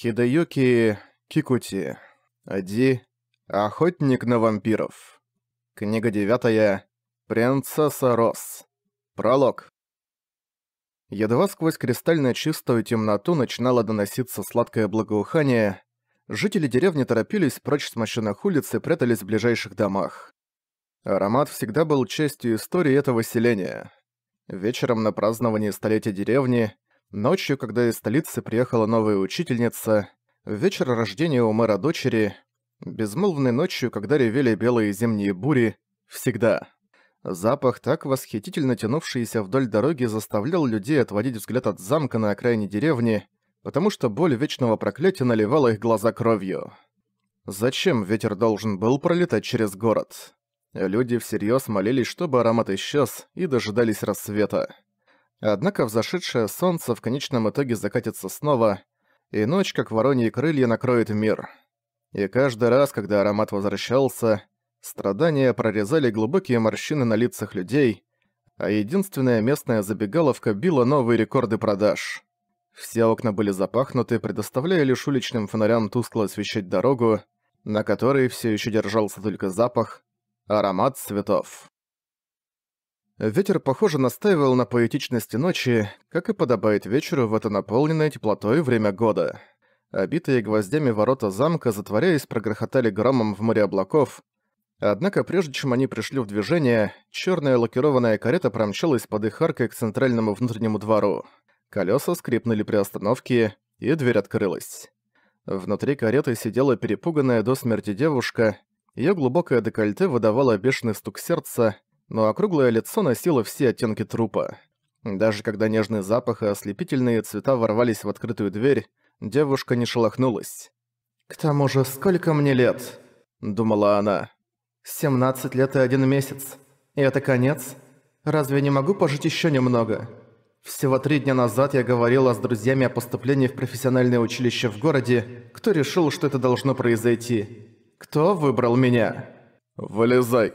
Хидаюки Кикути. Ади. Охотник на вампиров. Книга девятая. Принцесса Рос. Пролог. Едва сквозь кристально чистую темноту начинало доноситься сладкое благоухание, жители деревни торопились прочь с мощенных улиц и прятались в ближайших домах. Аромат всегда был частью истории этого селения. Вечером на праздновании столетия деревни – Ночью, когда из столицы приехала новая учительница, в вечер рождения у мэра дочери, безмолвной ночью, когда ревели белые зимние бури, всегда. Запах, так восхитительно тянувшийся вдоль дороги, заставлял людей отводить взгляд от замка на окраине деревни, потому что боль вечного проклятия наливала их глаза кровью. Зачем ветер должен был пролетать через город? Люди всерьёз молились, чтобы аромат исчез, и дожидались рассвета. Однако взошедшее солнце в конечном итоге закатится снова, и ночь, как вороньи крылья, накроет мир. И каждый раз, когда аромат возвращался, страдания прорезали глубокие морщины на лицах людей, а единственная местная забегаловка била новые рекорды продаж. Все окна были запахнуты, предоставляя лишь уличным фонарям тускло освещать дорогу, на которой все еще держался только запах, аромат цветов. Ветер, похоже, настаивал на поэтичности ночи, как и подобает вечеру в это наполненное теплотой время года. Обитые гвоздями ворота замка, затворяясь, прогрохотали громом в море облаков. Однако прежде чем они пришли в движение, черная лакированная карета промчалась под их аркой к центральному внутреннему двору. Колеса скрипнули при остановке, и дверь открылась. Внутри кареты сидела перепуганная до смерти девушка, ее глубокое декольте выдавало бешеный стук сердца, но округлое лицо носило все оттенки трупа. Даже когда нежный запах и ослепительные цвета ворвались в открытую дверь, девушка не шелохнулась. «К тому же, сколько мне лет?» – думала она. «17 лет и один месяц. И это конец? Разве не могу пожить еще немного?» Всего три дня назад я говорила с друзьями о поступлении в профессиональное училище в городе. Кто решил, что это должно произойти? Кто выбрал меня? «Вылезай!»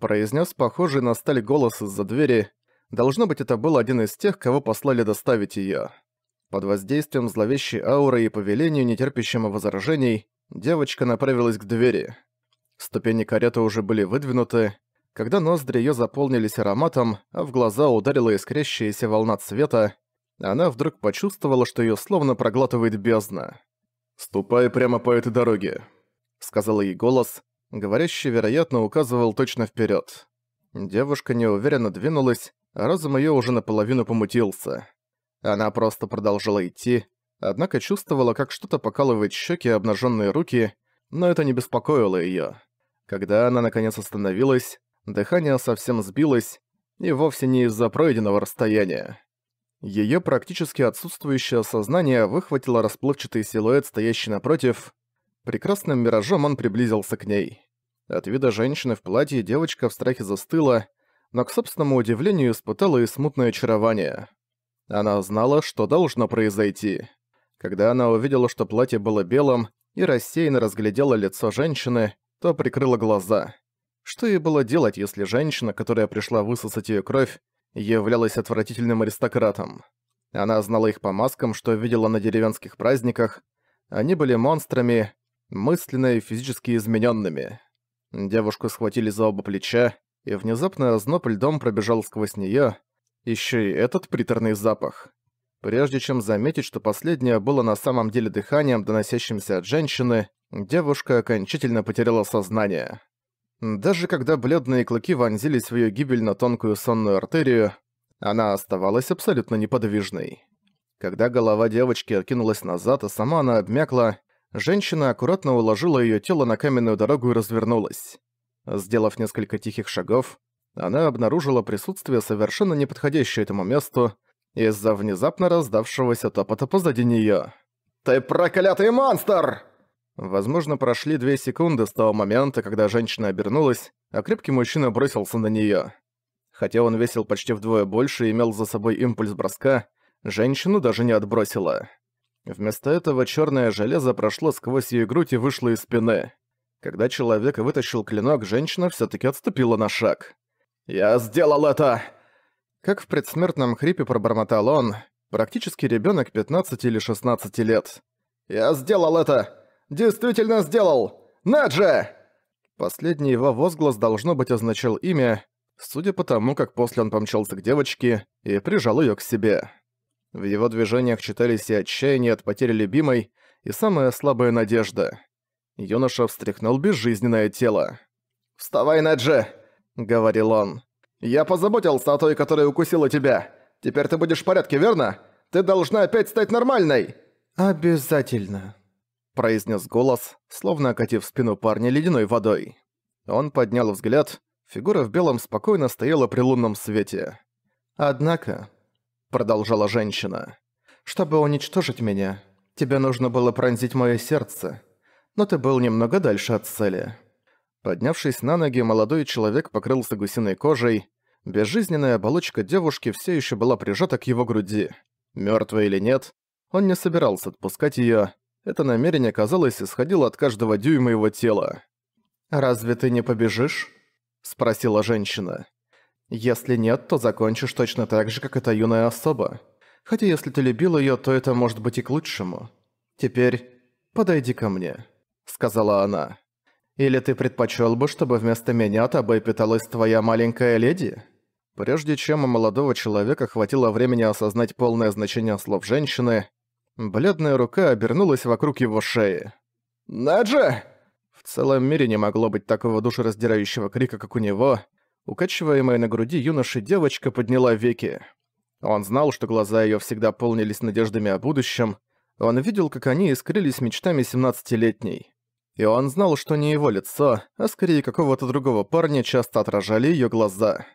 произнес похожий на сталь голос из-за двери. Должно быть, это был один из тех, кого послали доставить ее. Под воздействием зловещей ауры и повелению, нетерпящему возражений, девочка направилась к двери. Ступени кареты уже были выдвинуты, когда ноздри ее заполнились ароматом, а в глаза ударила искрящаяся волна цвета, она вдруг почувствовала, что ее словно проглатывает бездна. «Ступай прямо по этой дороге», — сказал ей голос, Говорящий, вероятно, указывал точно вперед. Девушка неуверенно двинулась, а разум ее уже наполовину помутился. Она просто продолжила идти, однако чувствовала, как что-то покалывает щеки и обнаженные руки, но это не беспокоило ее. Когда она наконец остановилась, дыхание совсем сбилось, и вовсе не из-за пройденного расстояния. Ее практически отсутствующее сознание выхватило расплывчатый силуэт, стоящий напротив, Прекрасным миражом он приблизился к ней. От вида женщины в платье девочка в страхе застыла, но к собственному удивлению испытала и смутное очарование. Она знала, что должно произойти. Когда она увидела, что платье было белым, и рассеянно разглядела лицо женщины, то прикрыла глаза. Что ей было делать, если женщина, которая пришла высосать ее кровь, являлась отвратительным аристократом? Она знала их по маскам, что видела на деревенских праздниках. Они были монстрами, мысленно и физически измененными. Девушку схватили за оба плеча, и внезапно озноб льдом пробежал сквозь нее, еще и этот приторный запах. Прежде чем заметить, что последнее было на самом деле дыханием, доносящимся от женщины, девушка окончательно потеряла сознание. Даже когда бледные клыки вонзились в ее гибель на тонкую сонную артерию, она оставалась абсолютно неподвижной. Когда голова девочки откинулась назад, а сама она обмякла, женщина аккуратно уложила ее тело на каменную дорогу и развернулась. Сделав несколько тихих шагов, она обнаружила присутствие совершенно неподходящее этому месту из-за внезапно раздавшегося топота позади нее. «Ты проклятый монстр!» Возможно, прошли две секунды с того момента, когда женщина обернулась, а крепкий мужчина бросился на нее. Хотя он весил почти вдвое больше и имел за собой импульс броска, женщину даже не отбросила. Вместо этого черное железо прошло сквозь ее грудь и вышло из спины. Когда человек вытащил клинок, женщина все таки отступила на шаг. «Я сделал это!» Как в предсмертном хрипе пробормотал он, практически ребенок 15 или 16 лет. «Я сделал это! Действительно сделал! Наджи!» Последний его возглас, должно быть, означал имя, судя по тому, как после он помчался к девочке и прижал ее к себе. В его движениях читались и отчаяние от потери любимой, и самая слабая надежда. Юноша встряхнул безжизненное тело. «Вставай, Неджи!» — говорил он. «Я позаботился о той, которая укусила тебя. Теперь ты будешь в порядке, верно? Ты должна опять стать нормальной!» «Обязательно!» — произнес голос, словно окатив спину парня ледяной водой. Он поднял взгляд. Фигура в белом спокойно стояла при лунном свете. «Однако, продолжала женщина. «Чтобы уничтожить меня, тебе нужно было пронзить мое сердце, но ты был немного дальше от цели». Поднявшись на ноги, молодой человек покрылся гусиной кожей. Безжизненная оболочка девушки все еще была прижата к его груди. Мертвая или нет, он не собирался отпускать ее. Это намерение, казалось, исходило от каждого дюйма его тела. «Разве ты не побежишь?» – спросила женщина. Если нет, то закончишь точно так же, как эта юная особа. Хотя если ты любил её, то это может быть и к лучшему. Теперь подойди ко мне», — сказала она. «Или ты предпочёл бы, чтобы вместо меня тобой питалась твоя маленькая леди?» Прежде чем у молодого человека хватило времени осознать полное значение слов женщины, бледная рука обернулась вокруг его шеи. «Наджа!» В целом мире не могло быть такого душераздирающего крика, как у него — Укачиваемая на груди юноши девочка подняла веки. Он знал, что глаза её всегда полнились надеждами о будущем. Он видел, как они искрились мечтами семнадцатилетней. И он знал, что не его лицо, а скорее какого-то другого парня часто отражали её глаза.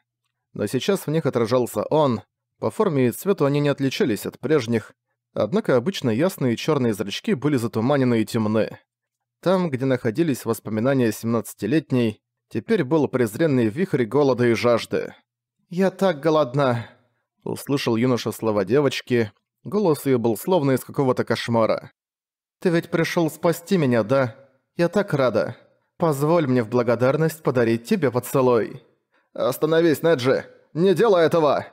Но сейчас в них отражался он. По форме и цвету они не отличались от прежних, однако обычно ясные чёрные зрачки были затуманены и темны. Там, где находились воспоминания семнадцатилетней... Теперь был презренный вихрь голода и жажды. «Я так голодна!» Услышал юноша слова девочки. Голос ее был словно из какого-то кошмара. «Ты ведь пришел спасти меня, да? Я так рада. Позволь мне в благодарность подарить тебе поцелуй». «Остановись, Неджи! Не делай этого!»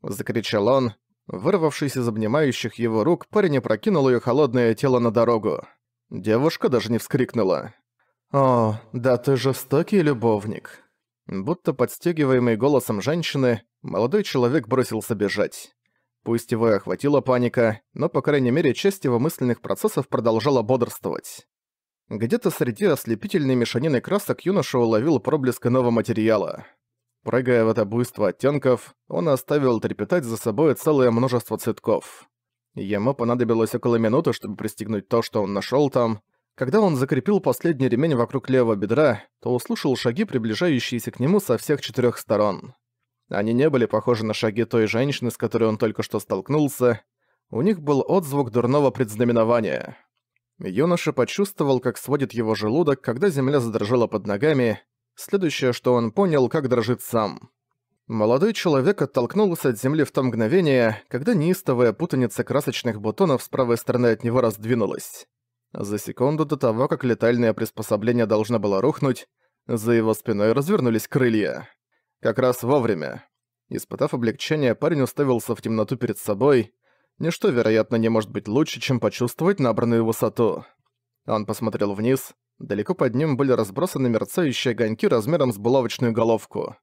Закричал он. Вырвавшись из обнимающих его рук, парень опрокинул ее холодное тело на дорогу. Девушка даже не вскрикнула. «О, да ты жестокий любовник». Будто подстегиваемый голосом женщины, молодой человек бросился бежать. Пусть его и охватила паника, но, по крайней мере, часть его мысленных процессов продолжала бодрствовать. Где-то среди ослепительной мешанины красок юноша уловил проблеск нового материала. Прыгая в это буйство оттенков, он оставил трепетать за собой целое множество цветков. Ему понадобилось около минуты, чтобы пристегнуть то, что он нашел там, когда он закрепил последний ремень вокруг левого бедра, то услышал шаги, приближающиеся к нему со всех четырех сторон. Они не были похожи на шаги той женщины, с которой он только что столкнулся. У них был отзвук дурного предзнаменования. Юноша почувствовал, как сводит его желудок, когда земля задрожала под ногами. Следующее, что он понял, как дрожит сам. Молодой человек оттолкнулся от земли в то мгновение, когда неистовая путаница красочных бутонов с правой стороны от него раздвинулась. За секунду до того, как летальное приспособление должно было рухнуть, за его спиной развернулись крылья. Как раз вовремя. Испытав облегчение, парень уставился в темноту перед собой. Ничто, вероятно, не может быть лучше, чем почувствовать набранную высоту. Он посмотрел вниз. Далеко под ним были разбросаны мерцающие огоньки размером с булавочную головку.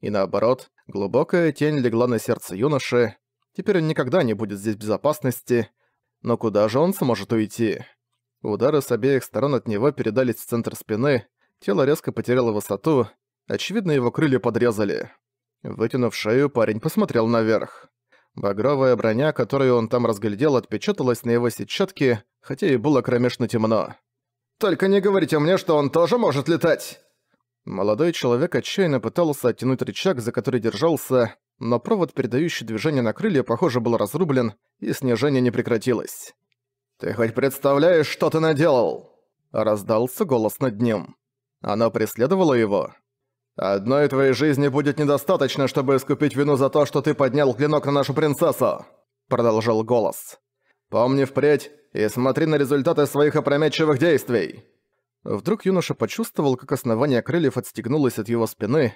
И наоборот, глубокая тень легла на сердце юноши. Теперь он никогда не будет здесь в безопасности. Но куда же он сможет уйти? Удары с обеих сторон от него передались в центр спины, тело резко потеряло высоту, очевидно, его крылья подрезали. Вытянув шею, парень посмотрел наверх. Багровая броня, которую он там разглядел, отпечаталась на его сетчатке, хотя и было кромешно темно. «Только не говорите мне, что он тоже может летать!» Молодой человек отчаянно пытался оттянуть рычаг, за который держался, но провод, передающий движение на крылья, похоже, был разрублен, и снижение не прекратилось. «Ты хоть представляешь, что ты наделал?» Раздался голос над ним. Оно преследовало его. «Одной твоей жизни будет недостаточно, чтобы искупить вину за то, что ты поднял клинок на нашу принцессу!» Продолжил голос. «Помни впредь и смотри на результаты своих опрометчивых действий!» Вдруг юноша почувствовал, как основание крыльев отстегнулось от его спины.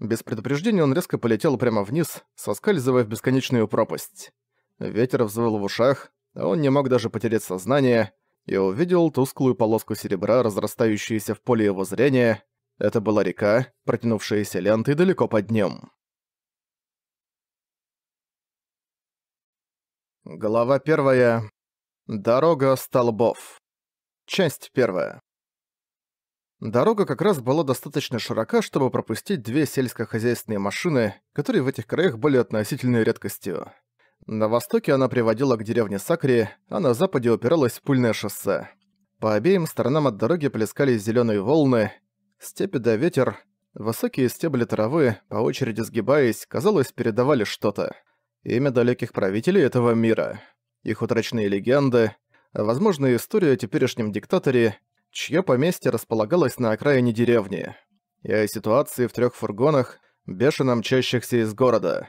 Без предупреждения он резко полетел прямо вниз, соскальзывая в бесконечную пропасть. Ветер взвыл в ушах, он не мог даже потерять сознание и увидел тусклую полоску серебра, разрастающуюся в поле его зрения. Это была река, протянувшаяся лентой далеко под ним. Глава первая. Дорога столбов. Часть первая. Дорога как раз была достаточно широка, чтобы пропустить две сельскохозяйственные машины, которые в этих краях были относительной редкостью. На востоке она приводила к деревне Сакри, а на западе упиралась в пульное шоссе. По обеим сторонам от дороги плескались зеленые волны, степи да ветер, высокие стебли травы, по очереди сгибаясь, казалось, передавали что-то. Имя далеких правителей этого мира, их утрачные легенды, возможная история о теперешнем диктаторе, чье поместье располагалось на окраине деревни, и о ситуации в трех фургонах, бешено мчащихся из города,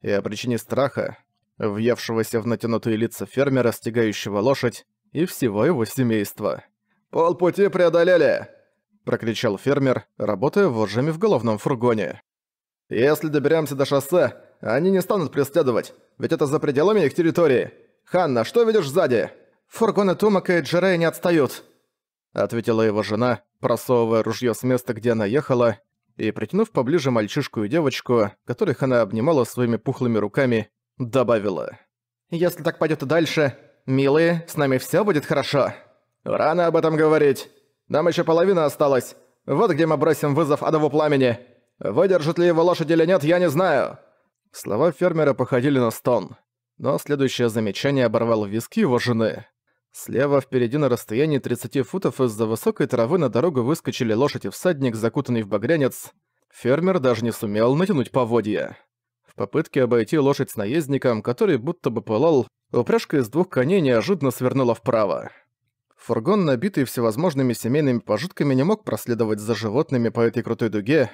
и о причине страха, въевшегося в натянутые лица фермера, стягающего лошадь, и всего его семейства. «Полпути преодолели!» – прокричал фермер, работая вожжами в головном фургоне. «Если доберемся до шоссе, они не станут преследовать, ведь это за пределами их территории. Ханна, что видишь сзади?» «Фургоны Тумака и Джерея не отстают», — ответила его жена, просовывая ружье с места, где она ехала, и притянув поближе мальчишку и девочку, которых она обнимала своими пухлыми руками, добавила. «Если так пойдет и дальше, милые, с нами все будет хорошо». «Рано об этом говорить. Нам еще половина осталась. Вот где мы бросим вызов адову пламени. Выдержит ли его лошадь или нет, я не знаю». Слова фермера походили на стон. Но следующее замечание оборвало виски его жены. Слева впереди на расстоянии 30 футов из-за высокой травы на дорогу выскочили лошадь и всадник, закутанный в багрянец. Фермер даже не сумел натянуть поводья попытке обойти лошадь с наездником, который будто бы пылал, упряжка из двух коней неожиданно свернула вправо. Фургон, набитый всевозможными семейными пожитками, не мог проследовать за животными по этой крутой дуге.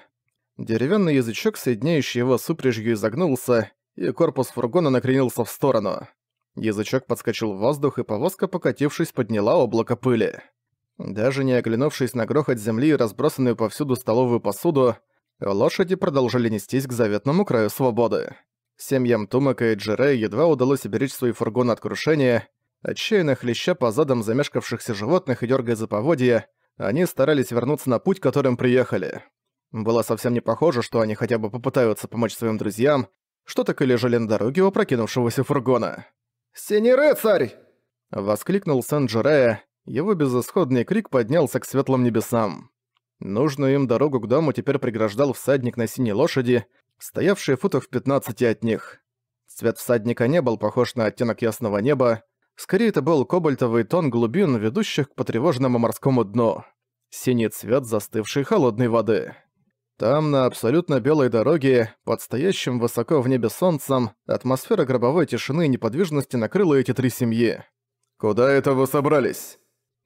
Деревянный язычок, соединяющий его с упряжью, изогнулся, и корпус фургона накренился в сторону. Язычок подскочил в воздух, и повозка, покатившись, подняла облако пыли. Даже не оглянувшись на грохот земли и разбросанную повсюду столовую посуду, Лошади продолжили нестись к заветному краю свободы. Семьям Тумака и Джере едва удалось уберечь свои фургоны от крушения, отчаянно хлеща по задам замешкавшихся животных и дергая за поводья, они старались вернуться на путь, которым приехали. Было совсем не похоже, что они хотя бы попытаются помочь своим друзьям, что так и лежали на дороге у опрокинувшегося фургона. «Синий рыцарь!» — воскликнул Сан-Джерея. Его безысходный крик поднялся к светлым небесам. Нужную им дорогу к дому теперь преграждал всадник на синей лошади, стоявший футов в 15 от них. Цвет всадника не был похож на оттенок ясного неба, скорее это был кобальтовый тон глубин, ведущих к потревоженному морскому дну. Синий цвет застывшей холодной воды. Там, на абсолютно белой дороге, под стоящим высоко в небе солнцем, атмосфера гробовой тишины и неподвижности накрыла эти три семьи. «Куда это вы собрались?»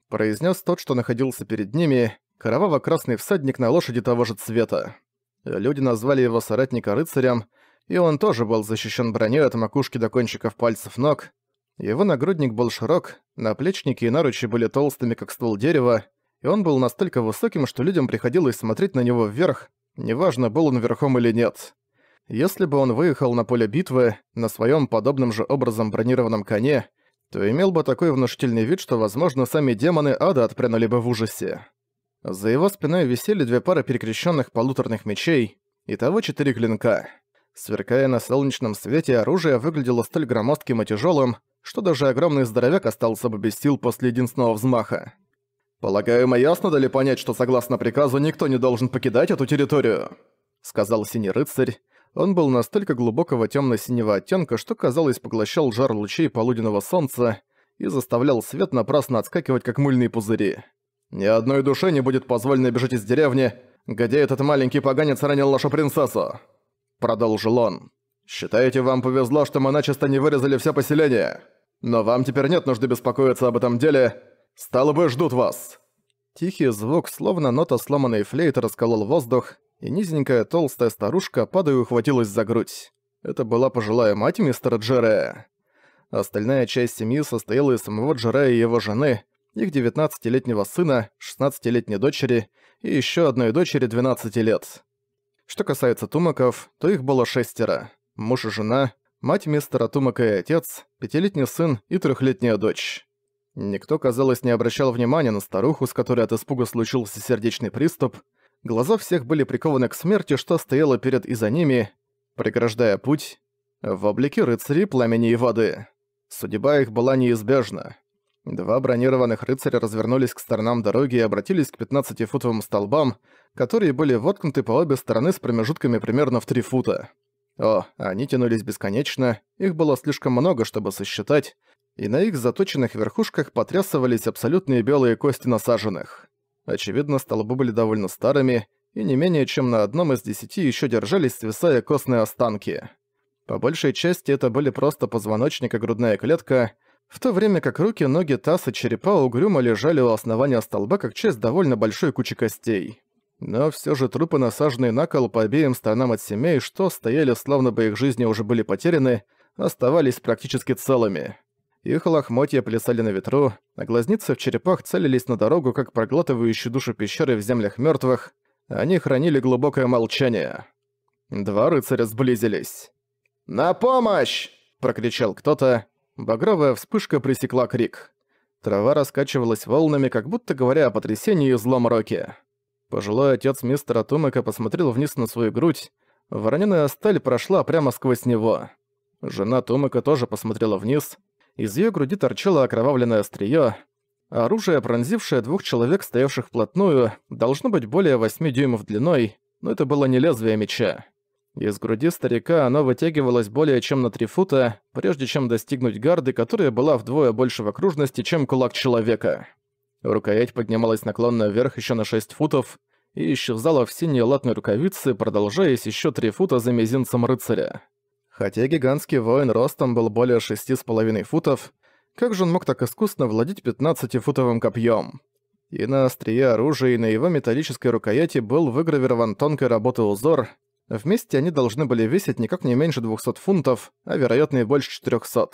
произнес тот, что находился перед ними, кроваво-красный всадник на лошади того же цвета. Люди назвали его соратника рыцарем, и он тоже был защищен броней от макушки до кончиков пальцев ног. Его нагрудник был широк, наплечники и наручи были толстыми, как ствол дерева, и он был настолько высоким, что людям приходилось смотреть на него вверх, неважно, был он верхом или нет. Если бы он выехал на поле битвы на своем подобным же образом бронированном коне, то имел бы такой внушительный вид, что, возможно, сами демоны ада отпрянули бы в ужасе. За его спиной висели две пары перекрещенных полуторных мечей, и того четыре клинка. Сверкая на солнечном свете, оружие выглядело столь громоздким и тяжелым, что даже огромный здоровяк остался бы без сил после единственного взмаха. «Полагаю, мы ясно дали понять, что согласно приказу никто не должен покидать эту территорию», — сказал Синий Рыцарь. Он был настолько глубокого темно-синего оттенка, что, казалось, поглощал жар лучей полуденного солнца и заставлял свет напрасно отскакивать, как мыльные пузыри. Ни одной душе не будет позволено бежать из деревни, где этот маленький поганец ранил нашу принцессу», — продолжил он. «Считаете, вам повезло, что мы начисто не вырезали все поселение? Но вам теперь нет нужды беспокоиться об этом деле. Стало бы ждут вас». Тихий звук, словно нота сломанной флейты, расколол воздух, и низенькая толстая старушка, падая, ухватилась за грудь. Это была пожилая мать мистера Джерея. Остальная часть семьи состояла из самого Джерея и его жены — их 19-летнего сына, 16-летней дочери и еще одной дочери 12 лет. Что касается Тумаков, то их было шестеро. Муж и жена, мать мистера Тумака и отец, пятилетний сын и трехлетняя дочь. Никто, казалось, не обращал внимания на старуху, с которой от испуга случился сердечный приступ. Глаза всех были прикованы к смерти, что стояло перед и за ними, преграждая путь в облике рыцарей пламени и воды. Судьба их была неизбежна. Два бронированных рыцаря развернулись к сторонам дороги и обратились к 15-футовым столбам, которые были воткнуты по обе стороны с промежутками примерно в 3 фута. О, они тянулись бесконечно, их было слишком много, чтобы сосчитать, и на их заточенных верхушках потрясывались абсолютные белые кости насаженных. Очевидно, столбы были довольно старыми, и не менее чем на одном из десяти еще держались свисая костные останки. По большей части это были просто позвоночник и грудная клетка — в то время как руки, ноги, таз и черепа угрюмо лежали у основания столба как часть довольно большой кучи костей. Но все же трупы, насаженные на кол по обеим сторонам от семей, что стояли словно бы их жизни уже были потеряны, оставались практически целыми. Их лохмотья плясали на ветру, а глазницы в черепах целились на дорогу, как проглатывающие души пещеры в землях мертвых. Они хранили глубокое молчание. Два рыцаря сблизились. «На помощь!» – прокричал кто-то, Багровая вспышка пресекла крик. Трава раскачивалась волнами, как будто говоря о потрясении и злом Роке. Пожилой отец мистера Тумака посмотрел вниз на свою грудь. Вороненая сталь прошла прямо сквозь него. Жена Тумака тоже посмотрела вниз. Из ее груди торчало окровавленное острие. Оружие, пронзившее двух человек, стоявших вплотную, должно быть более восьми дюймов длиной, но это было не лезвие меча. Из груди старика оно вытягивалось более чем на три фута, прежде чем достигнуть гарды, которая была вдвое больше в окружности, чем кулак человека. Рукоять поднималась наклонно вверх еще на 6 футов и исчезала в синей латной рукавице, продолжаясь еще три фута за мизинцем рыцаря. Хотя гигантский воин ростом был более шести с половиной футов, как же он мог так искусно владеть 15-футовым копьем? И на острие оружия и на его металлической рукояти был выгравирован тонкой работы узор — Вместе они должны были весить никак не меньше 200 фунтов, а вероятно и больше 400.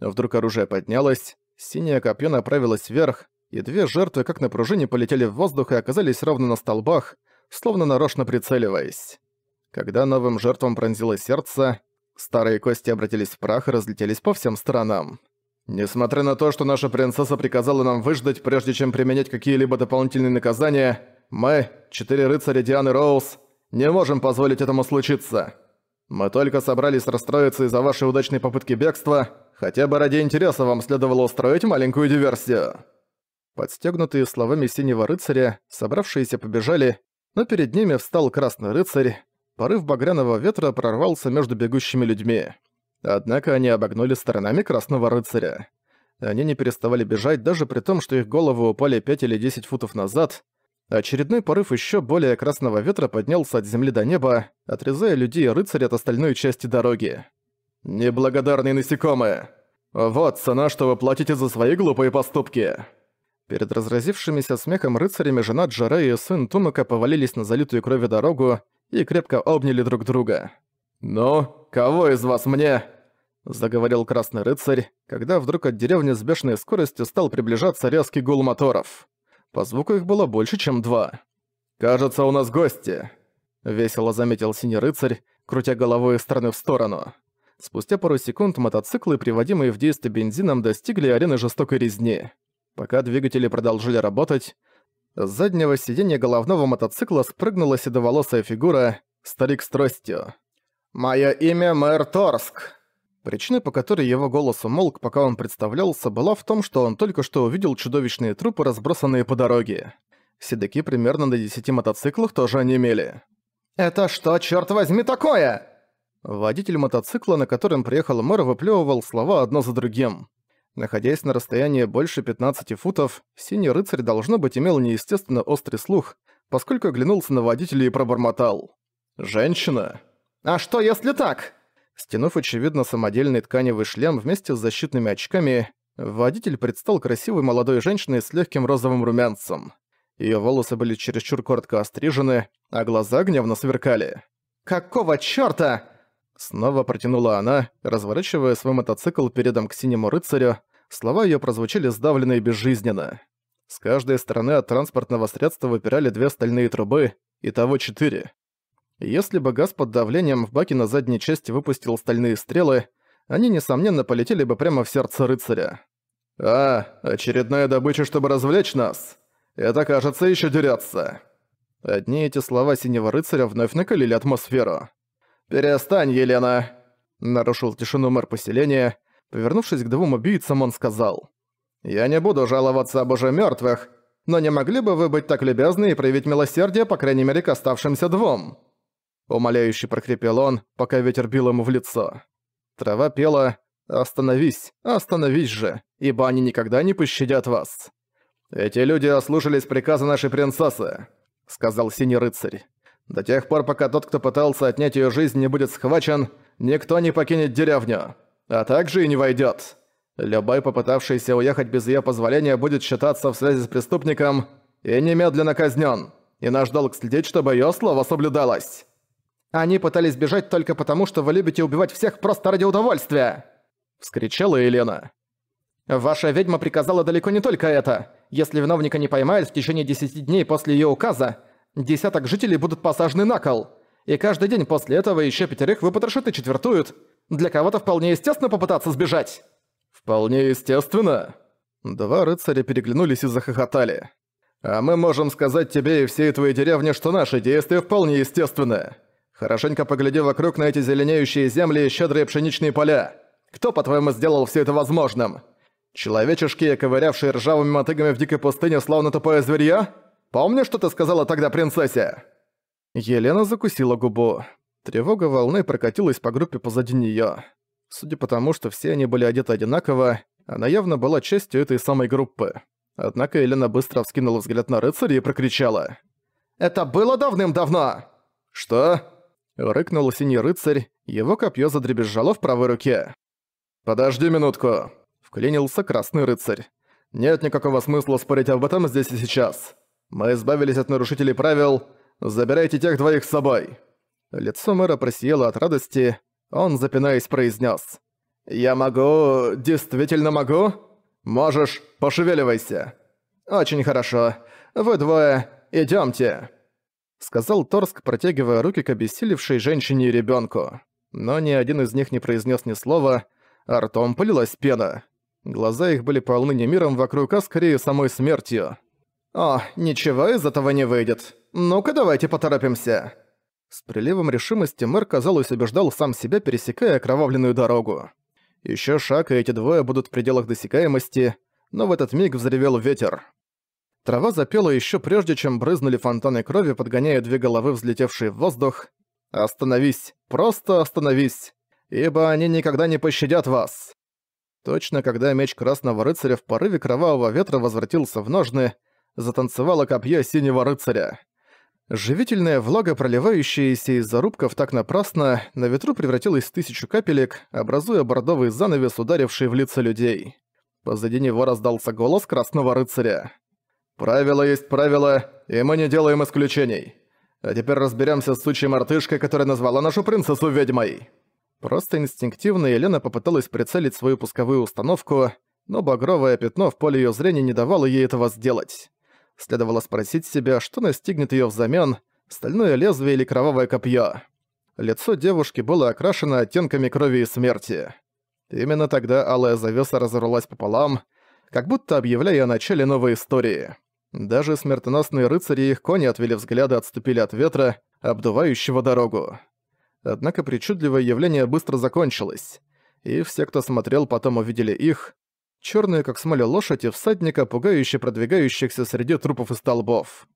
Вдруг оружие поднялось, синее копье направилось вверх, и две жертвы как на пружине полетели в воздух и оказались ровно на столбах, словно нарочно прицеливаясь. Когда новым жертвам пронзило сердце, старые кости обратились в прах и разлетелись по всем сторонам. «Несмотря на то, что наша принцесса приказала нам выждать, прежде чем применять какие-либо дополнительные наказания, мы, четыре рыцаря Дианы Роуз, не можем позволить этому случиться. Мы только собрались расстроиться из-за вашей удачной попытки бегства, хотя бы ради интереса вам следовало устроить маленькую диверсию». Подстегнутые словами синего рыцаря, собравшиеся побежали, но перед ними встал красный рыцарь, порыв багряного ветра прорвался между бегущими людьми. Однако они обогнули сторонами красного рыцаря. Они не переставали бежать даже при том, что их головы упали 5 или 10 футов назад, Очередной порыв еще более красного ветра поднялся от земли до неба, отрезая людей и рыцарей от остальной части дороги. «Неблагодарные насекомые! Вот цена, что вы платите за свои глупые поступки!» Перед разразившимися смехом рыцарями жена Джаре и сын Тумака повалились на залитую кровью дорогу и крепко обняли друг друга. «Ну, кого из вас мне?» – заговорил Красный Рыцарь, когда вдруг от деревни с бешеной скоростью стал приближаться резкий гул моторов. По звуку их было больше, чем два. «Кажется, у нас гости», — весело заметил синий рыцарь, крутя головой из стороны в сторону. Спустя пару секунд мотоциклы, приводимые в действие бензином, достигли арены жестокой резни. Пока двигатели продолжили работать, с заднего сиденья головного мотоцикла спрыгнула седоволосая фигура, старик с тростью. «Моё имя Мэр Торск», Причина, по которой его голос умолк, пока он представлялся, была в том, что он только что увидел чудовищные трупы, разбросанные по дороге. Седаки примерно на 10 мотоциклах тоже онемели. «Это что, черт возьми, такое?» Водитель мотоцикла, на котором приехал мэр, выплевывал слова одно за другим. Находясь на расстоянии больше 15 футов, синий рыцарь, должно быть, имел неестественно острый слух, поскольку оглянулся на водителя и пробормотал. «Женщина!» «А что, если так?» Стянув, очевидно, самодельный тканевый шлем вместе с защитными очками, водитель предстал красивой молодой женщиной с легким розовым румянцем. Ее волосы были чересчур коротко острижены, а глаза гневно сверкали. «Какого чёрта?» Снова протянула она, разворачивая свой мотоцикл передом к синему рыцарю. Слова ее прозвучали сдавленно и безжизненно. С каждой стороны от транспортного средства выпирали две стальные трубы, и того четыре. Если бы газ под давлением в баке на задней части выпустил стальные стрелы, они, несомненно, полетели бы прямо в сердце рыцаря. «А, очередная добыча, чтобы развлечь нас? Это, кажется, еще дерется». Одни эти слова синего рыцаря вновь накалили атмосферу. «Перестань, Елена!» Нарушил тишину мэр поселения. Повернувшись к двум убийцам, он сказал. «Я не буду жаловаться об уже мертвых, но не могли бы вы быть так любезны и проявить милосердие, по крайней мере, к оставшимся двум?» Умоляюще прокрепел он, пока ветер бил ему в лицо. Трава пела «Остановись, остановись же, ибо они никогда не пощадят вас». «Эти люди ослушались приказа нашей принцессы», — сказал Синий Рыцарь. «До тех пор, пока тот, кто пытался отнять ее жизнь, не будет схвачен, никто не покинет деревню, а также и не войдет. Любой, попытавшийся уехать без ее позволения, будет считаться в связи с преступником и немедленно казнен, и наш долг следить, чтобы ее слово соблюдалось». Они пытались бежать только потому, что вы любите убивать всех просто ради удовольствия!» Вскричала Елена. «Ваша ведьма приказала далеко не только это. Если виновника не поймают в течение десяти дней после ее указа, десяток жителей будут посажены на кол. И каждый день после этого еще пятерых выпотрошат и четвертуют. Для кого-то вполне естественно попытаться сбежать». «Вполне естественно». Два рыцаря переглянулись и захохотали. «А мы можем сказать тебе и всей твоей деревне, что наши действия вполне естественны. Хорошенько погляди вокруг на эти зеленеющие земли и щедрые пшеничные поля. Кто, по-твоему, сделал все это возможным? Человечешки, ковырявшие ржавыми мотыгами в дикой пустыне, словно тупое зверье? Помнишь, что ты сказала тогда принцессе?» Елена закусила губу. Тревога волны прокатилась по группе позади нее. Судя по тому, что все они были одеты одинаково, она явно была частью этой самой группы. Однако Елена быстро вскинула взгляд на рыцаря и прокричала. «Это было давным-давно!» «Что?» Рыкнул синий рыцарь, его копье задребезжало в правой руке. «Подожди минутку!» – вклинился красный рыцарь. «Нет никакого смысла спорить об этом здесь и сейчас. Мы избавились от нарушителей правил. Забирайте тех двоих с собой!» Лицо мэра просияло от радости. Он, запинаясь, произнес: «Я могу... действительно могу?» «Можешь, пошевеливайся!» «Очень хорошо. Вы двое, идемте сказал Торск, протягивая руки к обессилевшей женщине и ребенку. Но ни один из них не произнес ни слова, а ртом полилась пена. Глаза их были полны не миром вокруг, а скорее самой смертью. «О, ничего из этого не выйдет. Ну-ка давайте поторопимся». С приливом решимости мэр, казалось, убеждал сам себя, пересекая окровавленную дорогу. Еще шаг, и эти двое будут в пределах досягаемости, но в этот миг взревел ветер. Трава запела еще прежде, чем брызнули фонтаны крови, подгоняя две головы, взлетевшие в воздух. «Остановись! Просто остановись! Ибо они никогда не пощадят вас!» Точно когда меч Красного Рыцаря в порыве Кровавого Ветра возвратился в ножны, затанцевало копье Синего Рыцаря. Живительная влага, проливающаяся из зарубков так напрасно, на ветру превратилась в тысячу капелек, образуя бордовый занавес, ударивший в лица людей. Позади него раздался голос Красного Рыцаря. Правило есть правило, и мы не делаем исключений. А теперь разберемся с сучьей мартышкой, которая назвала нашу принцессу ведьмой». Просто инстинктивно Елена попыталась прицелить свою пусковую установку, но багровое пятно в поле ее зрения не давало ей этого сделать. Следовало спросить себя, что настигнет ее взамен, стальное лезвие или кровавое копье. Лицо девушки было окрашено оттенками крови и смерти. Именно тогда алая завеса разорвалась пополам, как будто объявляя о начале новой истории. Даже смертоносные рыцари и их кони отвели взгляды отступили от ветра, обдувающего дорогу. Однако причудливое явление быстро закончилось, и все, кто смотрел, потом увидели их, черные как смоля лошади всадника, пугающе продвигающихся среди трупов и столбов.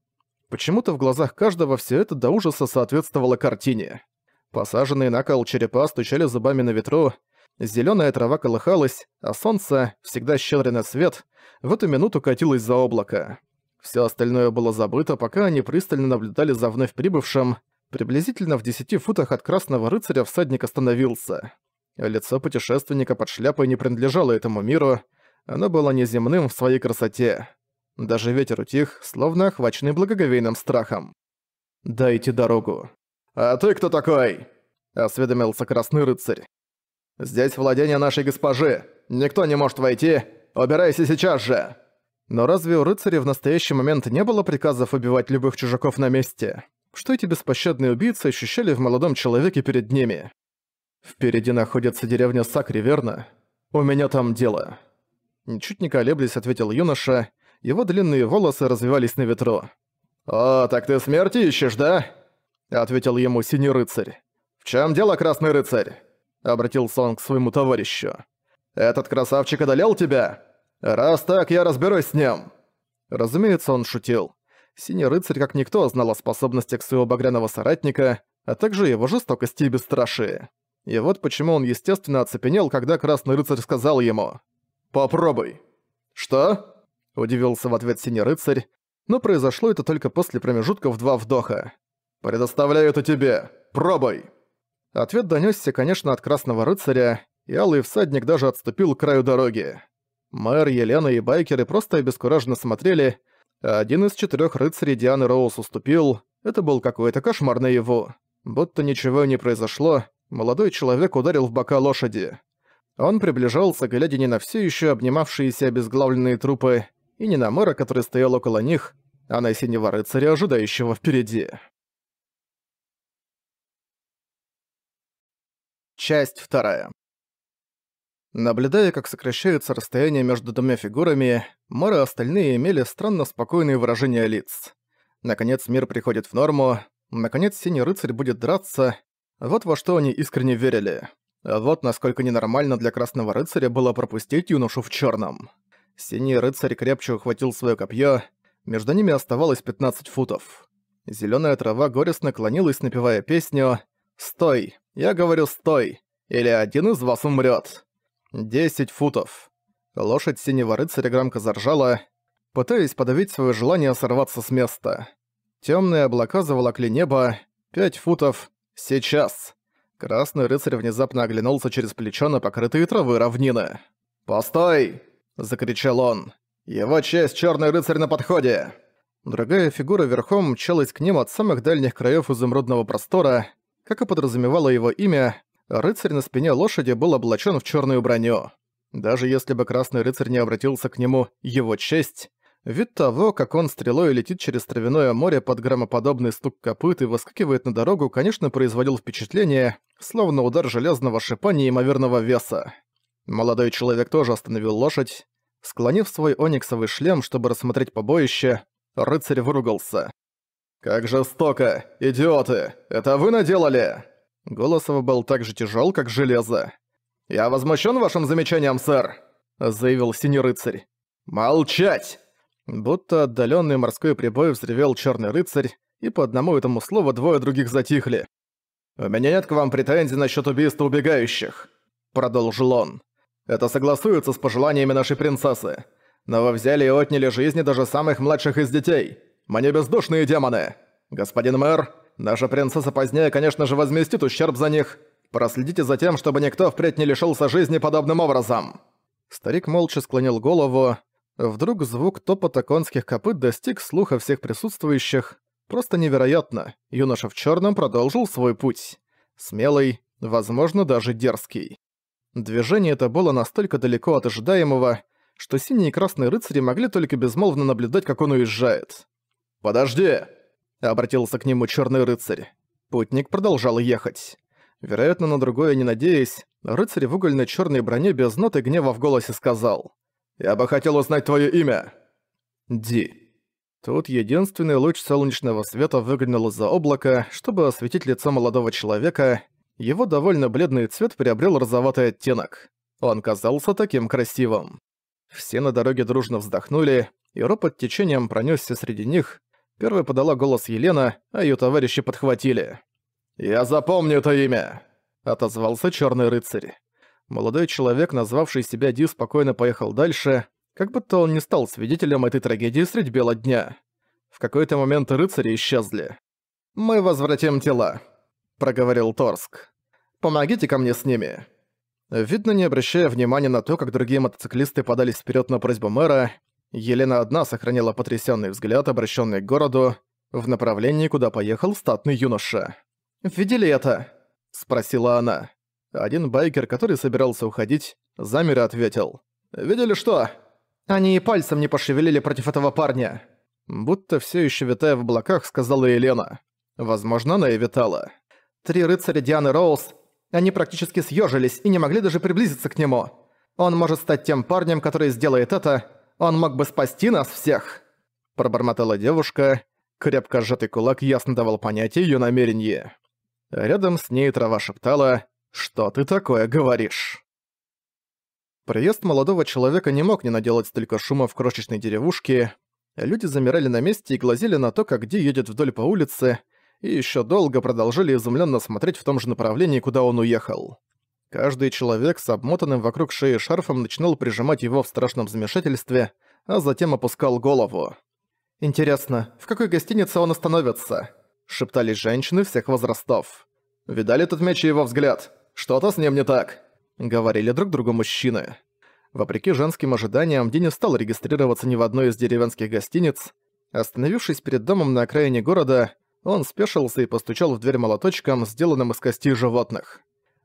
Почему-то в глазах каждого все это до ужаса соответствовало картине. Посаженные на кол черепа стучали зубами на ветру, зеленая трава колыхалась, а солнце, всегда щедрый на свет, в эту минуту катилось за облако. Все остальное было забыто, пока они пристально наблюдали за вновь прибывшим. Приблизительно в десяти футах от красного рыцаря всадник остановился. Лицо путешественника под шляпой не принадлежало этому миру, оно было неземным в своей красоте. Даже ветер утих, словно охваченный благоговейным страхом. «Дайте дорогу». «А ты кто такой?» – осведомился красный рыцарь. «Здесь владение нашей госпожи. Никто не может войти. Убирайся сейчас же!» Но разве у рыцарей в настоящий момент не было приказов убивать любых чужаков на месте? Что эти беспощадные убийцы ощущали в молодом человеке перед ними? «Впереди находится деревня Сакри, верно? У меня там дело». Ничуть не колеблясь, ответил юноша. Его длинные волосы развивались на ветру. «О, «А, так ты смерти ищешь, да?» Ответил ему синий рыцарь. «В чем дело, красный рыцарь?» Обратился он к своему товарищу. «Этот красавчик одолел тебя?» «Раз так, я разберусь с ним!» Разумеется, он шутил. Синий рыцарь как никто знал о способностях своего багряного соратника, а также его жестокости и бесстрашие. И вот почему он естественно оцепенел, когда красный рыцарь сказал ему «Попробуй». «Что?» – удивился в ответ синий рыцарь, но произошло это только после промежутков два вдоха. «Предоставляю это тебе! Пробуй!» Ответ донёсся, конечно, от красного рыцаря, и алый всадник даже отступил к краю дороги. Мэр, Елена и байкеры просто обескураженно смотрели, а один из четырех рыцарей Дианы Роуз уступил. Это был какой-то кошмар на его. Будто ничего не произошло, молодой человек ударил в бока лошади. Он приближался, глядя не на все еще обнимавшиеся обезглавленные трупы, и не на мэра, который стоял около них, а на синего рыцаря, ожидающего впереди. Часть вторая. Наблюдая, как сокращается расстояние между двумя фигурами, Мара и остальные имели странно спокойные выражения лиц. Наконец мир приходит в норму, наконец Синий Рыцарь будет драться, вот во что они искренне верили. А вот насколько ненормально для Красного Рыцаря было пропустить юношу в черном. Синий Рыцарь крепче ухватил свое копье, между ними оставалось 15 футов. Зеленая трава горестно клонилась, напевая песню «Стой! Я говорю, стой! Или один из вас умрет!» 10 футов. Лошадь синего рыцаря громко заржала, пытаясь подавить свое желание сорваться с места. Темные облака заволокли небо. 5 футов. Сейчас. Красный рыцарь внезапно оглянулся через плечо на покрытые травы равнины. «Постой!» – закричал он. «Его честь, черный рыцарь на подходе!» Другая фигура верхом мчалась к ним от самых дальних краев изумрудного простора. Как и подразумевало его имя, рыцарь на спине лошади был облачен в черную броню. Даже если бы красный рыцарь не обратился к нему «его честь», вид того, как он стрелой летит через травяное море под громоподобный стук копыт и выскакивает на дорогу, конечно, производил впечатление, словно удар железного шипа неимоверного веса. Молодой человек тоже остановил лошадь. Склонив свой ониксовый шлем, чтобы рассмотреть побоище, рыцарь выругался. «Как жестоко! Идиоты! Это вы наделали!» Голос его был так же тяжел, как железо. «Я возмущен вашим замечанием, сэр!» — заявил синий рыцарь. «Молчать!» Будто отдаленный морской прибой взревел черный рыцарь, и по одному этому слову двое других затихли. «У меня нет к вам претензий насчет убийства убегающих», — продолжил он. «Это согласуется с пожеланиями нашей принцессы. Но вы взяли и отняли жизни даже самых младших из детей. Мне бездушные демоны! Господин мэр, Наша принцесса позднее, конечно же, возместит ущерб за них. Проследите за тем, чтобы никто впредь не лишился жизни подобным образом». Старик молча склонил голову. Вдруг звук топота конских копыт достиг слуха всех присутствующих. Просто невероятно. Юноша в черном продолжил свой путь. Смелый, возможно, даже дерзкий. Движение это было настолько далеко от ожидаемого, что синие и красные рыцари могли только безмолвно наблюдать, как он уезжает. «Подожди!» Обратился к нему черный рыцарь. Путник продолжал ехать. Вероятно, на другое не надеясь, рыцарь в угольной черной броне без ноты гнева в голосе сказал. «Я бы хотел узнать твое имя!» «Ди». Тут единственный луч солнечного света выглянул из-за облака, чтобы осветить лицо молодого человека. Его довольно бледный цвет приобрел розоватый оттенок. Он казался таким красивым. Все на дороге дружно вздохнули, и ропот течением пронесся среди них, Первой подала голос Елена, а ее товарищи подхватили. «Я запомню это имя!» — отозвался черный рыцарь. Молодой человек, назвавший себя Ди, спокойно поехал дальше, как будто он не стал свидетелем этой трагедии средь бела дня. В какой-то момент рыцари исчезли. «Мы возвратим тела», — проговорил Торск. «Помогите ко мне с ними». Видно, не обращая внимания на то, как другие мотоциклисты подались вперед на просьбу мэра, Елена одна сохранила потрясённый взгляд, обращённый к городу, в направлении, куда поехал статный юноша. «Видели это?» – спросила она. Один байкер, который собирался уходить, замер и ответил. «Видели что?» «Они и пальцем не пошевелили против этого парня!» Будто всё ещё витая в облаках, сказала Елена. Возможно, она и витала. «Три рыцаря Дианы Роуз, они практически съёжились и не могли даже приблизиться к нему. Он может стать тем парнем, который сделает это, он мог бы спасти нас всех!» Пробормотала девушка. Крепко сжатый кулак ясно давал понять ее намерение. Рядом с ней трава шептала «Что ты такое говоришь?». Приезд молодого человека не мог не наделать столько шума в крошечной деревушке. Люди замирали на месте и глазели на то, как Ди едет вдоль по улице, и еще долго продолжали изумленно смотреть в том же направлении, куда он уехал. Каждый человек с обмотанным вокруг шеи шарфом начинал прижимать его в страшном замешательстве, а затем опускал голову. «Интересно, в какой гостинице он остановится?» – шептали женщины всех возрастов. «Видали этот мяч и его взгляд? Что-то с ним не так!» – говорили друг другу мужчины. Вопреки женским ожиданиям, День стал регистрироваться ни в одной из деревенских гостиниц. Остановившись перед домом на окраине города, он спешился и постучал в дверь молоточком, сделанным из костей животных.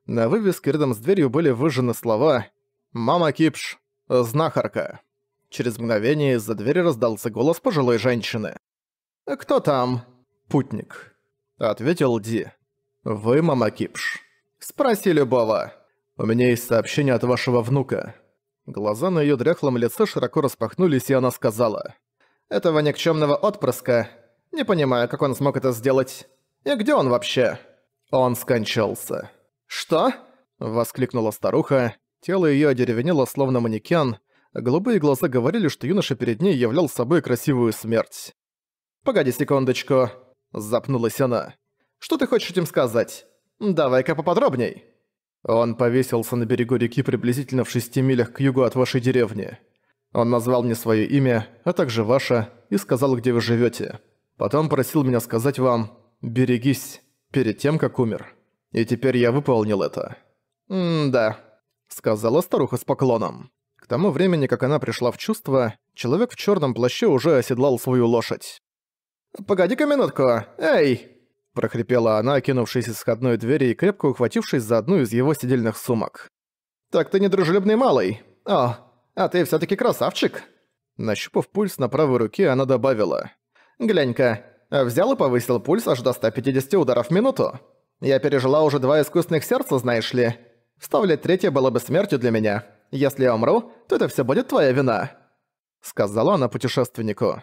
На вывеске рядом с дверью были выжжены слова «Мама Кипш! Знахарка!». Через мгновение из-за двери раздался голос пожилой женщины. «Кто там?» «Путник», — ответил Ди. «Вы мама Кипш?» «Спроси любого». «У меня есть сообщение от вашего внука». Глаза на ее дряхлом лице широко распахнулись, и она сказала. «Этого никчёмного отпрыска. Не понимаю, как он смог это сделать. И где он вообще?» «Он скончался». «Что?» — воскликнула старуха. Тело её одеревенело, словно манекен. Голубые глаза говорили, что юноша перед ней являл собой красивую смерть. «Погоди секундочку», — запнулась она. «Что ты хочешь этим сказать? Давай-ка поподробней». Он повесился на берегу реки приблизительно в шести милях к югу от вашей деревни. Он назвал мне своё имя, а также ваше, и сказал, где вы живёте. Потом просил меня сказать вам «берегись» перед тем, как умер. И теперь я выполнил это. «М-да», — сказала старуха с поклоном. К тому времени, как она пришла в чувство, человек в черном плаще уже оседлал свою лошадь. «Погоди-ка минутку! Эй!» – прохрипела она, кинувшись из входной двери и крепко ухватившись за одну из его сидельных сумок. «Так ты недружелюбный малый! О, а ты все таки красавчик!» Нащупав пульс на правой руке, она добавила. «Глянь-ка, взял и повысил пульс аж до 150 ударов в минуту!» Я пережила уже два искусственных сердца, знаешь ли. Вставлять третье было бы смертью для меня. Если я умру, то это все будет твоя вина», — сказала она путешественнику.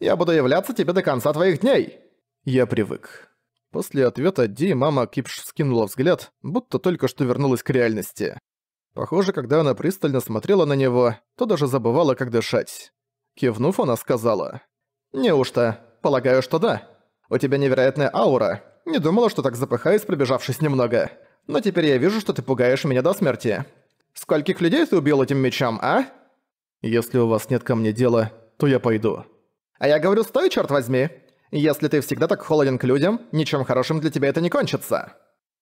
«Я буду являться тебе до конца твоих дней». Я привык. После ответа Ди мама Кипш скинула взгляд, будто только что вернулась к реальности. Похоже, когда она пристально смотрела на него, то даже забывала, как дышать. Кивнув, она сказала. «Неужто? Полагаю, что да. У тебя невероятная аура, не думала, что так запыхаюсь, пробежавшись немного. Но теперь я вижу, что ты пугаешь меня до смерти. Скольких людей ты убил этим мечом, а? Если у вас нет ко мне дела, то я пойду. А я говорю, стой, черт возьми. Если ты всегда так холоден к людям, ничем хорошим для тебя это не кончится.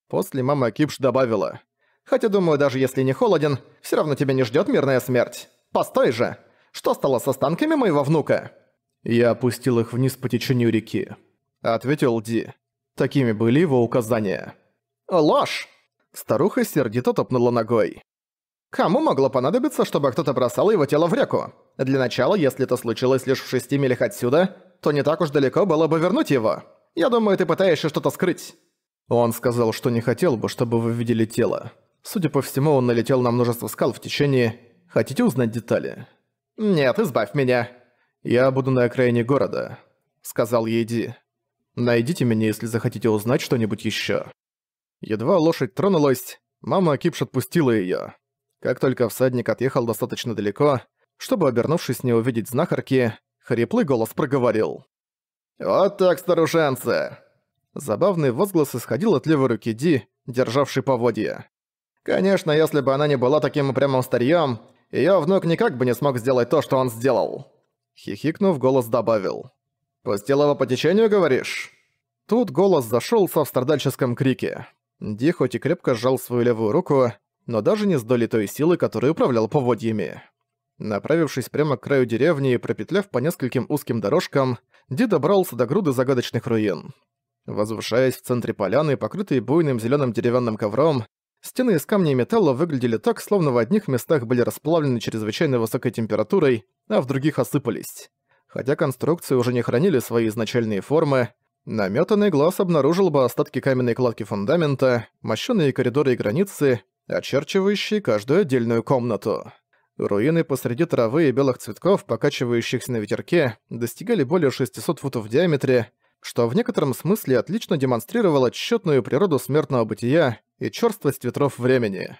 После мама Кипш добавила. Хотя, думаю, даже если не холоден, все равно тебя не ждет мирная смерть. Постой же! Что стало с останками моего внука?» «Я опустил их вниз по течению реки», — ответил Ди. Такими были его указания. «Ложь!» Старуха сердито топнула ногой. Кому могло понадобиться, чтобы кто-то бросал его тело в реку? Для начала, если это случилось лишь в шести милях отсюда, то не так уж далеко было бы вернуть его. Я думаю, ты пытаешься что-то скрыть». Он сказал, что не хотел бы, чтобы вы видели тело. Судя по всему, он налетел на множество скал в течение... Хотите узнать детали? «Нет, избавь меня». «Я буду на окраине города», — сказал Еди. Найдите меня, если захотите узнать что-нибудь еще. Едва лошадь тронулась, мама Кипш отпустила ее. Как только всадник отъехал достаточно далеко, чтобы, обернувшись, не увидеть знахарки, хриплый голос проговорил. «Вот так, старушенцы!» Забавный возглас исходил от левой руки Ди, державшей поводья. «Конечно, если бы она не была таким упрямым старьём, её внук никак бы не смог сделать то, что он сделал!» Хихикнув, голос добавил. «Пустилова по течению, говоришь?» Тут голос зашёл в страдальческом крике. Ди хоть и крепко сжал свою левую руку, но даже не с долей той силы, которой управлял поводьями. Направившись прямо к краю деревни и пропетляв по нескольким узким дорожкам, Ди добрался до груды загадочных руин. Возвышаясь в центре поляны, покрытой буйным зелёным деревянным ковром, стены из камня и металла выглядели так, словно в одних местах были расплавлены чрезвычайно высокой температурой, а в других осыпались. Хотя конструкции уже не хранили свои изначальные формы, наметанный глаз обнаружил бы остатки каменной кладки фундамента, мощенные коридоры и границы, очерчивающие каждую отдельную комнату. Руины посреди травы и белых цветков, покачивающихся на ветерке, достигали более 600 футов в диаметре, что в некотором смысле отлично демонстрировало тщетную природу смертного бытия и черствость ветров времени.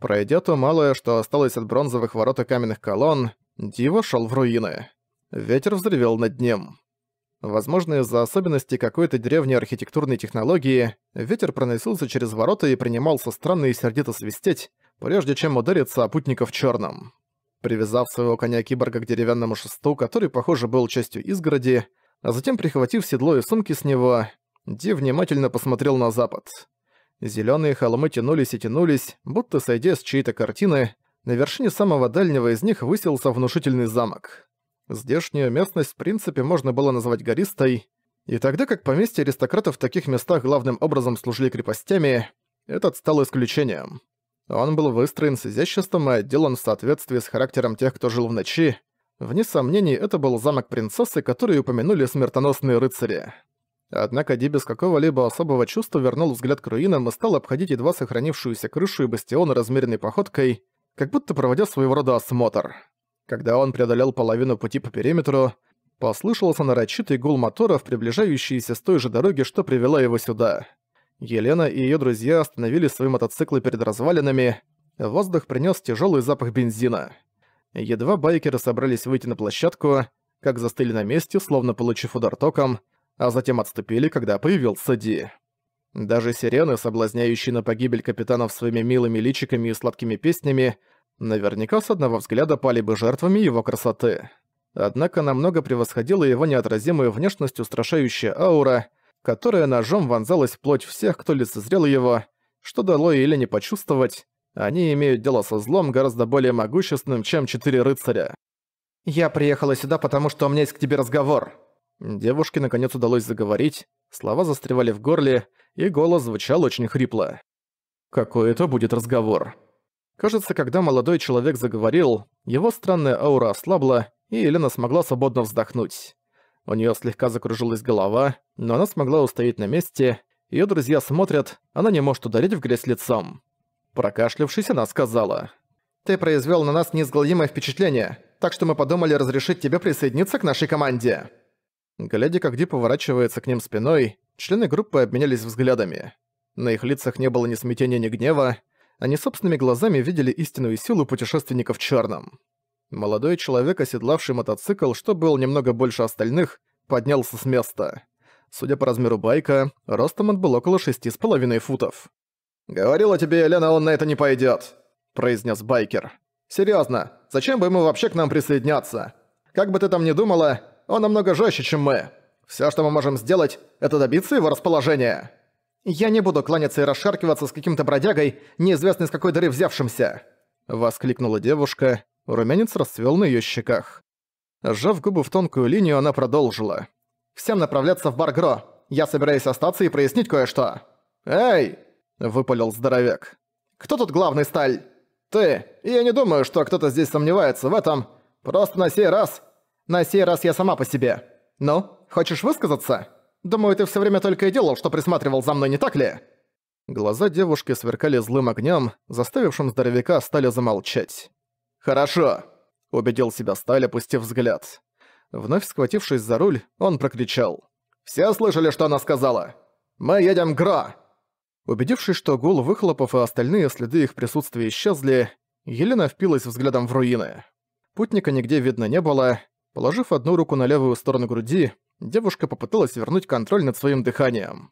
Пройдя то малое, что осталось от бронзовых ворот и каменных колонн, диво шел в руины. Ветер взревел над ним. Возможно, из-за особенностей какой-то древней архитектурной технологии, ветер проносился через ворота и принимался странно и сердито свистеть, прежде чем удариться о путников черном. Привязав своего коня-киборга к деревянному шесту, который, похоже, был частью изгороди, а затем, прихватив седло и сумки с него, Ди внимательно посмотрел на запад. Зеленые холмы тянулись и тянулись, будто сойдя с чьей-то картины, на вершине самого дальнего из них высился внушительный замок. Здешнюю местность в принципе можно было назвать гористой, и тогда как поместья аристократов в таких местах главным образом служили крепостями, этот стал исключением. Он был выстроен с изяществом и отделан в соответствии с характером тех, кто жил в ночи. Вне сомнений, это был замок принцессы, который упомянули смертоносные рыцари. Однако Ди без какого-либо особого чувства вернул взгляд к руинам и стал обходить едва сохранившуюся крышу и бастион размеренной походкой, как будто проводя своего рода осмотр. Когда он преодолел половину пути по периметру, послышался нарочитый гул моторов, приближающийся с той же дороги, что привела его сюда. Елена и ее друзья остановили свои мотоциклы перед развалинами, воздух принес тяжелый запах бензина. Едва байкеры собрались выйти на площадку, как застыли на месте, словно получив удар током, а затем отступили, когда появился Ди. Даже сирены, соблазняющие на погибель капитанов своими милыми личиками и сладкими песнями, наверняка с одного взгляда пали бы жертвами его красоты. Однако намного превосходила его неотразимую внешность устрашающая аура, которая ножом вонзалась плоть всех, кто лицезрел его, что дало или не почувствовать, они имеют дело со злом гораздо более могущественным, чем четыре рыцаря. «Я приехала сюда, потому что у меня есть к тебе разговор». Девушке наконец удалось заговорить, слова застревали в горле, и голос звучал очень хрипло. «Какой это будет разговор?» Кажется, когда молодой человек заговорил, его странная аура ослабла, и Елена смогла свободно вздохнуть. У нее слегка закружилась голова, но она смогла устоять на месте. Ее друзья смотрят, она не может ударить в грязь лицом. Прокашлявшись, она сказала. «Ты произвел на нас неизгладимое впечатление, так что мы подумали разрешить тебе присоединиться к нашей команде». Глядя, как Ди поворачивается к ним спиной, члены группы обменялись взглядами. На их лицах не было ни смятения, ни гнева, они собственными глазами видели истинную силу путешественников в черном. Молодой человек, оседлавший мотоцикл, что был немного больше остальных, поднялся с места. Судя по размеру байка, ростом он был около шести с половиной футов. «Говорила тебе Елена, он на это не пойдет, произнес байкер. «Серьезно, зачем бы ему вообще к нам присоединяться? Как бы ты там ни думала, он намного жестче, чем мы. Все, что мы можем сделать, это добиться его расположения». «Я не буду кланяться и расшаркиваться с каким-то бродягой, неизвестно из какой дыры взявшимся!» Воскликнула девушка, румянец расцвел на ее щеках. Сжав губы в тонкую линию, она продолжила. «Всем направляться в Баргро. Я собираюсь остаться и прояснить кое-что». «Эй!» – выпалил здоровяк. «Кто тут главный, Сталь?» «Ты. И я не думаю, что кто-то здесь сомневается в этом. Просто на сей раз...» «На сей раз я сама по себе. Ну, хочешь высказаться?» Думаю, ты все время только и делал, что присматривал за мной, не так ли?» Глаза девушки сверкали злым огнем, заставившим здоровяка Сталя замолчать. «Хорошо!» — убедил себя Сталь, опустив взгляд. Вновь схватившись за руль, он прокричал. «Все слышали, что она сказала? Мы едем Гро!» Убедившись, что гул выхлопов и остальные следы их присутствия исчезли, Елена впилась взглядом в руины. Путника нигде видно не было. Положив одну руку на левую сторону груди, девушка попыталась вернуть контроль над своим дыханием.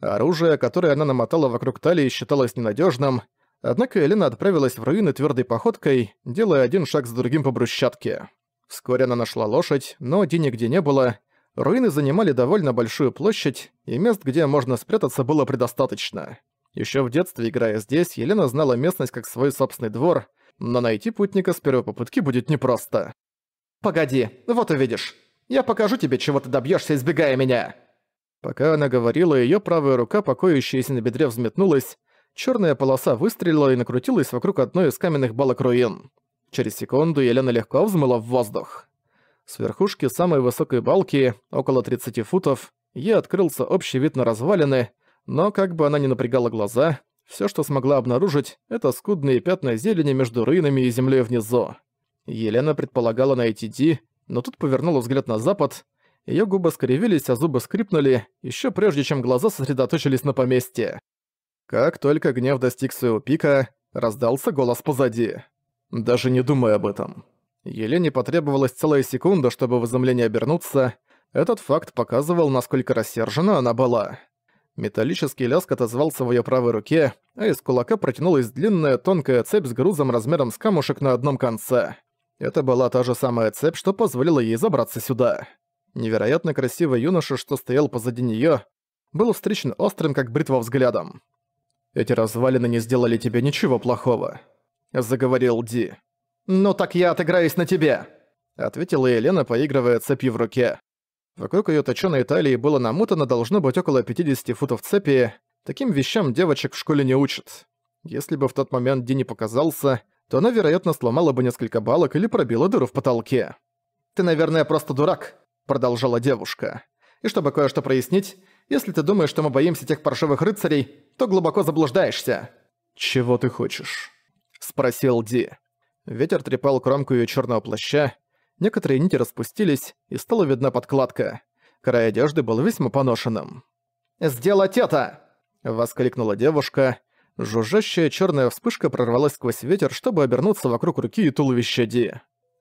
Оружие, которое она намотала вокруг талии, считалось ненадежным, однако Элена отправилась в руины твердой походкой, делая один шаг за другим по брусчатке. Вскоре она нашла лошадь, но денег-где не было. Руины занимали довольно большую площадь, и мест, где можно спрятаться, было предостаточно. Еще в детстве, играя здесь, Елена знала местность как свой собственный двор, но найти путника с первой попытки будет непросто. «Погоди, вот увидишь!» Я покажу тебе, чего ты добьешься, избегая меня!» Пока она говорила, ее правая рука, покоящаяся на бедре, взметнулась. Черная полоса выстрелила и накрутилась вокруг одной из каменных балок руин. Через секунду Елена легко взмыла в воздух. С верхушки самой высокой балки, около 30 футов, ей открылся общий вид на развалины, но как бы она ни напрягала глаза, все, что смогла обнаружить, это скудные пятна зелени между руинами и землей внизу. Елена предполагала найти Ди но тут повернула взгляд на запад. Её губы скривились, а зубы скрипнули, ещё прежде чем глаза сосредоточились на поместье. Как только гнев достиг своего пика, раздался голос позади. «Даже не думай об этом». Елене потребовалась целая секунда, чтобы в изумлении обернуться. Этот факт показывал, насколько рассержена она была. Металлический лязг отозвался в её правой руке, а из кулака протянулась длинная тонкая цепь с грузом размером с камушек на одном конце. Это была та же самая цепь, что позволила ей забраться сюда. Невероятно красивый юноша, что стоял позади неё, был встречен острым, как бритва, взглядом. «Эти развалины не сделали тебе ничего плохого», — заговорил Ди. «Ну так я отыграюсь на тебе», — ответила Елена, поигрывая цепью в руке. Вокруг её точёной талии было намутано, должно быть около 50 футов цепи. Таким вещам девочек в школе не учат. Если бы в тот момент Ди не показался, то она, вероятно, сломала бы несколько балок или пробила дыру в потолке. «Ты, наверное, просто дурак», — продолжала девушка. «И чтобы кое-что прояснить, если ты думаешь, что мы боимся тех паршивых рыцарей, то глубоко заблуждаешься». «Чего ты хочешь?» — спросил Ди. Ветер трепал кромку ее черного плаща, некоторые нити распустились, и стала видна подкладка. Край одежды был весьма поношенным. «Сделать это!» — воскликнула девушка, Жужжащая черная вспышка прорвалась сквозь ветер, чтобы обернуться вокруг руки и туловища Ди.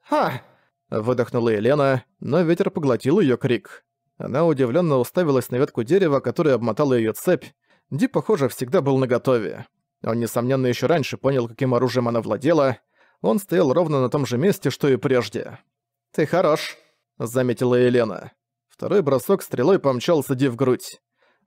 «Ха!» – выдохнула Елена, но ветер поглотил ее крик. Она удивленно уставилась на ветку дерева, которая обмотала ее цепь. Ди, похоже, всегда был наготове. Он, несомненно, еще раньше понял, каким оружием она владела. Он стоял ровно на том же месте, что и прежде. «Ты хорош», — заметила Елена. Второй бросок стрелой помчался Ди в грудь.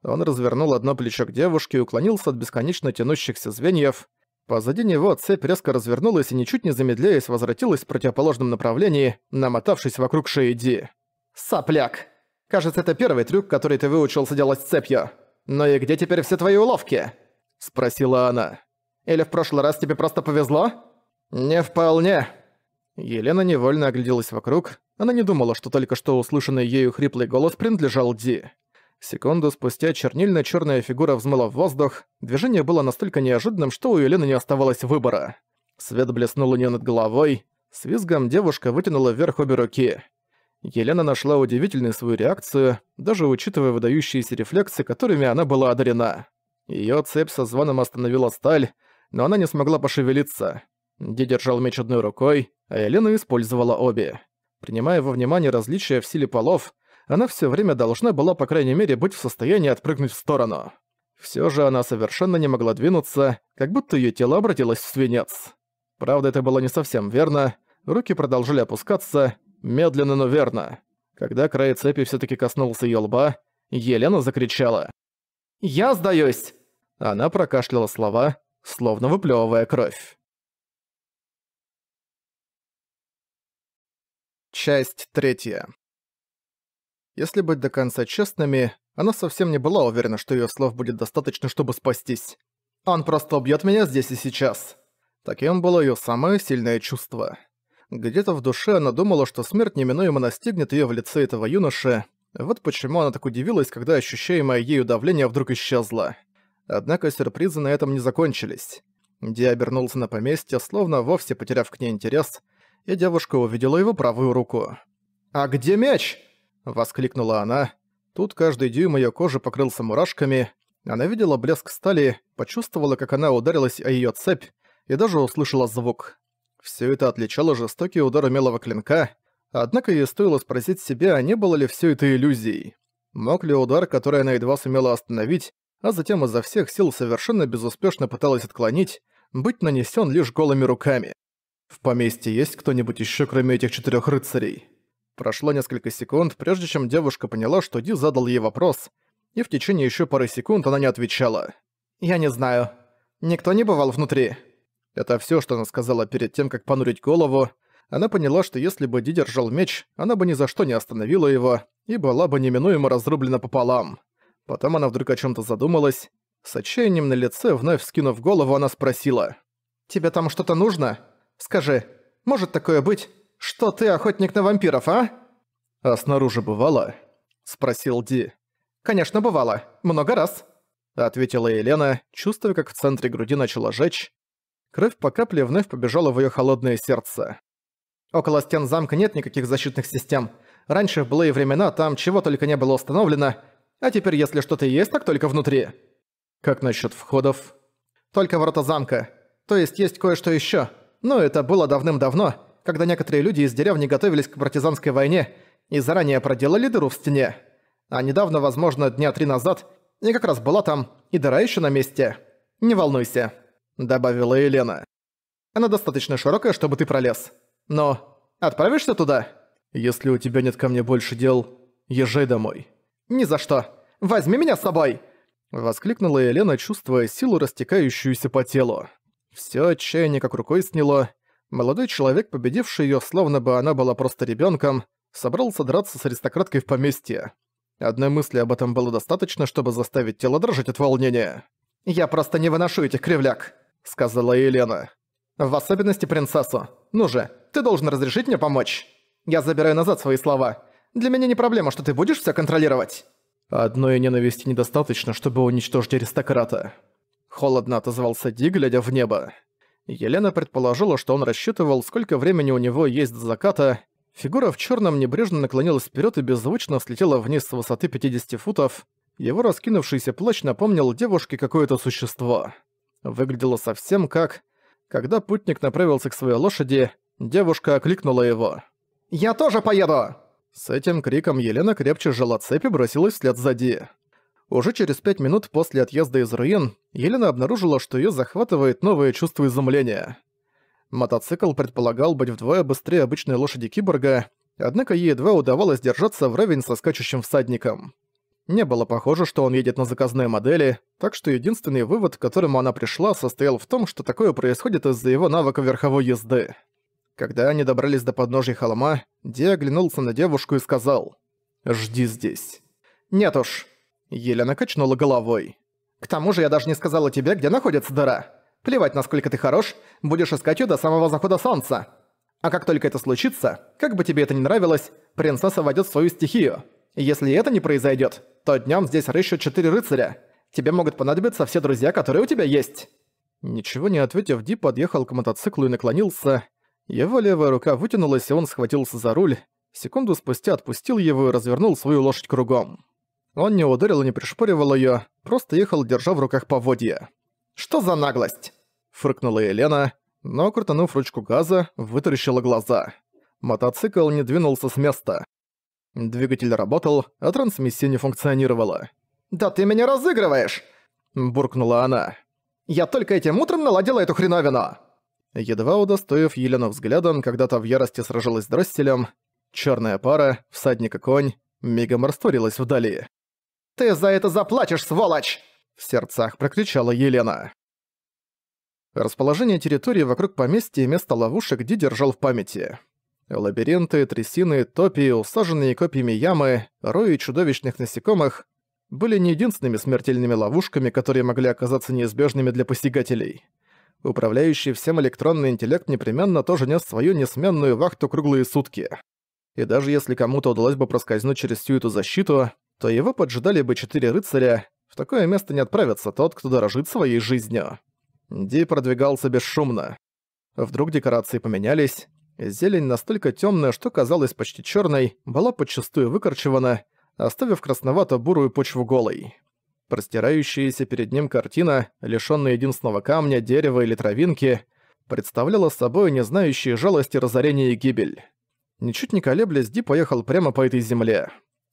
Он развернул одно плечо к девушке и уклонился от бесконечно тянущихся звеньев. Позади него цепь резко развернулась и, ничуть не замедляясь, возвратилась в противоположном направлении, намотавшись вокруг шеи Ди. «Сопляк! Кажется, это первый трюк, который ты выучился делать с цепью. Но ну и где теперь все твои уловки?» – спросила она. «Или в прошлый раз тебе просто повезло?» «Не вполне». Елена невольно огляделась вокруг. Она не думала, что только что услышанный ею хриплый голос принадлежал Ди. Секунду спустя чернильно-черная фигура взмыла в воздух. Движение было настолько неожиданным, что у Елены не оставалось выбора. Свет блеснул у нее над головой. С визгом девушка вытянула вверх обе руки. Елена нашла удивительную свою реакцию, даже учитывая выдающиеся рефлексы, которыми она была одарена. Ее цепь со звоном остановила сталь, но она не смогла пошевелиться. Ди держал меч одной рукой, а Елена использовала обе. Принимая во внимание различия в силе полов, она все время должна была, по крайней мере, быть в состоянии отпрыгнуть в сторону. Все же она совершенно не могла двинуться, как будто ее тело обратилось в свинец. Правда, это было не совсем верно. Руки продолжили опускаться, медленно, но верно. Когда край цепи все таки коснулся ее лба, Елена закричала. «Я сдаюсь!» Она прокашляла слова, словно выплевывая кровь. Часть третья. Если быть до конца честными, она совсем не была уверена, что её слов будет достаточно, чтобы спастись. «Он просто убьёт меня здесь и сейчас». Таким было её самое сильное чувство. Где-то в душе она думала, что смерть неминуемо настигнет её в лице этого юноши. Вот почему она так удивилась, когда ощущаемое ею давление вдруг исчезло. Однако сюрпризы на этом не закончились. Ди обернулся на поместье, словно вовсе потеряв к ней интерес, и девушка увидела его правую руку. «А где мяч? Воскликнула она. Тут каждый дюйм ее кожи покрылся мурашками. Она видела блеск стали, почувствовала, как она ударилась о ее цепь, и даже услышала звук. Все это отличало жестокий удар умелого клинка, однако ей стоило спросить себя, не было ли все это иллюзией. Мог ли удар, который она едва сумела остановить, а затем изо всех сил совершенно безуспешно пыталась отклонить, быть нанесен лишь голыми руками? В поместье есть кто-нибудь еще, кроме этих четырех рыцарей? Прошло несколько секунд, прежде чем девушка поняла, что Ди задал ей вопрос, и в течение еще пары секунд она не отвечала. «Я не знаю. Никто не бывал внутри». Это все, что она сказала перед тем, как понурить голову. Она поняла, что если бы Ди держал меч, она бы ни за что не остановила его и была бы неминуемо разрублена пополам. Потом она вдруг о чем то задумалась. С отчаянием на лице, вновь скинув голову, она спросила. «Тебе там что-то нужно? Скажи, может такое быть, что ты охотник на вампиров, а?» «А снаружи бывало?» – спросил Ди. «Конечно, бывало. Много раз», – ответила Елена, чувствуя, как в центре груди начала жечь. Кровь по капле вновь побежала в ее холодное сердце. «Около стен замка нет никаких защитных систем. Раньше, в былые времена, там чего только не было установлено, а теперь, если что-то есть, так только внутри». «Как насчет входов?» «Только ворота замка. То есть есть кое-что еще. Но это было давным-давно» когда некоторые люди из деревни готовились к партизанской войне и заранее проделали дыру в стене. А недавно, возможно, дня три назад, я как раз была там, и дыра еще на месте. Не волнуйся», — добавила Елена. «Она достаточно широкая, чтобы ты пролез. Но отправишься туда?» «Если у тебя нет ко мне больше дел, езжай домой». «Ни за что! Возьми меня с собой!» Воскликнула Елена, чувствуя силу, растекающуюся по телу. Всё отчаяние как рукой сняло, Молодой человек, победивший ее, словно бы она была просто ребенком, собрался драться с аристократкой в поместье. Одной мысли об этом было достаточно, чтобы заставить тело дрожать от волнения. «Я просто не выношу этих кривляк», — сказала Елена. «В особенности принцессу. Ну же, ты должен разрешить мне помочь. Я забираю назад свои слова. Для меня не проблема, что ты будешь все контролировать». «Одной ненависти недостаточно, чтобы уничтожить аристократа», — холодно отозвался Ди, глядя в небо. Елена предположила, что он рассчитывал, сколько времени у него есть до заката. Фигура в черном небрежно наклонилась вперед и беззвучно слетела вниз с высоты 50 футов. Его раскинувшийся плащ напомнил девушке какое-то существо. Выглядело совсем как... Когда путник направился к своей лошади, девушка окликнула его. «Я тоже поеду!» С этим криком Елена крепче сжала цепи и бросилась вслед за уже через пять минут после отъезда из руин Елена обнаружила, что ее захватывает новое чувство изумления. Мотоцикл предполагал быть вдвое быстрее обычной лошади киборга, однако ей едва удавалось держаться вровень со скачущим всадником. Не было похоже, что он едет на заказной модели, так что единственный вывод, к которому она пришла, состоял в том, что такое происходит из-за его навыка верховой езды. Когда они добрались до подножия холма, Ди оглянулся на девушку и сказал «Жди здесь». «Нет уж, Елена качнула головой. «К тому же я даже не сказала тебе, где находится дыра. Плевать, насколько ты хорош, будешь искать ее до самого захода солнца. А как только это случится, как бы тебе это ни нравилось, принцесса войдет в свою стихию. Если это не произойдёт, то днём здесь рыщут четыре рыцаря. Тебе могут понадобиться все друзья, которые у тебя есть». Ничего не ответив, Ди подъехал к мотоциклу и наклонился. Его левая рука вытянулась, и он схватился за руль. Секунду спустя отпустил его и развернул свою лошадь кругом. Он не ударил и не пришпоривал её, просто ехал, держа в руках поводья. «Что за наглость?» – фыркнула Елена, но, крутанув ручку газа, вытаращила глаза. Мотоцикл не двинулся с места. Двигатель работал, а трансмиссия не функционировала. «Да ты меня разыгрываешь!» – буркнула она. «Я только этим утром наладила эту хреновину!» Едва удостоив Елену взглядом, когда-то в ярости сражалась с дросселем, черная пара, всадник и конь, мигом растворилась вдали. «Ты за это заплатишь, сволочь!» В сердцах прокричала Елена. Расположение территории вокруг поместья и место ловушек Ди держал в памяти. Лабиринты, трясины, топи, усаженные копьями ямы, рои чудовищных насекомых были не единственными смертельными ловушками, которые могли оказаться неизбежными для постигателей. Управляющий всем электронный интеллект непременно тоже нес свою несменную вахту круглые сутки. И даже если кому-то удалось бы проскользнуть через всю эту защиту, то его поджидали бы четыре рыцаря, в такое место не отправится тот, кто дорожит своей жизнью. Ди продвигался бесшумно. Вдруг декорации поменялись, зелень настолько темная, что казалась почти черной, была подчастую выкорчевана, оставив красновато-бурую почву голой. Простирающаяся перед ним картина, лишённая единственного камня, дерева или травинки, представляла собой не знающие жалости разорения и гибель. Ничуть не колеблясь, Ди поехал прямо по этой земле.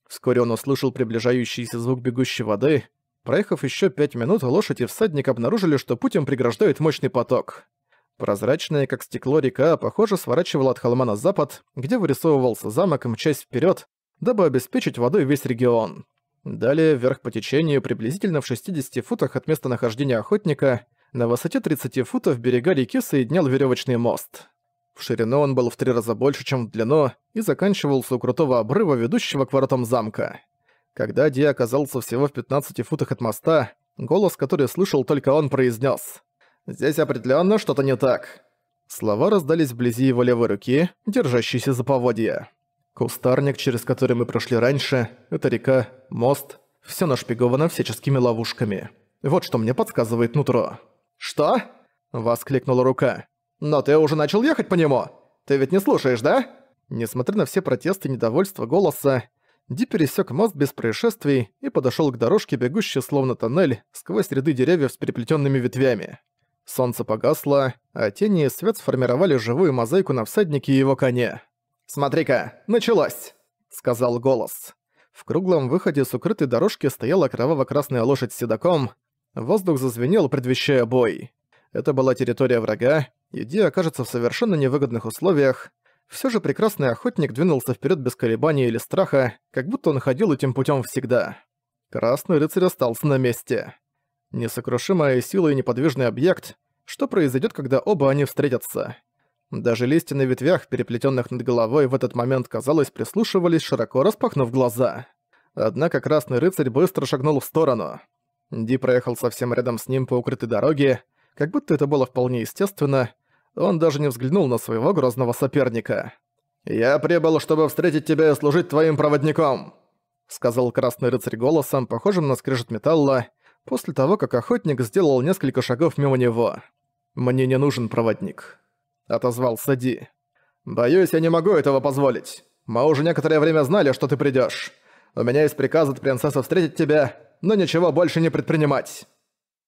Вскоре он услышал приближающийся звук бегущей воды. Проехав еще пять минут, лошадь и всадник обнаружили, что путем преграждает мощный поток. Прозрачная, как стекло, река, похоже, сворачивала от холма на запад, где вырисовывался замок, мчась вперед, дабы обеспечить водой весь регион. Далее, вверх по течению, приблизительно в 60 футах от места нахождения охотника, на высоте 30 футов берега реки соединял веревочный мост. В ширину он был в три раза больше, чем в длину, и заканчивался у крутого обрыва, ведущего к воротам замка. Когда Ди оказался всего в 15 футах от моста, голос, который слышал только он, произнес: «Здесь определенно что-то не так». Слова раздались вблизи его левой руки, держащейся за поводья. Кустарник, через который мы прошли раньше, это река, мост, все нашпиговано всяческими ловушками. Вот что мне подсказывает нутро. «Что?» — воскликнула рука. Но ты уже начал ехать по нему. Ты ведь не слушаешь, да? Несмотря на все протесты и недовольство голоса, Ди пересек мост без происшествий и подошел к дорожке, бегущей словно тоннель, сквозь ряды деревьев с переплетенными ветвями. Солнце погасло, а тени и свет сформировали живую мозаику на всаднике и его коне. «Смотри-ка, началось!» — сказал голос. В круглом выходе с укрытой дорожки стояла кроваво-красная лошадь с седаком. Воздух зазвенел, предвещая бой. Это была территория врага, Иди окажется в совершенно невыгодных условиях. Все же прекрасный охотник двинулся вперед без колебаний или страха, как будто он ходил этим путем всегда. Красный рыцарь остался на месте. Несокрушимая сила и неподвижный объект, что произойдет, когда оба они встретятся. Даже листья на ветвях, переплетенных над головой, в этот момент, казалось, прислушивались, широко распахнув глаза. Однако Красный Рыцарь быстро шагнул в сторону. Ди проехал совсем рядом с ним по укрытой дороге, как будто это было вполне естественно, он даже не взглянул на своего грозного соперника. «Я прибыл, чтобы встретить тебя и служить твоим проводником», сказал Красный Рыцарь голосом, похожим на скрежет металла, после того, как охотник сделал несколько шагов мимо него. «Мне не нужен проводник», — отозвался Ди. «Боюсь, я не могу этого позволить. Мы уже некоторое время знали, что ты придёшь. У меня есть приказ от принцессы встретить тебя, но ничего больше не предпринимать».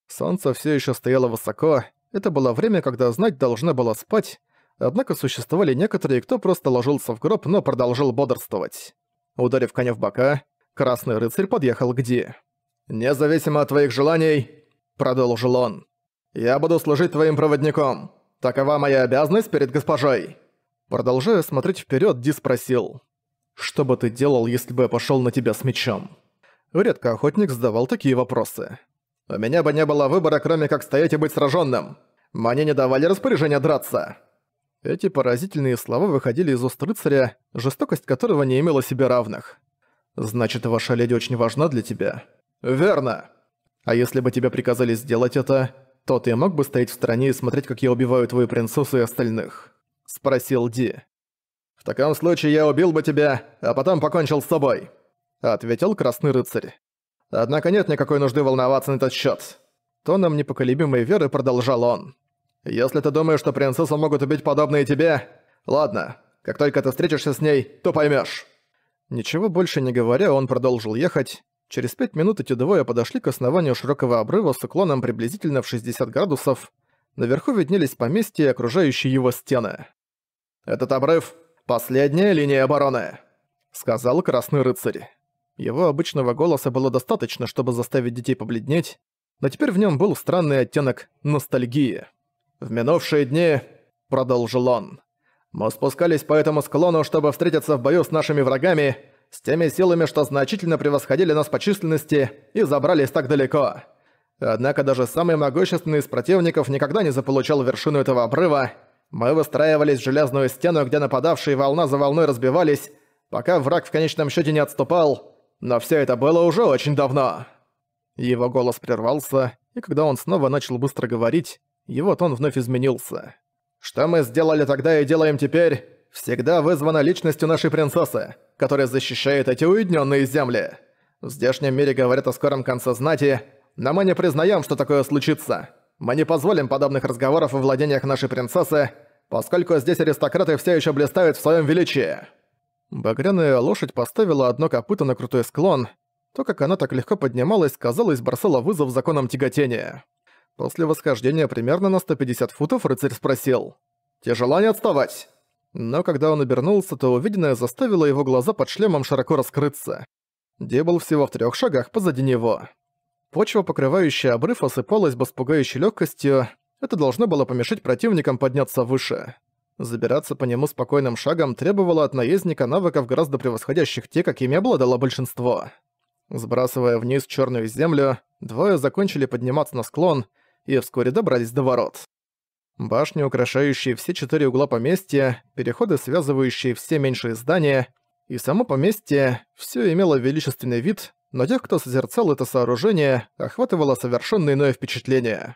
Солнце все еще стояло высоко, это было время, когда знать должна была спать, однако существовали некоторые, кто просто ложился в гроб, но продолжил бодрствовать. Ударив коня в бока, красный рыцарь подъехал к Ди. «Независимо от твоих желаний», — продолжил он, — «я буду служить твоим проводником. Такова моя обязанность перед госпожой». Продолжая смотреть вперед, Ди спросил. «Что бы ты делал, если бы я пошёл на тебя с мечом?» Редко охотник задавал такие вопросы. У меня бы не было выбора, кроме как стоять и быть сраженным. Мне не давали распоряжения драться». Эти поразительные слова выходили из уст рыцаря, жестокость которого не имела себе равных. «Значит, ваша леди очень важна для тебя?» «Верно. А если бы тебе приказали сделать это, то ты мог бы стоять в стороне и смотреть, как я убиваю твою принцессу и остальных?» – спросил Ди. «В таком случае я убил бы тебя, а потом покончил с собой», – ответил Красный Рыцарь. Однако нет никакой нужды волноваться на этот счет. Тоном непоколебимой веры продолжал он. «Если ты думаешь, что принцессу могут убить подобные тебе, ладно, как только ты встретишься с ней, то поймешь. Ничего больше не говоря, он продолжил ехать. Через пять минут эти двое подошли к основанию широкого обрыва с уклоном приблизительно в 60 градусов. Наверху виднелись поместья и окружающие его стены. «Этот обрыв — последняя линия обороны», — сказал Красный Рыцарь. Его обычного голоса было достаточно, чтобы заставить детей побледнеть, но теперь в нем был странный оттенок ностальгии. «В минувшие дни», — продолжил он, — «мы спускались по этому склону, чтобы встретиться в бою с нашими врагами, с теми силами, что значительно превосходили нас по численности и забрались так далеко. Однако даже самый могущественный из противников никогда не заполучал вершину этого обрыва. Мы выстраивались в железную стену, где нападавшие волна за волной разбивались, пока враг в конечном счете не отступал». Но все это было уже очень давно!» Его голос прервался, и когда он снова начал быстро говорить, его тон вновь изменился. «Что мы сделали тогда и делаем теперь, всегда вызвано личностью нашей принцессы, которая защищает эти уединенные земли. В здешнем мире говорят о скором конце знати, но мы не признаем, что такое случится. Мы не позволим подобных разговоров о владениях нашей принцессы, поскольку здесь аристократы все еще блистают в своем величии». Багряная лошадь поставила одно копыто на крутой склон. То, как она так легко поднималась, казалось, бросала вызов законам тяготения. После восхождения примерно на 150 футов рыцарь спросил. «Тяжело не отставать!» Но когда он обернулся, то увиденное заставило его глаза под шлемом широко раскрыться. Ди всего в трех шагах позади него. Почва, покрывающая обрыв, осыпалась бы с пугающей легкостью. Это должно было помешать противникам подняться выше. Забираться по нему спокойным шагом требовало от наездника навыков гораздо превосходящих те, какими обладало большинство. Сбрасывая вниз черную землю, двое закончили подниматься на склон и вскоре добрались до ворот. Башни, украшающие все четыре угла поместья, переходы, связывающие все меньшие здания, и само поместье – все имело величественный вид, но тех, кто созерцал это сооружение, охватывало совершенно иное впечатление.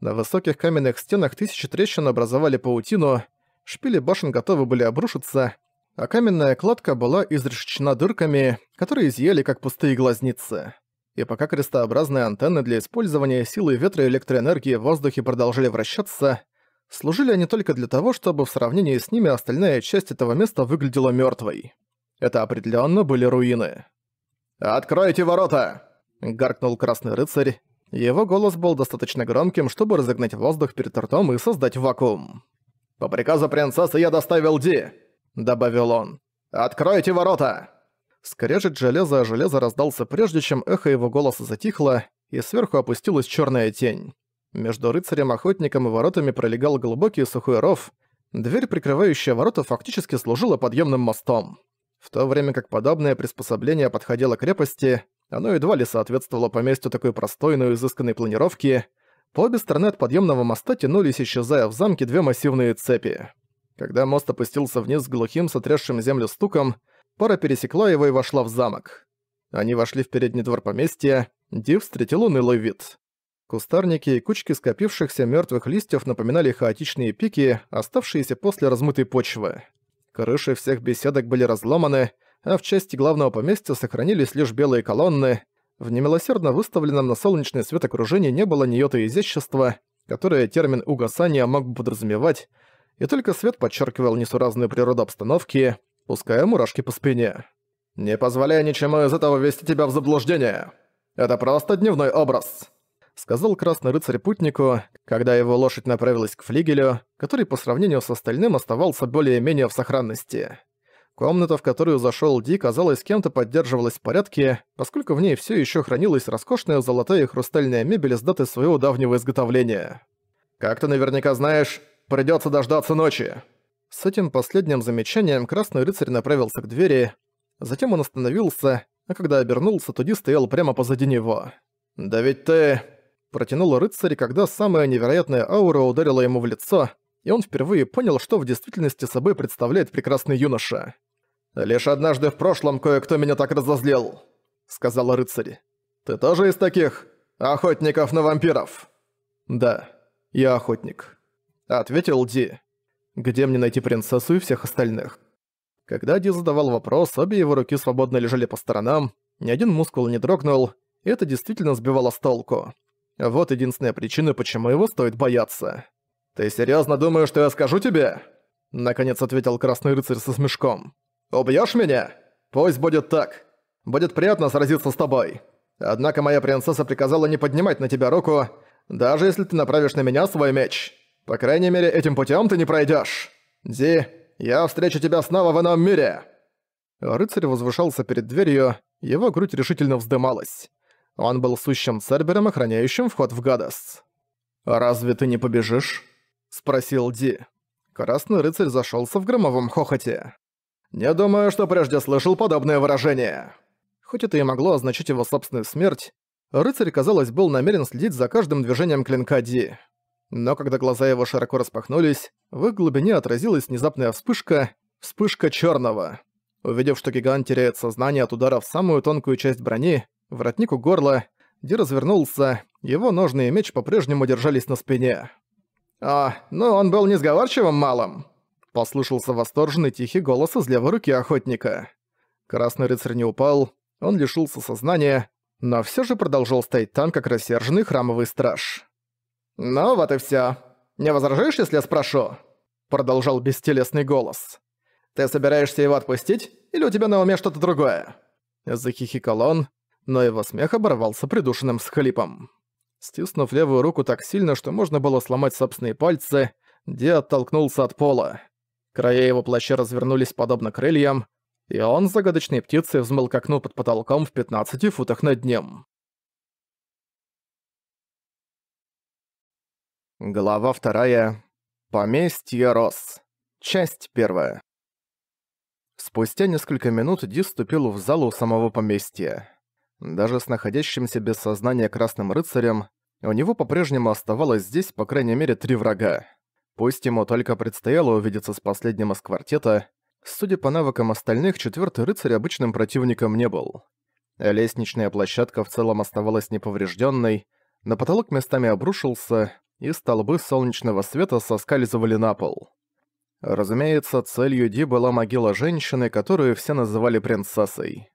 На высоких каменных стенах тысячи трещин образовали паутину – шпили башен готовы были обрушиться, а каменная кладка была изрешечена дырками, которые изъяли как пустые глазницы. И пока крестообразные антенны для использования силы ветра и электроэнергии в воздухе продолжали вращаться, служили они только для того, чтобы в сравнении с ними остальная часть этого места выглядела мертвой. Это определенно были руины. «Откройте ворота!» — гаркнул Красный Рыцарь. Его голос был достаточно громким, чтобы разогнать воздух перед ртом и создать вакуум. «По приказу принцессы я доставил Ди», — добавил он. «Откройте ворота!» Скрежет железо о железо раздался прежде, чем эхо его голоса затихло, и сверху опустилась черная тень. Между рыцарем-охотником и воротами пролегал глубокий сухой ров, дверь, прикрывающая ворота, фактически служила подъемным мостом. В то время как подобное приспособление подходило к крепости, оно едва ли соответствовало поместью такой простой, но изысканной планировки — по обе стороны от подъемного моста тянулись, исчезая в замке, две массивные цепи. Когда мост опустился вниз с глухим, сотрясшим землю стуком, пара пересекла его и вошла в замок. Они вошли в передний двор поместья, Див встретил унылый вид. Кустарники и кучки скопившихся мертвых листьев напоминали хаотичные пики, оставшиеся после размытой почвы. Крыши всех беседок были разломаны, а в части главного поместья сохранились лишь белые колонны, в немилосердно выставленном на солнечный свет окружении не было ни йота изящества, которое термин «угасание» мог бы подразумевать, и только свет подчеркивал несуразную природу обстановки, пуская мурашки по спине. «Не позволяй ничему из этого ввести тебя в заблуждение! Это просто дневной образ!» Сказал красный рыцарь путнику, когда его лошадь направилась к флигелю, который по сравнению с остальным оставался более-менее в сохранности. Комната, в которую зашел Ди, казалось, кем-то поддерживалась в порядке, поскольку в ней все еще хранилась роскошная золотая и хрустальная мебель с даты своего давнего изготовления. «Как ты наверняка знаешь, придется дождаться ночи!» С этим последним замечанием Красный Рыцарь направился к двери, затем он остановился, а когда обернулся, то Ди стоял прямо позади него. «Да ведь ты...» Протянул рыцарь, когда самая невероятная аура ударила ему в лицо, и он впервые понял, что в действительности собой представляет прекрасный юноша. «Лишь однажды в прошлом кое-кто меня так разозлил», — сказал рыцарь. «Ты тоже из таких? Охотников на вампиров?» «Да, я охотник», — ответил Ди. «Где мне найти принцессу и всех остальных?» Когда Ди задавал вопрос, обе его руки свободно лежали по сторонам, ни один мускул не дрогнул, и это действительно сбивало с толку. Вот единственная причина, почему его стоит бояться. «Ты серьезно думаешь, что я скажу тебе?» Наконец ответил Красный Рыцарь со смешком. «Убьёшь меня? Пусть будет так. Будет приятно сразиться с тобой. Однако моя принцесса приказала не поднимать на тебя руку, даже если ты направишь на меня свой меч. По крайней мере, этим путём ты не пройдёшь. Ди, я встречу тебя снова в ином мире!» Рыцарь возвышался перед дверью, его грудь решительно вздымалась. Он был сущим цербером, охраняющим вход в Гадас. «Разве ты не побежишь?» – спросил Ди. Красный рыцарь зашелся в громовом хохоте. «Не думаю, что прежде слышал подобное выражение». Хоть это и могло означать его собственную смерть, рыцарь, казалось, был намерен следить за каждым движением клинка Ди. Но когда глаза его широко распахнулись, в их глубине отразилась внезапная вспышка, вспышка черного. Увидев, что гигант теряет сознание от удара в самую тонкую часть брони, воротнику горла, Ди развернулся, его ножны и меч по-прежнему держались на спине. «А, ну он был несговорчивым малым», Послышался восторженный тихий голос из левой руки охотника. Красный рыцарь не упал, он лишился сознания, но все же продолжал стоять там, как рассерженный храмовый страж. «Ну вот и все. Не возражаешь, если я спрошу?» Продолжал бестелесный голос. «Ты собираешься его отпустить, или у тебя на уме что-то другое?» Захихикал он, но его смех оборвался придушенным схлипом. Стиснув левую руку так сильно, что можно было сломать собственные пальцы, Ди оттолкнулся от пола. Края его плаща развернулись подобно крыльям, и он загадочной птицей взмыл к окну под потолком в 15 футах над ним. Глава вторая. Поместье Рос. Часть первая. Спустя несколько минут Ди ступил в залу самого поместья. Даже с находящимся без сознания Красным Рыцарем, у него по-прежнему оставалось здесь по крайней мере три врага. Пусть ему только предстояло увидеться с последним из квартета, судя по навыкам остальных, четвертый рыцарь обычным противником не был. Лестничная площадка в целом оставалась неповрежденной, на потолок местами обрушился, и столбы солнечного света соскальзывали на пол. Разумеется, целью Ди была могила женщины, которую все называли принцессой.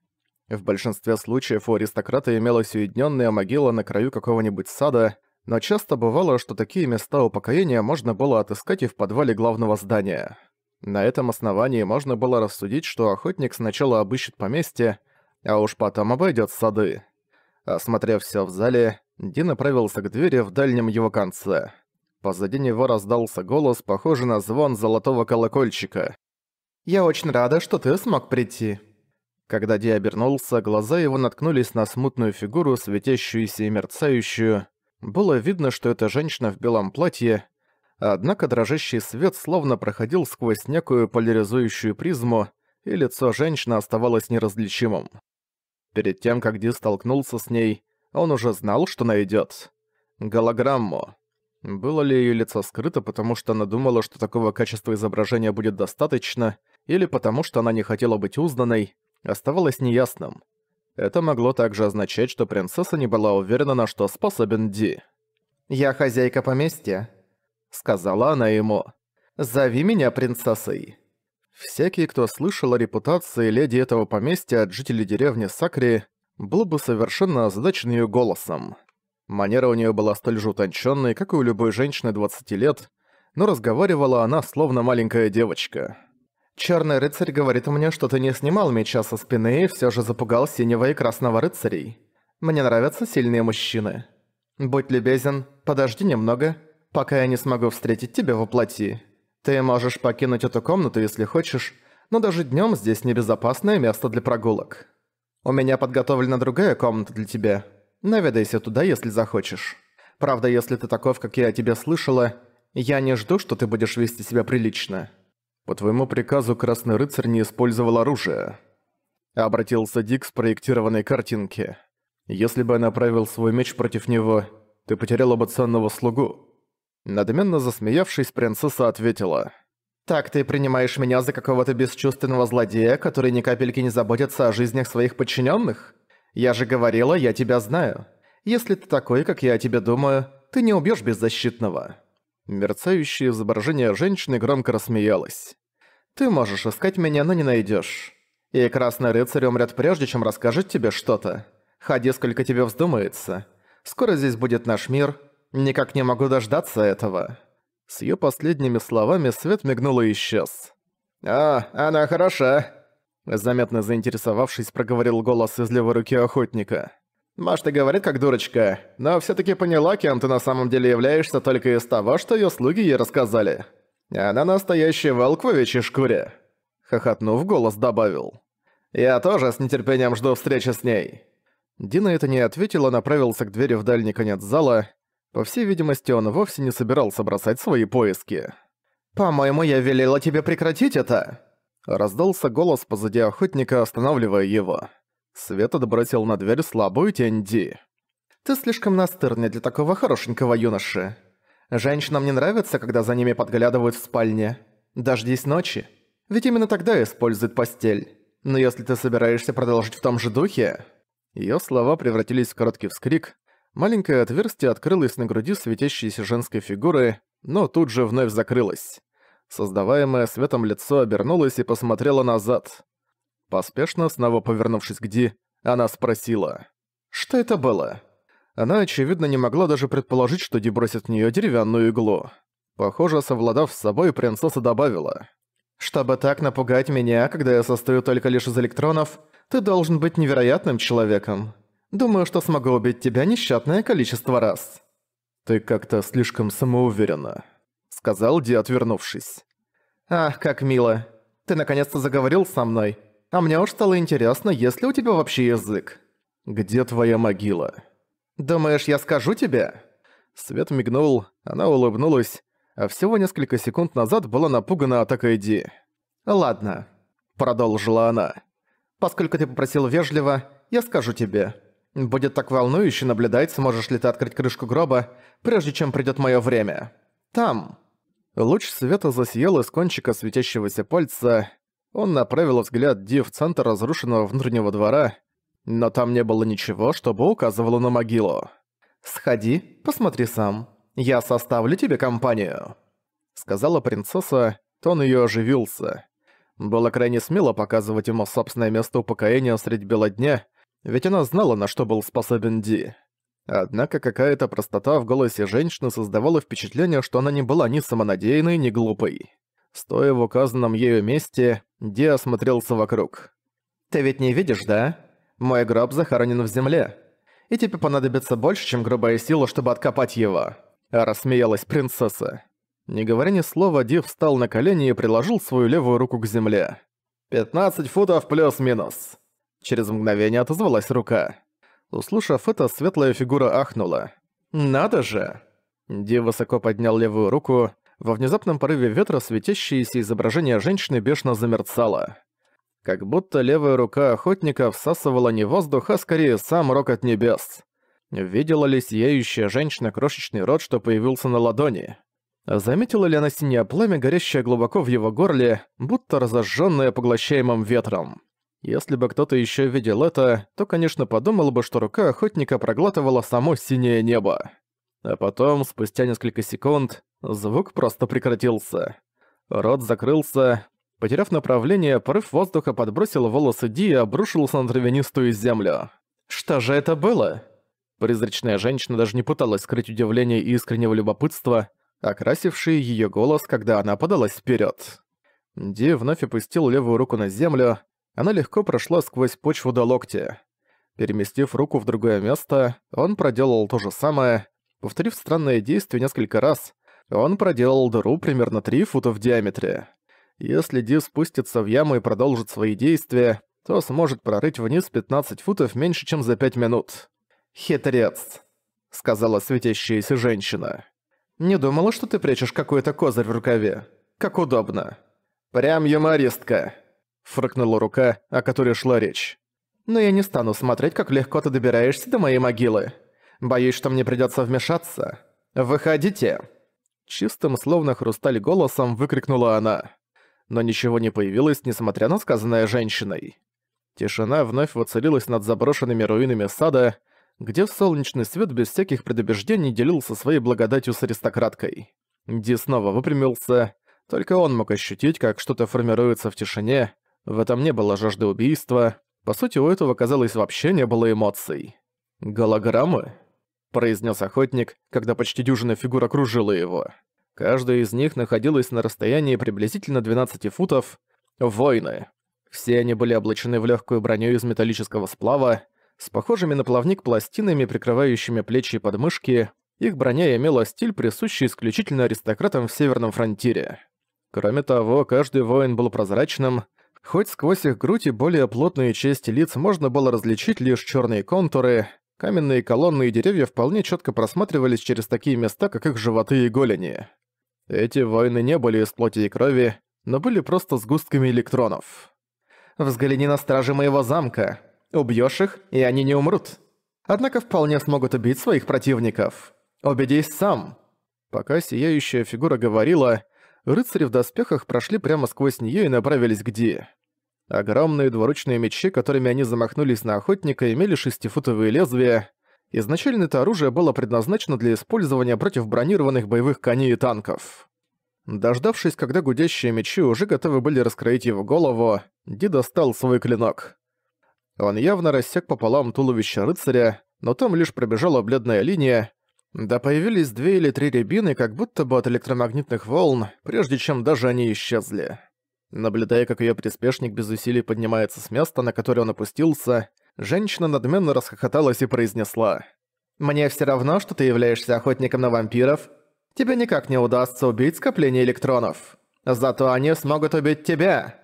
В большинстве случаев у аристократа имелась уединённая могила на краю какого-нибудь сада – но часто бывало, что такие места упокоения можно было отыскать и в подвале главного здания. На этом основании можно было рассудить, что охотник сначала обыщет поместье, а уж потом обойдет сады. Осмотрев все в зале, Ди направился к двери в дальнем его конце. Позади него раздался голос, похожий на звон золотого колокольчика. «Я очень рада, что ты смог прийти». Когда Ди обернулся, глаза его наткнулись на смутную фигуру, светящуюся и мерцающую, было видно, что это женщина в белом платье, однако дрожащий свет словно проходил сквозь некую поляризующую призму, и лицо женщины оставалось неразличимым. Перед тем, как Ди столкнулся с ней, он уже знал, что найдет. Голограмму. Было ли ее лицо скрыто, потому что она думала, что такого качества изображения будет достаточно, или потому что она не хотела быть узнанной, оставалось неясным. Это могло также означать, что принцесса не была уверена, на что способен Ди. «Я хозяйка поместья», — сказала она ему. «Зови меня принцессой». Всякий, кто слышал о репутации леди этого поместья от жителей деревни Сакри, был бы совершенно озадачен её голосом. Манера у нее была столь же утонченной, как и у любой женщины 20 лет, но разговаривала она словно маленькая девочка. Черный рыцарь говорит мне, что ты не снимал меча со спины и все же запугал синего и красного рыцарей. Мне нравятся сильные мужчины. Будь любезен, подожди немного, пока я не смогу встретить тебя во плоти. Ты можешь покинуть эту комнату, если хочешь, но даже днем здесь небезопасное место для прогулок. У меня подготовлена другая комната для тебя. Наведайся туда, если захочешь. Правда, если ты таков, как я о тебе слышала, я не жду, что ты будешь вести себя прилично». По твоему приказу Красный Рыцарь не использовал оружие. Обратился Дик с проектированной картинки. Если бы я направил свой меч против него, ты потерял бы ценного слугу. Надменно засмеявшись, принцесса ответила. «Так ты принимаешь меня за какого-то бесчувственного злодея, который ни капельки не заботится о жизнях своих подчиненных? Я же говорила, я тебя знаю. Если ты такой, как я о тебе думаю, ты не убьешь беззащитного». Мерцающее изображение женщины громко рассмеялось. «Ты можешь искать меня, но не найдешь. И Красный Рыцарь умрет прежде, чем расскажет тебе что-то. Ходи, сколько тебе вздумается. Скоро здесь будет наш мир. Никак не могу дождаться этого». С ее последними словами свет мигнул и исчез. «А, она хороша!» Заметно заинтересовавшись, проговорил голос из левой руки охотника. Маш, ты говорит, как дурочка, но все таки поняла, кем ты на самом деле являешься только из того, что ее слуги ей рассказали. Она настоящая волк в овечьей шкуре. Хохотнув, голос добавил. Я тоже с нетерпением жду встречи с ней. Дина это не ответила, направился к двери в дальний конец зала. По всей видимости, он вовсе не собирался бросать свои поиски. «По-моему, я велела тебе прекратить это!» Раздался голос позади охотника, останавливая его. Свет отбросил на дверь слабую тень Ди. «Ты слишком настырный для такого хорошенького юноши. Женщинам не нравится, когда за ними подглядывают в спальне. Дождись ночи. Ведь именно тогда используют постель. Но если ты собираешься продолжить в том же духе...» Её слова превратились в короткий вскрик. Маленькое отверстие открылось на груди светящейся женской фигуры, но тут же вновь закрылось. Создаваемое светом лицо обернулось и посмотрело назад. Поспешно, снова повернувшись к Ди, она спросила. «Что это было?» Она, очевидно, не могла даже предположить, что Ди бросит в неё деревянную иглу. Похоже, совладав с собой, принцесса добавила. «Чтобы так напугать меня, когда я состою только лишь из электронов, ты должен быть невероятным человеком. Думаю, что смогу убить тебя несчастное количество раз». «Ты как-то слишком самоуверена», — сказал Ди, отвернувшись. «Ах, как мило. Ты наконец-то заговорил со мной. А мне уж стало интересно, есть ли у тебя вообще язык? Где твоя могила? Думаешь, я скажу тебе? Свет мигнул, она улыбнулась, а всего несколько секунд назад была напугана атакой Ди. Ладно, продолжила она. Поскольку ты попросил вежливо, я скажу тебе. Будет так волнующе наблюдать, сможешь ли ты открыть крышку гроба, прежде чем придёт моё время. Там. Луч света засиял из кончика светящегося пальца, он направил взгляд Ди в центр разрушенного внутреннего двора, но там не было ничего, чтобы указывало на могилу. «Сходи, посмотри сам. Я составлю тебе компанию», — сказала принцесса, тон ее оживился. Было крайне смело показывать ему собственное место упокоения средь бела дня, ведь она знала, на что был способен Ди. Однако какая-то простота в голосе женщины создавала впечатление, что она не была ни самонадеянной, ни глупой. Стоя в указанном ею месте, Ди осмотрелся вокруг. «Ты ведь не видишь, да? Мой гроб захоронен в земле. И тебе понадобится больше, чем грубая сила, чтобы откопать его», – рассмеялась принцесса. Не говоря ни слова, Ди встал на колени и приложил свою левую руку к земле. «Пятнадцать футов плюс-минус!» Через мгновение отозвалась рука. Услышав это, светлая фигура ахнула. «Надо же!» Ди высоко поднял левую руку, во внезапном порыве ветра светящееся изображение женщины бешено замерцало. Как будто левая рука охотника всасывала не воздух, а скорее сам рокот небес. Видела ли сияющая женщина крошечный рот, что появился на ладони? Заметила ли она синее пламя, горящее глубоко в его горле, будто разожженное поглощаемым ветром? Если бы кто-то еще видел это, то, конечно, подумал бы, что рука охотника проглатывала само синее небо. А потом, спустя несколько секунд, Звук просто прекратился. Рот закрылся. Потеряв направление, порыв воздуха подбросил волосы Ди и обрушился на травянистую землю. «Что же это было?» Призрачная женщина даже не пыталась скрыть удивление и искреннего любопытства, окрасившие ее голос, когда она подалась вперед. Ди вновь опустил левую руку на землю. Она легко прошла сквозь почву до локтя. Переместив руку в другое место, он проделал то же самое, повторив странное действие несколько раз, он проделал дыру примерно 3 фута в диаметре. Если Див спустится в яму и продолжит свои действия, то сможет прорыть вниз 15 футов меньше, чем за 5 минут. «Хитрец», — сказала светящаяся женщина. «Не думала, что ты прячешь какой-то козырь в рукаве. Как удобно». «Прям юмористка», — фрыкнула рука, о которой шла речь. «Но я не стану смотреть, как легко ты добираешься до моей могилы. Боюсь, что мне придется вмешаться. Выходите». Чистым, словно хрусталь голосом, выкрикнула она. Но ничего не появилось, несмотря на сказанное женщиной. Тишина вновь воцарилась над заброшенными руинами сада, где солнечный свет без всяких предубеждений делился своей благодатью с аристократкой. Ди снова выпрямился, только он мог ощутить, как что-то формируется в тишине, в этом не было жажды убийства, по сути у этого, казалось, вообще не было эмоций. Голограммы? произнес охотник, когда почти дюжина фигур окружила его. Каждая из них находилась на расстоянии приблизительно 12 футов. Воины. Все они были облачены в легкую броню из металлического сплава, с похожими на плавник пластинами, прикрывающими плечи и подмышки. Их броня имела стиль, присущий исключительно аристократам в Северном фронтире. Кроме того, каждый воин был прозрачным, хоть сквозь их грудь и более плотные части лиц можно было различить лишь черные контуры — Каменные колонны и деревья вполне четко просматривались через такие места, как их животы и голени. Эти войны не были из плоти и крови, но были просто сгустками электронов. «Взгляни на стражи моего замка. Убьешь их, и они не умрут. Однако вполне смогут убить своих противников. Убедись сам». Пока сияющая фигура говорила, рыцари в доспехах прошли прямо сквозь нее и направились к Ди. Огромные двуручные мечи, которыми они замахнулись на охотника, имели шестифутовые лезвия. Изначально это оружие было предназначено для использования против бронированных боевых коней и танков. Дождавшись, когда гудящие мечи уже готовы были раскроить его голову, Ди достал свой клинок. Он явно рассек пополам туловище рыцаря, но там лишь пробежала бледная линия, да появились две или три рябины, как будто бы от электромагнитных волн, прежде чем даже они исчезли. Наблюдая, как ее приспешник без усилий поднимается с места, на которое он опустился, женщина надменно расхохоталась и произнесла. «Мне все равно, что ты являешься охотником на вампиров. Тебе никак не удастся убить скопление электронов. Зато они смогут убить тебя!»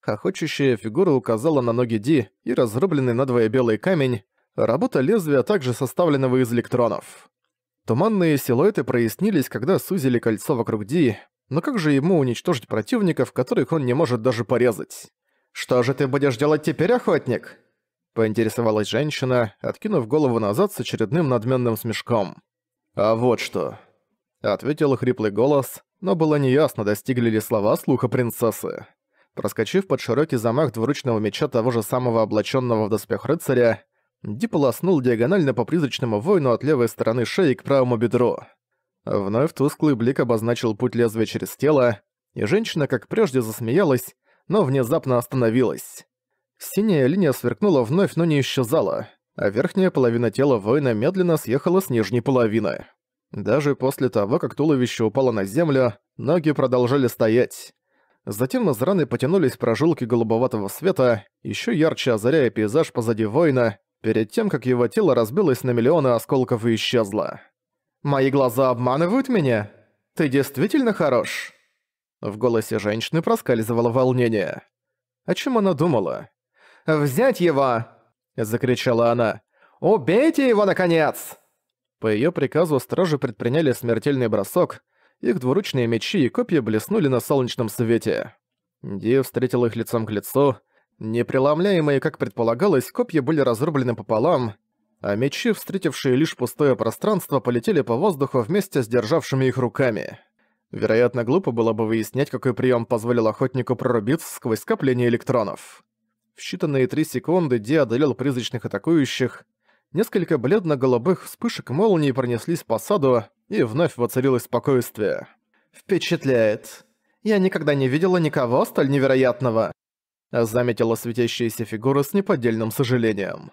Хохочущая фигура указала на ноги Ди и разрубленный надвое белый камень, работа лезвия также составленного из электронов. Туманные силуэты прояснились, когда сузили кольцо вокруг Ди, но как же ему уничтожить противников, которых он не может даже порезать? «Что же ты будешь делать теперь, охотник?» Поинтересовалась женщина, откинув голову назад с очередным надменным смешком. «А вот что...» Ответил хриплый голос, но было неясно, достигли ли слова слуха принцессы. Проскочив под широкий замах двуручного меча того же самого облаченного в доспех рыцаря, Ди полоснул диагонально по призрачному воину от левой стороны шеи к правому бедру. Вновь тусклый блик обозначил путь лезвия через тело, и женщина, как прежде, засмеялась, но внезапно остановилась. Синяя линия сверкнула вновь, но не исчезала, а верхняя половина тела воина медленно съехала с нижней половины. Даже после того, как туловище упало на землю, ноги продолжали стоять. Затем из раны потянулись прожилки голубоватого света, еще ярче озаряя пейзаж позади воина, перед тем, как его тело разбилось на миллионы осколков и исчезло. Мои глаза обманывают меня? Ты действительно хорош?» В голосе женщины проскальзывало волнение. О чем она думала? «Взять его!» – закричала она. «Убейте его, наконец!» По ее приказу стражи предприняли смертельный бросок, их двуручные мечи и копья блеснули на солнечном свете. Ди встретил их лицом к лицу. Непреломляемые, как предполагалось, копья были разрублены пополам, а мечи, встретившие лишь пустое пространство, полетели по воздуху вместе с державшими их руками. Вероятно, глупо было бы выяснять, какой прием позволил охотнику прорубиться сквозь скопление электронов. В считанные три секунды Ди одолел призрачных атакующих. Несколько бледно-голубых вспышек молнии пронеслись по саду, и вновь воцарилось спокойствие. «Впечатляет. Я никогда не видела никого столь невероятного», — заметила светящаяся фигура с неподдельным сожалением.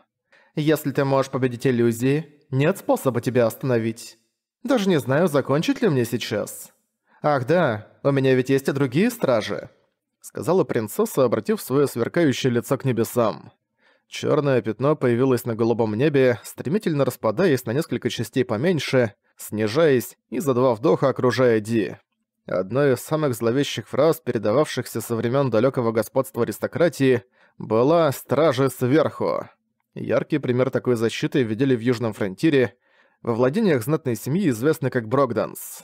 Если ты можешь победить иллюзии, нет способа тебя остановить. Даже не знаю, закончить ли мне сейчас. Ах да, у меня ведь есть и другие стражи. Сказала принцесса, обратив свое сверкающее лицо к небесам. Черное пятно появилось на голубом небе, стремительно распадаясь на несколько частей поменьше, снижаясь и за два вдоха окружая Ди. Одной из самых зловещих фраз, передававшихся со времен далекого господства аристократии, была «Стражи сверху». Яркий пример такой защиты видели в Южном фронтире, во владениях знатной семьи известной как Брокданс.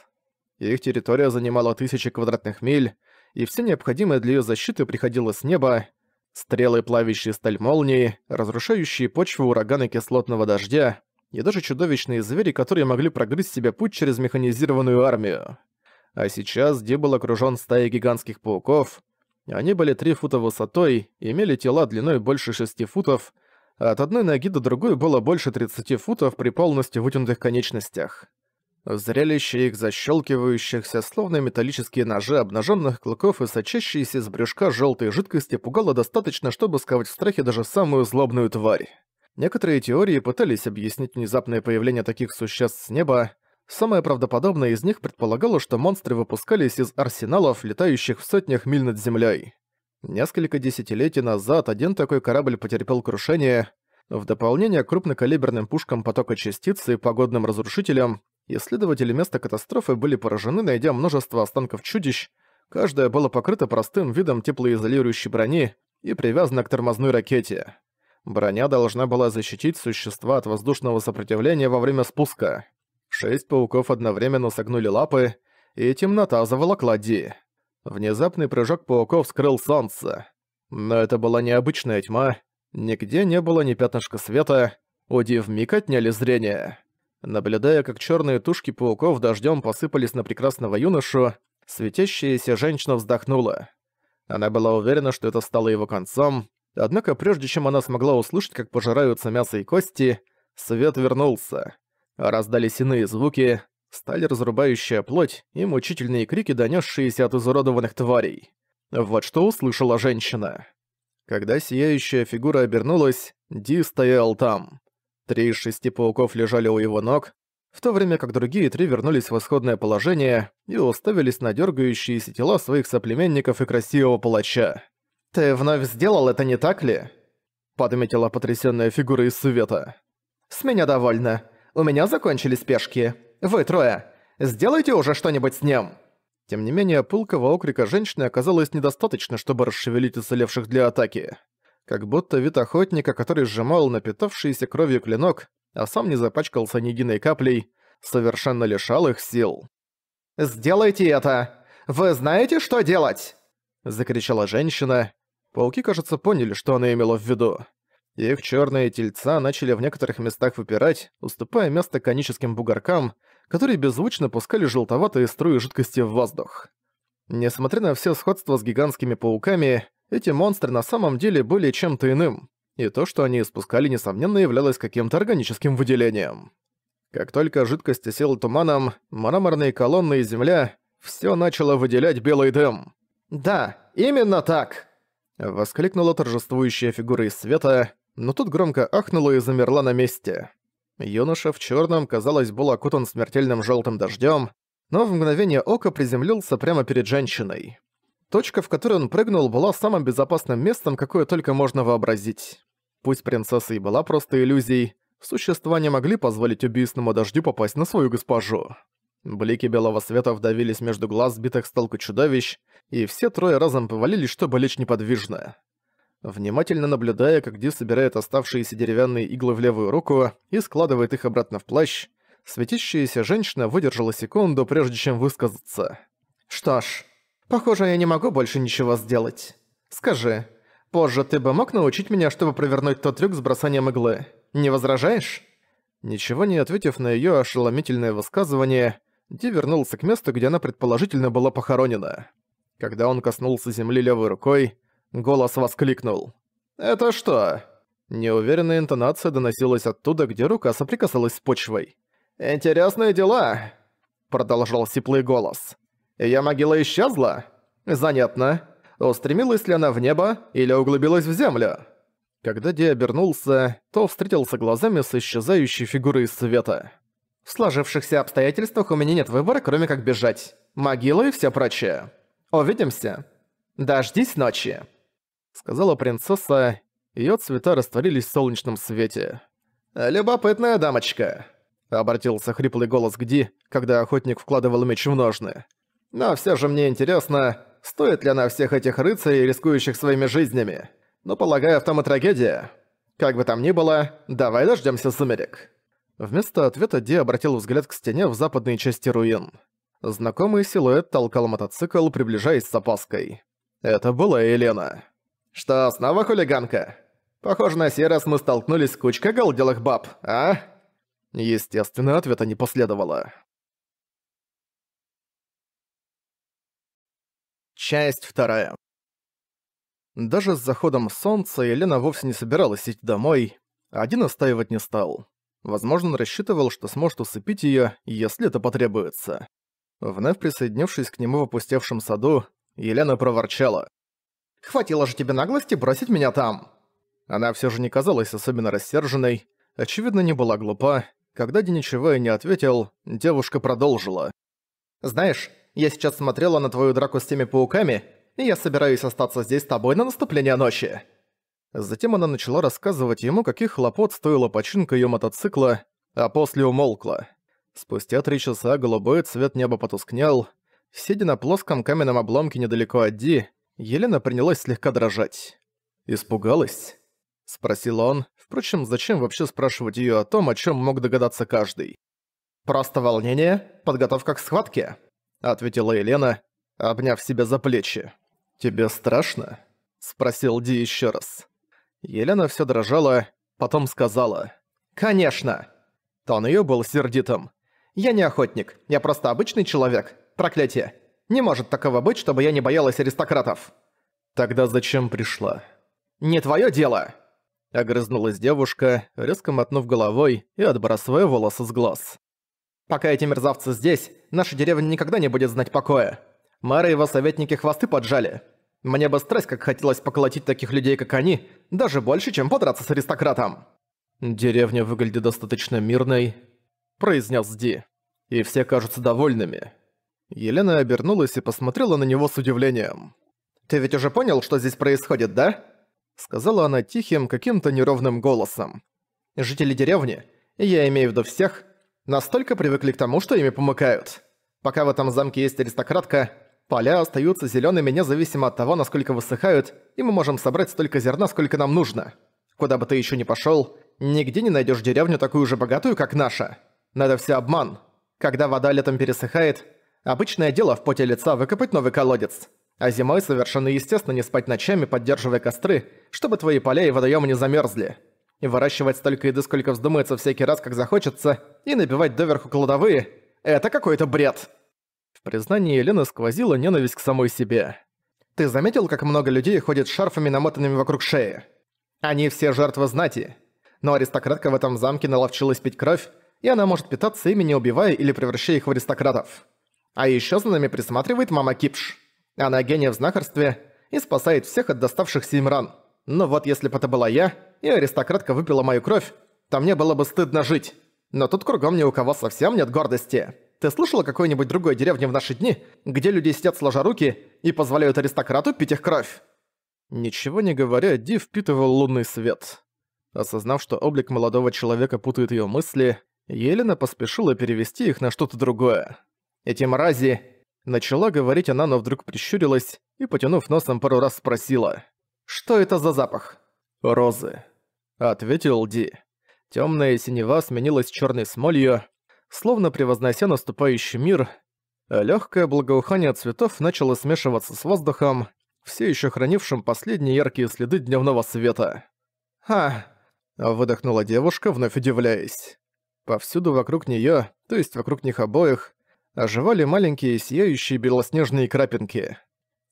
Их территория занимала тысячи квадратных миль, и все необходимое для ее защиты приходило с неба, стрелы, плавящие сталь молнии, разрушающие почву ураганы кислотного дождя и даже чудовищные звери, которые могли прогрызть себе путь через механизированную армию. А сейчас Ди был окружен стаей гигантских пауков. Они были три фута высотой, имели тела длиной больше шести футов, от одной ноги до другой было больше 30 футов при полностью вытянутых конечностях. Зрелище их защелкивающихся, словно металлические ножи обнаженных клыков и сочащиеся из брюшка желтой жидкости пугало достаточно, чтобы сковать в страхе даже самую злобную тварь. Некоторые теории пытались объяснить внезапное появление таких существ с неба. Самое правдоподобное из них предполагало, что монстры выпускались из арсеналов, летающих в сотнях миль над землей. Несколько десятилетий назад один такой корабль потерпел крушение. В дополнение к крупнокалиберным пушкам потока частиц и погодным разрушителям, исследователи места катастрофы были поражены, найдя множество останков чудищ. Каждое было покрыто простым видом теплоизолирующей брони и привязано к тормозной ракете. Броня должна была защитить существа от воздушного сопротивления во время спуска. Шесть пауков одновременно согнули лапы, и темнота заволокла Ди. Внезапный прыжок пауков скрыл солнце. Но это была необычная тьма. Нигде не было ни пятнышка света. Оди вмиг отняли зрение. Наблюдая, как черные тушки пауков дождем посыпались на прекрасного юношу, светящаяся женщина вздохнула. Она была уверена, что это стало его концом, однако прежде чем она смогла услышать, как пожираются мясо и кости, свет вернулся. Раздались иные звуки, сталь, разрубающая плоть, и мучительные крики, донесшиеся от изуродованных тварей. Вот что услышала женщина. Когда сияющая фигура обернулась, Ди стоял там. Три из шести пауков лежали у его ног, в то время как другие три вернулись в исходное положение и уставились на дергающиеся тела своих соплеменников и красивого палача. «Ты вновь сделал это, не так ли?» — подметила потрясённая фигура из света. «С меня довольно. У меня закончились пешки. Вы трое! Сделайте уже что-нибудь с ним!» Тем не менее, пылкого окрика женщины оказалось недостаточно, чтобы расшевелить уцелевших для атаки. Как будто вид охотника, который сжимал напитавшийся кровью клинок, а сам не запачкался ни единой каплей, совершенно лишал их сил. «Сделайте это! Вы знаете, что делать?» — закричала женщина. Пауки, кажется, поняли, что она имела в виду. Их черные тельца начали в некоторых местах выпирать, уступая место коническим бугоркам, которые беззвучно пускали желтоватые струи жидкости в воздух. Несмотря на все сходство с гигантскими пауками, эти монстры на самом деле были чем-то иным, и то, что они испускали, несомненно, являлось каким-то органическим выделением. Как только жидкость осела туманом, мраморные колонны и земля — все начало выделять белый дым. «Да, именно так!» — воскликнула торжествующая фигура из света, но тут громко ахнула и замерла на месте. Юноша в черном, казалось, был окутан смертельным желтым дождем, но в мгновение ока приземлился прямо перед женщиной. Точка, в которую он прыгнул, была самым безопасным местом, какое только можно вообразить. Пусть принцесса и была просто иллюзией, существа не могли позволить убийственному дождю попасть на свою госпожу. Блики белого света вдавились между глаз сбитых с толку чудовищ, и все трое разом повалились, чтобы лечь неподвижно внимательно наблюдая, как Ди собирает оставшиеся деревянные иглы в левую руку и складывает их обратно в плащ, светящаяся женщина выдержала секунду, прежде чем высказаться. «Что ж, похоже, я не могу больше ничего сделать. Скажи, позже ты бы мог научить меня, чтобы провернуть тот трюк с бросанием иглы? Не возражаешь?» Ничего не ответив на её ошеломительное высказывание, Ди вернулся к месту, где она предположительно была похоронена. Когда он коснулся земли левой рукой, Голос воскликнул. «Это что?» Неуверенная интонация доносилась оттуда, где рука соприкасалась с почвой. «Интересные дела!» Продолжал сиплый голос. «Я могила исчезла?» «Занятно. Устремилась ли она в небо или углубилась в землю?» Когда Ди обернулся, то встретился глазами с исчезающей фигурой света. «В сложившихся обстоятельствах у меня нет выбора, кроме как бежать. Могила и все прочее. Увидимся. Дождись ночи!» сказала принцесса. Ее цвета растворились в солнечном свете. «Любопытная дамочка», — обратился хриплый голос Гди, когда охотник вкладывал меч в ножны. «Но все же мне интересно, стоит ли она всех этих рыцарей, рискующих своими жизнями? Но, ну, полагаю, в том и трагедия. Как бы там ни было, давай дождемся сумерек». Вместо ответа Ди обратил взгляд к стене в западной части руин. Знакомый силуэт толкал мотоцикл, приближаясь с опаской. Это была Елена. «Что, снова хулиганка? Похоже, на сей раз мы столкнулись с кучкой голделых баб, а?» Естественно, ответа не последовало. Часть вторая. Даже с заходом солнца Елена вовсе не собиралась идти домой. Один остаивать не стал. Возможно, он рассчитывал, что сможет усыпить её, если это потребуется. Вновь присоединившись к нему в опустевшем саду, Елена проворчала. Хватило же тебе наглости бросить меня там!» Она все же не казалась особенно рассерженной, очевидно, не была глупа. Когда Деничевая не ответил, девушка продолжила. «Знаешь, я сейчас смотрела на твою драку с теми пауками, и я собираюсь остаться здесь с тобой на наступление ночи». Затем она начала рассказывать ему, каких хлопот стоила починка ее мотоцикла, а после умолкла. Спустя три часа голубой цвет неба потускнел. Сидя на плоском каменном обломке недалеко от Ди, Елена принялась слегка дрожать. «Испугалась?» — спросил он. Впрочем, зачем вообще спрашивать её о том, о чём мог догадаться каждый? «Просто волнение, подготовка к схватке», — ответила Елена, обняв себя за плечи. «Тебе страшно?» — спросил Ди ещё раз. Елена всё дрожала, потом сказала. «Конечно!» Тон её был сердитым. «Я не охотник, я просто обычный человек. Проклятие. Не может такого быть, чтобы я не боялась аристократов. Тогда зачем пришла? Не твое дело! Огрызнулась девушка, резко мотнув головой и отбрасывая волосы с глаз. Пока эти мерзавцы здесь, наша деревня никогда не будет знать покоя. Мэры и его советники хвосты поджали. Мне бы страсть как хотелось поколотить таких людей, как они, даже больше, чем подраться с аристократом. «Деревня выглядит достаточно мирной», — произнес Ди. «И все кажутся довольными. Елена обернулась и посмотрела на него с удивлением. «Ты ведь уже понял, что здесь происходит, да?» Сказала она тихим, каким-то неровным голосом. «Жители деревни, я имею в виду всех, настолько привыкли к тому, что ими помыкают. Пока в этом замке есть аристократка, поля остаются зелеными независимо от того, насколько высыхают, и мы можем собрать столько зерна, сколько нам нужно. Куда бы ты еще ни пошел, нигде не найдешь деревню такую же богатую, как наша. Но это все обман. Когда вода летом пересыхает, Обычное дело в поте лица выкопать новый колодец. А зимой совершенно естественно не спать ночами, поддерживая костры, чтобы твои поля и водоемы не замерзли. И выращивать столько еды, сколько вздумается всякий раз, как захочется, и набивать доверху кладовые – это какой-то бред. В признании Елены сквозила ненависть к самой себе. Ты заметил, как много людей ходит с шарфами, намотанными вокруг шеи? Они все жертвы знати. Но аристократка в этом замке наловчилась пить кровь, и она может питаться ими, не убивая или превращая их в аристократов. А еще за нами присматривает мама Кипш. Она гений в знахарстве и спасает всех от доставшихся им ран. Но вот если бы это была я, и аристократка выпила мою кровь, то мне было бы стыдно жить. Но тут кругом ни у кого совсем нет гордости. Ты слышала какой-нибудь другой деревне в наши дни, где люди сидят сложа руки и позволяют аристократу пить их кровь?» Ничего не говоря, Ди впитывал лунный свет. Осознав, что облик молодого человека путает ее мысли, Елена поспешила перевести их на что-то другое. Эти мрази...» Начала говорить она, но вдруг прищурилась и, потянув носом, пару раз спросила. «Что это за запах?» «Розы», — ответил Ди. Темная синева сменилась черной смолью, словно превознося наступающий мир. Легкое благоухание цветов начало смешиваться с воздухом, все еще хранившим последние яркие следы дневного света. «Ха!» — выдохнула девушка, вновь удивляясь. Повсюду вокруг нее, то есть вокруг них обоих, оживали маленькие сияющие белоснежные крапинки.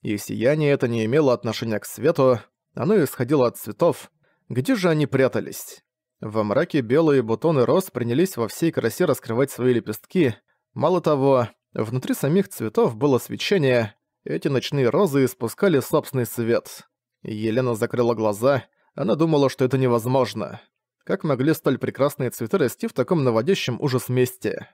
И сияние это не имело отношения к свету, оно исходило от цветов. Где же они прятались? Во мраке белые бутоны роз принялись во всей красе раскрывать свои лепестки. Мало того, внутри самих цветов было свечение, эти ночные розы испускали собственный свет. Елена закрыла глаза, она думала, что это невозможно. Как могли столь прекрасные цветы расти в таком наводящем ужас месте?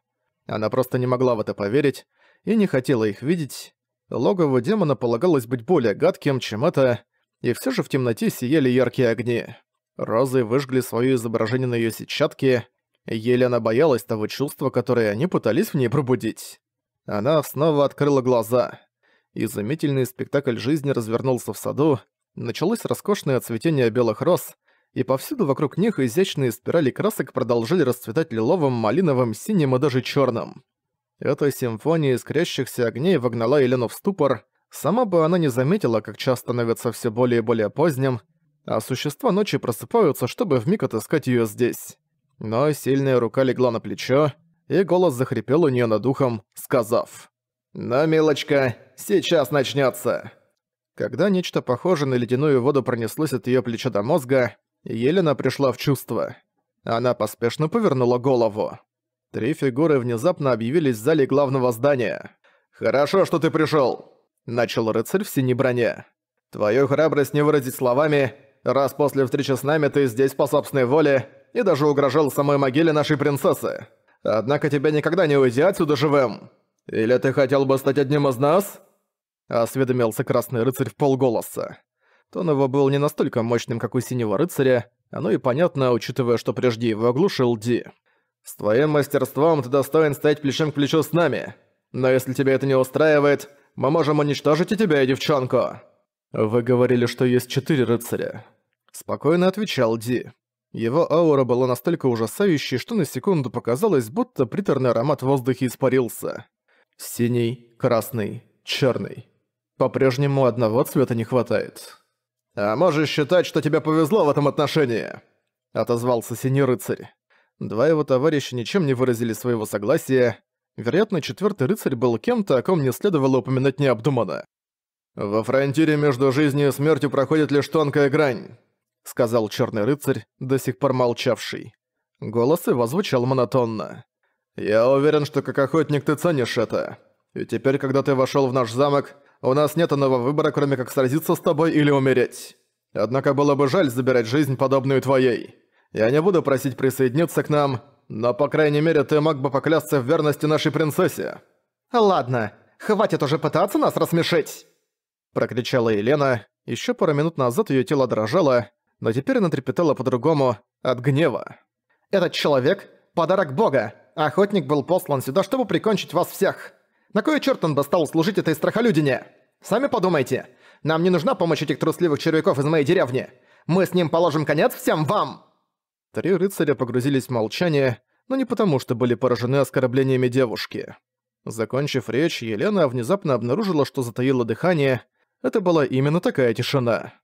Она просто не могла в это поверить и не хотела их видеть. Логово демона полагалось быть более гадким, чем это, и все же в темноте сияли яркие огни. Розы выжгли свое изображение на ее сетчатке, еле она боялась того чувства, которое они пытались в ней пробудить. Она снова открыла глаза. Изумительный спектакль жизни развернулся в саду, началось роскошное цветение белых роз, и повсюду вокруг них изящные спирали красок продолжили расцветать лиловым, малиновым, синим и даже черным. Эта симфония искрящихся огней вогнала Елену в ступор, сама бы она не заметила, как час становится все более и более поздним, а существа ночи просыпаются, чтобы вмиг отыскать ее здесь. Но сильная рука легла на плечо, и голос захрипел у нее над ухом, сказав «Но, милочка, сейчас начнется. Когда нечто похожее на ледяную воду пронеслось от ее плеча до мозга, Елена пришла в чувство. Она поспешно повернула голову. Три фигуры внезапно объявились в зале главного здания. «Хорошо, что ты пришёл!» – начал рыцарь в синей броне. «Твою храбрость не выразить словами, раз после встречи с нами ты здесь по собственной воле и даже угрожал самой могиле нашей принцессы. Однако тебя никогда не уйди отсюда живым. Или ты хотел бы стать одним из нас?» – осведомился красный рыцарь в полголоса. Тон его был не настолько мощным, как у Синего Рыцаря, оно и понятно, учитывая, что прежде его оглушил Ди. «С твоим мастерством ты достоин стоять плечом к плечу с нами. Но если тебя это не устраивает, мы можем уничтожить и тебя, и девчонку!» «Вы говорили, что есть четыре рыцаря», — спокойно отвечал Ди. Его аура была настолько ужасающей, что на секунду показалось, будто приторный аромат в воздухе испарился. Синий, красный, черный. По-прежнему одного цвета не хватает. «А можешь считать, что тебе повезло в этом отношении», — отозвался синий рыцарь. Два его товарища ничем не выразили своего согласия. Вероятно, четвертый рыцарь был кем-то, о ком не следовало упоминать необдуманно. «Во фронтире между жизнью и смертью проходит лишь тонкая грань», — сказал черный рыцарь, до сих пор молчавший. Голос его звучал монотонно. «Я уверен, что как охотник ты ценишь это. И теперь, когда ты вошел в наш замок, у нас нет иного выбора, кроме как сразиться с тобой или умереть. Однако было бы жаль забирать жизнь, подобную твоей. Я не буду просить присоединиться к нам, но, по крайней мере, ты мог бы поклясться в верности нашей принцессе». «Ладно, хватит уже пытаться нас рассмешить!» Прокричала Елена. Еще пару минут назад ее тело дрожало, но теперь она трепетала по-другому, от гнева. «Этот человек — подарок бога. Охотник был послан сюда, чтобы прикончить вас всех. На кой черт он бы стал служить этой страхолюдине? Сами подумайте. Нам не нужна помощь этих трусливых червяков из моей деревни. Мы с ним положим конец всем вам!» Три рыцаря погрузились в молчание, но не потому, что были поражены оскорблениями девушки. Закончив речь, Елена внезапно обнаружила, что затаила дыхание. Это была именно такая тишина.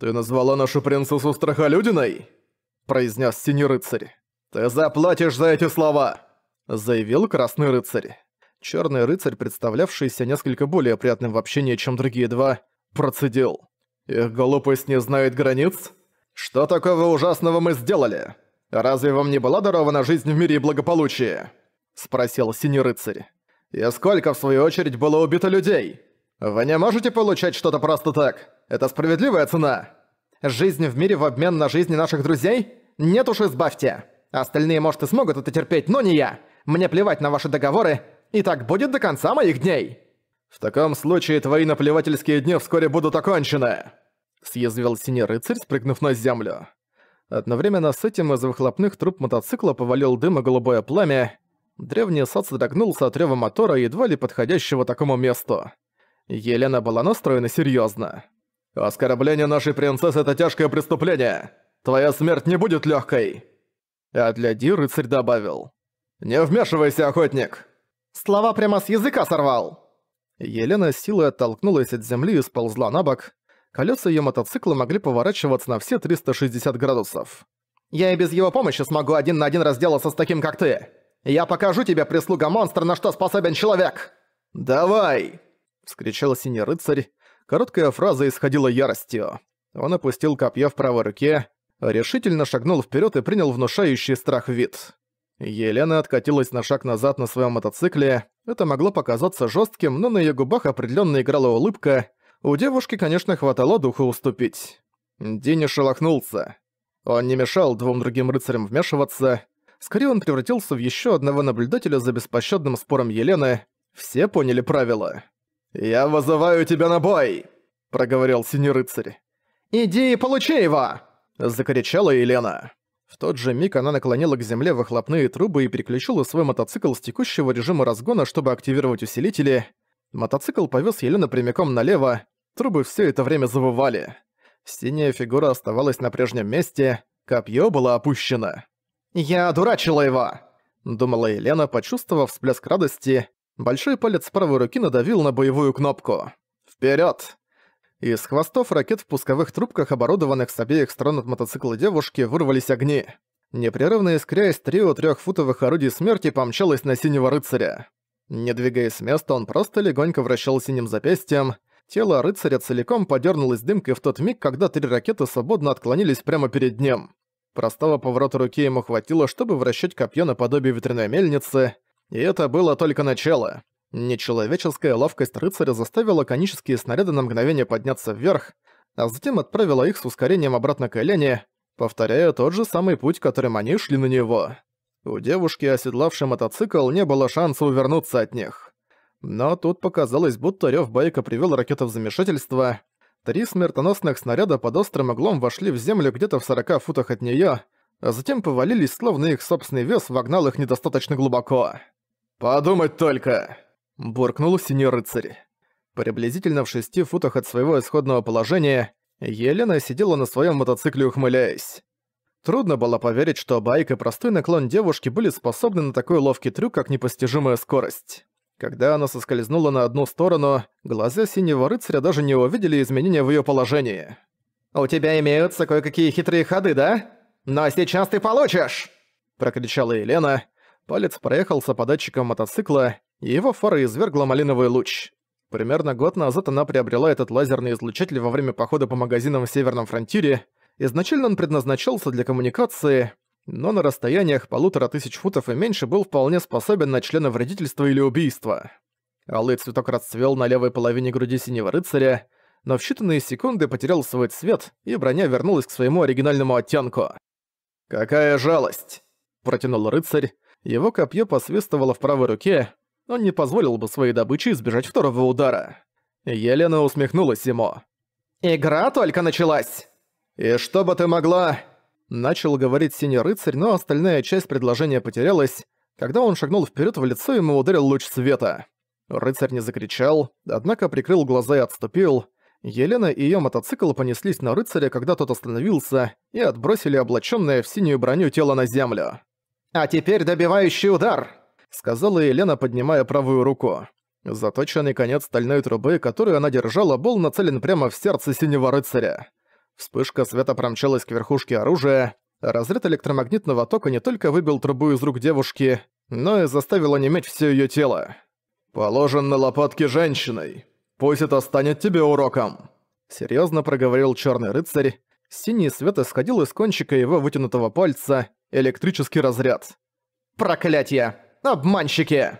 «Ты назвала нашу принцессу Страхолюдиной?» – произнес Синий Рыцарь. «Ты заплатишь за эти слова!» – заявил Красный Рыцарь. Черный рыцарь, представлявшийся несколько более приятным в общении, чем другие два, процедил. «Их глупость не знает границ? Что такого ужасного мы сделали? Разве вам не была дарована жизнь в мире и благополучии?» Спросил синий рыцарь. «И сколько, в свою очередь, было убито людей? Вы не можете получать что-то просто так? Это справедливая цена? Жизнь в мире в обмен на жизни наших друзей? Нет уж, избавьте! Остальные, может, и смогут это терпеть, но не я! Мне плевать на ваши договоры, и так будет до конца моих дней!» «В таком случае твои наплевательские дни вскоре будут окончены!» Съязвил синий рыцарь, спрыгнув на землю. Одновременно с этим из выхлопных труб мотоцикла повалил дым и голубое пламя. Древний сад содрогнулся от рёва мотора, едва ли подходящего такому месту. Елена была настроена серьёзно. «Оскорбление нашей принцессы — это тяжкое преступление! Твоя смерть не будет лёгкой!» А для Ди рыцарь добавил. «Не вмешивайся, охотник!» Слова прямо с языка сорвал!» Елена силой оттолкнулась от земли и сползла на бок. Колеса ее мотоцикла могли поворачиваться на все 360 градусов. «Я и без его помощи смогу один на один разделаться с таким, как ты! Я покажу тебе, прислуга монстра, на что способен человек!» «Давай!» — вскричал синий рыцарь. Короткая фраза исходила яростью. Он опустил копье в правой руке, решительно шагнул вперед и принял внушающий страх вид. Елена откатилась на шаг назад на своем мотоцикле. Это могло показаться жестким, но на ее губах определенно играла улыбка. У девушки, конечно, хватало духа уступить. Дени шелохнулся. Он не мешал двум другим рыцарям вмешиваться. Скорее он превратился в еще одного наблюдателя за беспощадным спором Елены. Все поняли правила. «Я вызываю тебя на бой!» – проговорил синий рыцарь. «Иди и получи его!» – закричала Елена. В тот же миг она наклонила к земле выхлопные трубы и переключила свой мотоцикл с текущего режима разгона, чтобы активировать усилители. Мотоцикл повез Елену прямиком налево, трубы все это время завывали. Синяя фигура оставалась на прежнем месте, копье было опущено. «Я одурачила его!» — думала Елена, почувствовав всплеск радости. Большой палец правой руки надавил на боевую кнопку. «Вперёд!» Из хвостов ракет в пусковых трубках, оборудованных с обеих сторон от мотоцикла девушки, вырвались огни. Непрерывно искряясь, трио трехфутовых орудий смерти помчалось на синего рыцаря. Не двигаясь с места, он просто легонько вращал синим запястьем. Тело рыцаря целиком подернулось дымкой в тот миг, когда три ракеты свободно отклонились прямо перед ним. Простого поворота руки ему хватило, чтобы вращать копье наподобие ветряной мельницы, и это было только начало. Нечеловеческая ловкость рыцаря заставила конические снаряды на мгновение подняться вверх, а затем отправила их с ускорением обратно к Элене, повторяя тот же самый путь, которым они шли на него. У девушки, оседлавшей мотоцикл, не было шанса увернуться от них. Но тут показалось, будто рёв байка привёл ракету в замешательство. Три смертоносных снаряда под острым углом вошли в землю где-то в 40 футах от неё, а затем повалились, словно их собственный вес вогнал их недостаточно глубоко. «Подумать только!» буркнул синий рыцарь. Приблизительно в шести футах от своего исходного положения Елена сидела на своем мотоцикле, ухмыляясь. Трудно было поверить, что байк и простой наклон девушки были способны на такой ловкий трюк, как непостижимая скорость. Когда она соскользнула на одну сторону, глаза синего рыцаря даже не увидели изменения в ее положении. «У тебя имеются кое-какие хитрые ходы, да? Но сейчас ты получишь!» – прокричала Елена. Палец проехался по датчикам мотоцикла, его фара извергла малиновый луч. Примерно год назад она приобрела этот лазерный излучатель во время похода по магазинам в Северном фронтире. Изначально он предназначался для коммуникации, но на расстояниях полутора тысяч футов и меньше был вполне способен на члена вредительства или убийства. Алый цветок расцвел на левой половине груди синего рыцаря, но в считанные секунды потерял свой цвет, и броня вернулась к своему оригинальному оттенку. «Какая жалость!» – протянул рыцарь. Его копье посвистывало в правой руке, он не позволил бы своей добыче избежать второго удара. Елена усмехнулась ему. «Игра только началась!» «И что бы ты могла...» Начал говорить Синий Рыцарь, но остальная часть предложения потерялась. Когда он шагнул вперед, в лицо ему ударил луч света. Рыцарь не закричал, однако прикрыл глаза и отступил. Елена и ее мотоцикл понеслись на рыцаря, когда тот остановился, и отбросили облачённое в синюю броню тело на землю. «А теперь добивающий удар!» сказала Елена, поднимая правую руку. Заточенный конец стальной трубы, которую она держала, был нацелен прямо в сердце синего рыцаря. Вспышка света промчалась к верхушке оружия. Разряд электромагнитного тока не только выбил трубу из рук девушки, но и заставил онеметь все ее тело. «Положен на лопатки женщиной. Пусть это станет тебе уроком!» Серьезно проговорил черный рыцарь. Синий свет исходил из кончика его вытянутого пальца. Электрический разряд. «Проклятье!» Обманщики!»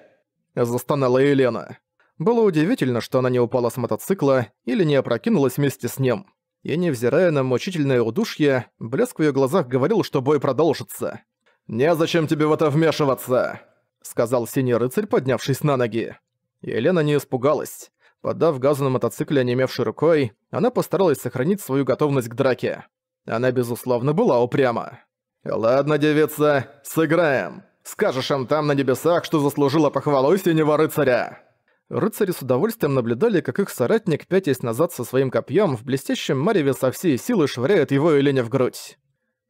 Застонала Елена. Было удивительно, что она не упала с мотоцикла или не опрокинулась вместе с ним. И невзирая на мучительное удушье, блеск в её глазах говорил, что бой продолжится. «Незачем тебе в это вмешиваться!» Сказал синий рыцарь, поднявшись на ноги. Елена не испугалась. Подав газу на мотоцикле онемевшей рукой, она постаралась сохранить свою готовность к драке. Она, безусловно, была упряма. «Ладно, девица, сыграем!» Скажешь им там на небесах, что заслужила похвалу синего рыцаря!» Рыцари с удовольствием наблюдали, как их соратник, пятясь назад со своим копьем, в блестящем мареве со всей силы швыряет его Елене в грудь.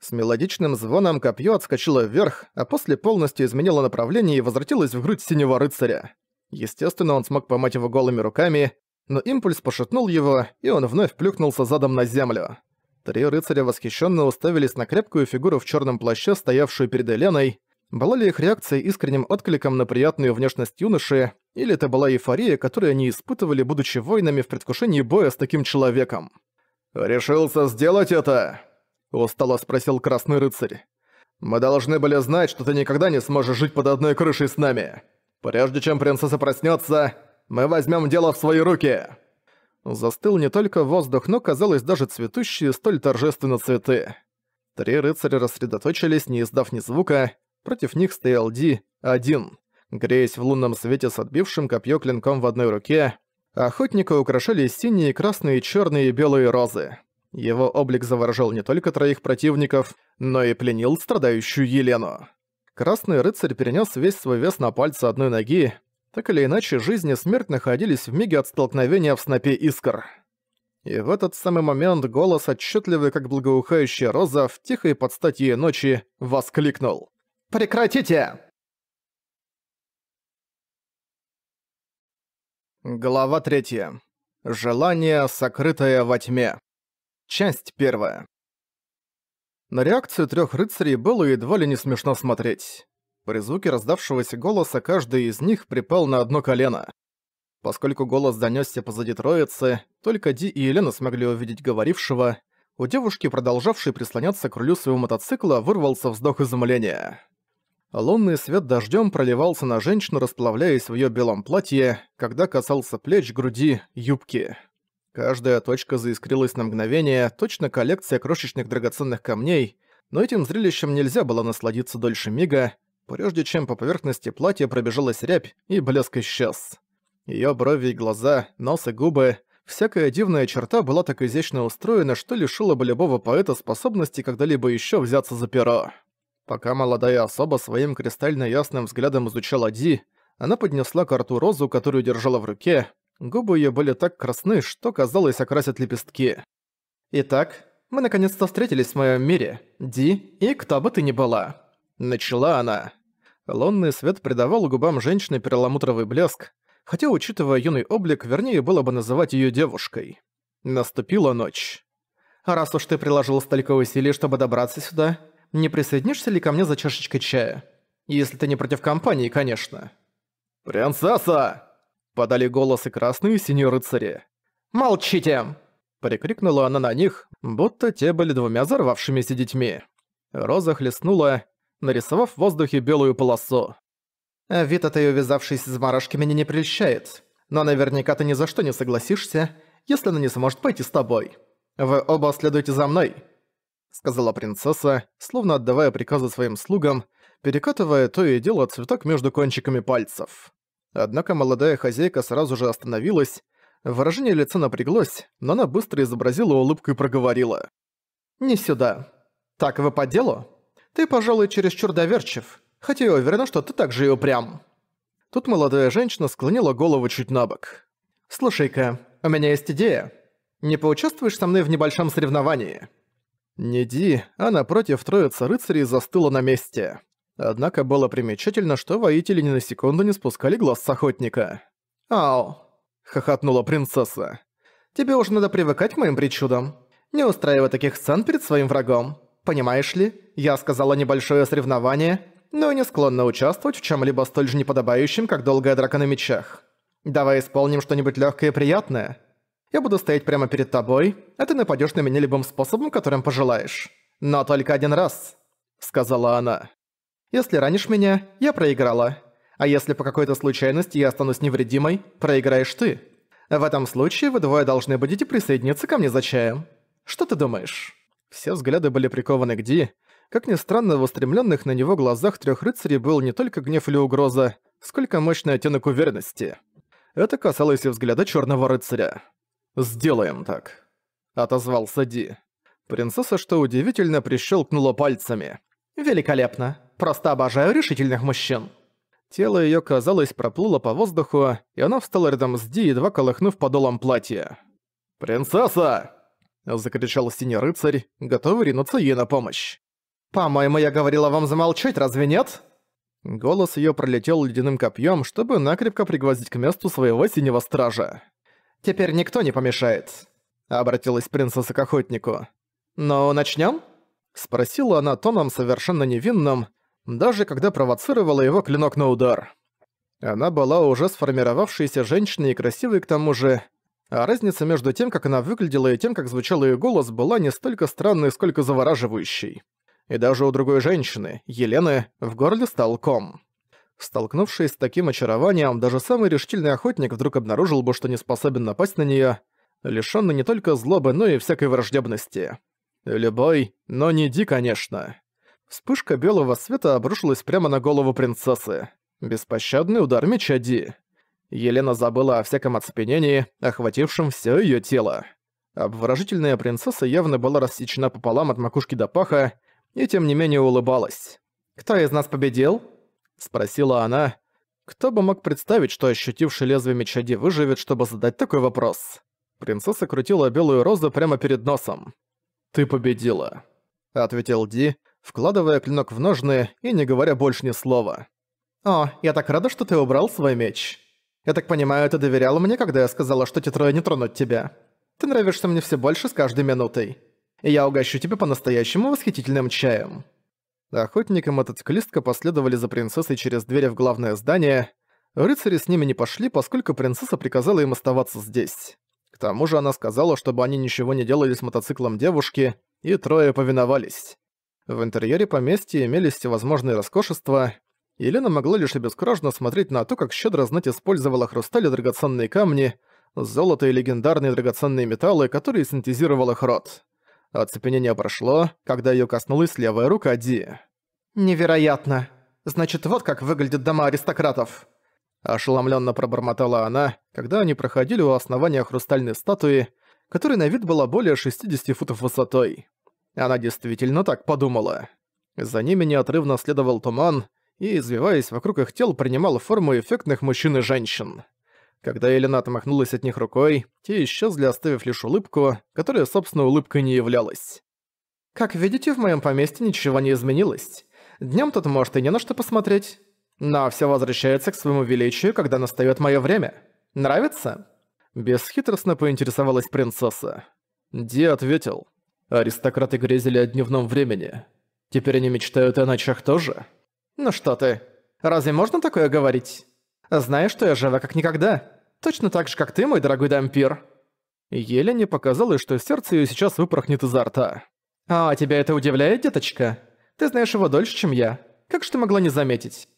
С мелодичным звоном копье отскочило вверх, а после полностью изменило направление и возвратилось в грудь синего рыцаря. Естественно, он смог поймать его голыми руками, но импульс пошатнул его, и он вновь плюхнулся задом на землю. Три рыцаря восхищенно уставились на крепкую фигуру в черном плаще, стоявшую перед Эленой. Была ли их реакция искренним откликом на приятную внешность юноши, или это была эйфория, которую они испытывали, будучи воинами в предвкушении боя с таким человеком? «Решился сделать это?» – устало спросил Красный Рыцарь. «Мы должны были знать, что ты никогда не сможешь жить под одной крышей с нами. Прежде чем принцесса проснется, мы возьмем дело в свои руки!» Застыл не только воздух, но, казалось, даже цветущие столь торжественно цветы. Три рыцаря рассредоточились, не издав ни звука, Против них стоял Ди, один, греясь в лунном свете с отбившим копье клинком в одной руке. Охотника украшали синие, красные, черные и белые розы. Его облик заворожил не только троих противников, но и пленил страдающую Елену. Красный рыцарь перенес весь свой вес на пальцы одной ноги. Так или иначе, жизнь и смерть находились в миге от столкновения в снопе искр. И в этот самый момент голос, отчетливый как благоухающая роза, в тихой подстать ее ночи, воскликнул. Прекратите!» Глава 3. Желание, сокрытое во тьме. Часть 1. На реакцию трех рыцарей было едва ли не смешно смотреть. При звуке раздавшегося голоса каждый из них припал на одно колено. Поскольку голос донесся позади троицы, только Ди и Елена смогли увидеть говорившего, у девушки, продолжавшей прислоняться к рулю своего мотоцикла, вырвался вздох изумления. Лунный свет дождем проливался на женщину, расплавляясь в ее белом платье, когда касался плеч, груди, юбки. Каждая точка заискрилась на мгновение, точно коллекция крошечных драгоценных камней, но этим зрелищем нельзя было насладиться дольше мига, прежде чем по поверхности платья пробежалась рябь, и блеск исчез. Ее брови и глаза, нос и губы — всякая дивная черта была так изящно устроена, что лишила бы любого поэта способности когда-либо еще взяться за перо. Пока молодая особа своим кристально-ясным взглядом изучала Ди, она поднесла карту розу, которую держала в руке. Губы ее были так красны, что, казалось, окрасят лепестки. «Итак, мы наконец-то встретились в моем мире, Ди, и кто бы ты ни была». Начала она. Лунный свет придавал губам женщины перламутровый блеск, хотя, учитывая юный облик, вернее было бы называть ее девушкой. Наступила ночь. А «Раз уж ты приложил столько усилий, чтобы добраться сюда, не присоединишься ли ко мне за чашечкой чая? Если ты не против компании, конечно». «Принцесса!» – подали голосы красные и синие рыцари. «Молчите!» – прикрикнула она на них, будто те были двумя взорвавшимися детьми. Роза хлестнула, нарисовав в воздухе белую полосу. «Вид от этой вязавшейся заморашки меня не прельщает, но наверняка ты ни за что не согласишься, если она не сможет пойти с тобой. Вы оба следуйте за мной!» сказала принцесса, словно отдавая приказы своим слугам, перекатывая то и дело цветок между кончиками пальцев. Однако молодая хозяйка сразу же остановилась, выражение лица напряглось, но она быстро изобразила улыбку и проговорила. «Не сюда. Так вы по делу? Ты, пожалуй, чересчур доверчив, хотя я уверена, что ты также и упрям». Тут молодая женщина склонила голову чуть на бок. «Слушай-ка, у меня есть идея. Не поучаствуешь со мной в небольшом соревновании?» Не Ди, а напротив троица рыцарей застыла на месте. Однако было примечательно, что воители ни на секунду не спускали глаз с охотника. «Ау!» — хохотнула принцесса. «Тебе уже надо привыкать к моим причудам. Не устраивай таких сцен перед своим врагом. Понимаешь ли, я сказала небольшое соревнование, но не склонна участвовать в чем-либо столь же неподобающем, как долгая драка на мечах. Давай исполним что-нибудь легкое и приятное. Я буду стоять прямо перед тобой, а ты нападёшь на меня любым способом, которым пожелаешь. Но только один раз», — сказала она. «Если ранишь меня, я проиграла. А если по какой-то случайности я останусь невредимой, проиграешь ты. В этом случае вы двое должны будете присоединиться ко мне за чаем. Что ты думаешь?» Все взгляды были прикованы к Ди. Как ни странно, в устремленных на него глазах трех рыцарей был не только гнев или угроза, сколько мощный оттенок уверенности. Это касалось и взгляда черного рыцаря. «Сделаем так», — отозвался Ди. Принцесса, что удивительно, прищелкнула пальцами. «Великолепно. Просто обожаю решительных мужчин». Тело ее казалось, проплыло по воздуху, и она встала рядом с Ди, едва колыхнув подолом платья. «Принцесса!» — закричал синий рыцарь, готовый ринуться ей на помощь. «По-моему, я говорила вам замолчать, разве нет?» Голос ее пролетел ледяным копьем, чтобы накрепко пригвоздить к месту своего синего стража. «Теперь никто не помешает», — обратилась принцесса к охотнику. «Но начнём?» — спросила она тоном совершенно невинным, даже когда провоцировала его клинок на удар. Она была уже сформировавшейся женщиной и красивой к тому же, а разница между тем, как она выглядела и тем, как звучал её голос, была не столько странной, сколько завораживающей. И даже у другой женщины, Елены, в горле стал ком. Столкнувшись с таким очарованием, даже самый решительный охотник вдруг обнаружил бы, что не способен напасть на неё, лишённый не только злобы, но и всякой враждебности. Любой, но не Ди, конечно. Вспышка белого света обрушилась прямо на голову принцессы. Беспощадный удар меча Ди. Елена забыла о всяком отспенении, охватившем всё её тело. Обворожительная принцесса явно была рассечена пополам от макушки до паха, и тем не менее улыбалась. «Кто из нас победил?» Спросила она. Кто бы мог представить, что ощутивший лезвие меча Ди выживет, чтобы задать такой вопрос? Принцесса крутила белую розу прямо перед носом. «Ты победила», — ответил Ди, вкладывая клинок в ножны и не говоря больше ни слова. «О, я так рада, что ты убрал свой меч. Я так понимаю, ты доверяла мне, когда я сказала, что Титроя не тронут тебя. Ты нравишься мне все больше с каждой минутой. И я угощу тебя по-настоящему восхитительным чаем». Охотник и мотоциклистка последовали за принцессой через двери в главное здание. Рыцари с ними не пошли, поскольку принцесса приказала им оставаться здесь. К тому же она сказала, чтобы они ничего не делали с мотоциклом девушки, и трое повиновались. В интерьере поместья имелись всевозможные роскошества. Елена могла лишь обескураженно смотреть на то, как щедро знать использовала хрусталь и драгоценные камни, золото и легендарные драгоценные металлы, которые синтезировал их род. Оцепенение прошло, когда ее коснулась левая рука Ди. «Невероятно! Значит, вот как выглядят дома аристократов!» Ошеломленно пробормотала она, когда они проходили у основания хрустальной статуи, которая на вид была более 60 футов высотой. Она действительно так подумала. За ними неотрывно следовал туман и, извиваясь вокруг их тел, принимал форму эффектных мужчин и женщин. Когда Елена отмахнулась от них рукой, те исчезли, оставив лишь улыбку, которая, собственно, улыбкой не являлась. «Как видите, в моем поместье ничего не изменилось. Днем тут, может, и не на что посмотреть. Но все возвращается к своему величию, когда настаёт мое время. Нравится?» Бесхитростно поинтересовалась принцесса. Ди ответил. «Аристократы грезили о дневном времени. Теперь они мечтают о ночах тоже?» «Ну что ты, разве можно такое говорить?» Знаешь, что я жива как никогда. Точно так же, как ты, мой дорогой дампир». Елене показалось, что сердце ее сейчас выпорхнет изо рта. «А, тебя это удивляет, деточка? Ты знаешь его дольше, чем я. Как же ты могла не заметить?»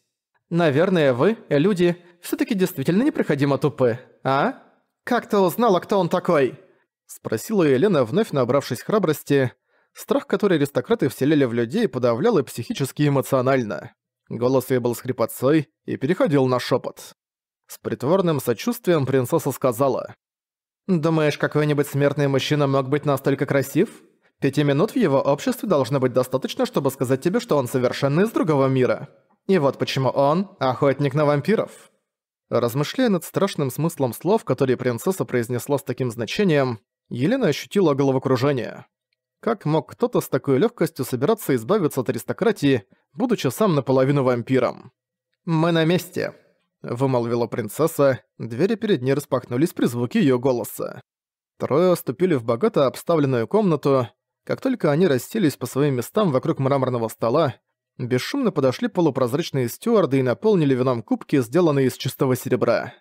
«Наверное, вы, люди, все таки действительно непроходимо тупы, а? Как ты узнала, кто он такой?» Спросила Елена, вновь набравшись храбрости. Страх, который аристократы вселили в людей, подавлял и психически, и эмоционально. Голос ее был с хрипотцой и переходил на шепот. С притворным сочувствием принцесса сказала. «Думаешь, какой-нибудь смертный мужчина мог быть настолько красив? Пяти минут в его обществе должно быть достаточно, чтобы сказать тебе, что он совершенно из другого мира. И вот почему он – охотник на вампиров». Размышляя над страшным смыслом слов, которые принцесса произнесла с таким значением, Елена ощутила головокружение. Как мог кто-то с такой легкостью собираться избавиться от аристократии, будучи сам наполовину вампиром. «Мы на месте», — вымолвила принцесса, двери перед ней распахнулись при звуке её голоса. Трое вступили в богато обставленную комнату. Как только они расселись по своим местам вокруг мраморного стола, бесшумно подошли полупрозрачные стюарды и наполнили вином кубки, сделанные из чистого серебра.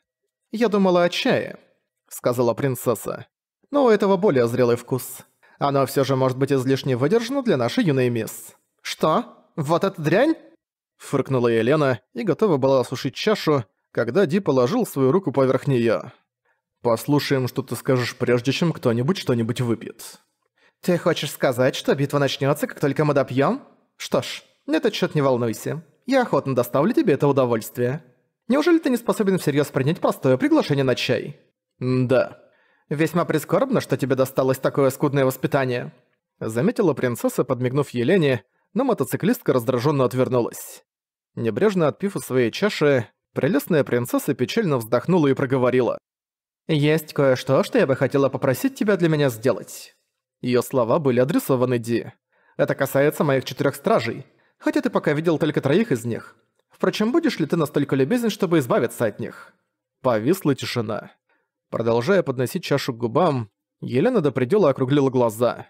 «Я думала о чае», — сказала принцесса. «Но у этого более зрелый вкус. Оно всё же может быть излишне выдержано для нашей юной мисс». «Что?» вот эта дрянь?» Фыркнула Елена и готова была осушить чашу, когда Ди положил свою руку поверх нее. «Послушаем, что ты скажешь, прежде чем кто-нибудь что-нибудь выпьет». «Ты хочешь сказать, что битва начнется, как только мы допьем? Что ж, на этот счет не волнуйся. Я охотно доставлю тебе это удовольствие. Неужели ты не способен всерьез принять простое приглашение на чай?» «Да». «Весьма прискорбно, что тебе досталось такое скудное воспитание», — заметила принцесса, подмигнув Елене, но мотоциклистка раздраженно отвернулась. Небрежно отпив у своей чаши, прелестная принцесса печально вздохнула и проговорила. «Есть кое-что, что я бы хотела попросить тебя для меня сделать». Ее слова были адресованы Ди. «Это касается моих четырех стражей, хотя ты пока видел только троих из них. Впрочем, будешь ли ты настолько любезен, чтобы избавиться от них?» Повисла тишина. Продолжая подносить чашу к губам, Елена до предела округлила глаза.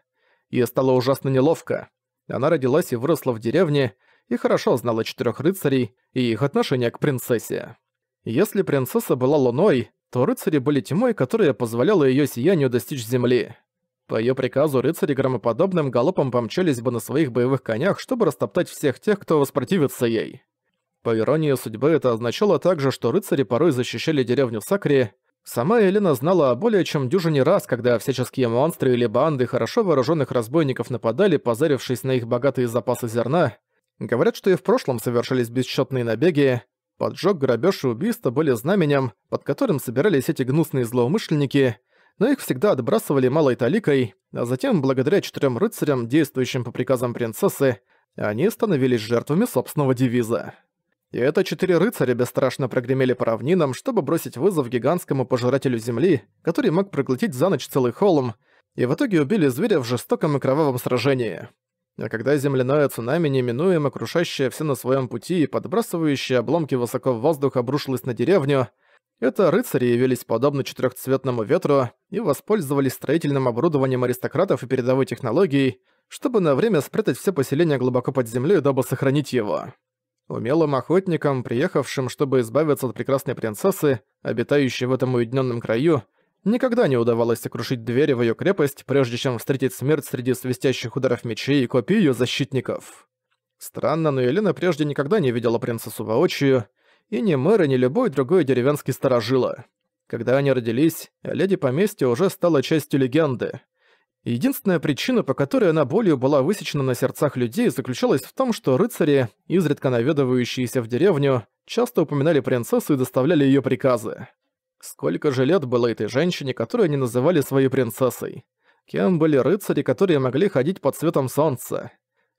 Ей стало ужасно неловко. Она родилась и выросла в деревне, и хорошо знала четырех рыцарей и их отношение к принцессе. Если принцесса была луной, то рыцари были тьмой, которая позволяла ее сиянию достичь земли. По ее приказу рыцари громоподобным галопом помчались бы на своих боевых конях, чтобы растоптать всех тех, кто воспротивится ей. По иронии судьбы это означало также, что рыцари порой защищали деревню Сакри, Сама Елена знала более чем дюжине раз, когда всяческие монстры или банды хорошо вооруженных разбойников нападали, позарившись на их богатые запасы зерна. Говорят, что и в прошлом совершались бесчетные набеги. Поджог, грабеж и убийство были знаменем, под которым собирались эти гнусные злоумышленники, но их всегда отбрасывали малой таликой, а затем, благодаря четырем рыцарям, действующим по приказам принцессы, они становились жертвами собственного девиза. И это четыре рыцаря бесстрашно прогремели по равнинам, чтобы бросить вызов гигантскому пожирателю земли, который мог проглотить за ночь целый холм, и в итоге убили зверя в жестоком и кровавом сражении. А когда земляное цунами неминуемо крушащее все на своем пути и подбрасывающее обломки высоко в воздух обрушилось на деревню, это рыцари явились подобно четырехцветному ветру и воспользовались строительным оборудованием аристократов и передовой технологией, чтобы на время спрятать все поселение глубоко под землей, дабы сохранить его. Умелым охотникам, приехавшим, чтобы избавиться от прекрасной принцессы, обитающей в этом уединенном краю, никогда не удавалось сокрушить двери в ее крепость, прежде чем встретить смерть среди свистящих ударов мечей и копий ее защитников. Странно, но Елена прежде никогда не видела принцессу воочию, и ни мэра, ни любой другой деревенский сторожила. Когда они родились, леди поместья уже стала частью легенды. Единственная причина, по которой она болью была высечена на сердцах людей, заключалась в том, что рыцари, изредка наведывающиеся в деревню, часто упоминали принцессу и доставляли ее приказы. Сколько же лет было этой женщине, которую они называли своей принцессой? Кем были рыцари, которые могли ходить под светом солнца?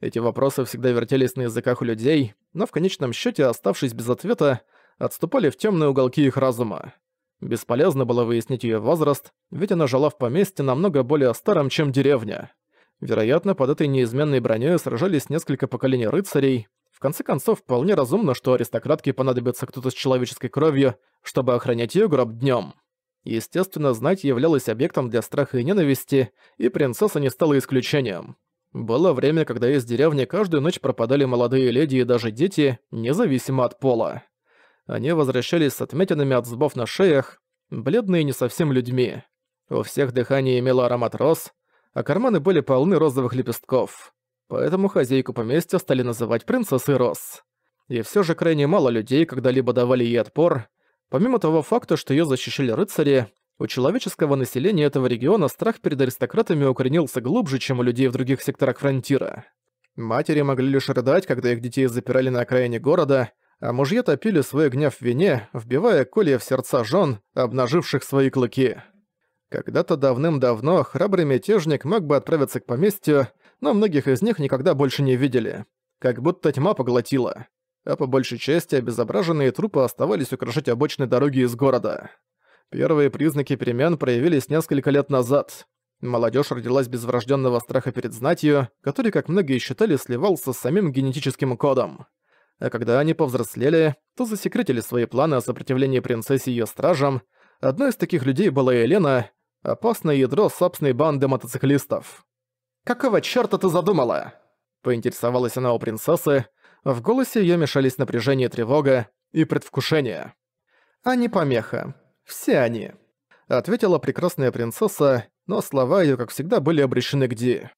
Эти вопросы всегда вертелись на языках у людей, но в конечном счете, оставшись без ответа, отступали в темные уголки их разума. Бесполезно было выяснить ее возраст, ведь она жила в поместье намного более старом, чем деревня. Вероятно, под этой неизменной броней сражались несколько поколений рыцарей. В конце концов, вполне разумно, что аристократке понадобится кто-то с человеческой кровью, чтобы охранять ее гроб днем. Естественно, знать являлась объектом для страха и ненависти, и принцесса не стала исключением. Было время, когда из деревни каждую ночь пропадали молодые леди и даже дети, независимо от пола. Они возвращались с отметинами от зубов на шеях, бледные не совсем людьми. У всех дыхание имело аромат роз, а карманы были полны розовых лепестков. Поэтому хозяйку поместья стали называть принцессой роз. И все же крайне мало людей когда-либо давали ей отпор. Помимо того факта, что ее защищали рыцари, у человеческого населения этого региона страх перед аристократами укоренился глубже, чем у людей в других секторах фронтира. Матери могли лишь рыдать, когда их детей запирали на окраине города – а мужья топили свой гнев в вине, вбивая колья в сердца жен, обнаживших свои клыки. Когда-то давным-давно храбрый мятежник мог бы отправиться к поместью, но многих из них никогда больше не видели. Как будто тьма поглотила. А по большей части обезображенные трупы оставались украшать обочины дороги из города. Первые признаки перемен проявились несколько лет назад. Молодежь родилась без врожденного страха перед знатью, который, как многие считали, сливался с самим генетическим кодом а когда они повзрослели, то засекретили свои планы о сопротивлении принцессе и её стражам. Одной из таких людей была Елена, опасное ядро собственной банды мотоциклистов. «Какого чёрта ты задумала?» Поинтересовалась она у принцессы. В голосе её мешались напряжение тревога и предвкушение. «Они «А помеха. Все они», — ответила прекрасная принцесса, но слова её, как всегда, были обречены к Ди.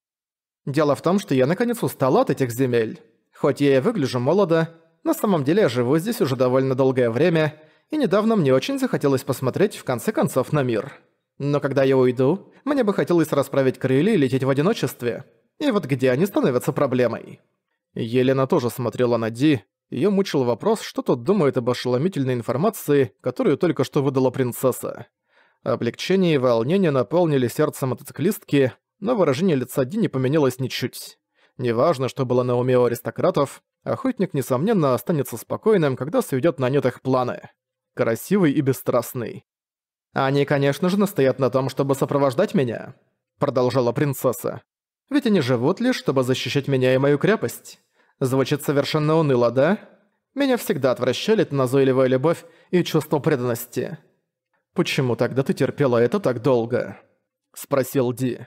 «Дело в том, что я наконец устала от этих земель. Хоть я и выгляжу молодо, на самом деле я живу здесь уже довольно долгое время, и недавно мне очень захотелось посмотреть, в конце концов, на мир. Но когда я уйду, мне бы хотелось расправить крылья и лететь в одиночестве. И вот где они становятся проблемой? Елена тоже смотрела на Ди. Её мучил вопрос, что тот думает об ошеломительной информации, которую только что выдала принцесса. Облегчение и волнение наполнили сердце мотоциклистки, но выражение лица Ди не поменялось ничуть. Неважно, что было на уме у аристократов, охотник, несомненно, останется спокойным, когда сведет на нет их планы. Красивый и бесстрастный. «Они, конечно же, настоят на том, чтобы сопровождать меня», — продолжала принцесса. «Ведь они живут лишь, чтобы защищать меня и мою крепость. Звучит совершенно уныло, да? Меня всегда отвращали эта назойливая любовь и чувство преданности». «Почему тогда ты терпела это так долго?» — спросил Ди.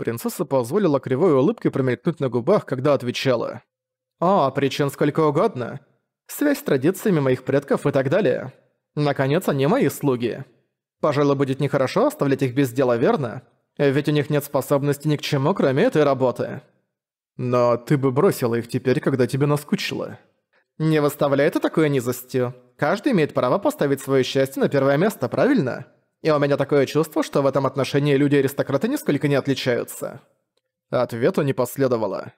Принцесса позволила кривой улыбке промелькнуть на губах, когда отвечала. «О, «А, причин сколько угодно. Связь с традициями моих предков и так далее. Наконец, они мои слуги. Пожалуй, будет нехорошо оставлять их без дела, верно? Ведь у них нет способности ни к чему, кроме этой работы». «Но ты бы бросила их теперь, когда тебе наскучило». «Не выставляй это такой низостью. Каждый имеет право поставить свое счастье на первое место, правильно?» и у меня такое чувство, что в этом отношении люди-аристократы нисколько не отличаются». Ответа не последовало.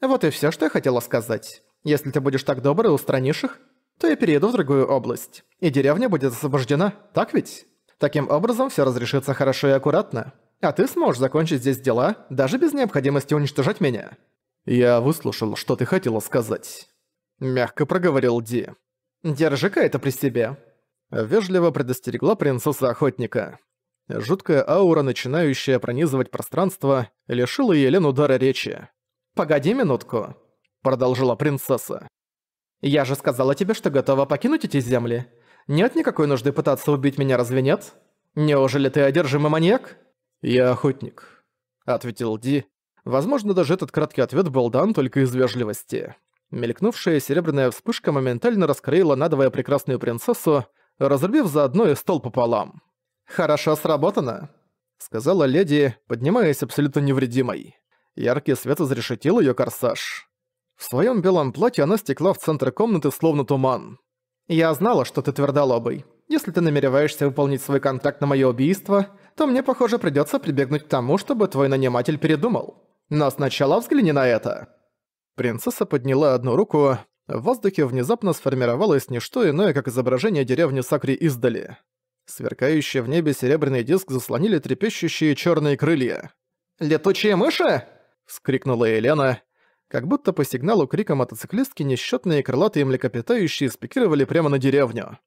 «Вот и все, что я хотела сказать. Если ты будешь так добр и устранишь их, то я перейду в другую область, и деревня будет освобождена, так ведь? Таким образом все разрешится хорошо и аккуратно, а ты сможешь закончить здесь дела, даже без необходимости уничтожать меня». «Я выслушал, что ты хотела сказать», — мягко проговорил Ди. «Держи-ка это при себе вежливо предостерегла принцесса охотника. Жуткая аура, начинающая пронизывать пространство, лишила Елену дара речи. «Погоди минутку», — продолжила принцесса. «Я же сказала тебе, что готова покинуть эти земли. Нет никакой нужды пытаться убить меня, разве нет? Неужели ты одержимый маньяк?» «Я охотник», — ответил Ди. Возможно, даже этот краткий ответ был дан только из вежливости. Мелькнувшая серебряная вспышка моментально раскроила надвое прекрасную принцессу, разрубив заодно и стол пополам. «Хорошо сработано», — сказала леди, поднимаясь абсолютно невредимой. Яркий свет изрешетил ее корсаж. В своем белом платье она стекла в центр комнаты, словно туман. «Я знала, что ты твердолобый. Если ты намереваешься выполнить свой контракт на мое убийство, то мне, похоже, придется прибегнуть к тому, чтобы твой наниматель передумал. Но сначала взгляни на это». Принцесса подняла одну руку, в воздухе внезапно сформировалось не что иное, как изображение деревни Сакри издали. Сверкающий в небе серебряный диск заслонили трепещущие черные крылья. «Летучие мыши!» — вскрикнула Елена. Как будто по сигналу крика мотоциклистки несчетные крылатые млекопитающие спикировали прямо на деревню.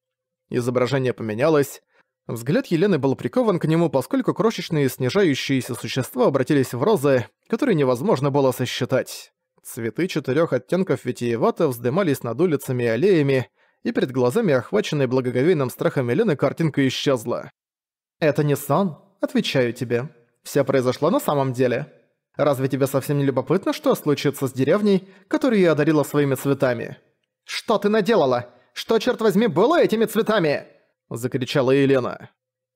Изображение поменялось. Взгляд Елены был прикован к нему, поскольку крошечные снижающиеся существа обратились в розы, которые невозможно было сосчитать. Цветы четырех оттенков витиевато вздымались над улицами и аллеями, и перед глазами охваченной благоговейным страхом Елены картинка исчезла. «Это не сон, отвечаю тебе. Все произошло на самом деле. Разве тебе совсем не любопытно, что случится с деревней, которую я одарила своими цветами?» «Что ты наделала? Что, черт возьми, было этими цветами?» – закричала Елена.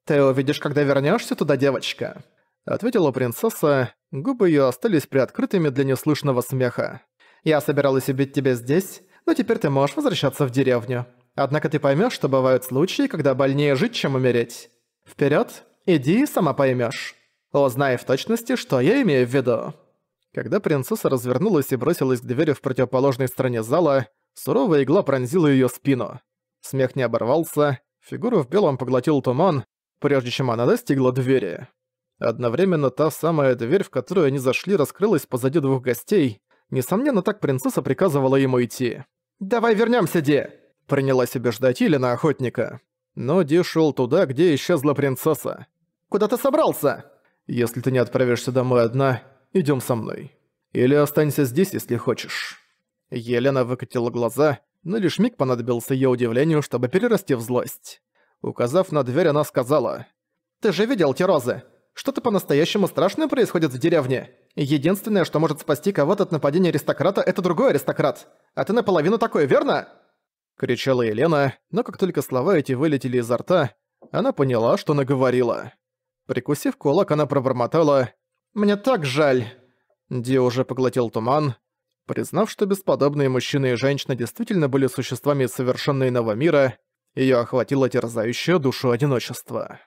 «Ты увидишь, когда вернешься туда, девочка ответила принцесса, губы ее остались приоткрытыми для неслышного смеха. «Я собиралась убить тебя здесь, но теперь ты можешь возвращаться в деревню. Однако ты поймешь, что бывают случаи, когда больнее жить, чем умереть. Вперед, иди и сама поймешь. Узнай в точности, что я имею в виду». Когда принцесса развернулась и бросилась к двери в противоположной стороне зала, суровая игла пронзила ее спину. Смех не оборвался, фигура в белом поглотил туман, прежде чем она достигла двери. Одновременно та самая дверь, в которую они зашли, раскрылась позади двух гостей. Несомненно, так принцесса приказывала ему идти. «Давай вернёмся, Ди!» Принялась убеждать Илина охотника. Но Ди шёл туда, где исчезла принцесса. «Куда ты собрался?» «Если ты не отправишься домой одна, идём со мной. Или останься здесь, если хочешь». Елена выкатила глаза, но лишь миг понадобился её удивлению, чтобы перерасти в злость. Указав на дверь, она сказала, «Ты же видел те розы? Что-то по-настоящему страшное происходит в деревне. Единственное, что может спасти кого-то от нападения аристократа, это другой аристократ. А ты наполовину такой, верно?» Кричала Елена, но как только слова эти вылетели изо рта, она поняла, что наговорила. Прикусив кулак, она пробормотала «Мне так жаль». Ди уже поглотил туман, признав, что бесподобные мужчины и женщины действительно были существами из совершенно иного мира, Ее охватило терзающее душу одиночество.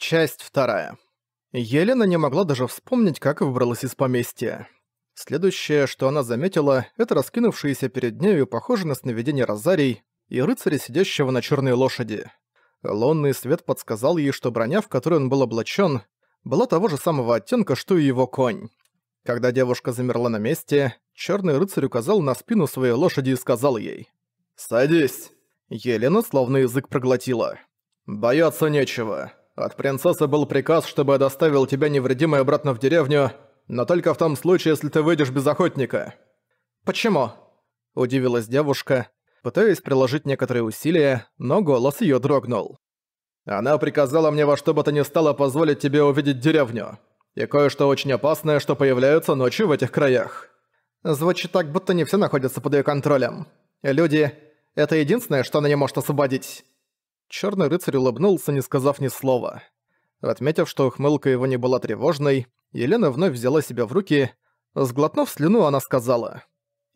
Часть вторая. Елена не могла даже вспомнить, как выбралась из поместья. Следующее, что она заметила, это раскинувшиеся перед нею, похоже на сновидение Розарий и рыцаря, сидящего на черной лошади. Лунный свет подсказал ей, что броня, в которой он был облачен, была того же самого оттенка, что и его конь. Когда девушка замерла на месте, черный рыцарь указал на спину своей лошади и сказал ей «Садись!» Елена словно язык проглотила. «Бояться нечего!» От принцессы был приказ, чтобы я доставил тебя невредимой обратно в деревню, но только в том случае, если ты выйдешь без охотника». «Почему?» – удивилась девушка, пытаясь приложить некоторые усилия, но голос ее дрогнул. «Она приказала мне во что бы то ни стало позволить тебе увидеть деревню, и кое-что очень опасное, что появляется ночью в этих краях». Звучит так, будто не все находятся под ее контролем. Люди — это единственное, что она не может освободить. Черный рыцарь улыбнулся, не сказав ни слова. Отметив, что ухмылка его не была тревожной, Елена вновь взяла себя в руки. Сглотнув слюну, она сказала.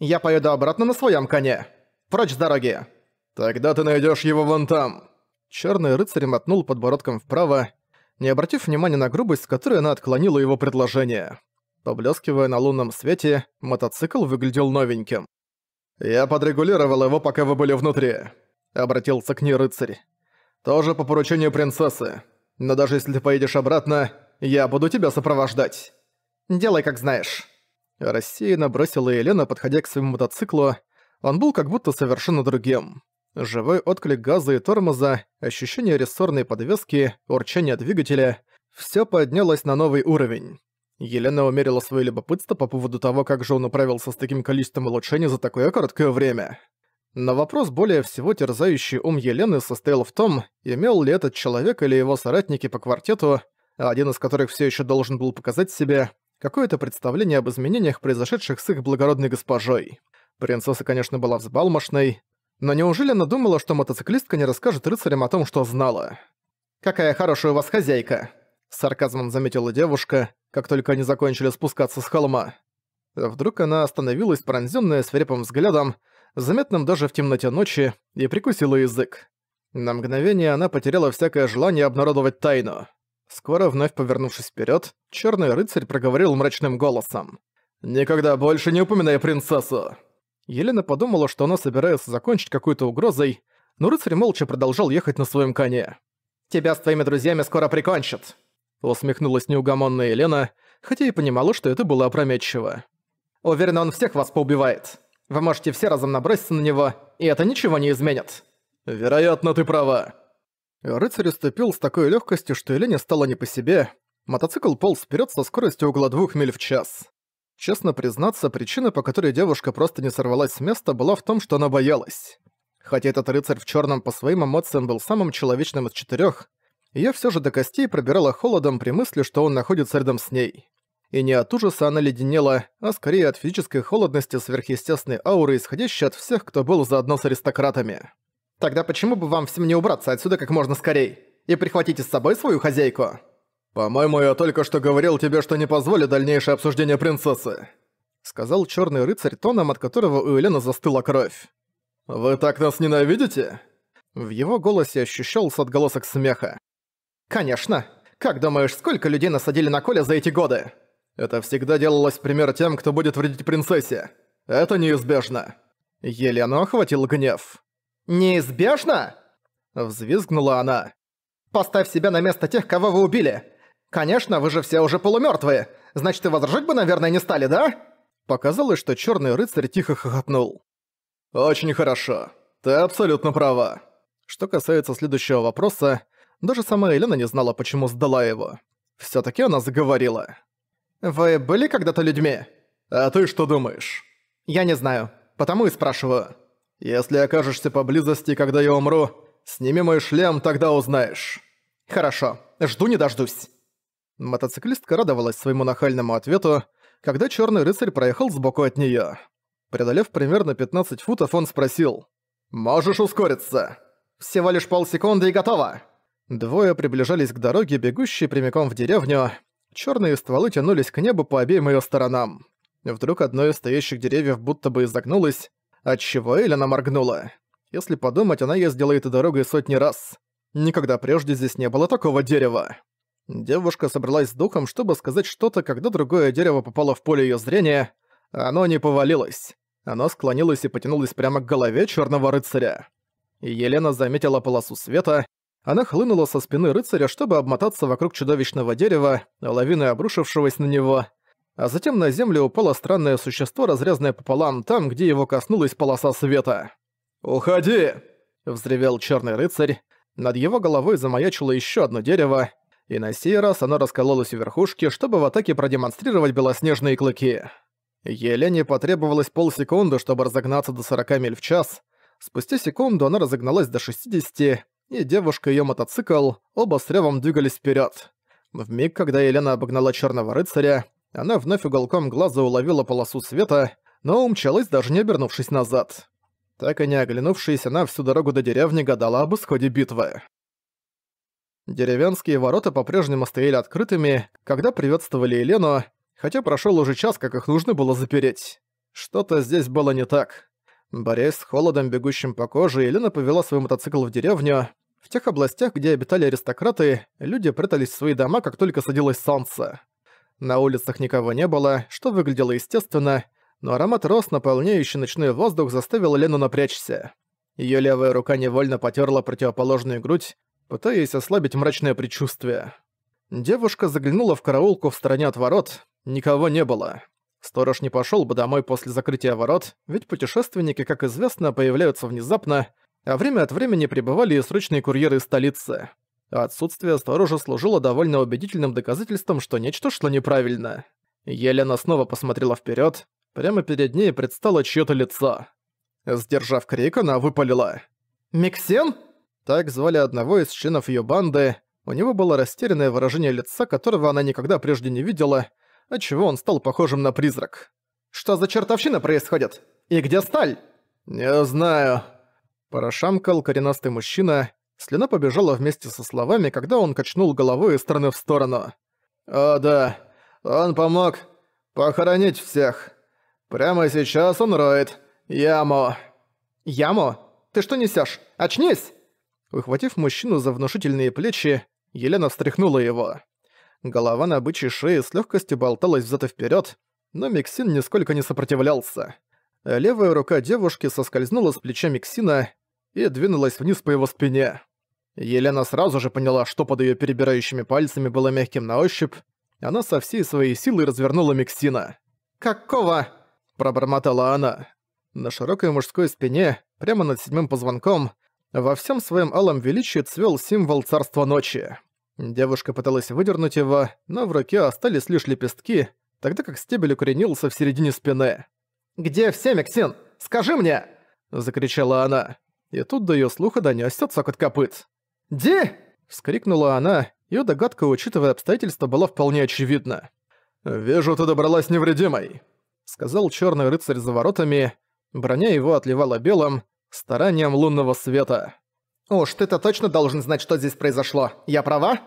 «Я поеду обратно на своем коне. Прочь с дороги!» «Тогда ты найдешь его вон там!» Черный рыцарь мотнул подбородком вправо, не обратив внимания на грубость, с которой она отклонила его предложение. Поблескивая на лунном свете, мотоцикл выглядел новеньким. «Я подрегулировал его, пока вы были внутри», — обратился к ней рыцарь. Тоже по поручению принцессы. Но даже если ты поедешь обратно, я буду тебя сопровождать. Делай, как знаешь». Рассеянно бросила Елена, подходя к своему мотоциклу. Он был как будто совершенно другим. Живой отклик газа и тормоза, ощущение рессорной подвески, урчание двигателя — всё поднялось на новый уровень. Елена умерила своё любопытство по поводу того, как же он управился с таким количеством улучшений за такое короткое время. Но вопрос более всего терзающий ум Елены состоял в том, имел ли этот человек или его соратники по квартету, один из которых все еще должен был показать себе, какое-то представление об изменениях, произошедших с их благородной госпожой. Принцесса, конечно, была взбалмошной, но неужели она думала, что мотоциклистка не расскажет рыцарям о том, что знала? «Какая хорошая у вас хозяйка!» С сарказмом заметила девушка, как только они закончили спускаться с холма. Вдруг она остановилась, пронзённая свирепым взглядом, заметным даже в темноте ночи, и прикусила язык. На мгновение она потеряла всякое желание обнародовать тайну. Скоро, вновь повернувшись вперед, черный рыцарь проговорил мрачным голосом. «Никогда больше не упоминай принцессу!» Елена подумала, что она собирается закончить какой-то угрозой, но рыцарь молча продолжал ехать на своем коне. «Тебя с твоими друзьями скоро прикончат!» Усмехнулась неугомонная Елена, хотя и понимала, что это было опрометчиво. «Уверена, он всех вас поубивает!» Вы можете все разом наброситься на него, и это ничего не изменит». «Вероятно, ты права». Рыцарь уступил с такой легкостью, что Елене стало не по себе. Мотоцикл полз вперед со скоростью около двух миль в час. Честно признаться, причина, по которой девушка просто не сорвалась с места, была в том, что она боялась. Хотя этот рыцарь в черном по своим эмоциям был самым человечным из четырех, ее все же до костей пробирала холодом при мысли, что он находится рядом с ней и не от ужаса она леденела, а скорее от физической холодности сверхъестественной ауры, исходящей от всех, кто был заодно с аристократами. «Тогда почему бы вам всем не убраться отсюда как можно скорее? И прихватите с собой свою хозяйку?» «По-моему, я только что говорил тебе, что не позволю дальнейшее обсуждение принцессы», сказал черный рыцарь тоном, от которого у Елены застыла кровь. «Вы так нас ненавидите?» В его голосе ощущался отголосок смеха. «Конечно. Как думаешь, сколько людей насадили на Коля за эти годы?» Это всегда делалось в пример тем, кто будет вредить принцессе. Это неизбежно. Елена охватил гнев. «Неизбежно?» Взвизгнула она. «Поставь себя на место тех, кого вы убили. Конечно, вы же все уже полумертвые. Значит, и возражать бы, наверное, не стали, да?» Показалось, что черный рыцарь тихо хохотнул. «Очень хорошо. Ты абсолютно права». Что касается следующего вопроса, даже сама Елена не знала, почему сдала его. все таки она заговорила. «Вы были когда-то людьми?» «А ты что думаешь?» «Я не знаю. Потому и спрашиваю». «Если окажешься поблизости, когда я умру, сними мой шлем, тогда узнаешь». «Хорошо. Жду не дождусь». Мотоциклистка радовалась своему нахальному ответу, когда черный рыцарь проехал сбоку от нее. Преодолев примерно 15 футов, он спросил. «Можешь ускориться?» «Всего лишь полсекунды и готово!» Двое приближались к дороге, бегущей прямиком в деревню, Черные стволы тянулись к небу по обеим ее сторонам. Вдруг одно из стоящих деревьев будто бы изогнулось, отчего Элена моргнула. Если подумать, она ездила этой дорогой сотни раз. Никогда прежде здесь не было такого дерева. Девушка собралась с духом, чтобы сказать что-то, когда другое дерево попало в поле ее зрения. Оно не повалилось. Оно склонилось и потянулось прямо к голове черного рыцаря. Елена заметила полосу света, она хлынула со спины рыцаря, чтобы обмотаться вокруг чудовищного дерева, лавиной обрушившегося на него, а затем на землю упало странное существо, разрезанное пополам там, где его коснулась полоса света. «Уходи!» — взревел черный рыцарь. Над его головой замаячило еще одно дерево, и на сей раз оно раскололось у верхушки, чтобы в атаке продемонстрировать белоснежные клыки. Елене потребовалось полсекунды, чтобы разогнаться до 40 миль в час. Спустя секунду она разогналась до 60, и девушка и её мотоцикл, оба с ревом двигались вперед. В миг, когда Елена обогнала Черного Рыцаря, она вновь уголком глаза уловила полосу света, но умчалась, даже не обернувшись назад. Так и не оглянувшись, она всю дорогу до деревни гадала об исходе битвы. Деревенские ворота по-прежнему стояли открытыми, когда приветствовали Елену, хотя прошёл уже час, как их нужно было запереть. Что-то здесь было не так. Борясь с холодом, бегущим по коже, Елена повела свой мотоцикл в деревню. В тех областях, где обитали аристократы, люди прятались в свои дома, как только садилось солнце. На улицах никого не было, что выглядело естественно, но аромат роз, наполняющий ночной воздух, заставил Лену напрячься. Ее левая рука невольно потерла противоположную грудь, пытаясь ослабить мрачное предчувствие. Девушка заглянула в караулку в стороне от ворот, никого не было. Сторож не пошел бы домой после закрытия ворот, ведь путешественники, как известно, появляются внезапно, а время от времени прибывали и срочные курьеры из столицы. Отсутствие сторожа служило довольно убедительным доказательством, что нечто шло неправильно. Елена снова посмотрела вперед, прямо перед ней предстало чьё-то лицо. Сдержав крик, она выпалила. «Миксен?» Так звали одного из членов её банды. У него было растерянное выражение лица, которого она никогда прежде не видела — отчего он стал похожим на призрак. «Что за чертовщина происходит? И где сталь?» «Не знаю». Прошамкал коренастый мужчина. Слюна побежала вместе со словами, когда он качнул головой из стороны в сторону. «О да, он помог похоронить всех. Прямо сейчас он роет яму». «Яму? Ты что несешь? Очнись!» Ухватив мужчину за внушительные плечи, Елена встряхнула его. Голова на бычьей шее с легкостью болталась взад и вперед, но Миксин нисколько не сопротивлялся. Левая рука девушки соскользнула с плеча Миксина и двинулась вниз по его спине. Елена сразу же поняла, что под ее перебирающими пальцами было мягким на ощупь. Она со всей своей силой развернула Миксина. «Какого?» – пробормотала она. На широкой мужской спине, прямо над седьмым позвонком, во всем своем алом величии цвел символ царства ночи. Девушка пыталась выдернуть его, но в руке остались лишь лепестки, тогда как стебель укоренился в середине спины. «Где все, Мексин? Скажи мне!» – закричала она. И тут до её слуха донёсся цокот копыт. «Ди!» – вскрикнула она, её догадка, учитывая обстоятельства, была вполне очевидна. «Вижу, ты добралась невредимой», — сказал черный рыцарь за воротами. Броня его отливала белым, старанием лунного света. «Уж ты-то точно должен знать, что здесь произошло. Я права?»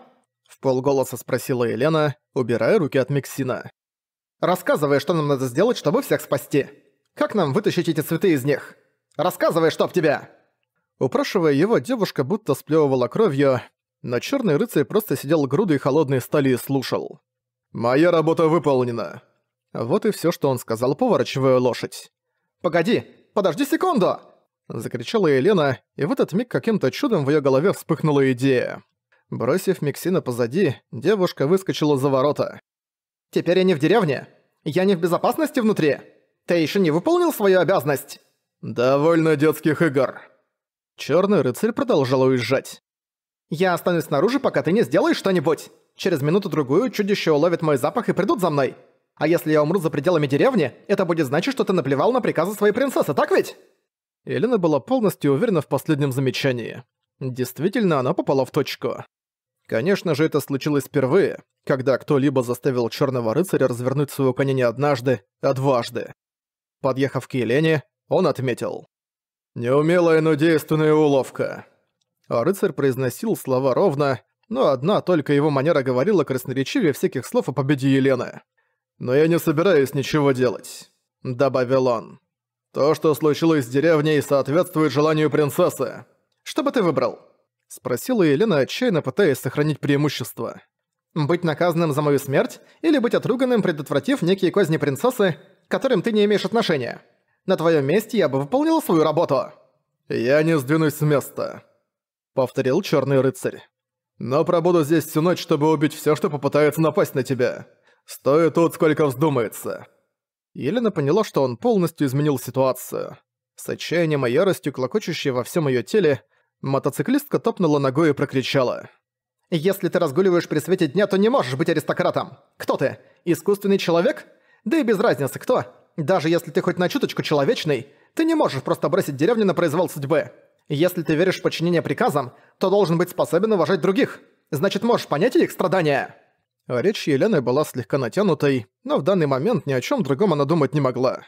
В полголоса спросила Елена, убирая руки от Миксина. «Рассказывай, что нам надо сделать, чтобы всех спасти. Как нам вытащить эти цветы из них? Рассказывай, что чтоб тебя!» Упрашивая его, девушка будто сплевывала кровью, но черный рыцарь просто сидел грудой холодной стали и слушал. «Моя работа выполнена». Вот и все, что он сказал, поворачивая лошадь. «Погоди, подожди секунду!» Закричала Елена, и в этот миг каким-то чудом в ее голове вспыхнула идея. Бросив Миксина позади, девушка выскочила за ворота. «Теперь я не в деревне. Я не в безопасности внутри. Ты еще не выполнил свою обязанность». «Довольно детских игр». Черный рыцарь продолжал уезжать. «Я останусь снаружи, пока ты не сделаешь что-нибудь. Через минуту-другую чудище уловит мой запах и придут за мной. А если я умру за пределами деревни, это будет значить, что ты наплевал на приказы своей принцессы, так ведь?» Елена была полностью уверена в последнем замечании. Действительно, она попала в точку. Конечно же, это случилось впервые, когда кто-либо заставил Черного Рыцаря развернуть своего коня не однажды, а дважды. Подъехав к Елене, он отметил. «Неумелая, но действенная уловка». А рыцарь произносил слова ровно, но одна только его манера говорила красноречивее всяких слов о победе Елены. «Но я не собираюсь ничего делать», — добавил он. То, что случилось с деревней, соответствует желанию принцессы. Что бы ты выбрал?» Спросила Елена, отчаянно пытаясь сохранить преимущество. «Быть наказанным за мою смерть или быть отруганным, предотвратив некие козни принцессы, к которым ты не имеешь отношения? На твоем месте я бы выполнил свою работу!» «Я не сдвинусь с места», — повторил Черный Рыцарь. «Но пробуду здесь всю ночь, чтобы убить все, что попытается напасть на тебя. Стою тут, сколько вздумается». Елена поняла, что он полностью изменил ситуацию. С отчаянием и яростью, клокочущей во всем ее теле, мотоциклистка топнула ногой и прокричала. «Если ты разгуливаешь при свете дня, то не можешь быть аристократом! Кто ты? Искусственный человек? Да и без разницы кто! Даже если ты хоть на чуточку человечный, ты не можешь просто бросить деревню на произвол судьбы! Если ты веришь в подчинение приказам, то должен быть способен уважать других! Значит, можешь понять их страдания!» А речь Елены была слегка натянутой, но в данный момент ни о чем другом она думать не могла.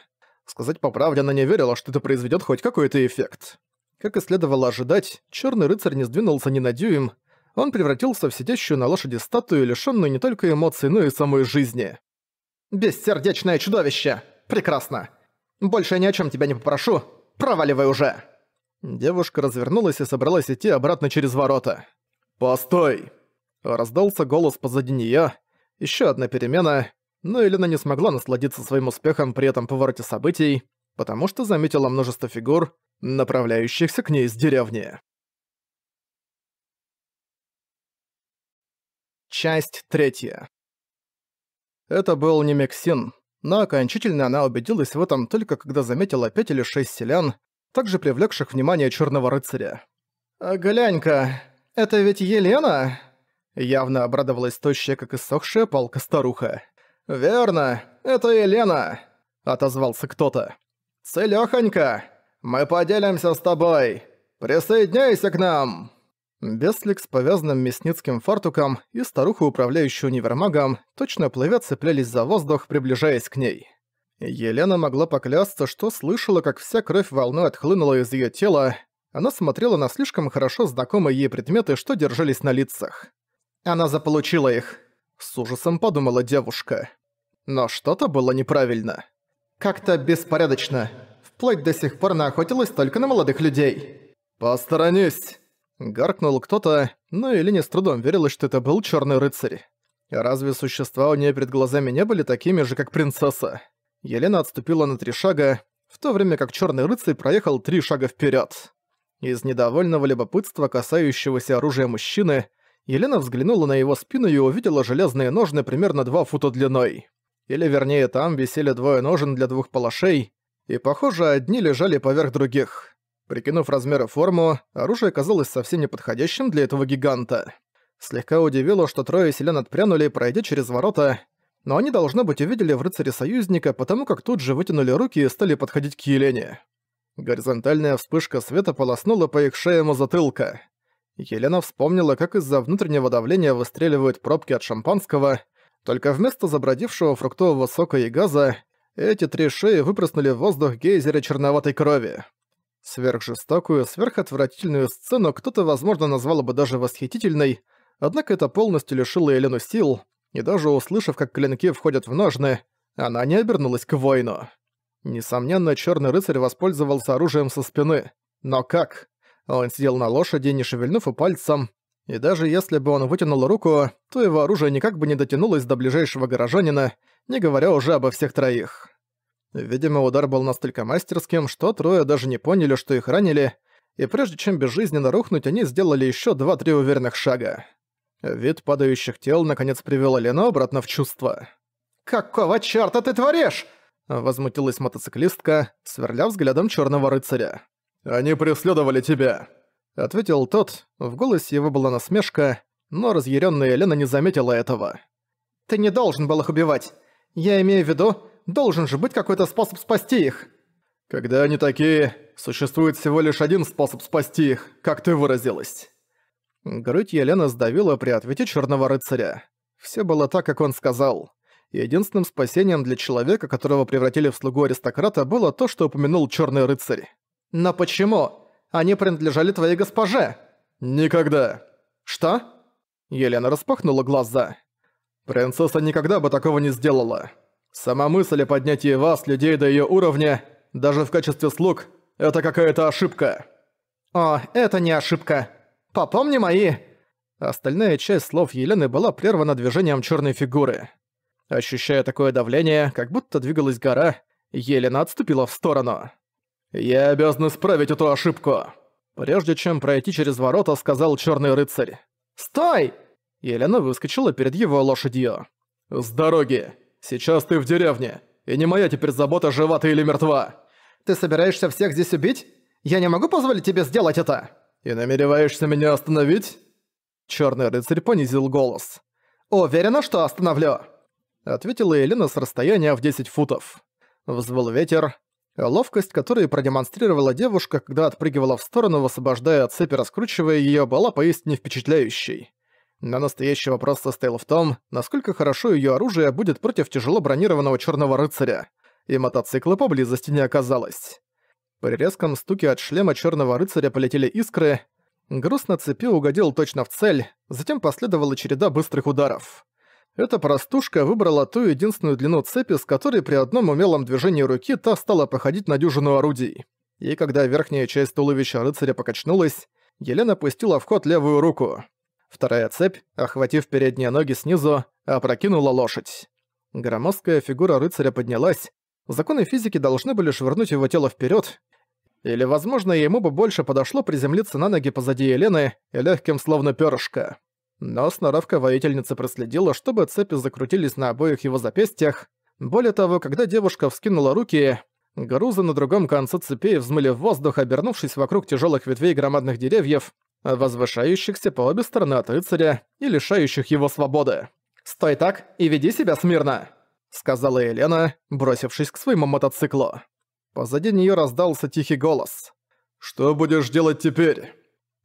Сказать по правде, она не верила, что это произведет хоть какой-то эффект. Как и следовало ожидать, черный рыцарь не сдвинулся ни на дюйм, он превратился в сидящую на лошади статую, лишенную не только эмоций, но и самой жизни. «Бессердечное чудовище! Прекрасно! Больше я ни о чем тебя не попрошу! Проваливай уже!» Девушка развернулась и собралась идти обратно через ворота. «Постой!» Раздался голос позади неё. Ещё одна перемена. Но Элена не смогла насладиться своим успехом при этом повороте событий, потому что заметила множество фигур, направляющихся к ней из деревни. Часть третья. Это был не Мексин, но окончательно она убедилась в этом только когда заметила пять или шесть селян, также привлекших внимание черного рыцаря. «Глянь-ка, это ведь Елена?» Явно обрадовалась тощая, как иссохшая палка-старуха. «Верно, это Елена!» — отозвался кто-то. «Целёхонька, мы поделимся с тобой! Присоединяйся к нам!» Беслик с повязанным мясницким фартуком и старуха, управляющая универмагом, точно плывя цеплялись за воздух, приближаясь к ней. Елена могла поклясться, что слышала, как вся кровь волной отхлынула из её тела. Она смотрела на слишком хорошо знакомые ей предметы, что держались на лицах. Она заполучила их. С ужасом подумала девушка. Но что-то было неправильно. Как-то беспорядочно. Вплоть до сих пор наохотилась только на молодых людей. «Посторонись!» Гаркнул кто-то, но Элине с трудом верилось, что это был черный рыцарь. Разве существа у нее перед глазами не были такими же, как принцесса? Елена отступила на три шага, в то время как черный рыцарь проехал три шага вперед. Из недовольного любопытства, касающегося оружия мужчины, Елена взглянула на его спину и увидела железные ножны примерно 2 фута длиной. Или вернее, там висели двое ножен для двух палашей, и, похоже, одни лежали поверх других. Прикинув размер и форму, оружие казалось совсем неподходящим для этого гиганта. Слегка удивило, что трое селян отпрянули, пройдя через ворота, но они, должно быть, увидели в рыцаре союзника, потому как тут же вытянули руки и стали подходить к Елене. Горизонтальная вспышка света полоснула по их шеям у затылка. Елена вспомнила, как из-за внутреннего давления выстреливают пробки от шампанского, только вместо забродившего фруктового сока и газа эти три шеи выпроснули в воздух гейзеры черноватой крови. Сверхжестокую, сверхотвратительную сцену кто-то, возможно, назвал бы даже восхитительной, однако это полностью лишило Елену сил, и даже услышав, как клинки входят в ножны, она не обернулась к воину. Несомненно, черный рыцарь воспользовался оружием со спины. Но как? А он сидел на лошади, не шевельнув и пальцем, и даже если бы он вытянул руку, то его оружие никак бы не дотянулось до ближайшего горожанина, не говоря уже обо всех троих. Видимо, удар был настолько мастерским, что трое даже не поняли, что их ранили, и прежде чем безжизненно рухнуть, они сделали еще два-три уверенных шага. Вид падающих тел наконец привел Лену обратно в чувство. «Какого чёрта ты творишь?» — возмутилась мотоциклистка, сверля взглядом черного рыцаря. «Они преследовали тебя», — ответил тот. В голосе его была насмешка, но разъяренная Лена не заметила этого. «Ты не должен был их убивать. Я имею в виду, должен же быть какой-то способ спасти их». «Когда они такие, существует всего лишь один способ спасти их, как ты выразилась». Грудь Елена сдавила при ответе Черного Рыцаря. Все было так, как он сказал. Единственным спасением для человека, которого превратили в слугу аристократа, было то, что упомянул Черный Рыцарь. «Но почему? Они принадлежали твоей госпоже!» «Никогда!» «Что?» Елена распахнула глаза. «Принцесса никогда бы такого не сделала. Сама мысль о поднятии вас, людей до ее уровня, даже в качестве слуг, это какая-то ошибка». «О, это не ошибка. Попомни мои...» Остальная часть слов Елены была прервана движением черной фигуры. Ощущая такое давление, как будто двигалась гора, Елена отступила в сторону. «Я обязан исправить эту ошибку!» Прежде чем пройти через ворота, сказал черный рыцарь. «Стой!» Елена выскочила перед его лошадью. «С дороги! Сейчас ты в деревне, и не моя теперь забота, жива ты или мертва!» «Ты собираешься всех здесь убить? Я не могу позволить тебе сделать это!» «И намереваешься меня остановить?» Черный рыцарь понизил голос. «Уверена, что остановлю!» Ответила Елена с расстояния в 10 футов. Взвыл ветер, Э, ловкость, которую продемонстрировала девушка, когда отпрыгивала в сторону, освобождая от цепи, раскручивая ее, была поистине впечатляющей. Но настоящий вопрос состоял в том, насколько хорошо ее оружие будет против тяжело бронированного черного рыцаря, и мотоцикла поблизости не оказалось. При резком стуке от шлема черного рыцаря полетели искры, груз на цепи угодил точно в цель, затем последовала череда быстрых ударов. Эта простушка выбрала ту единственную длину цепи, с которой при одном умелом движении руки та стала проходить на дюжину орудий. И когда верхняя часть туловища рыцаря покачнулась, Елена пустила в ход левую руку. Вторая цепь, охватив передние ноги снизу, опрокинула лошадь. Громоздкая фигура рыцаря поднялась. Законы физики должны были швырнуть его тело вперед, или, возможно, ему бы больше подошло приземлиться на ноги позади Елены и легким словно перышко. Но сноровка-воительница проследила, чтобы цепи закрутились на обоих его запястьях. Более того, когда девушка вскинула руки, грузы на другом конце цепей взмыли в воздух, обернувшись вокруг тяжелых ветвей громадных деревьев, возвышающихся по обе стороны от рыцаря и лишающих его свободы. «Стой так и веди себя смирно!» — сказала Елена, бросившись к своему мотоциклу. Позади нее раздался тихий голос. «Что будешь делать теперь?»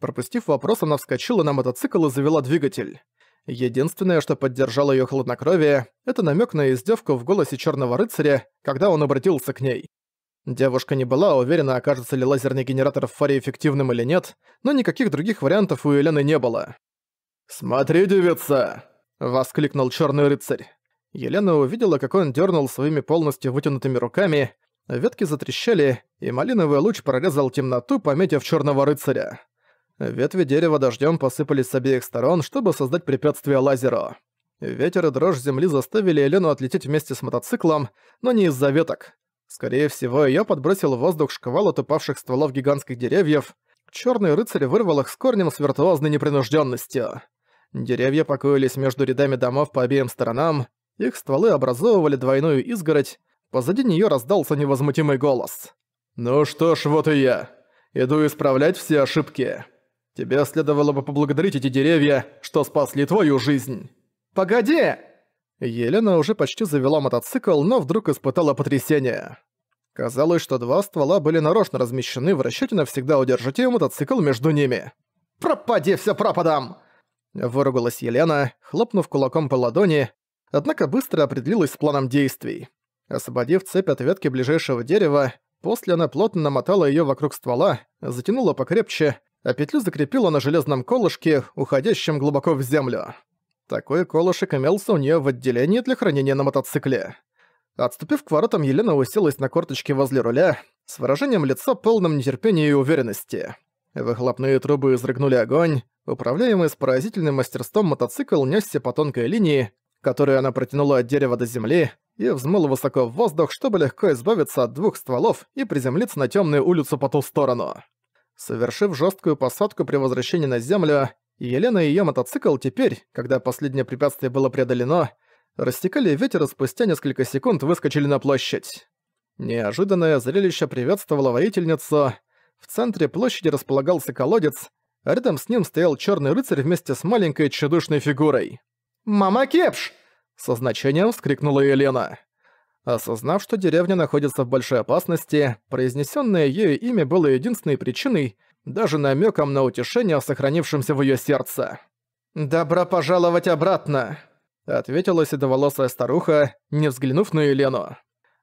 Пропустив вопрос, она вскочила на мотоцикл и завела двигатель. Единственное, что поддержало её хладнокровие, это намёк на издевку в голосе Чёрного Рыцаря, когда он обратился к ней. Девушка не была уверена, окажется ли лазерный генератор в фаре эффективным или нет, но никаких других вариантов у Елены не было. «Смотри, девица!» — воскликнул Чёрный Рыцарь. Елена увидела, как он дёрнул своими полностью вытянутыми руками, ветки затрещали, и малиновый луч прорезал темноту, пометив Чёрного Рыцаря. Ветви дерева дождем посыпались с обеих сторон, чтобы создать препятствие лазеру. Ветер и дрожь земли заставили Элену отлететь вместе с мотоциклом, но не из-за веток. Скорее всего, ее подбросил в воздух шквал от упавших стволов гигантских деревьев. Черный рыцарь вырвал их с корнем с виртуозной непринужденностью. Деревья покоились между рядами домов по обеим сторонам, их стволы образовывали двойную изгородь, позади нее раздался невозмутимый голос. «Ну что ж, вот и я. Иду исправлять все ошибки». Тебе следовало бы поблагодарить эти деревья, что спасли твою жизнь. Погоди! Елена уже почти завела мотоцикл, но вдруг испытала потрясение. Казалось, что два ствола были нарочно размещены в расчёте навсегда удержать её мотоцикл между ними. «Пропади всё пропадом!» Выругалась Елена, хлопнув кулаком по ладони, однако быстро определилась с планом действий. Освободив цепь от ветки ближайшего дерева, после она плотно намотала ее вокруг ствола, затянула покрепче, а петлю закрепила на железном колышке, уходящем глубоко в землю. Такой колышек имелся у нее в отделении для хранения на мотоцикле. Отступив к воротам, Елена уселась на корточке возле руля, с выражением лица полным нетерпения и уверенности. Выхлопные трубы изрыгнули огонь, управляемый с поразительным мастерством мотоцикл несся по тонкой линии, которую она протянула от дерева до земли, и взмыл высоко в воздух, чтобы легко избавиться от двух стволов и приземлиться на темную улицу по ту сторону. Совершив жесткую посадку при возвращении на землю, Елена и ее мотоцикл теперь, когда последнее препятствие было преодолено, растекали ветер и спустя несколько секунд выскочили на площадь. Неожиданное зрелище приветствовало воительницу. В центре площади располагался колодец, а рядом с ним стоял черный рыцарь вместе с маленькой чудушной фигурой. «Мама Кепш!» — со значением вскрикнула Елена. Осознав, что деревня находится в большой опасности, произнесенное ею имя было единственной причиной, даже намеком на утешение, сохранившимся в ее сердце. «Добро пожаловать обратно!» — ответила седоволосая старуха, не взглянув на Елену.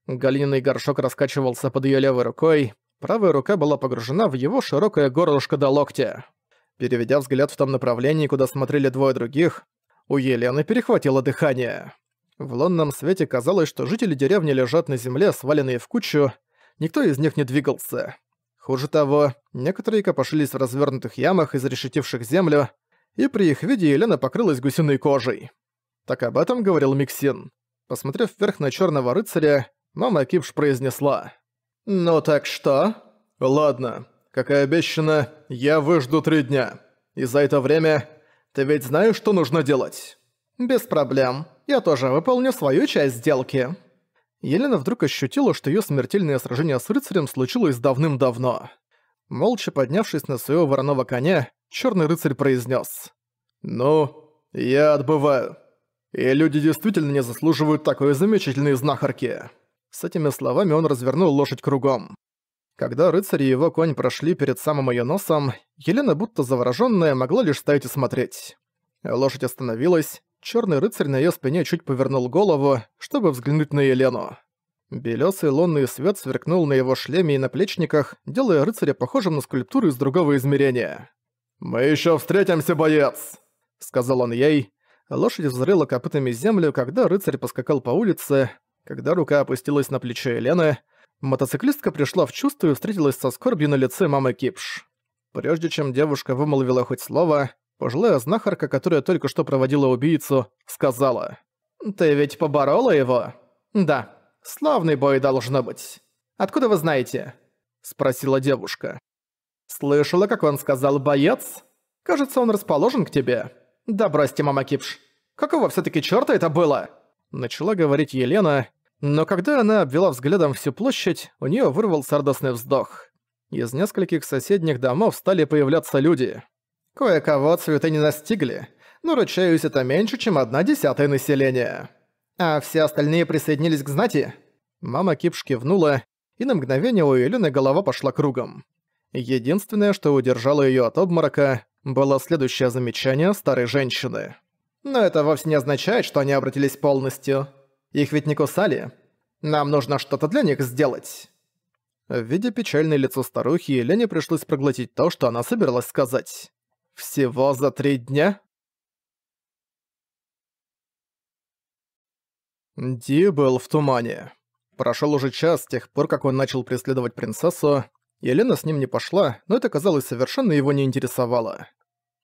Галиный горшок раскачивался под ее левой рукой, правая рука была погружена в его широкое горлышко до локтя. Переведя взгляд в том направлении, куда смотрели двое других, у Елены перехватило дыхание. В лунном свете казалось, что жители деревни лежат на земле, сваленные в кучу. Никто из них не двигался. Хуже того, некоторые копошились в развернутых ямах, изрешетивших землю, и при их виде Елена покрылась гусиной кожей. Так об этом говорил Миксин. Посмотрев вверх на черного рыцаря, мама Кипш произнесла. «Ну так что?» «Ладно, как и обещано, я выжду три дня. И за это время ты ведь знаешь, что нужно делать?» «Без проблем», я тоже выполню свою часть сделки». Елена вдруг ощутила, что ее смертельное сражение с рыцарем случилось давным-давно. Молча поднявшись на своего вороного коня, черный рыцарь произнес: «Ну, я отбываю. И люди действительно не заслуживают такой замечательной знахарки». С этими словами он развернул лошадь кругом. Когда рыцарь и его конь прошли перед самым ее носом, Елена, будто заворожённая, могла лишь стоять и смотреть. Лошадь остановилась, Черный рыцарь на ее спине чуть повернул голову, чтобы взглянуть на Елену. Белёсый лунный свет сверкнул на его шлеме и наплечниках, делая рыцаря похожим на скульптуру из другого измерения. «Мы еще встретимся, боец!» — сказал он ей. Лошадь взрыла копытами землю, когда рыцарь поскакал по улице, когда рука опустилась на плечо Елены. Мотоциклистка пришла в чувство и встретилась со скорбью на лице мамы Кипш. Прежде чем девушка вымолвила хоть слово, Пожилая знахарка, которая только что проводила убийцу, сказала. «Ты ведь поборола его?» «Да. Славный бой должно быть. Откуда вы знаете?» Спросила девушка. «Слышала, как он сказал «боец»? Кажется, он расположен к тебе. Да бросьте, мама Кипш. Какого все таки черта это было?» Начала говорить Елена, но когда она обвела взглядом всю площадь, у нее вырвался радостный вздох. Из нескольких соседних домов стали появляться люди. Кое-кого цветы не настигли, но ручаюсь это меньше, чем одна десятая населения. А все остальные присоединились к знати. Мама Кипш кивнула, и на мгновение у Елены голова пошла кругом. Единственное, что удержало ее от обморока, было следующее замечание старой женщины. Но это вовсе не означает, что они обратились полностью. Их ведь не кусали. Нам нужно что-то для них сделать. Видя печальное лицо старухи, Елене пришлось проглотить то, что она собиралась сказать. Всего за три дня? Ди был в тумане. Прошел уже час с тех пор, как он начал преследовать принцессу. Елена с ним не пошла, но это, казалось, совершенно его не интересовало.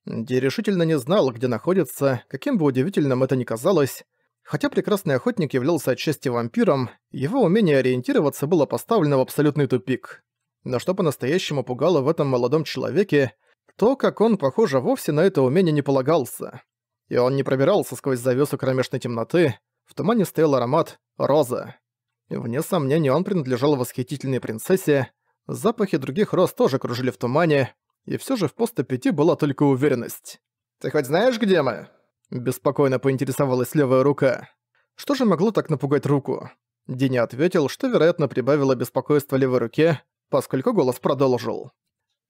Ди решительно не знал, где находится, каким бы удивительным это ни казалось. Хотя прекрасный охотник являлся отчасти вампиром, его умение ориентироваться было поставлено в абсолютный тупик. Но что по-настоящему пугало в этом молодом человеке – то, как он, похоже, вовсе на это умение не полагался. И он не пробирался сквозь завесу кромешной темноты, в тумане стоял аромат «роза». Вне сомнения, он принадлежал восхитительной принцессе, запахи других роз тоже кружили в тумане, и все же в постаппети была только уверенность. «Ты хоть знаешь, где мы?» Беспокойно поинтересовалась левая рука. Что же могло так напугать руку? Дини ответил, что, вероятно, прибавило беспокойство левой руке, поскольку голос продолжил.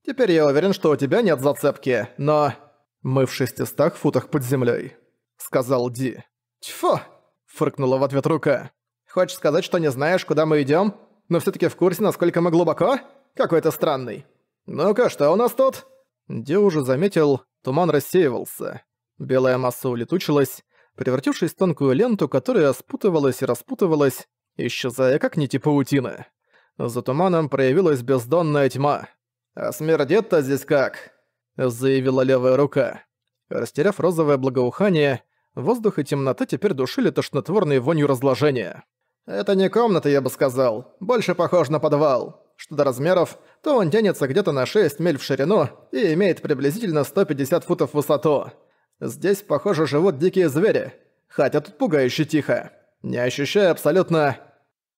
Теперь я уверен, что у тебя нет зацепки, но... Мы в шестистах футах под землей, сказал Ди. Тьфу! Фыркнула в ответ рука. Хочешь сказать, что не знаешь, куда мы идем, но все таки в курсе, насколько мы глубоко? Какой то странный. Ну-ка, что у нас тут? Ди уже заметил, туман рассеивался. Белая масса улетучилась, превратившись в тонкую ленту, которая спутывалась и распутывалась, исчезая как нити паутины. За туманом проявилась бездонная тьма. «А смердит-то здесь как?» – заявила левая рука. Растеряв розовое благоухание, воздух и темнота теперь душили тошнотворной вонью разложения. «Это не комната, я бы сказал. Больше похож на подвал. Что до размеров, то он тянется где-то на 6 миль в ширину и имеет приблизительно 150 футов в высоту. Здесь, похоже, живут дикие звери, хотя тут пугающе тихо. Не ощущая абсолютно...»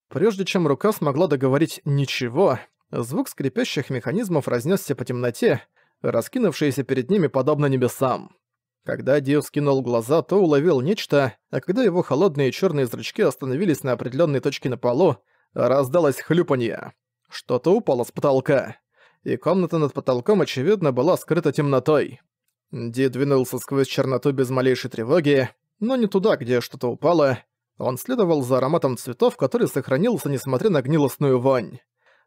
Прежде чем рука смогла договорить «ничего», Звук скрипящих механизмов разнесся по темноте, раскинувшиеся перед ними подобно небесам. Когда Див скинул глаза, то уловил нечто, а когда его холодные черные зрачки остановились на определенной точке на полу, раздалось хлюпанье. Что-то упало с потолка, и комната над потолком, очевидно, была скрыта темнотой. Ди двинулся сквозь черноту без малейшей тревоги, но не туда, где что-то упало. Он следовал за ароматом цветов, который сохранился, несмотря на гнилостную вонь.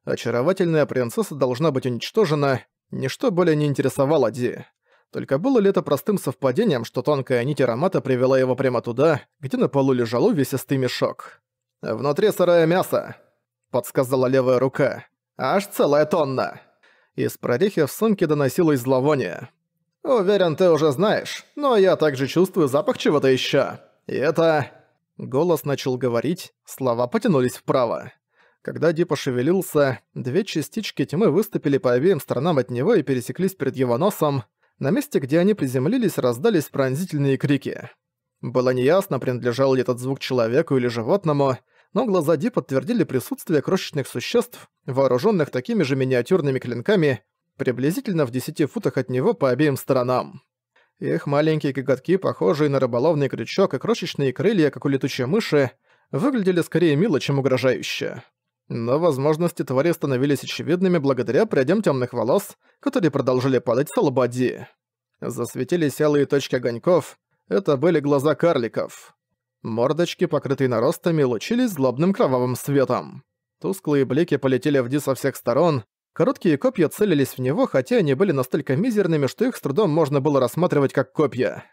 Очаровательная принцесса должна быть уничтожена, ничто более не интересовало Ди. Только было ли это простым совпадением, что тонкая нить аромата привела его прямо туда, где на полу лежал увесистый мешок? «Внутри сырое мясо», — подсказала левая рука. «Аж целая тонна». Из прорехи в сумке доносилось зловоние. «Уверен, ты уже знаешь, но я также чувствую запах чего-то еще. И это...» Голос начал говорить, слова потянулись вправо. Когда Ди пошевелился, две частички тьмы выступили по обеим сторонам от него и пересеклись перед его носом. На месте, где они приземлились, раздались пронзительные крики. Было неясно, принадлежал ли этот звук человеку или животному, но глаза Ди подтвердили присутствие крошечных существ, вооруженных такими же миниатюрными клинками, приблизительно в 10 футах от него по обеим сторонам. Их маленькие коготки, похожие на рыболовный крючок и крошечные крылья, как у летучей мыши, выглядели скорее мило, чем угрожающе. Но возможности твари становились очевидными благодаря прядям темных волос, которые продолжили падать с лободи. Засветились алые точки огоньков. Это были глаза карликов. Мордочки, покрытые наростами, лучились злобным кровавым светом. Тусклые блики полетели вниз со всех сторон. Короткие копья целились в него, хотя они были настолько мизерными, что их с трудом можно было рассматривать как копья.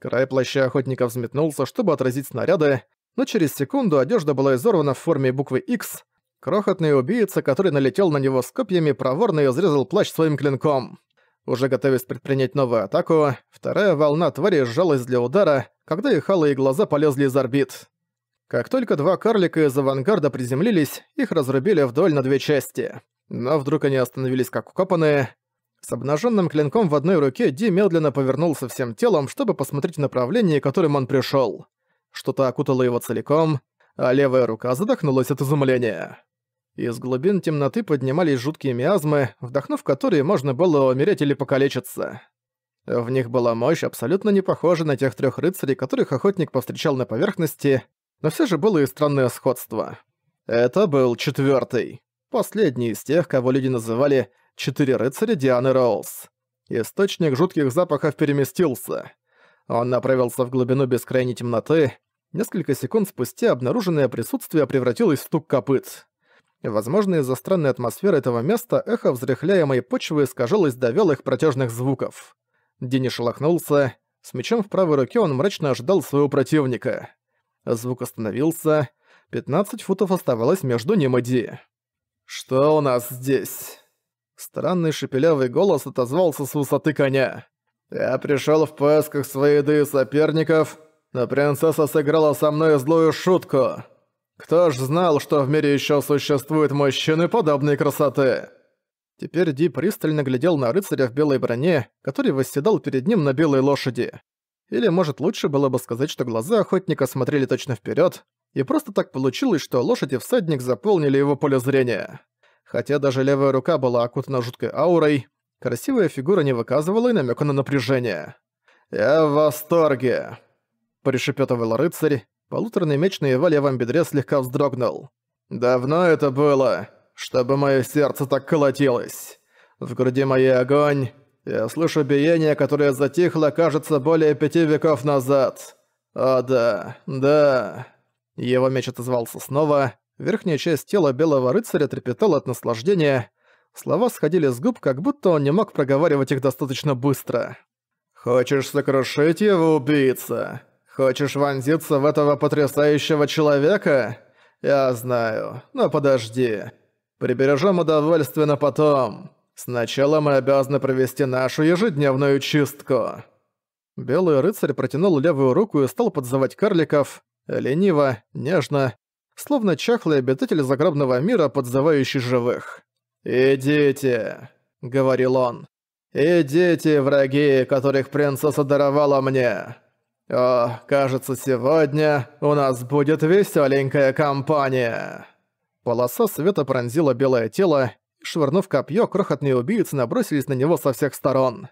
Край плаща охотника взметнулся, чтобы отразить снаряды, но через секунду одежда была изорвана в форме буквы X, Крохотный убийца, который налетел на него с копьями, проворно изрезал плащ своим клинком. Уже готовясь предпринять новую атаку, вторая волна твари сжалась для удара, когда их алые глаза полезли из орбит. Как только два карлика из авангарда приземлились, их разрубили вдоль на две части. Но вдруг они остановились как укопанные. С обнаженным клинком в одной руке Ди медленно повернулся всем телом, чтобы посмотреть направление, которым он пришел. Что-то окутало его целиком, а левая рука задохнулась от изумления. Из глубин темноты поднимались жуткие миазмы, вдохнув которые можно было умереть или покалечиться. В них была мощь, абсолютно не похожа на тех трех рыцарей, которых охотник повстречал на поверхности, но все же было и странное сходство. Это был четвертый, последний из тех, кого люди называли «четыре рыцаря Дианы Роуз». Источник жутких запахов переместился. Он направился в глубину бескрайней темноты. Несколько секунд спустя обнаруженное присутствие превратилось в стук копыт. Возможно, из-за странной атмосферы этого места эхо взрыхляемой почвы искажалось до вялых протяжных звуков. Дени шелохнулся. С мечом в правой руке он мрачно ожидал своего противника. Звук остановился. 15 футов оставалось между ним и Ди. «Что у нас здесь?» Странный шепелявый голос отозвался с высоты коня. «Я пришел в поисках своей еды и соперников, но принцесса сыграла со мной злую шутку. Кто ж знал, что в мире еще существуют мужчины подобной красоты? Теперь Ди пристально глядел на рыцаря в белой броне, который восседал перед ним на белой лошади. Или, может, лучше было бы сказать, что глаза охотника смотрели точно вперед, и просто так получилось, что лошадь и всадник заполнили его поле зрения. Хотя даже левая рука была окутана жуткой аурой, красивая фигура не выказывала и намека на напряжение. «Я в восторге!» – пришепетывал рыцарь, Полуторный меч на его левом бедре слегка вздрогнул. «Давно это было, чтобы мое сердце так колотилось. В груди моей огонь. Я слышу биение, которое затихло, кажется, более пяти веков назад. О да, да». Его меч отозвался снова. Верхняя часть тела белого рыцаря трепетала от наслаждения. Слова сходили с губ, как будто он не мог проговаривать их достаточно быстро. «Хочешь сокрушить его, убийца? «Хочешь вонзиться в этого потрясающего человека? Я знаю, но подожди. Прибережем удовольствие на потом. Сначала мы обязаны провести нашу ежедневную чистку». Белый рыцарь протянул левую руку и стал подзывать карликов, лениво, нежно, словно чахлый обитатель загробного мира, подзывающий живых. «Идите», — говорил он, — «идите, враги, которых принцесса даровала мне». О, кажется, сегодня у нас будет веселенькая компания. Полоса света пронзила белое тело, и, швырнув копье, крохотные убийцы набросились на него со всех сторон.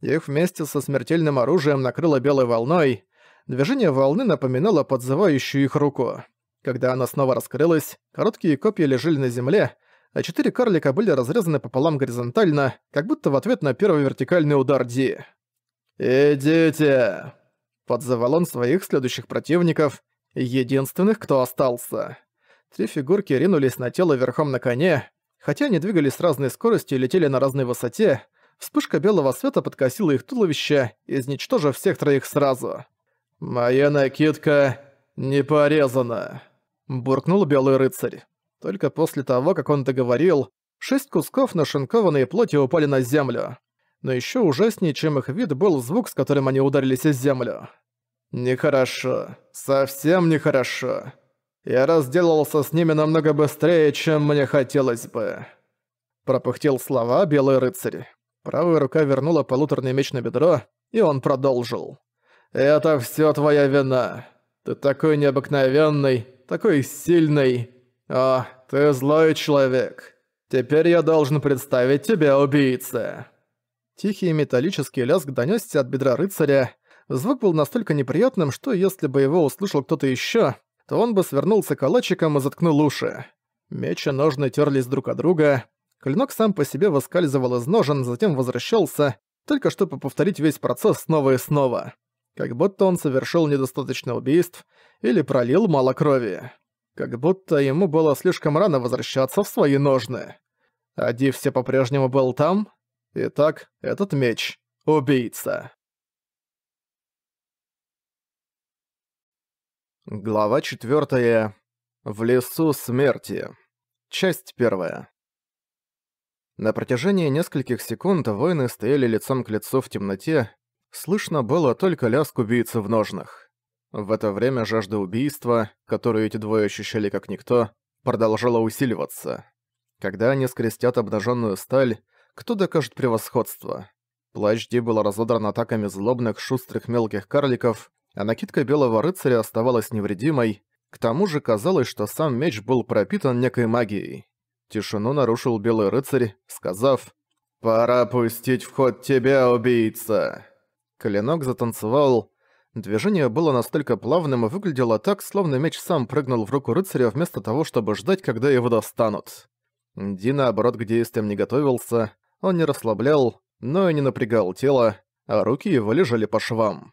Их вместе со смертельным оружием накрыло белой волной. Движение волны напоминало подзывающую их руку. Когда она снова раскрылась, короткие копья лежали на земле, а четыре карлика были разрезаны пополам горизонтально, как будто в ответ на первый вертикальный удар Ди. «Идите!» Подзывал он своих следующих противников, единственных, кто остался. Три фигурки ринулись на тело верхом на коне, хотя они двигались с разной скоростью и летели на разной высоте, вспышка белого света подкосила их туловище, изничтожив всех троих сразу. «Моя накидка не порезана», — буркнул белый рыцарь. Только после того, как он договорил, шесть кусков нашинкованной плоти упали на землю но еще ужаснее, чем их вид, был звук, с которым они ударились о землю. «Нехорошо. Совсем нехорошо. Я разделался с ними намного быстрее, чем мне хотелось бы». Пропыхтел слова Белый Рыцарь. Правая рука вернула полуторный меч на бедро, и он продолжил. «Это все твоя вина. Ты такой необыкновенный, такой сильный. О, ты злой человек. Теперь я должен представить тебя убийце». Тихий металлический лязг донёсся от бедра рыцаря. Звук был настолько неприятным, что если бы его услышал кто-то ещё, то он бы свернулся калачиком и заткнул уши. Меч и ножны терлись друг от друга. Клинок сам по себе выскальзывал из ножен, затем возвращался, только чтобы повторить весь процесс снова и снова. Как будто он совершил недостаточно убийств или пролил мало крови. Как будто ему было слишком рано возвращаться в свои ножны. А Ди все по-прежнему был там? Итак, этот меч — убийца. Глава 4. В лесу смерти. Часть 1. На протяжении нескольких секунд воины стояли лицом к лицу в темноте, слышно было только лязг убийцы в ножнах. В это время жажда убийства, которую эти двое ощущали как никто, продолжала усиливаться. Когда они скрестят обнаженную сталь, кто докажет превосходство? Плащ Ди был разодран атаками злобных, шустрых мелких карликов, а накидка белого рыцаря оставалась невредимой. К тому же казалось, что сам меч был пропитан некой магией. Тишину нарушил белый рыцарь, сказав «Пора пустить в ход тебя, убийца!» Клинок затанцевал. Движение было настолько плавным и выглядело так, словно меч сам прыгнул в руку рыцаря вместо того, чтобы ждать, когда его достанут. Ди, наоборот, к действиям не готовился — он не расслаблял, но и не напрягал тело, а руки его лежали по швам.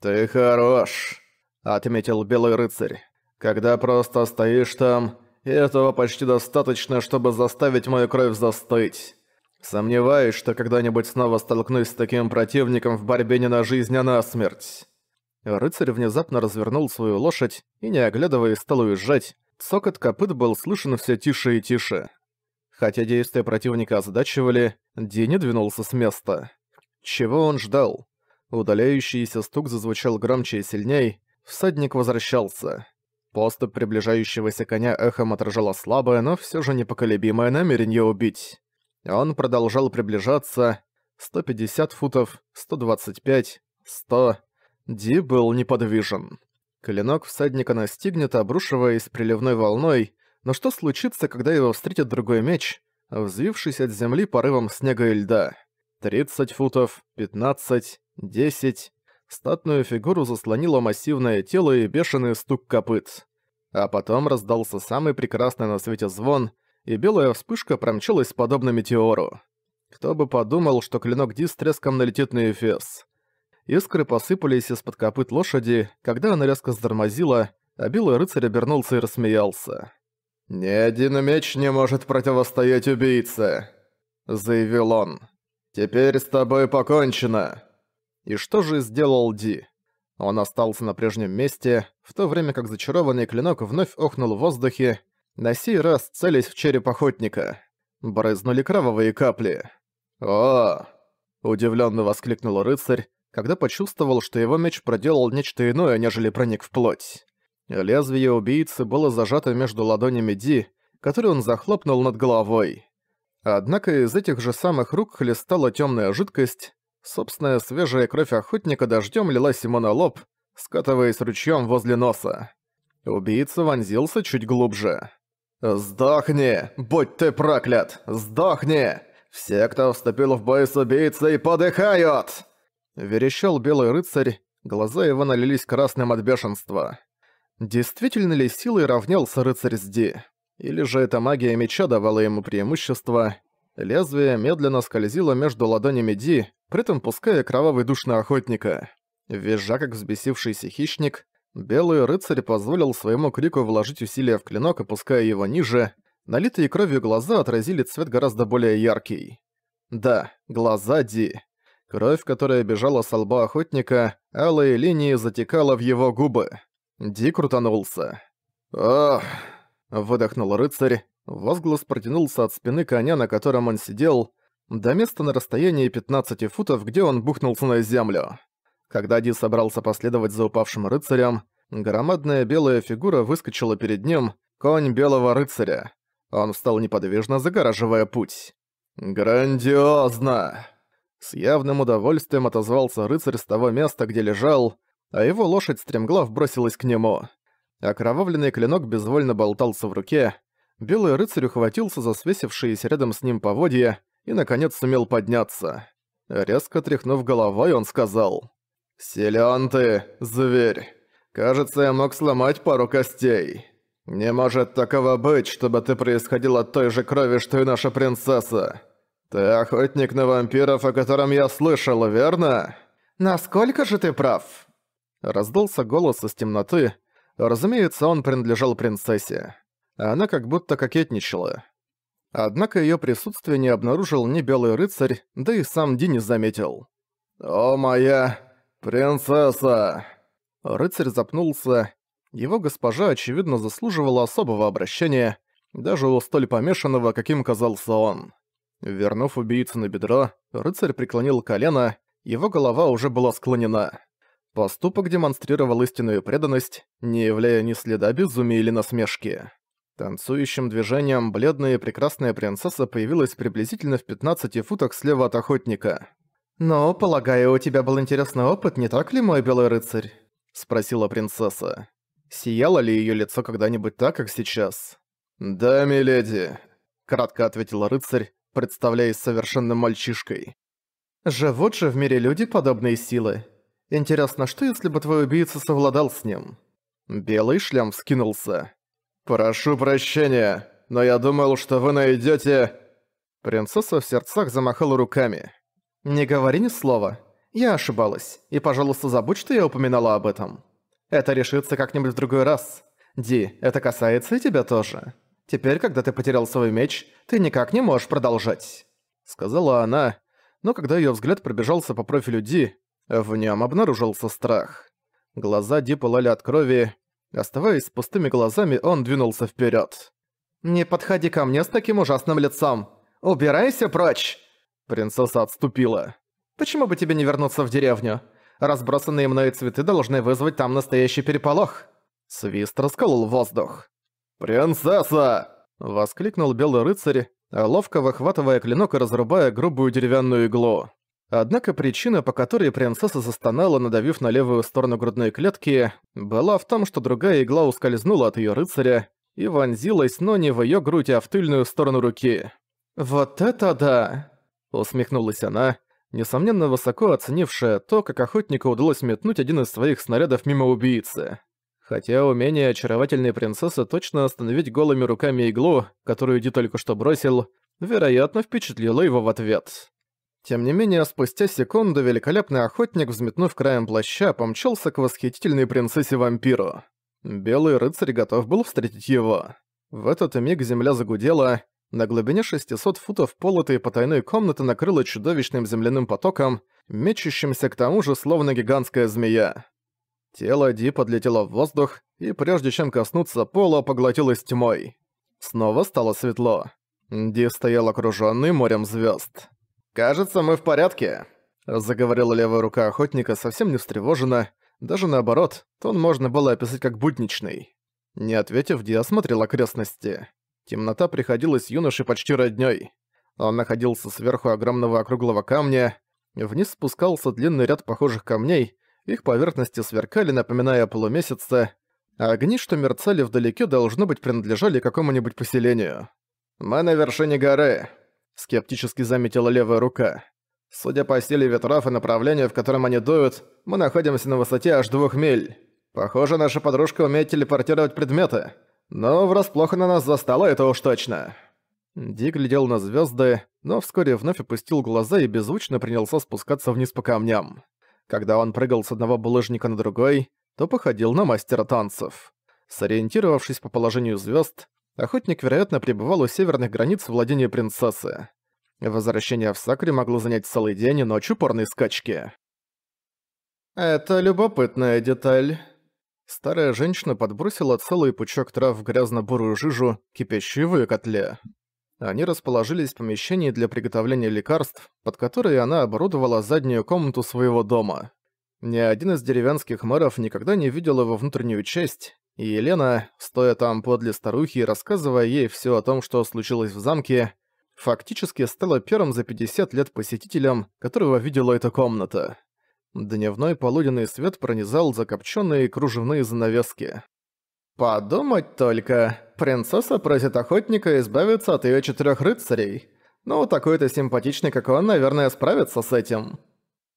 «Ты хорош», — отметил Белый Рыцарь. «Когда просто стоишь там, этого почти достаточно, чтобы заставить мою кровь застыть. Сомневаюсь, что когда-нибудь снова столкнусь с таким противником в борьбе не на жизнь, а на смерть». Рыцарь внезапно развернул свою лошадь и, не оглядываясь, стал уезжать. Цокот копыт был слышен все тише и тише. Хотя действия противника озадачивали, Ди не двинулся с места. Чего он ждал? Удаляющийся стук зазвучал громче и сильней, всадник возвращался. Поступ приближающегося коня эхом отражало слабое, но все же непоколебимое намерение убить. Он продолжал приближаться. 150 футов, 125, 100. Ди был неподвижен. Клинок всадника настигнет, обрушиваясь приливной волной, но что случится, когда его встретит другой меч, взвившись от земли порывом снега и льда? 30 футов, 15, 10. Статную фигуру заслонило массивное тело и бешеный стук копыт. А потом раздался самый прекрасный на свете звон, и белая вспышка промчалась подобно метеору. Кто бы подумал, что клинок Ди с треском налетит на Эфес. Искры посыпались из-под копыт лошади, когда она резко сдормозила, а белый рыцарь обернулся и рассмеялся. «Ни один меч не может противостоять убийце», — заявил он. «Теперь с тобой покончено». И что же сделал Ди? Он остался на прежнем месте, в то время как зачарованный клинок вновь охнул в воздухе, на сей раз целясь в череп охотника. Брызнули кровавые капли. «О!» — удивленно воскликнул рыцарь, когда почувствовал, что его меч проделал нечто иное, нежели проник в плоть. Лезвие убийцы было зажато между ладонями Ди, который он захлопнул над головой. Однако из этих же самых рук хлестала темная жидкость, собственная свежая кровь охотника дождем лилась ему на лоб, скатываясь ручьем возле носа. Убийца вонзился чуть глубже. «Сдохни, будь ты проклят! Сдохни! Все, кто вступил в бой с убийцей, подыхают!» Верещал белый рыцарь, глаза его налились красным от бешенства. Действительно ли силой равнялся рыцарь Сди? Или же эта магия меча давала ему преимущество? Лезвие медленно скользило между ладонями Ди, при этом пуская кровавый душ на охотника. Визжа как взбесившийся хищник, белый рыцарь позволил своему крику вложить усилия в клинок, опуская его ниже. Налитые кровью глаза отразили цвет гораздо более яркий. Да, глаза Ди. Кровь, которая бежала со лба охотника, алые линии затекала в его губы. Ди крутанулся. «Ох!» – выдохнул рыцарь. Возглас протянулся от спины коня, на котором он сидел, до места на расстоянии 15 футов, где он бухнулся на землю. Когда Ди собрался последовать за упавшим рыцарем, громадная белая фигура выскочила перед ним, конь белого рыцаря. Он встал неподвижно, загораживая путь. «Грандиозно!» С явным удовольствием отозвался рыцарь с того места, где лежал, а его лошадь стремглав бросилась к нему. Окровавленный клинок безвольно болтался в руке, белый рыцарь ухватился за свесившиеся рядом с ним поводья и, наконец, сумел подняться. Резко тряхнув головой, он сказал «Силён ты, зверь! Кажется, я мог сломать пару костей. Не может такого быть, чтобы ты происходил от той же крови, что и наша принцесса. Ты охотник на вампиров, о котором я слышал, верно?» «Насколько же ты прав?» Раздался голос из темноты. Разумеется, он принадлежал принцессе. Она как будто кокетничала. Однако ее присутствие не обнаружил ни Белый Рыцарь, да и сам Ди не заметил. «О моя принцесса!» Рыцарь запнулся. Его госпожа, очевидно, заслуживала особого обращения, даже у столь помешанного, каким казался он. Вернув убийцу на бедро, рыцарь преклонил колено, его голова уже была склонена. Поступок демонстрировал истинную преданность, не являя ни следа безумия или насмешки. Танцующим движением бледная и прекрасная принцесса появилась приблизительно в 15 футах слева от охотника. «Но, полагаю, у тебя был интересный опыт, не так ли, мой белый рыцарь?» – спросила принцесса. Сияло ли её лицо когда-нибудь так, как сейчас? «Да, миледи», – кратко ответил рыцарь, представляясь совершенным мальчишкой. «Живут же в мире люди подобной силы. Интересно, что если бы твой убийца совладал с ним? Белый шлям вскинулся. «Прошу прощения, но я думал, что вы найдете. Принцесса в сердцах замахала руками. «Не говори ни слова. Я ошибалась. И, пожалуйста, забудь, что я упоминала об этом. Это решится как-нибудь в другой раз. Ди, это касается и тебя тоже. Теперь, когда ты потерял свой меч, ты никак не можешь продолжать», — сказала она. Но когда ее взгляд пробежался по профилю Ди, в нем обнаружился страх. Глаза Ди пылали от крови. Оставаясь с пустыми глазами, он двинулся вперед. «Не подходи ко мне с таким ужасным лицом! Убирайся прочь!» Принцесса отступила. «Почему бы тебе не вернуться в деревню? Разбросанные мной цветы должны вызвать там настоящий переполох!» Свист расколол воздух. «Принцесса!» — воскликнул белый рыцарь, ловко выхватывая клинок и разрубая грубую деревянную иглу. Однако причина, по которой принцесса застонала, надавив на левую сторону грудной клетки, была в том, что другая игла ускользнула от её рыцаря и вонзилась, но не в её грудь, а в тыльную сторону руки. «Вот это да!» — усмехнулась она, несомненно высоко оценившая то, как охотнику удалось метнуть один из своих снарядов мимо убийцы. Хотя умение очаровательной принцессы точно остановить голыми руками иглу, которую Ди только что бросил, вероятно, впечатлило его в ответ. Тем не менее, спустя секунду великолепный охотник, взметнув краем плаща, помчался к восхитительной принцессе-вампиру. Белый рыцарь готов был встретить его. В этот миг земля загудела, на глубине 600 футов полотой потайной комнаты накрыло чудовищным земляным потоком, мечущимся к тому же словно гигантская змея. Тело Ди подлетело в воздух, и прежде чем коснуться пола, поглотилось тьмой. Снова стало светло. Ди стоял окружённый морем звёзд. «Кажется, мы в порядке», — заговорила левая рука охотника совсем не встревожена, даже наоборот, тон можно было описать как будничный. Не ответив, Ди осмотрел окрестности. Темнота приходилась юноше почти роднёй. Он находился сверху огромного округлого камня, вниз спускался длинный ряд похожих камней, их поверхности сверкали, напоминая полумесяца, огни, что мерцали вдалеке, должно быть, принадлежали какому-нибудь поселению. «Мы на вершине горы», Скептически заметила левая рука. Судя по силе ветров и направлению, в котором они дуют, мы находимся на высоте аж двух миль. Похоже, наша подружка умеет телепортировать предметы. Но врасплох она нас застала, это уж точно. Ди глядел на звезды, но вскоре вновь опустил глаза и беззвучно принялся спускаться вниз по камням. Когда он прыгал с одного булыжника на другой, то походил на мастера танцев. Сориентировавшись по положению звезд, Охотник, вероятно, пребывал у северных границ владения принцессы. Возвращение в Сакре могло занять целый день и ночь упорной скачки. «Это любопытная деталь». Старая женщина подбросила целый пучок трав в грязно-бурую жижу, кипящую в котле. Они расположились в помещении для приготовления лекарств, под которые она оборудовала заднюю комнату своего дома. Ни один из деревенских мэров никогда не видел его внутреннюю часть, и Елена, стоя там подле старухи и рассказывая ей все о том, что случилось в замке, фактически стала первым за 50 лет посетителем, которого видела эта комната. Дневной полуденный свет пронизал закопченные кружевные занавески. «Подумать только, принцесса просит охотника избавиться от ее четырех рыцарей. Ну, такой-то симпатичный, как он, наверное, справится с этим».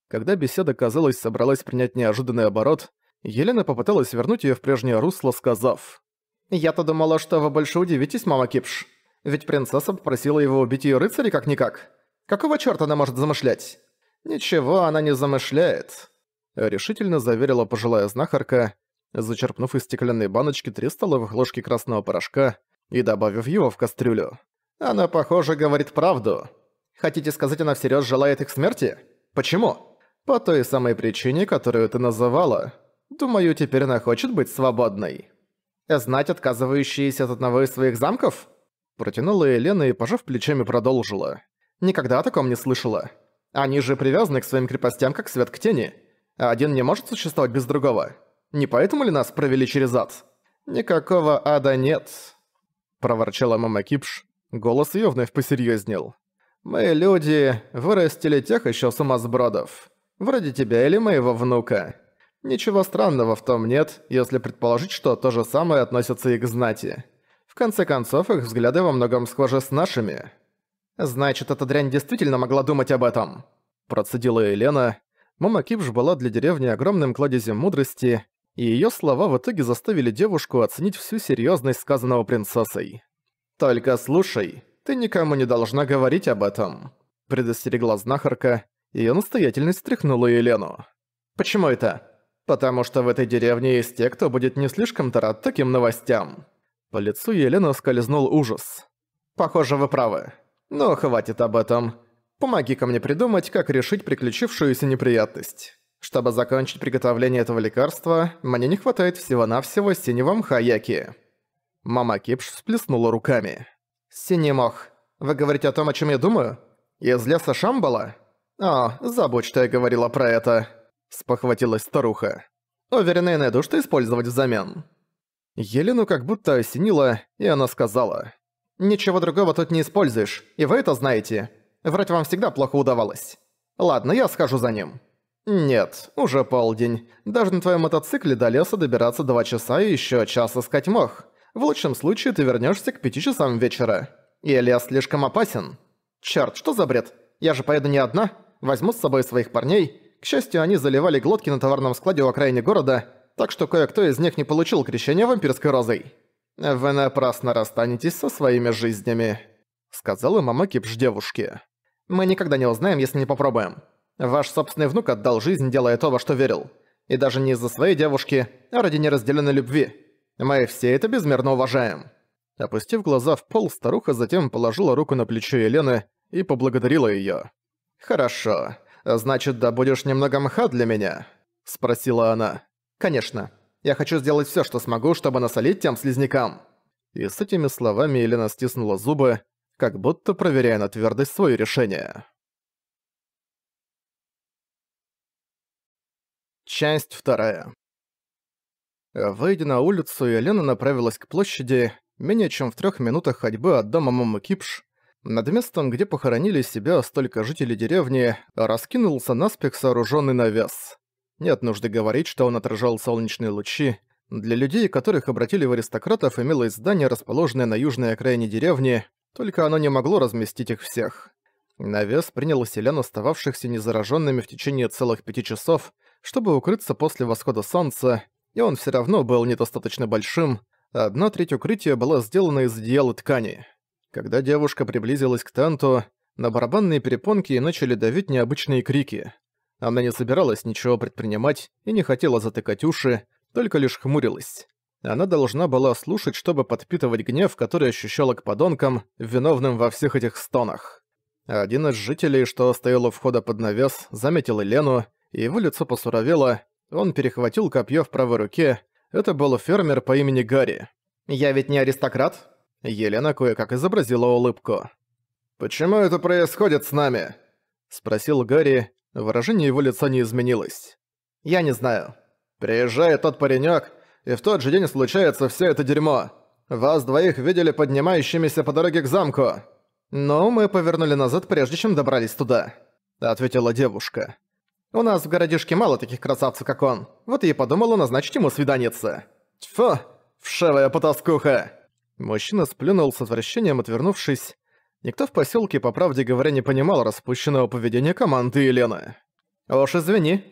Когда беседа, казалось, собралась принять неожиданный оборот, Елена попыталась вернуть её в прежнее русло, сказав. «Я-то думала, что вы больше удивитесь, мама Кипш. Ведь принцесса попросила его убить её рыцаря как-никак. Какого чёрта она может замышлять?» «Ничего она не замышляет», — решительно заверила пожилая знахарка, зачерпнув из стеклянной баночки три столовых ложки красного порошка и добавив его в кастрюлю. «Она, похоже, говорит правду. Хотите сказать, она всерьёз желает их смерти? Почему?» «По той самой причине, которую ты называла», Думаю, теперь она хочет быть свободной. Знать отказывающиеся от одного из своих замков? Протянула Елена и, пожав плечами, продолжила. Никогда о таком не слышала. Они же привязаны к своим крепостям, как свет к тени. А один не может существовать без другого. Не поэтому ли нас провели через ад? Никакого ада нет. Проворчала мама Кипш. Голос её вновь посерьёзнел. «Мы, люди, вырастили тех ещё сумасбродов. Вроде тебя или моего внука. Ничего странного в том нет, если предположить, что то же самое относится и к знати. В конце концов, их взгляды во многом схожи с нашими. «Значит, эта дрянь действительно могла думать об этом», – процедила Елена. Мама Кипш была для деревни огромным кладезем мудрости, и её слова в итоге заставили девушку оценить всю серьёзность сказанного принцессой. «Только слушай, ты никому не должна говорить об этом», – предостерегла знахарка, её настоятельность тряхнула Елену. «Почему это? потому что в этой деревне есть те, кто будет не слишком-то рад таким новостям». По лицу Елены скользнул ужас. «Похоже, вы правы. Но ну, хватит об этом. помоги ко мне придумать, как решить приключившуюся неприятность. Чтобы закончить приготовление этого лекарства, мне не хватает всего-навсего синего мха яки». Мама Кипш всплеснула руками. «Синий мох, вы говорите о том, о чем я думаю? Из леса Шамбала? О, забудь, что я говорила про это» спохватилась старуха. «Уверена, я найду, что использовать взамен». Елену как будто осенило, и она сказала. «Ничего другого тут не используешь, и вы это знаете. Врать вам всегда плохо удавалось. Ладно, я схожу за ним». «Нет, уже полдень. Даже на твоем мотоцикле до леса добираться два часа и еще час искать мох. В лучшем случае ты вернешься к пяти часам вечера. И лес слишком опасен. Черт, что за бред? Я же поеду не одна. Возьму с собой своих парней. К счастью, они заливали глотки на товарном складе у окраине города, так что кое-кто из них не получил крещение вампирской розой. «Вы напрасно расстанетесь со своими жизнями», — сказала мама Кипш девушке. «Мы никогда не узнаем, если не попробуем. Ваш собственный внук отдал жизнь, делая то, во что верил. И даже не из-за своей девушки, а ради неразделенной любви. Мы все это безмерно уважаем». Опустив глаза в пол, старуха затем положила руку на плечо Елены и поблагодарила ее. «Хорошо. «А значит, да будешь немного мха для меня?» – спросила она. «Конечно. Я хочу сделать все, что смогу, чтобы насолить тем слизнякам». И с этими словами Елена стиснула зубы, как будто проверяя на твердость свое решение. Часть вторая. Выйдя на улицу, Елена направилась к площади, менее чем в трех минутах ходьбы от дома Мамы Кипш, над местом, где похоронили себя столько жителей деревни, раскинулся наспех сооруженный навес. Нет нужды говорить, что он отражал солнечные лучи. Для людей, которых обратили в аристократов, имелось здание, расположенное на южной окраине деревни, только оно не могло разместить их всех. Навес принял селян, остававшихся незараженными в течение целых пяти часов, чтобы укрыться после восхода солнца, и он все равно был недостаточно большим, одна треть укрытия была сделана из одеяла ткани. Когда девушка приблизилась к танту, на барабанные перепонки начали давить необычные крики. Она не собиралась ничего предпринимать и не хотела затыкать уши, только лишь хмурилась. Она должна была слушать, чтобы подпитывать гнев, который ощущала к подонкам, виновным во всех этих стонах. Один из жителей, что стоял у входа под навес, заметил Елену, и его лицо посуровело, он перехватил копье в правой руке, это был фермер по имени Гарри. «Я ведь не аристократ?» Елена кое-как изобразила улыбку. «Почему это происходит с нами?» Спросил Гарри. Выражение его лица не изменилось. «Я не знаю. Приезжает тот паренек, и в тот же день случается все это дерьмо. Вас двоих видели поднимающимися по дороге к замку. Но мы повернули назад, прежде чем добрались туда», — ответила девушка. «У нас в городишке мало таких красавцев, как он. Вот и подумала назначить ему свиданиться». «Тьфу, вшевая потаскуха!» Мужчина сплюнул с отвращением, отвернувшись. Никто в поселке, по правде говоря, не понимал распущенного поведения команды Елены. «Уж извини».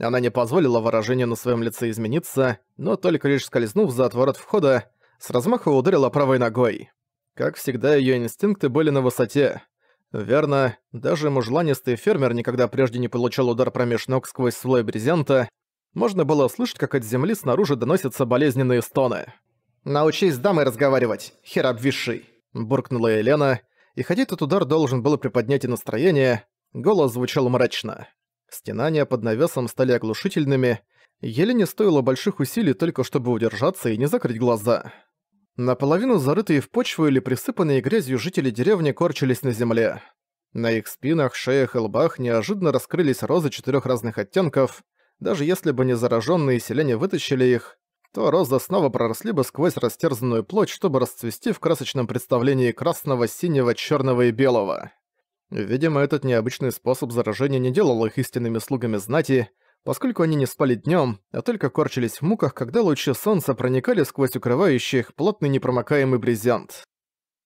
Она не позволила выражению на своем лице измениться, но только лишь скользнув за отворот входа, с размаха ударила правой ногой. Как всегда, ее инстинкты были на высоте. Верно, даже мужланистый фермер никогда прежде не получал удар промеж ног сквозь слой брезента. Можно было слышать, как от земли снаружи доносятся болезненные стоны. «Научись с дамой разговаривать, хер обвисший!» – буркнула Елена, и хотя этот удар должен был приподнять и настроение, голос звучал мрачно. Стенания под навесом стали оглушительными, Елене стоило больших усилий только чтобы удержаться и не закрыть глаза. Наполовину зарытые в почву или присыпанные грязью жители деревни корчились на земле. На их спинах, шеях и лбах неожиданно раскрылись розы четырех разных оттенков. Даже если бы не зараженные селяне вытащили их, то розы снова проросли бы сквозь растерзанную плоть, чтобы расцвести в красочном представлении красного, синего, черного и белого. Видимо, этот необычный способ заражения не делал их истинными слугами знати, поскольку они не спали днем, а только корчились в муках, когда лучи солнца проникали сквозь укрывающий их плотный непромокаемый брезент.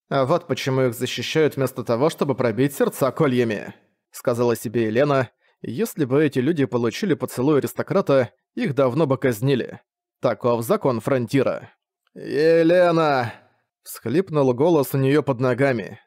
«А вот почему их защищают вместо того, чтобы пробить сердца кольями», — сказала себе Елена. «Если бы эти люди получили поцелуй аристократа, их давно бы казнили. Таков закон фронтира. «Елена!» — всхлипнул голос у неё под ногами.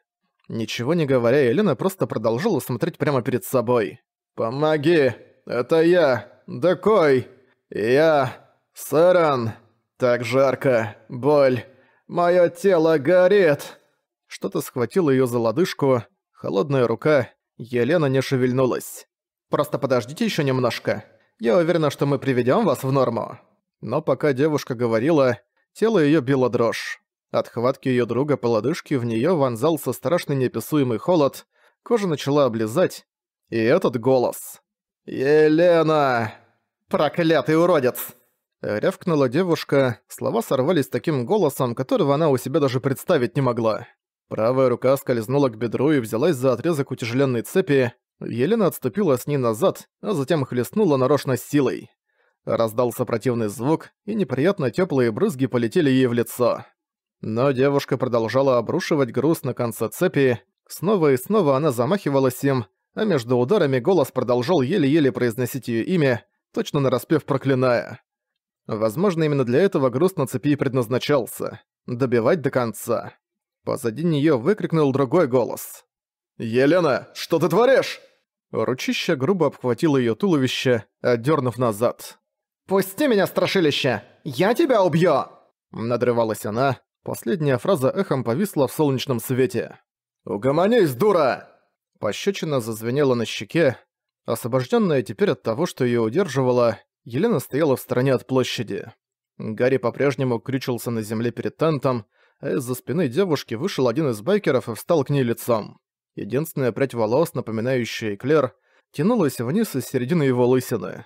Ничего не говоря, Елена просто продолжила смотреть прямо перед собой. «Помоги! Это я! Дакой! Я! Саран! Так жарко! Боль! Моё тело горит!» Что-то схватило её за лодыжку, холодная рука, Елена не шевельнулась. «Просто подождите ещё немножко. Я уверена, что мы приведём вас в норму» но пока девушка говорила, тело её било дрожь. От хватки её друга по лодыжке в неё вонзался страшный неописуемый холод, кожа начала облизать, и этот голос. «Елена! Проклятый уродец!» Рявкнула девушка, слова сорвались таким голосом, которого она у себя даже представить не могла. Правая рука скользнула к бедру и взялась за отрезок утяжеленной цепи. Елена отступила с ней назад, а затем хлестнула нарочно силой. Раздался противный звук, и неприятно теплые брызги полетели ей в лицо. Но девушка продолжала обрушивать груз на конце цепи, снова и снова она замахивалась им, а между ударами голос продолжал еле-еле произносить ее имя, точно нараспев проклиная. Возможно, именно для этого груз на цепи предназначался — добивать до конца. Позади нее выкрикнул другой голос. «Елена, что ты творишь?» Ручище грубо обхватило ее туловище, отдернув назад. «Пусти меня, страшилище! Я тебя убью!» Надрывалась она. Последняя фраза эхом повисла в солнечном свете. «Угомонись, дура!» Пощечина зазвенела на щеке. Освобожденная теперь от того, что ее удерживала, Елена стояла в стороне от площади. Гарри по-прежнему крючился на земле перед тентом, а из-за спины девушки вышел один из байкеров и встал к ней лицом. Единственная прядь волос, напоминающая эклер, тянулась вниз из середины его лысины.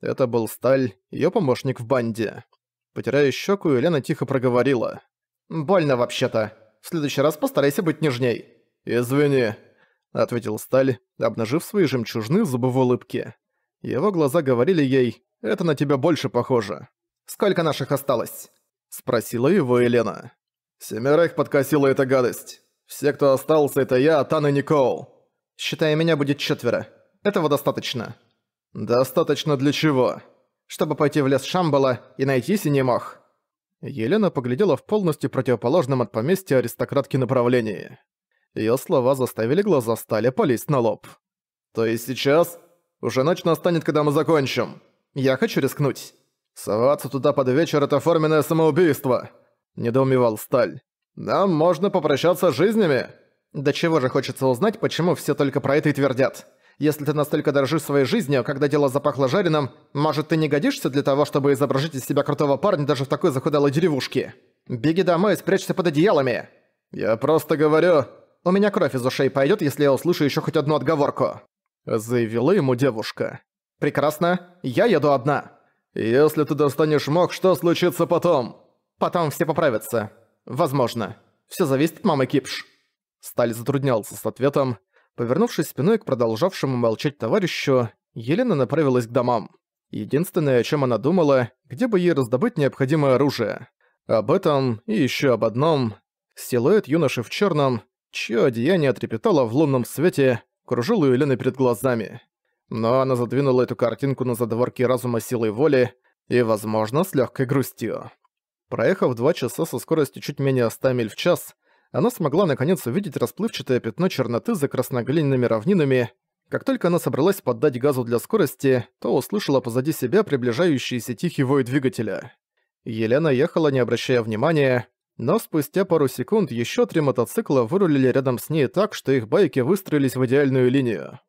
Это был Сталь, ее помощник в банде. Потирая щеку, Елена тихо проговорила. «Больно вообще-то. В следующий раз постарайся быть нежней». «Извини», — ответил Сталь, обнажив свои жемчужны зубы в улыбке. Его глаза говорили ей «Это на тебя больше похоже». «Сколько наших осталось?» — спросила его Елена. «Семерых подкосила эта гадость. Все, кто остался, это я, Тан и Никол. Считая меня будет четверо. Этого достаточно». «Достаточно для чего? Чтобы пойти в лес Шамбала и найти синий мох?» Елена поглядела в полностью противоположном от поместья аристократки направлении. Ее слова заставили глаза стали полезть на лоб. «То есть сейчас? Уже ночь настанет, когда мы закончим. Я хочу рискнуть. Соваться туда под вечер — это форменное самоубийство!» — недоумевал Сталь. «Нам можно попрощаться с жизнями!» «Да чего же хочется узнать, почему все только про это и твердят!» Если ты настолько дорожишь своей жизнью, когда дело запахло жареным, может, ты не годишься для того, чтобы изображить из себя крутого парня даже в такой захудалой деревушке? Беги домой, и спрячься под одеялами!» «Я просто говорю...» «У меня кровь из ушей пойдет, если я услышу еще хоть одну отговорку», — заявила ему девушка. «Прекрасно. Я еду одна». «Если ты достанешь мог, что случится потом?» «Потом все поправятся. Возможно. Все зависит от мамы Кипш». Сталь затруднялся с ответом, Повернувшись спиной к продолжавшему молчать товарищу, Елена направилась к домам. Единственное, о чем она думала, где бы ей раздобыть необходимое оружие. Об этом и еще об одном. Силуэт юноши в черном, чье одеяние трепетало в лунном свете, кружил у Елены перед глазами. Но она задвинула эту картинку на задворки разума силой воли и, возможно, с легкой грустью. Проехав два часа со скоростью чуть менее 100 миль в час, она смогла наконец увидеть расплывчатое пятно черноты за красноглиняными равнинами. Как только она собралась поддать газу для скорости, то услышала позади себя приближающийся тихий вой двигателя. Елена ехала, не обращая внимания, но спустя пару секунд еще три мотоцикла вырулили рядом с ней так, что их байки выстроились в идеальную линию.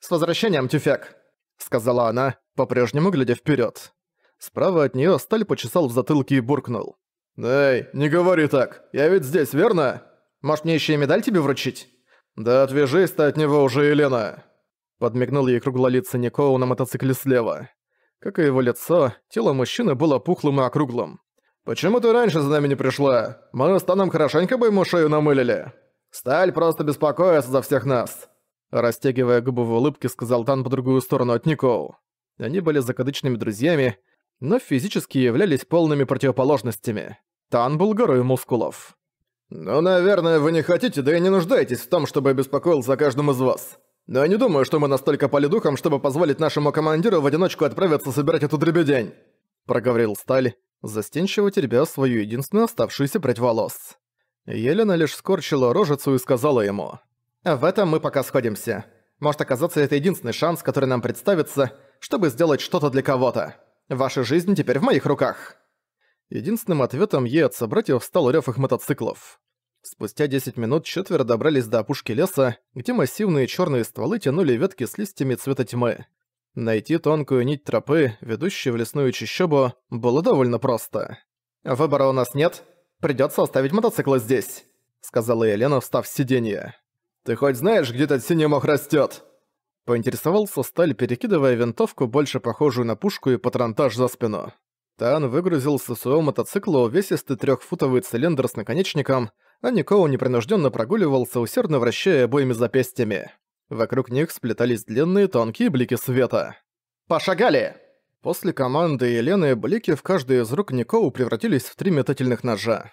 «С возвращением, тюфяк!» — сказала она, по-прежнему глядя вперед. Справа от нее сталь почесал в затылке и буркнул. «Эй, не говори так! Я ведь здесь, верно?» Может, мне еще и медаль тебе вручить?» «Да отвяжись ты от него уже, Елена!» Подмигнул ей круглолицый Никоу на мотоцикле слева. Как и его лицо, тело мужчины было пухлым и округлым. «Почему ты раньше за нами не пришла? Мы с Таном хорошенько бы ему шею намылили. Сталь просто беспокоится за всех нас!» Растягивая губы в улыбке, сказал Тан по другую сторону от Никоу. Они были закадычными друзьями, но физически являлись полными противоположностями. Тан был горой мускулов. «Ну, наверное, вы не хотите, да и не нуждаетесь в том, чтобы я беспокоился о каждом из вас. Но я не думаю, что мы настолько пали духом, чтобы позволить нашему командиру в одиночку отправиться собирать эту дребедень», — проговорил Сталь, застенчиво теребя свою единственную оставшуюся прядь волос. Елена лишь скорчила рожицу и сказала ему. «В этом мы пока сходимся. Может оказаться, это единственный шанс, который нам представится, чтобы сделать что-то для кого-то. Ваша жизнь теперь в моих руках». Единственным ответом ей от собратьев стал рёв их мотоциклов. Спустя 10 минут четверо добрались до опушки леса, где массивные чёрные стволы тянули ветки с листьями цвета тьмы. Найти тонкую нить тропы, ведущую в лесную чащобу, было довольно просто. «Выбора у нас нет. Придётся оставить мотоциклы здесь», — сказала Елена, встав с сиденья. «Ты хоть знаешь, где этот синий мох растёт?» Поинтересовался Сталь, перекидывая винтовку, больше похожую на пушку и патронтаж за спину. Тан выгрузил со своего мотоцикла увесистый трехфутовый цилиндр с наконечником, а Никоу непринужденно прогуливался, усердно вращая обоими запястьями. Вокруг них сплетались длинные тонкие блики света. «Пошагали!» После команды Елены блики в каждый из рук Никоу превратились в три метательных ножа.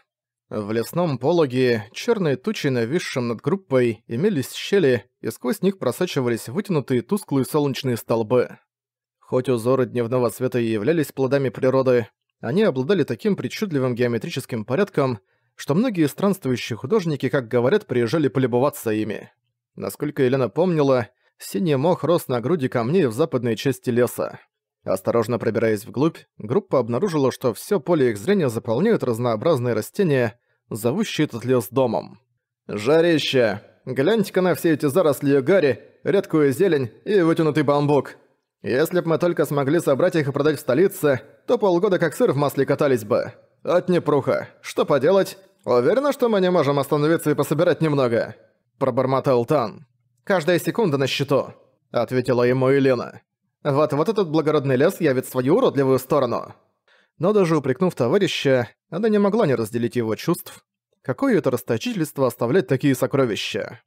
В лесном пологе, черной тучей, нависшим над группой, имелись щели, и сквозь них просачивались вытянутые тусклые солнечные столбы. Хоть узоры дневного света и являлись плодами природы, они обладали таким причудливым геометрическим порядком, что многие странствующие художники, как говорят, приезжали полюбоваться ими. Насколько Елена помнила, синий мох рос на груди камней в западной части леса. Осторожно пробираясь вглубь, группа обнаружила, что все поле их зрения заполняют разнообразные растения, зовущие этот лес домом. «Жарище! Гляньте-ка на все эти заросли гари, редкую зелень и вытянутый бамбук!» Если б мы только смогли собрать их и продать в столице, то полгода как сыр в масле катались бы. От непруха. Что поделать? Уверена, что мы не можем остановиться и пособирать немного?» Пробормотал Тан. «Каждая секунда на счету», — ответила ему Елена. «Вот вот этот благородный лес явит свою уродливую сторону». Но даже упрекнув товарища, она не могла не разделить его чувств. Какое это расточительство оставлять такие сокровища?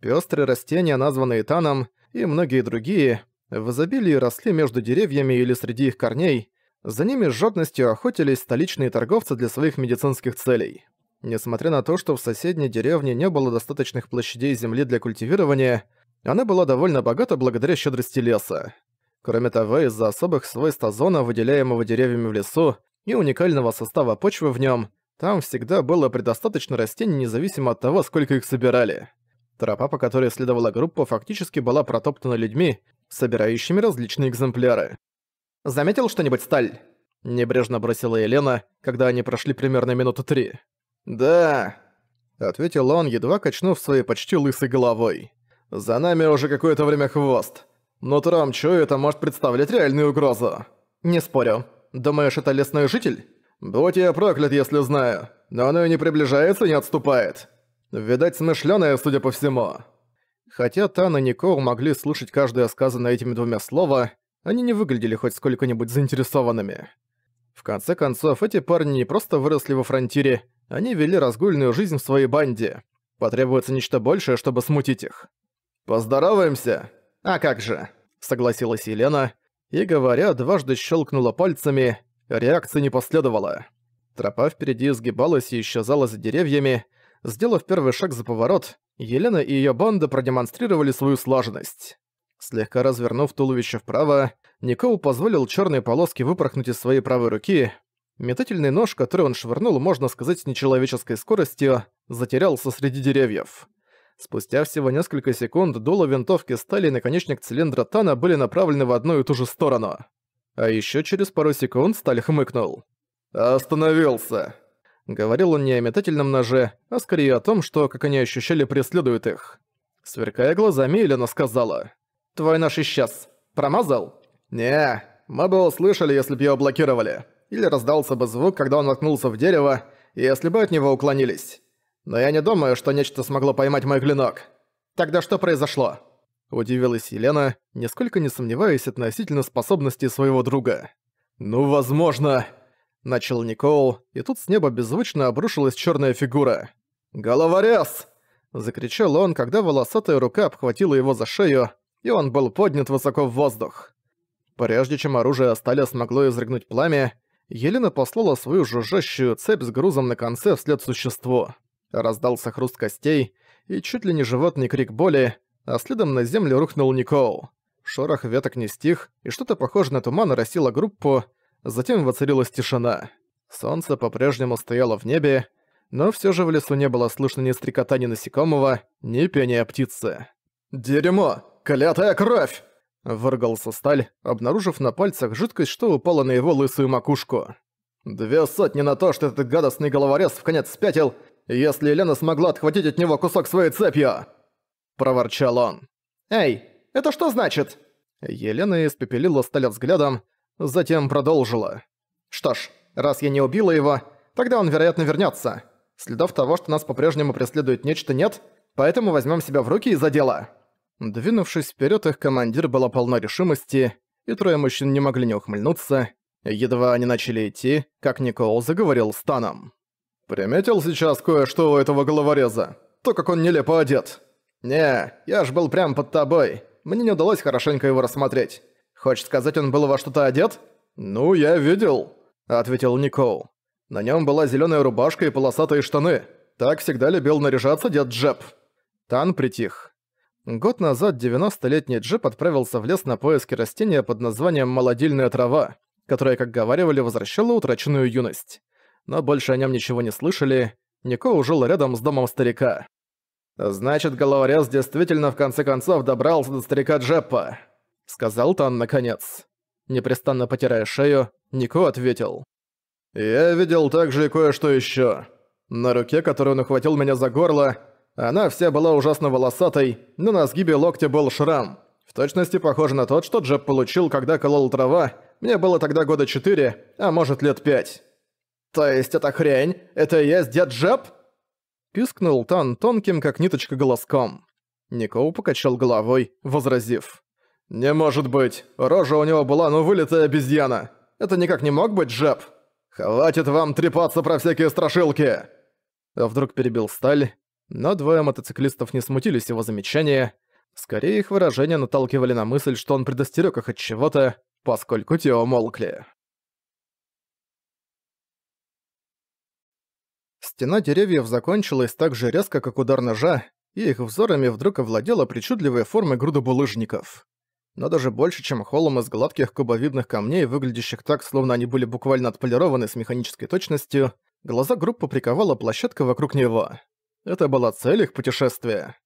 Пёстрые растения, названные Таном, и многие другие — в изобилии росли между деревьями или среди их корней, за ними с жадностью охотились столичные торговцы для своих медицинских целей. Несмотря на то, что в соседней деревне не было достаточных площадей земли для культивирования, она была довольно богата благодаря щедрости леса. Кроме того, из-за особых свойств озона, выделяемого деревьями в лесу, и уникального состава почвы в нем, там всегда было предостаточно растений независимо от того, сколько их собирали. Тропа, по которой следовала группа, фактически была протоптана людьми, собирающими различные экземпляры. «Заметил что-нибудь, Сталь?» – небрежно бросила Елена, когда они прошли примерно минуту три. «Да», – ответил он, едва качнув своей почти лысой головой. «За нами уже какое-то время хвост. Но Трам, чую, это может представлять реальную угрозу». «Не спорю. Думаешь, это лесной житель?» «Будь я проклят, если знаю. Но оно и не приближается и не отступает. Видать, смышленое, судя по всему». Хотя Тан и Никол могли слышать каждое сказанное этими двумя слова, они не выглядели хоть сколько-нибудь заинтересованными. В конце концов, эти парни не просто выросли во фронтире, они вели разгульную жизнь в своей банде. Потребуется нечто большее, чтобы смутить их. «Поздороваемся!» «А как же!» — согласилась Елена. И, говоря, дважды щелкнула пальцами, реакции не последовало. Тропа впереди изгибалась и исчезала за деревьями, Сделав первый шаг за поворот, Елена и ее банда продемонстрировали свою слаженность. Слегка развернув туловище вправо, Никол позволил черной полоске выпорхнуть из своей правой руки. Метательный нож, который он швырнул, можно сказать, с нечеловеческой скоростью, затерялся среди деревьев. Спустя всего несколько секунд дуло винтовки стали и наконечник цилиндра Тана были направлены в одну и ту же сторону. А еще через пару секунд сталь хмыкнул. «Остановился!» Говорил он не о метательном ноже, а скорее о том, что, как они ощущали, преследует их. Сверкая глазами, Елена сказала. «Твой нож исчез. Промазал?» «Не, мы бы услышали, если бы его блокировали. Или раздался бы звук, когда он наткнулся в дерево, если бы от него уклонились. Но я не думаю, что нечто смогло поймать мой клинок. Тогда что произошло?» Удивилась Елена, нисколько не сомневаясь относительно способностей своего друга. «Ну, возможно...» Начал Никол, и тут с неба беззвучно обрушилась черная фигура. «Головорез!» Закричал он, когда волосатая рука обхватила его за шею, и он был поднят высоко в воздух. Прежде чем оружие Асталя смогло изрыгнуть пламя, Елена послала свою жужжащую цепь с грузом на конце вслед существу. Раздался хруст костей и чуть ли не животный крик боли, а следом на землю рухнул Никол. Шорох веток не стих, и что-то похожее на туман оросило группу, Затем воцарилась тишина. Солнце по-прежнему стояло в небе, но все же в лесу не было слышно ни стрекотания насекомого, ни пения птицы. «Дерьмо! Клятая кровь!» Выргался сталь, обнаружив на пальцах жидкость, что упала на его лысую макушку. «Две сотни на то, что этот гадостный головорез в конец спятил, если Елена смогла отхватить от него кусок своей цепью!» Проворчал он. «Эй, это что значит?» Елена испепелила Сталя взглядом, Затем продолжила. «Что ж, раз я не убила его, тогда он, вероятно, вернется. Следов того, что нас по-прежнему преследует нечто, нет, поэтому возьмем себя в руки и за дело». Двинувшись вперед, их командир была полна решимости, и трое мужчин не могли не ухмыльнуться. Едва они начали идти, как Никол заговорил с Таном. «Приметил сейчас кое-что у этого головореза? То, как он нелепо одет». «Не, я ж был прямо под тобой. Мне не удалось хорошенько его рассмотреть. Хочешь сказать, он был во что-то одет? Ну, я видел, ответил Никол. На нем была зеленая рубашка и полосатые штаны. Так всегда любил наряжаться дед Джеб. Тан притих. Год назад 90-летний Джип отправился в лес на поиски растения под названием «молодильная трава», которая, как говаривали, возвращала утраченную юность. Но больше о нем ничего не слышали, Нико ужил рядом с домом старика. «Значит, головорез действительно в конце концов добрался до старика Джеппа», — сказал Тан наконец. Непрестанно потирая шею, Нико ответил. «Я видел также и кое-что еще. На руке, которую он ухватил меня за горло, она вся была ужасно волосатой, но на сгибе локтя был шрам. В точности похож на тот, что Джеб получил, когда колол трава. Мне было тогда года четыре, а может лет пять». «То есть эта хрень? Это и есть дед Джеб?» Пискнул Тан тонким, как ниточка, голоском. Нико покачал головой, возразив. «Не может быть! Рожа у него была ну вылитая обезьяна! Это никак не мог быть Джеб! Хватит вам трепаться про всякие страшилки!» Вдруг перебил Сталь, но двое мотоциклистов не смутились его замечания. Скорее их выражения наталкивали на мысль, что он предостерег их от чего-то, поскольку те умолкли. Стена деревьев закончилась так же резко, как удар ножа, и их взорами вдруг овладела причудливая форма груда булыжников но даже больше, чем холм из гладких кубовидных камней, выглядящих так, словно они были буквально отполированы с механической точностью, глаза группы приковала площадка вокруг него. Это была цель их путешествия.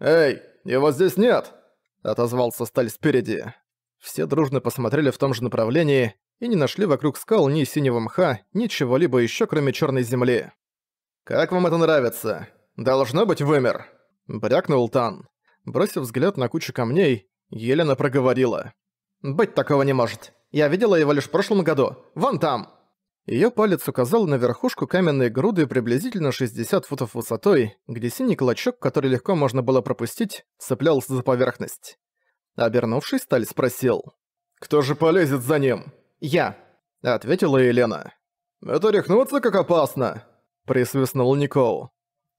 «Эй, его здесь нет!» — отозвался Сталь спереди. Все дружно посмотрели в том же направлении и не нашли вокруг скал ни синего мха, ни чего-либо еще, кроме черной земли. «Как вам это нравится? Должно быть, вымер!» — брякнул Тан. Бросив взгляд на кучу камней, Елена проговорила. «Быть такого не может. Я видела его лишь в прошлом году. Вон там!» Её палец указал на верхушку каменной груды приблизительно 60 футов высотой, где синий клочок, который легко можно было пропустить, цеплялся за поверхность. Обернувшись, Сталь спросил. «Кто же полезет за ним?» «Я», — ответила Елена. «Это рехнуться как опасно», — присвистнул Никол.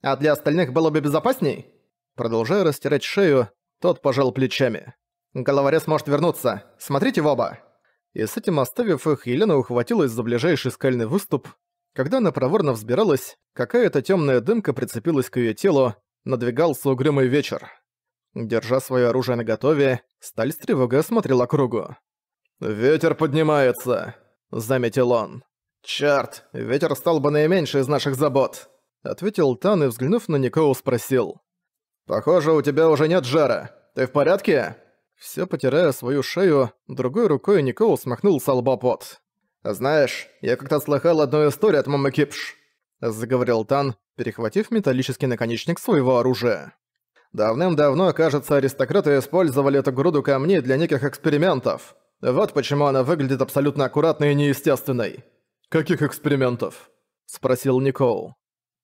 «А для остальных было бы безопасней?» Продолжая растирать шею, тот пожал плечами. «Головорез может вернуться. Смотрите в оба!» И с этим оставив их, Елена ухватилась за ближайший скальный выступ. Когда она проворно взбиралась, какая-то темная дымка прицепилась к ее телу, надвигался угрюмый вечер. Держа свое оружие наготове, сталь с тревогой осмотрела кругу. «Ветер поднимается», — заметил он. «Чёрт, ветер стал бы наименьше из наших забот», — ответил Тан и, взглянув на Никоу, спросил. «Похоже, у тебя уже нет жара. Ты в порядке?» Все потирая свою шею, другой рукой Никол смахнул с лба «Знаешь, я как-то слыхал одну историю от мамы Кипш», — заговорил Тан, перехватив металлический наконечник своего оружия. «Давным-давно, кажется, аристократы использовали эту груду камней для неких экспериментов. Вот почему она выглядит абсолютно аккуратной и неестественной». «Каких экспериментов?» — спросил Никол.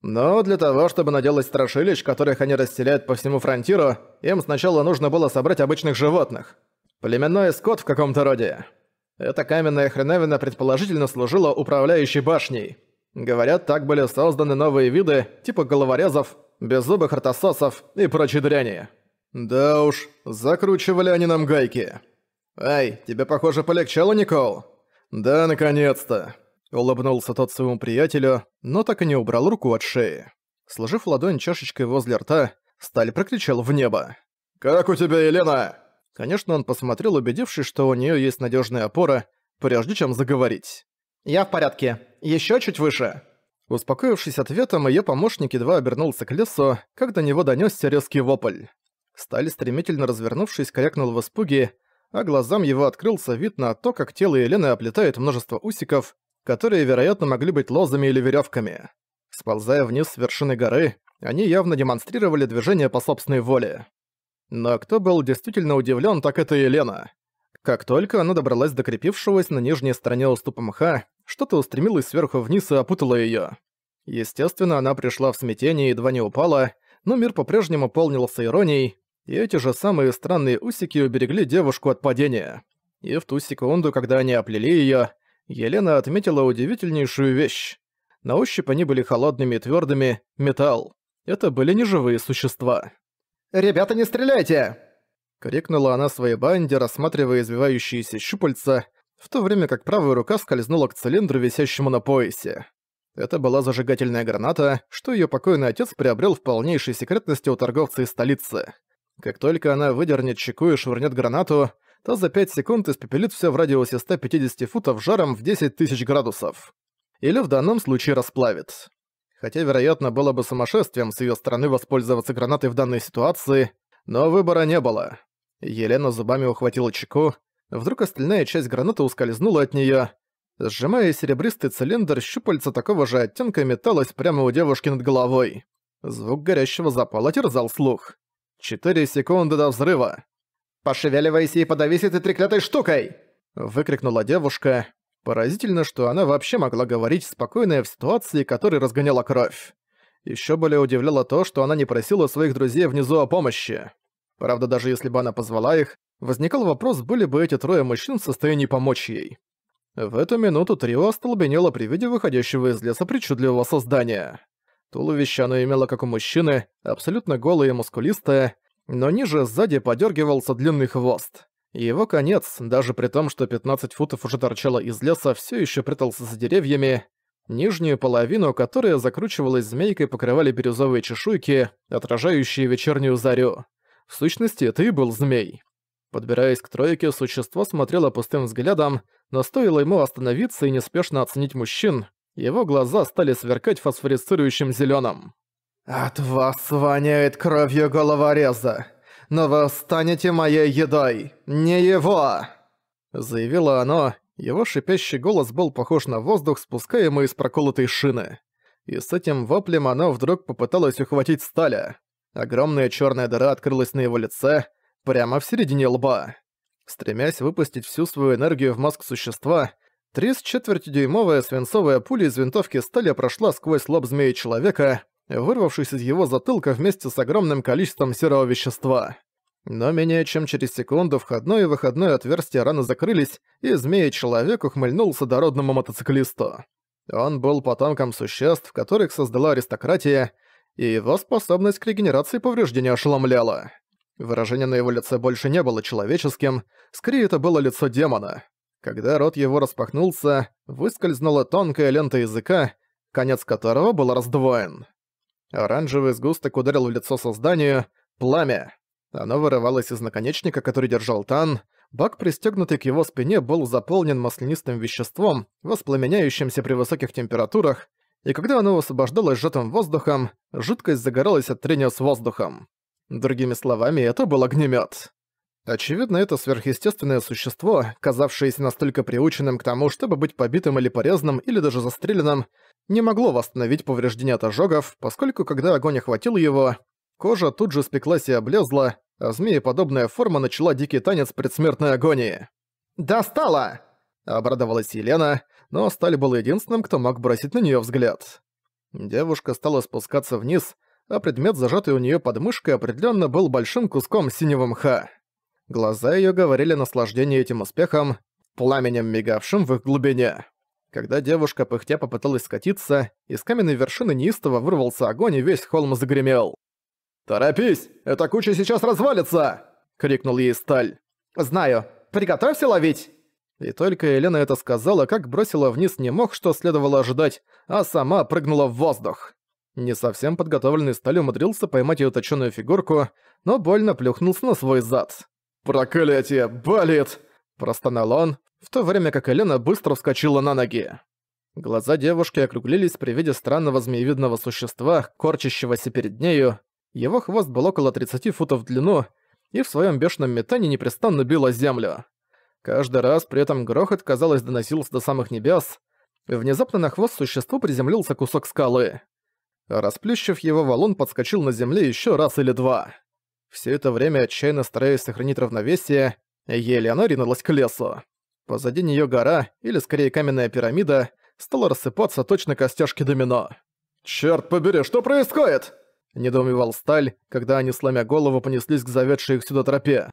Но для того, чтобы наделать страшилищ, которых они расселяют по всему фронтиру, им сначала нужно было собрать обычных животных. Племенной скот в каком-то роде. Эта каменная хреновина предположительно служила управляющей башней. Говорят, так были созданы новые виды, типа головорезов, беззубых ротососов и прочие дряни. Да уж, закручивали они нам гайки. Ай, тебе, похоже, полегчало, Никол? Да, наконец-то. Улыбнулся тот своему приятелю, но так и не убрал руку от шеи. Сложив ладонь чашечкой возле рта, Сталь прокричал в небо. «Как у тебя, Елена?» Конечно, он посмотрел, убедившись, что у нее есть надежная опора, прежде чем заговорить. «Я в порядке. Еще чуть выше». Успокоившись ответом, ее помощник едва обернулся к лесу, как до него донёсся резкий вопль. Сталь, стремительно развернувшись, крякнул в испуге, а глазам его открылся вид на то, как тело Елены оплетает множество усиков, которые, вероятно, могли быть лозами или веревками. Сползая вниз с вершины горы, они явно демонстрировали движение по собственной воле. Но кто был действительно удивлен, так это Елена. Как только она добралась до крепившегося на нижней стороне уступа мха, что-то устремилось сверху вниз и опутало ее. Естественно, она пришла в смятение и едва не упала, но мир по-прежнему полнился иронией, и эти же самые странные усики уберегли девушку от падения. И в ту секунду, когда они оплели ее, Елена отметила удивительнейшую вещь. На ощупь они были холодными и твердыми — металл. Это были неживые существа. «Ребята, не стреляйте!» — крикнула она своей банде, рассматривая извивающиеся щупальца, в то время как правая рука скользнула к цилиндру, висящему на поясе. Это была зажигательная граната, что ее покойный отец приобрел в полнейшей секретности у торговца из столицы. Как только она выдернет чеку и швырнет гранату, то за 5 секунд испепелит все в радиусе 150 футов жаром в 10 тысяч градусов. Или в данном случае расплавит. Хотя, вероятно, было бы сумасшествием с ее стороны воспользоваться гранатой в данной ситуации, но выбора не было. Елена зубами ухватила чеку, вдруг остальная часть гранаты ускользнула от нее. Сжимая серебристый цилиндр, щупальца такого же оттенка металась прямо у девушки над головой. Звук горящего запала терзал слух. Четыре секунды до взрыва. «Пошевеливайся и подавись этой треклятой штукой!» Выкрикнула девушка. Поразительно, что она вообще могла говорить спокойно в ситуации, которая разгоняла кровь. Ещё более удивляло то, что она не просила своих друзей внизу о помощи. Правда, даже если бы она позвала их, возникал вопрос, были бы эти трое мужчин в состоянии помочь ей. В эту минуту трио остолбенело при виде выходящего из леса причудливого создания. Туловище оно имело, как у мужчины, абсолютно голое и мускулистое, но ниже сзади подергивался длинный хвост. И его конец, даже при том, что 15 футов уже торчало из леса, все еще прятался за деревьями. Нижнюю половину, которая закручивалась змейкой, покрывали бирюзовые чешуйки, отражающие вечернюю зарю. В сущности, это и был змей. Подбираясь к тройке, существо смотрело пустым взглядом, но стоило ему остановиться и неспешно оценить мужчин, его глаза стали сверкать фосфорицирующим зеленым. «От вас воняет кровью головореза, но вы станете моей едой, не его!» Заявило оно, его шипящий голос был похож на воздух, спускаемый из проколотой шины. И с этим воплем оно вдруг попыталось ухватить Сталя. Огромная черная дыра открылась на его лице, прямо в середине лба. Стремясь выпустить всю свою энергию в мозг существа, три с четверти дюймовая свинцовая пуля из винтовки Сталя прошла сквозь лоб змеи человека вырвавшись из его затылка вместе с огромным количеством серого вещества. Но менее чем через секунду входное и выходное отверстия рано закрылись, и змея-человек ухмыльнулся дородному мотоциклисту. Он был потомком существ, которых создала аристократия, и его способность к регенерации повреждений ошеломляла. Выражение на его лице больше не было человеческим, скорее это было лицо демона. Когда рот его распахнулся, выскользнула тонкая лента языка, конец которого был раздвоен. Оранжевый сгусток ударил в лицо созданию. Пламя. Оно вырывалось из наконечника, который держал Тан. Бак, пристегнутый к его спине, был заполнен маслянистым веществом, воспламеняющимся при высоких температурах, и когда оно освобождалось сжатым воздухом, жидкость загоралась от трения с воздухом. Другими словами, это был огнемет. Очевидно, это сверхъестественное существо, казавшееся настолько приученным к тому, чтобы быть побитым или порезанным, или даже застреленным, не могло восстановить повреждения от ожогов, поскольку когда огонь охватил его, кожа тут же спеклась и облезла, а змееподобная форма начала дикий танец предсмертной агонии. «Достала!» – обрадовалась Елена, но Сталь был единственным, кто мог бросить на нее взгляд. Девушка стала спускаться вниз, а предмет, зажатый у нее под мышкой, определенно был большим куском синего мха. Глаза ее говорили наслаждение этим успехом, пламенем мигавшим в их глубине. Когда девушка пыхтя попыталась скатиться, из каменной вершины неистово вырвался огонь и весь холм загремел. «Торопись! Эта куча сейчас развалится!» — крикнул ей Сталь. «Знаю. Приготовься ловить!» И только Елена это сказала, как бросила вниз не мог, что следовало ожидать, а сама прыгнула в воздух. Не совсем подготовленный Сталь умудрился поймать ее точёную фигурку, но больно плюхнулся на свой зад. «Проклятие! Болит!» – простонал он, в то время как Елена быстро вскочила на ноги. Глаза девушки округлились при виде странного змеевидного существа, корчащегося перед нею. Его хвост был около 30 футов в длину и в своем бешеном метании непрестанно било землю. Каждый раз при этом грохот, казалось, доносился до самых небес. И внезапно на хвост существу приземлился кусок скалы. Расплющив его, валун подскочил на земле еще раз или два. Все это время, отчаянно стараясь сохранить равновесие, Елена ринулась к лесу. Позади нее гора, или скорее каменная пирамида, стала рассыпаться точно костяшки домино. «Чёрт побери, что происходит?» – недоумевал Сталь, когда они, сломя голову, понеслись к заведшей их сюда тропе.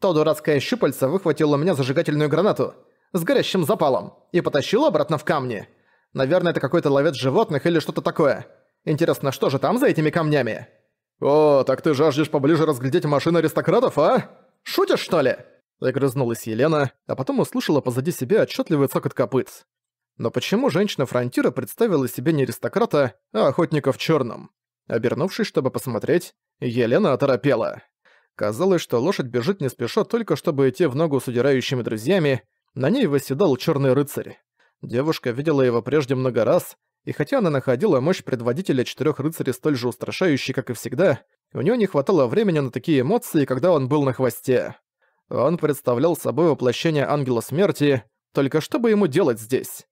«То дурацкое щупальце выхватило у меня зажигательную гранату с горящим запалом и потащило обратно в камни. Наверное, это какой-то ловец животных или что-то такое. Интересно, что же там за этими камнями?» «О, так ты жаждешь поближе разглядеть машины аристократов, а? Шутишь, что ли?» Огрызнулась Елена, а потом услышала позади себя отчетливый цокот копыт. Но почему женщина Фронтира представила себе не аристократа, а охотника в черном? Обернувшись, чтобы посмотреть, Елена оторопела. Казалось, что лошадь бежит не спеша только чтобы идти в ногу с удирающими друзьями, на ней восседал черный рыцарь. Девушка видела его прежде много раз, и хотя она находила мощь предводителя четырех рыцарей столь же устрашающей, как и всегда, у нее не хватало времени на такие эмоции, когда он был на хвосте. Он представлял собой воплощение Ангела Смерти, только что бы ему делать здесь?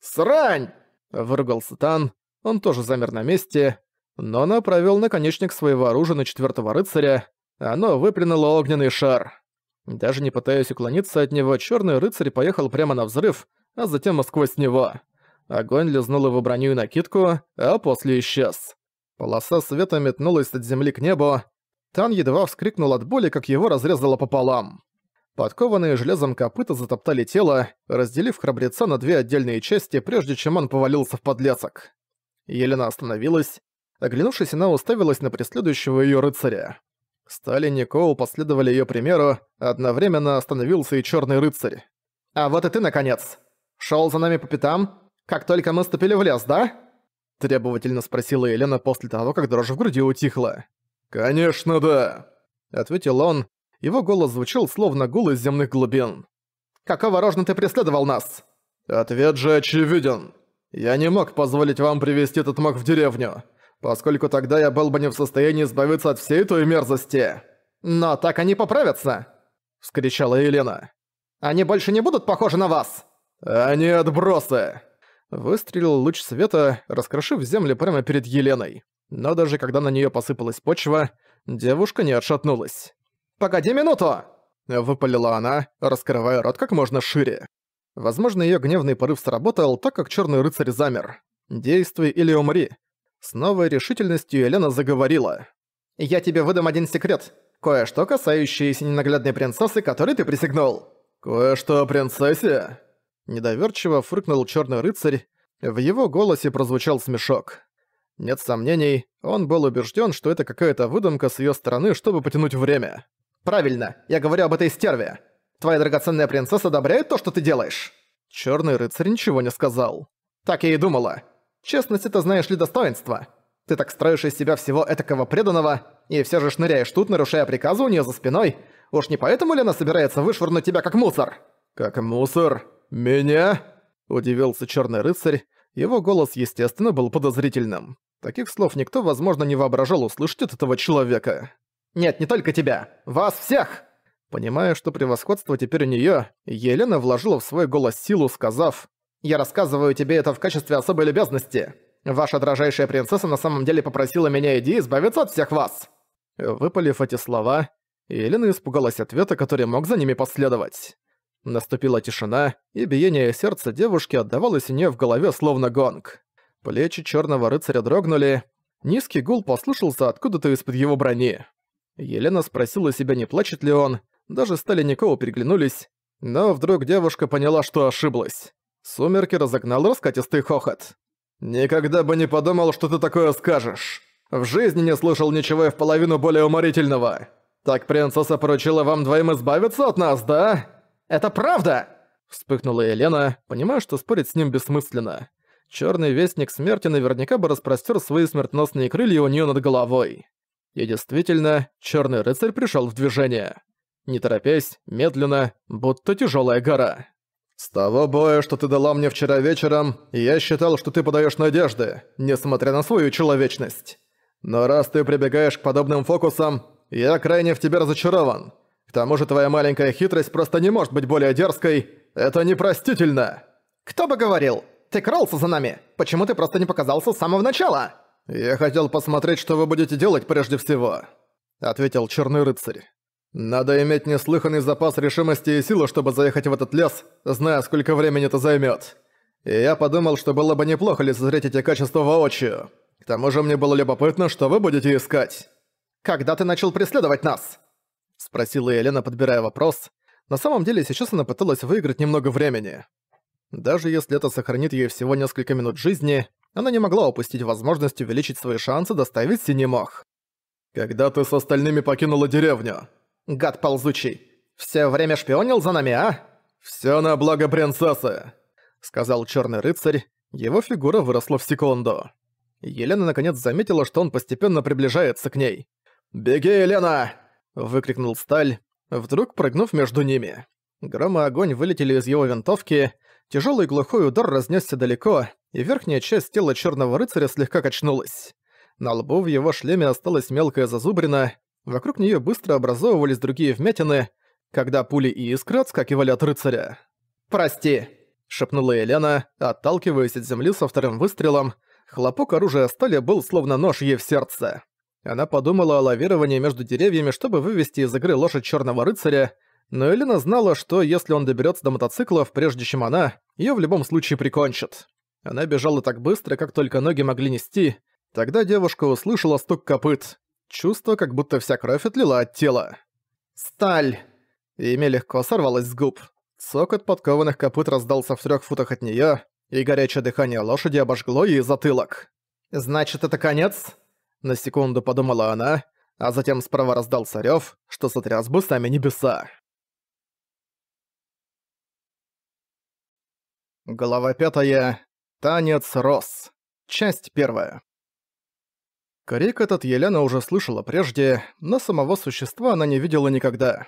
«Срань!» – выругался Тан. Он тоже замер на месте, но направил наконечник своего оружия на четвертого рыцаря. Оно выпрянуло огненный шар. Даже не пытаясь уклониться от него, черный рыцарь поехал прямо на взрыв, а затем и сквозь него. Огонь лизнул его броню и накидку, а после исчез. Полоса света метнулась от земли к небу, Тан едва вскрикнул от боли, как его разрезало пополам. Подкованные железом копыта затоптали тело, разделив храбреца на две отдельные части, прежде чем он повалился в подлесок. Елена остановилась. Оглянувшись, она уставилась на преследующего ее рыцаря. Стали и последовали ее примеру, одновременно остановился и черный рыцарь. «А вот и ты, наконец! Шел за нами по пятам, как только мы ступили в лес, да?» Требовательно спросила Елена после того, как дрожь в груди утихла. «Конечно да», — ответил он. Его голос звучал словно гул из земных глубин. «Какого рожна ты преследовал нас?» «Ответ же очевиден. Я не мог позволить вам привести этот маг в деревню, поскольку тогда я был бы не в состоянии избавиться от всей той мерзости. Но так они поправятся!» — вскричала Елена. «Они больше не будут похожи на вас!» «Они отбросы!» Выстрелил луч света, раскрошив землю прямо перед Еленой. Но даже когда на нее посыпалась почва, девушка не отшатнулась. «Погоди минуту!» – выпалила она, раскрывая рот как можно шире. Возможно, ее гневный порыв сработал, так как черный рыцарь замер. «Действуй или умри!» С новой решительностью Елена заговорила. «Я тебе выдам один секрет. Кое-что, касающееся ненаглядной принцессы, которой ты присягнул». «Кое-что о принцессе?» Недоверчиво фыркнул черный рыцарь. В его голосе прозвучал смешок. Нет сомнений, он был убежден, что это какая-то выдумка с ее стороны, чтобы потянуть время. «Правильно, я говорю об этой стерве. Твоя драгоценная принцесса одобряет то, что ты делаешь?» Черный рыцарь ничего не сказал. «Так я и думала. Честность — это, знаешь ли, достоинство. Ты так строишь из себя всего этакого преданного, и все же шныряешь тут, нарушая приказы у нее за спиной. Уж не поэтому ли она собирается вышвырнуть тебя как мусор?» «Как мусор? Меня?» — удивился черный рыцарь. Его голос, естественно, был подозрительным. Таких слов никто, возможно, не воображал услышать от этого человека. «Нет, не только тебя! Вас всех!» Понимая, что превосходство теперь у неё, Елена вложила в свой голос силу, сказав «Я рассказываю тебе это в качестве особой любезности. Ваша дрожайшая принцесса на самом деле попросила меня иди избавиться от всех вас!» Выпалив эти слова, Елена испугалась ответа, который мог за ними последовать. Наступила тишина, и биение сердца девушки отдавалось у неё в голове словно гонг. Плечи черного рыцаря дрогнули. Низкий гул послушался. откуда-то из-под его брони. Елена спросила себя, не плачет ли он. Даже Стали Никоу переглянулись. Но вдруг девушка поняла, что ошиблась. Сумерки разогнал раскатистый хохот. «Никогда бы не подумал, что ты такое скажешь. В жизни не слышал ничего и в половину более уморительного. Так принцесса поручила вам двоим избавиться от нас, да? Это правда!» Вспыхнула Елена, понимая, что спорить с ним бессмысленно черный вестник смерти наверняка бы распростер свои смертоносные крылья у нее над головой. И действительно, черный рыцарь пришел в движение. Не торопясь, медленно, будто тяжелая гора. «С того боя, что ты дала мне вчера вечером, я считал, что ты подаешь надежды, несмотря на свою человечность. Но раз ты прибегаешь к подобным фокусам, я крайне в тебе разочарован. К тому же твоя маленькая хитрость просто не может быть более дерзкой. Это непростительно!» «Кто бы говорил? Ты крался за нами! Почему ты просто не показался с самого начала?» «Я хотел посмотреть, что вы будете делать прежде всего», — ответил Черный Рыцарь. «Надо иметь неслыханный запас решимости и силы, чтобы заехать в этот лес, зная, сколько времени это займет. И я подумал, что было бы неплохо лицезреть эти качества воочию. К тому же мне было любопытно, что вы будете искать». «Когда ты начал преследовать нас?» — спросила Елена, подбирая вопрос. На самом деле, сейчас она пыталась выиграть немного времени. Даже если это сохранит ей всего несколько минут жизни, она не могла упустить возможность увеличить свои шансы доставить синий мох. «Когда ты с остальными покинула деревню?» «Гад ползучий! Все время шпионил за нами, а?» Все на благо принцессы!» Сказал черный рыцарь, его фигура выросла в секунду. Елена наконец заметила, что он постепенно приближается к ней. «Беги, Елена!» – выкрикнул Сталь, вдруг прыгнув между ними. Гром и огонь вылетели из его винтовки – Тяжелый глухой удар разнесся далеко, и верхняя часть тела черного рыцаря слегка качнулась. На лбу в его шлеме осталась мелкая зазубрина, вокруг нее быстро образовывались другие вмятины, когда пули и искры отскакивали от рыцаря. «Прости!» — шепнула Елена, отталкиваясь от земли со вторым выстрелом. Хлопок оружия стали был словно нож ей в сердце. Она подумала о лавировании между деревьями, чтобы вывести из игры лошадь черного рыцаря, но Элина знала, что если он доберется до мотоциклов, прежде чем она, ее в любом случае прикончат. Она бежала так быстро, как только ноги могли нести. Тогда девушка услышала стук копыт. Чувство, как будто вся кровь отлила от тела. «Сталь!» Имя легко сорвалось с губ. Сок от подкованных копыт раздался в трех футах от нее, и горячее дыхание лошади обожгло ей затылок. «Значит, это конец?» На секунду подумала она, а затем справа раздался рёв, что сотряс бы сами небеса. Глава пятая. Танец Рос. Часть первая. Крик этот Елена уже слышала прежде, но самого существа она не видела никогда.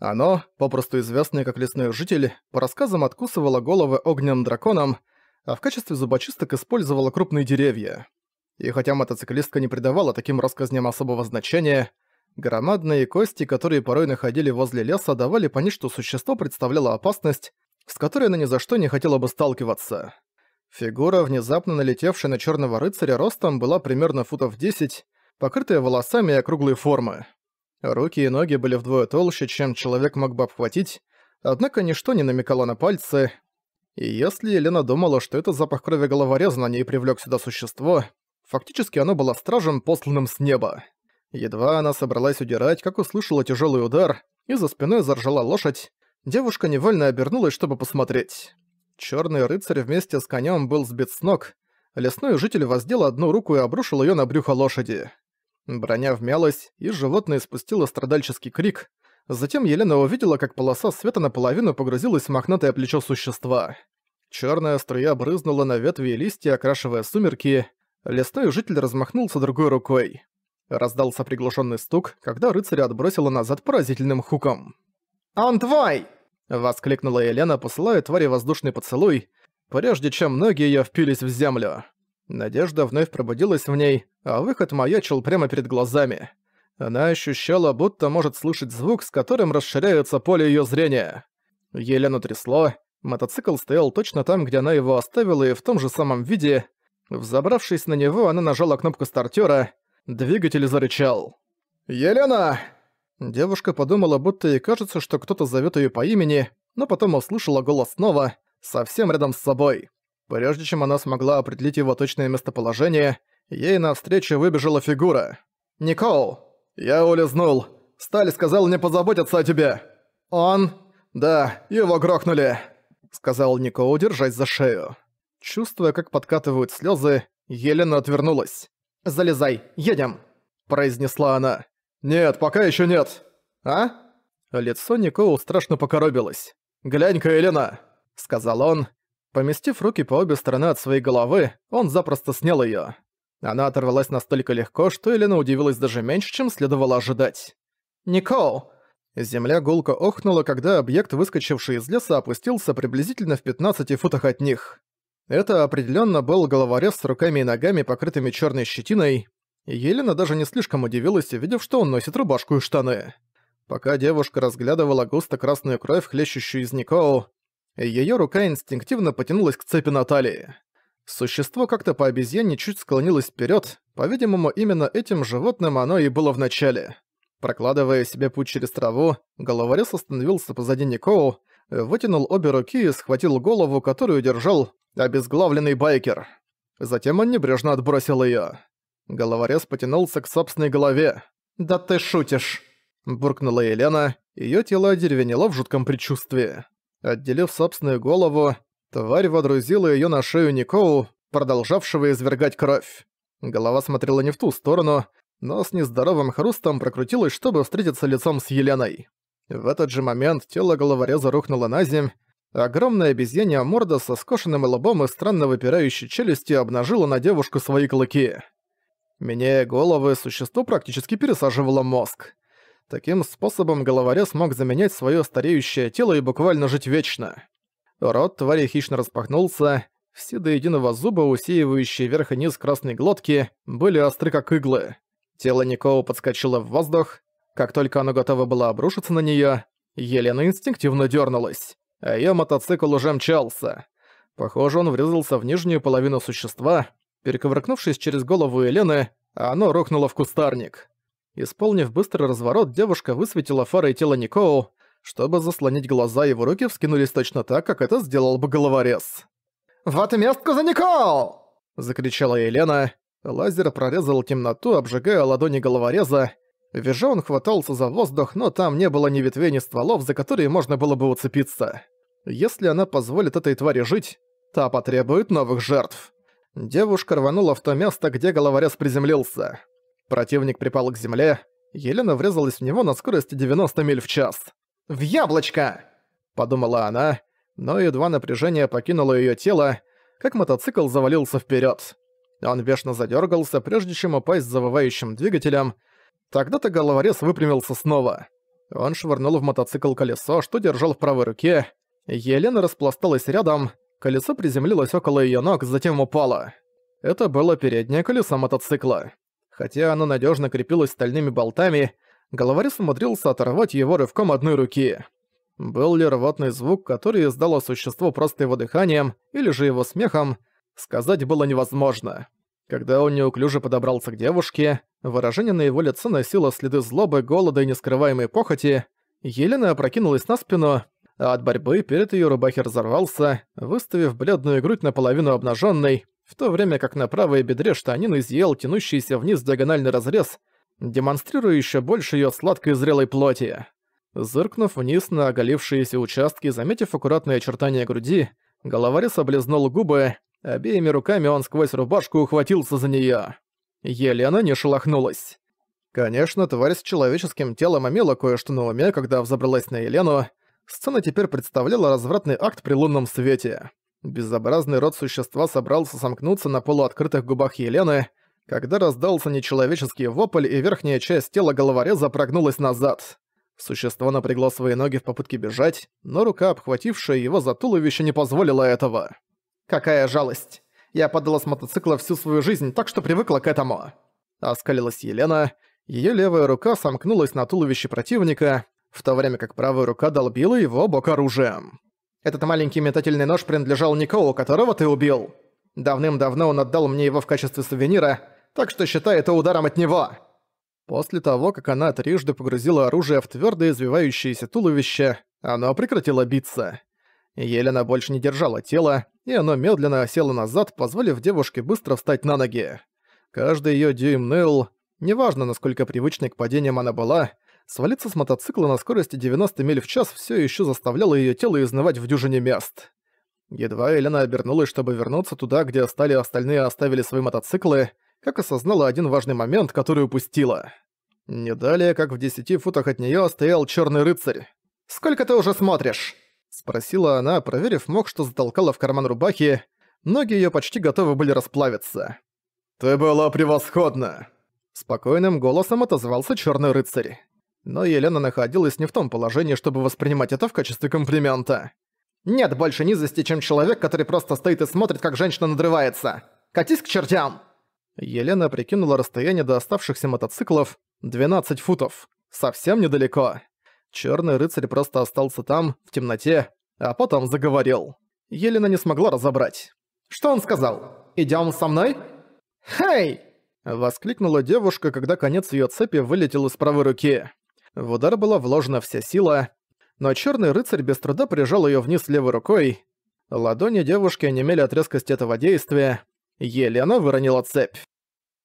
Оно, попросту известное как лесной житель, по рассказам откусывало головы огненным драконом, а в качестве зубочисток использовало крупные деревья. И хотя мотоциклистка не придавала таким рассказням особого значения, громадные кости, которые порой находили возле леса, давали понять, что существо представляло опасность, с которой она ни за что не хотела бы сталкиваться. Фигура, внезапно налетевшая на черного рыцаря ростом, была примерно футов 10, покрытая волосами и округлой формы. Руки и ноги были вдвое толще, чем человек мог бы обхватить, однако ничто не намекало на пальцы, и если Елена думала, что этот запах крови головореза на ней привлек сюда существо, фактически оно было стражем, посланным с неба. Едва она собралась удирать, как услышала тяжелый удар, и за спиной заржала лошадь, Девушка невольно обернулась, чтобы посмотреть. Черный рыцарь вместе с конем был сбит с ног. Лесной житель воздел одну руку и обрушил ее на брюхо лошади. Броня вмялась, и животное спустило страдальческий крик. Затем Елена увидела, как полоса света наполовину погрузилась в мохнатое плечо существа. Черная струя брызнула на ветви и листья, окрашивая сумерки. Лесной житель размахнулся другой рукой. Раздался приглушенный стук, когда рыцаря отбросило назад поразительным хуком. «Он твой!» Воскликнула Елена, посылая твари воздушный поцелуй, прежде чем ноги её впились в землю. Надежда вновь пробудилась в ней, а выход маячил прямо перед глазами. Она ощущала, будто может слышать звук, с которым расширяется поле её зрения. Елену трясло, мотоцикл стоял точно там, где она его оставила и в том же самом виде. Взобравшись на него, она нажала кнопку стартера. двигатель зарычал. «Елена!» Девушка подумала, будто ей кажется, что кто-то зовет ее по имени, но потом услышала голос снова, совсем рядом с собой. Прежде чем она смогла определить его точное местоположение, ей навстречу выбежала фигура. «Никол!» «Я улизнул! Сталь сказал мне позаботиться о тебе!» «Он?» «Да, его грохнули!» Сказал Никол, держась за шею. Чувствуя, как подкатывают слезы, Елена отвернулась. «Залезай, едем!» Произнесла она. «Нет, пока еще нет». «А?» Лицо Никоу страшно покоробилось. «Глянь-ка, Елена!» — сказал он. Поместив руки по обе стороны от своей головы, он запросто снял ее. Она оторвалась настолько легко, что Елена удивилась даже меньше, чем следовало ожидать. «Никоу!» Земля гулко охнула, когда объект, выскочивший из леса, опустился приблизительно в 15 футах от них. Это определенно был головорез с руками и ногами, покрытыми черной щетиной. Елена даже не слишком удивилась, увидев, что он носит рубашку и штаны. Пока девушка разглядывала густо-красную кровь, хлещущую из Никоу, Ее рука инстинктивно потянулась к цепи Натальи. Существо как-то по обезьяне чуть склонилось вперед, по-видимому, именно этим животным оно и было вначале. Прокладывая себе путь через траву, головорез остановился позади Никоу, вытянул обе руки и схватил голову, которую держал обезглавленный байкер. Затем он небрежно отбросил ее. Головорез потянулся к собственной голове. «Да ты шутишь!» Буркнула Елена, ее тело одеревенело в жутком предчувствии. Отделив собственную голову, тварь водрузила ее на шею Никоу, продолжавшего извергать кровь. Голова смотрела не в ту сторону, но с нездоровым хрустом прокрутилась, чтобы встретиться лицом с Еленой. В этот же момент тело головореза рухнуло на землю. Огромное обезьянья морда со скошенным лобом и странно выпирающей челюстью обнажила на девушку свои клыки. Меняя головы, существо практически пересаживало мозг. Таким способом головорез мог заменять свое стареющее тело и буквально жить вечно. Рот твари хищно распахнулся, все до единого зуба, усеивающие верх и низ красной глотки, были остры как иглы. Тело Никоу подскочило в воздух. Как только оно готово было обрушиться на нее, Елена инстинктивно дернулась, а ее мотоцикл уже мчался. Похоже, он врезался в нижнюю половину существа, Перековыркнувшись через голову Елены, оно рухнуло в кустарник. Исполнив быстрый разворот, девушка высветила фарой тела Никоу. Чтобы заслонить глаза, его руки вскинулись точно так, как это сделал бы головорез. В и местку за Никоу!» — закричала Елена. Лазер прорезал темноту, обжигая ладони головореза. Вижу, он хватался за воздух, но там не было ни ветвей, ни стволов, за которые можно было бы уцепиться. Если она позволит этой твари жить, та потребует новых жертв. Девушка рванула в то место, где головорез приземлился. Противник припал к земле. Елена врезалась в него на скорости 90 миль в час. «В яблочко!» – подумала она, но едва напряжение покинуло ее тело, как мотоцикл завалился вперед. Он бешено задергался, прежде чем упасть завывающим двигателем. Тогда-то головорез выпрямился снова. Он швырнул в мотоцикл колесо, что держал в правой руке. Елена распласталась рядом – Колесо приземлилось около её ног, затем упало. Это было переднее колесо мотоцикла. Хотя оно надёжно крепилось стальными болтами, головорез умудрился оторвать его рывком одной руки. Был ли рвотный звук, который издало существо просто его дыханием или же его смехом, сказать было невозможно. Когда он неуклюже подобрался к девушке, выражение на его лице носило следы злобы, голода и нескрываемой похоти, Елена опрокинулась на спину, а от борьбы перед ее рубахи разорвался, выставив бледную грудь наполовину обнаженной, в то время как на правой бедре штанин изъел тянущийся вниз диагональный разрез, демонстрируя еще больше ее сладкой зрелой плоти. Зыркнув вниз на оголившиеся участки, заметив аккуратные очертания груди, головорез облизнул губы, обеими руками он сквозь рубашку ухватился за нее. Елена не шелохнулась. Конечно, тварь с человеческим телом имела кое-что на уме, когда взобралась на Елену, Сцена теперь представляла развратный акт при лунном свете. Безобразный род существа собрался сомкнуться на полуоткрытых губах Елены, когда раздался нечеловеческий вопль, и верхняя часть тела головореза прогнулась назад. Существо напрягло свои ноги в попытке бежать, но рука, обхватившая его за туловище, не позволила этого. «Какая жалость! Я падала с мотоцикла всю свою жизнь, так что привыкла к этому!» Оскалилась Елена. Ее левая рука сомкнулась на туловище противника, в то время как правая рука долбила его бок оружием. Этот маленький метательный нож принадлежал Николу, которого ты убил. Давным-давно он отдал мне его в качестве сувенира, так что считай это ударом от него. После того, как она трижды погрузила оружие в твёрдое извивающееся туловище, оно прекратило биться. Елена больше не держала тело, и оно медленно осело назад, позволив девушке быстро встать на ноги. Каждый её дюйм ныл, неважно, насколько привычной к падениям она была, свалиться с мотоцикла на скорости 90 миль в час все еще заставляло ее тело изнывать в дюжине мест. Едва Елена обернулась, чтобы вернуться туда, где стали остальные оставили свои мотоциклы, как осознала один важный момент, который упустила. Не далее, как в 10 футах от нее стоял черный рыцарь. «Сколько ты уже смотришь?» – спросила она, проверив мог, что затолкала в карман рубахи. Ноги ее почти готовы были расплавиться. «Ты была превосходна!» Спокойным голосом отозвался черный рыцарь но Елена находилась не в том положении, чтобы воспринимать это в качестве комплимента. «Нет больше низости, чем человек, который просто стоит и смотрит, как женщина надрывается! Катись к чертям!» Елена прикинула расстояние до оставшихся мотоциклов – 12 футов. Совсем недалеко. Черный рыцарь просто остался там, в темноте, а потом заговорил. Елена не смогла разобрать. «Что он сказал? Идем со мной?» «Хей!» – воскликнула девушка, когда конец ее цепи вылетел из правой руки. В удар была вложена вся сила, но черный рыцарь без труда прижал ее вниз левой рукой. Ладони девушки онемели от резкости этого действия. еле она выронила цепь.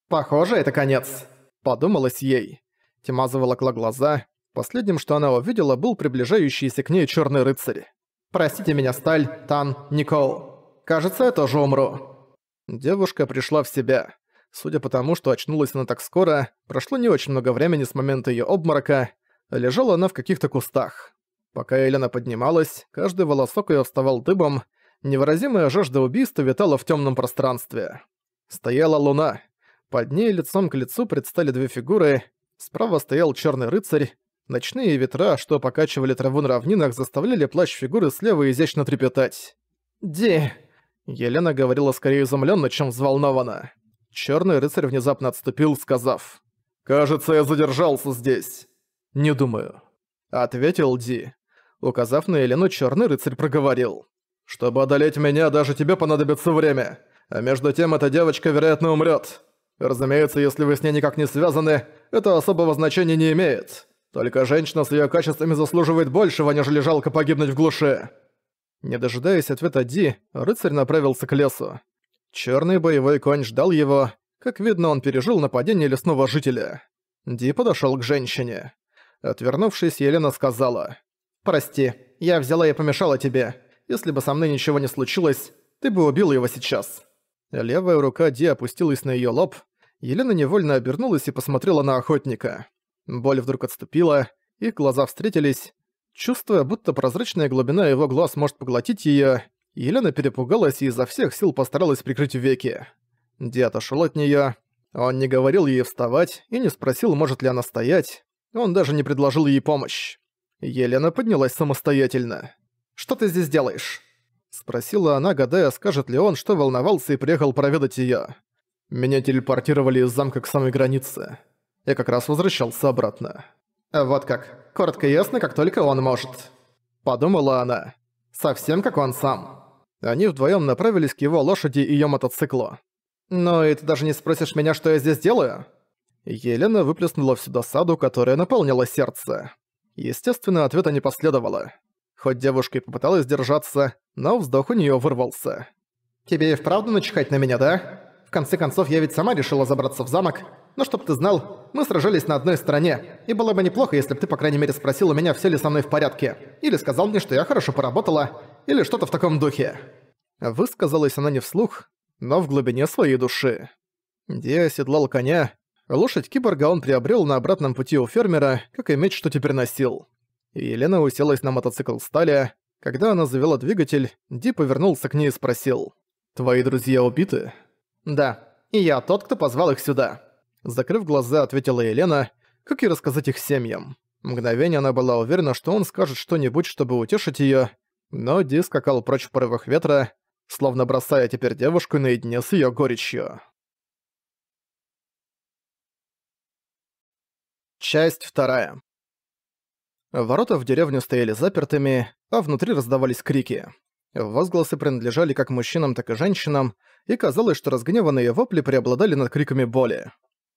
«Похоже, это конец», — подумалась ей. Тьма заволокла глаза. Последним, что она увидела, был приближающийся к ней черный рыцарь. «Простите меня, Сталь, Тан, Никол. Кажется, я тоже умру». Девушка пришла в себя. Судя по тому, что очнулась она так скоро, прошло не очень много времени с момента ее обморока, Лежала она в каких-то кустах. Пока Елена поднималась, каждый волосок её вставал дыбом, невыразимая жажда убийства витала в тёмном пространстве. Стояла луна. Под ней лицом к лицу предстали две фигуры. Справа стоял чёрный рыцарь. Ночные ветра, что покачивали траву на равнинах, заставляли плащ фигуры слева изящно трепетать. «Ди!» Елена говорила скорее изумлённо, чем взволнованно. Чёрный рыцарь внезапно отступил, сказав. «Кажется, я задержался здесь». «Не думаю», — ответил Ди. Указав на Елену, черный рыцарь проговорил. «Чтобы одолеть меня, даже тебе понадобится время. А между тем эта девочка, вероятно, умрет. Разумеется, если вы с ней никак не связаны, это особого значения не имеет. Только женщина с ее качествами заслуживает большего, нежели жалко погибнуть в глуши». Не дожидаясь ответа Ди, рыцарь направился к лесу. Черный боевой конь ждал его. Как видно, он пережил нападение лесного жителя. Ди подошел к женщине. Отвернувшись, Елена сказала. «Прости, я взяла и помешала тебе. Если бы со мной ничего не случилось, ты бы убил его сейчас». Левая рука Ди опустилась на ее лоб. Елена невольно обернулась и посмотрела на охотника. Боль вдруг отступила, и глаза встретились. Чувствуя, будто прозрачная глубина его глаз может поглотить ее, Елена перепугалась и изо всех сил постаралась прикрыть веки. Ди отошел от нее. Он не говорил ей вставать и не спросил, может ли она стоять. Он даже не предложил ей помощь. Елена поднялась самостоятельно. «Что ты здесь делаешь?» Спросила она, гадая, скажет ли он, что волновался и приехал проведать её. Меня телепортировали из замка к самой границе. Я как раз возвращался обратно. «Вот как. Коротко и ясно, как только он может». Подумала она. «Совсем как он сам». Они вдвоём направились к его лошади и её мотоциклу. «Ну и ты даже не спросишь меня, что я здесь делаю?» Елена выплеснула всю досаду, которая наполняла сердце. Естественно, ответа не последовало. Хоть девушка и попыталась держаться, но вздох у неё вырвался. «Тебе и вправду начихать на меня, да? В конце концов, я ведь сама решила забраться в замок. Но чтоб ты знал, мы сражались на одной стороне, и было бы неплохо, если бы ты, по крайней мере, спросил у меня, все ли со мной в порядке, или сказал мне, что я хорошо поработала, или что-то в таком духе». Высказалась она не вслух, но в глубине своей души. Ди оседлал коня, Лошадь киборга он приобрел на обратном пути у фермера, как и меч, что теперь носил. И Елена уселась на мотоцикл Сталя. Когда она завела двигатель, Ди повернулся к ней и спросил. «Твои друзья убиты?» «Да, и я тот, кто позвал их сюда». Закрыв глаза, ответила Елена, как и рассказать их семьям. Мгновение она была уверена, что он скажет что-нибудь, чтобы утешить ее, но Ди скакал прочь в порывах ветра, словно бросая теперь девушку наедине с ее горечью. Часть вторая. Ворота в деревню стояли запертыми, а внутри раздавались крики. Возгласы принадлежали как мужчинам, так и женщинам, и казалось, что разгневанные вопли преобладали над криками боли.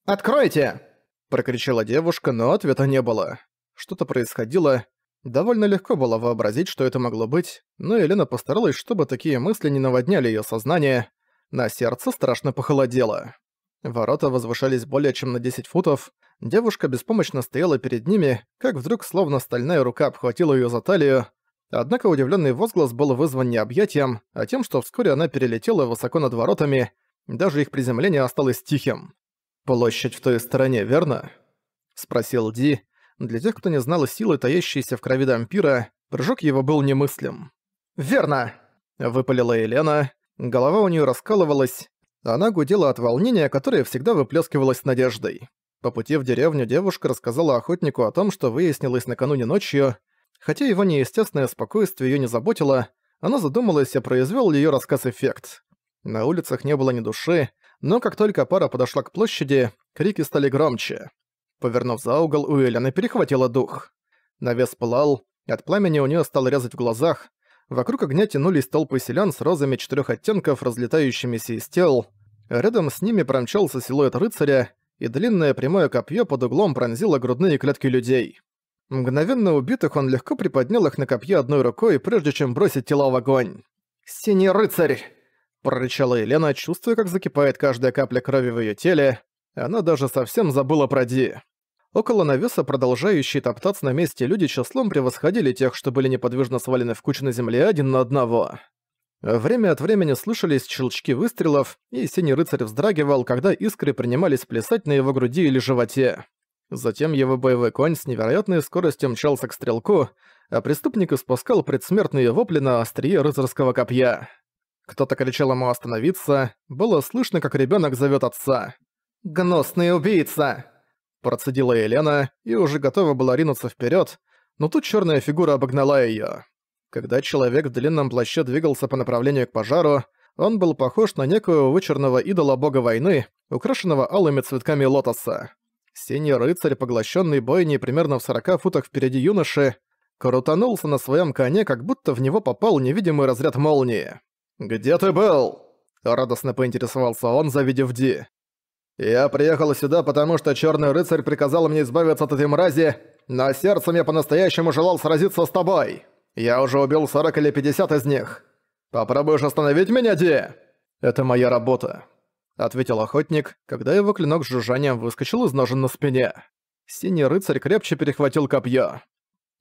«Откройте!» – прокричала девушка, но ответа не было. Что-то происходило. Довольно легко было вообразить, что это могло быть, но Елена постаралась, чтобы такие мысли не наводняли ее сознание. На сердце страшно похолодело. Ворота возвышались более чем на 10 футов, Девушка беспомощно стояла перед ними, как вдруг словно стальная рука обхватила ее за талию. Однако удивленный возглас был вызван не объятием, а тем, что вскоре она перелетела высоко над воротами, даже их приземление осталось тихим. «Площадь в той стороне, верно?» — спросил Ди. Для тех, кто не знал силы, таящейся в крови дампира, прыжок его был немыслим. «Верно!» — выпалила Елена. Голова у нее раскалывалась, она гудела от волнения, которое всегда выплескивалось надеждой. По пути в деревню девушка рассказала охотнику о том, что выяснилось накануне ночью. Хотя его неестественное спокойствие её не заботило, она задумалась и произвёл её рассказ эффект. На улицах не было ни души, но как только пара подошла к площади, крики стали громче. Повернув за угол, у Элены перехватила дух. Навес пылал, от пламени у неё стало резать в глазах. Вокруг огня тянулись толпы селян с розами четырёх оттенков, разлетающимися из тел. Рядом с ними промчался силуэт рыцаря, и длинное прямое копье под углом пронзило грудные клетки людей. Мгновенно убитых он легко приподнял их на копье одной рукой, прежде чем бросить тела в огонь. «Синий рыцарь!» – прорычала Елена, чувствуя, как закипает каждая капля крови в ее теле. Она даже совсем забыла про Ди. Около навеса, продолжающие топтаться на месте люди числом превосходили тех, что были неподвижно свалены в кучу на земле один на одного. Время от времени слышались щелчки выстрелов, и синий рыцарь вздрагивал, когда искры принимались плясать на его груди или животе. Затем его боевой конь с невероятной скоростью мчался к стрелку, а преступник испускал предсмертные вопли на острие рыцарского копья. Кто-то кричал ему остановиться, было слышно, как ребенок зовет отца. «Гносный убийца!» Процедила Елена и уже готова была ринуться вперед, но тут черная фигура обогнала ее. Когда человек в длинном плаще двигался по направлению к пожару, он был похож на некую вычурного идола бога войны, украшенного алыми цветками лотоса. Синий рыцарь, поглощенный бойней примерно в 40 футах впереди юноши, крутанулся на своем коне, как будто в него попал невидимый разряд молнии. «Где ты был?» – радостно поинтересовался он, завидев Ди. «Я приехал сюда, потому что черный рыцарь приказал мне избавиться от этой мрази, но сердцем я по-настоящему желал сразиться с тобой!» Я уже убил 40 или 50 из них. Попробуешь остановить меня, Ди? Это моя работа. Ответил охотник, когда его клинок с жужжанием выскочил из ножен на спине. Синий рыцарь крепче перехватил копье.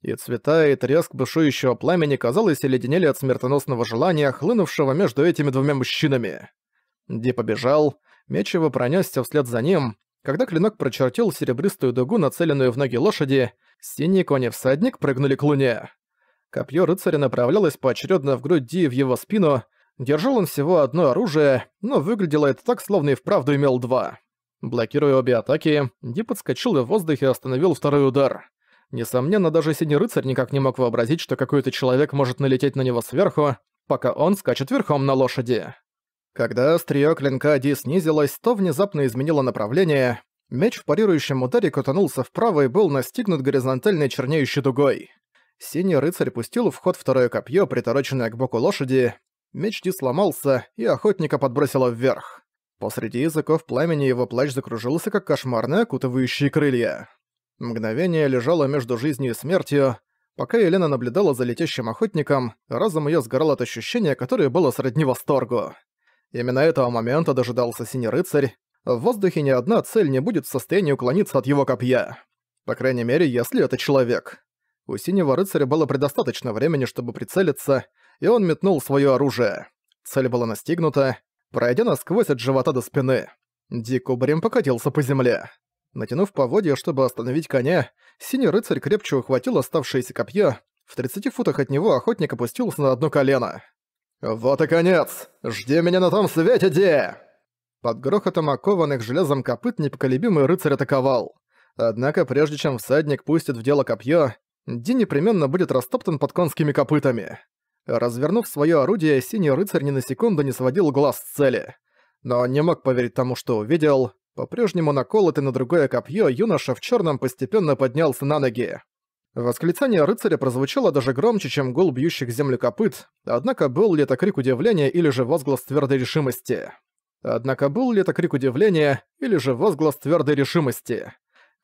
И цвета, и треск бушующего пламени, казалось, и леденели от смертоносного желания, хлынувшего между этими двумя мужчинами. Ди побежал, меч его пронёсся вслед за ним. Когда клинок прочертил серебристую дугу, нацеленную в ноги лошади, синий конь и всадник прыгнули к луне. Копье рыцаря направлялось поочередно в груди и в его спину. Держал он всего одно оружие, но выглядело это так, словно и вправду имел два. Блокируя обе атаки, Ди подскочил и в воздухе остановил второй удар. Несомненно, даже синий рыцарь никак не мог вообразить, что какой-то человек может налететь на него сверху, пока он скачет верхом на лошади. Когда остриё клинка Ди снизилось, то внезапно изменило направление. Меч в парирующем ударе кутанулся вправо и был настигнут горизонтальной чернеющей дугой. Синий рыцарь пустил в ход второе копье, притороченное к боку лошади. Меч Ди сломался, и охотника подбросило вверх. Посреди языков пламени его плащ закружился, как кошмарные окутывающие крылья. Мгновение лежало между жизнью и смертью. Пока Елена наблюдала за летящим охотником, разум ее сгорал от ощущения, которое было сродни восторгу. Именно этого момента дожидался Синий Рыцарь. В воздухе ни одна цель не будет в состоянии уклониться от его копья. По крайней мере, если это человек. У синего рыцаря было предостаточно времени, чтобы прицелиться, и он метнул свое оружие. Цель была настигнута, пройдя насквозь от живота до спины. Дик убрем покатился по земле. Натянув поводья, чтобы остановить коня, синий рыцарь крепче ухватил оставшееся копье. В 30 футах от него охотник опустился на одно колено. «Вот и конец! Жди меня на том свете, Ди!» Под грохотом окованных железом копыт непоколебимый рыцарь атаковал. Однако прежде чем всадник пустит в дело копье, День непременно будет растоптан под конскими копытами. Развернув свое орудие, синий рыцарь ни на секунду не сводил глаз с цели. Но он не мог поверить тому, что увидел. По-прежнему наколотый на другое копье, юноша в черном постепенно поднялся на ноги. Восклицание рыцаря прозвучало даже громче, чем гул бьющих землю копыт, однако был ли это крик удивления или же возглас твердой решимости? Однако был ли это крик удивления или же возглас твердой решимости?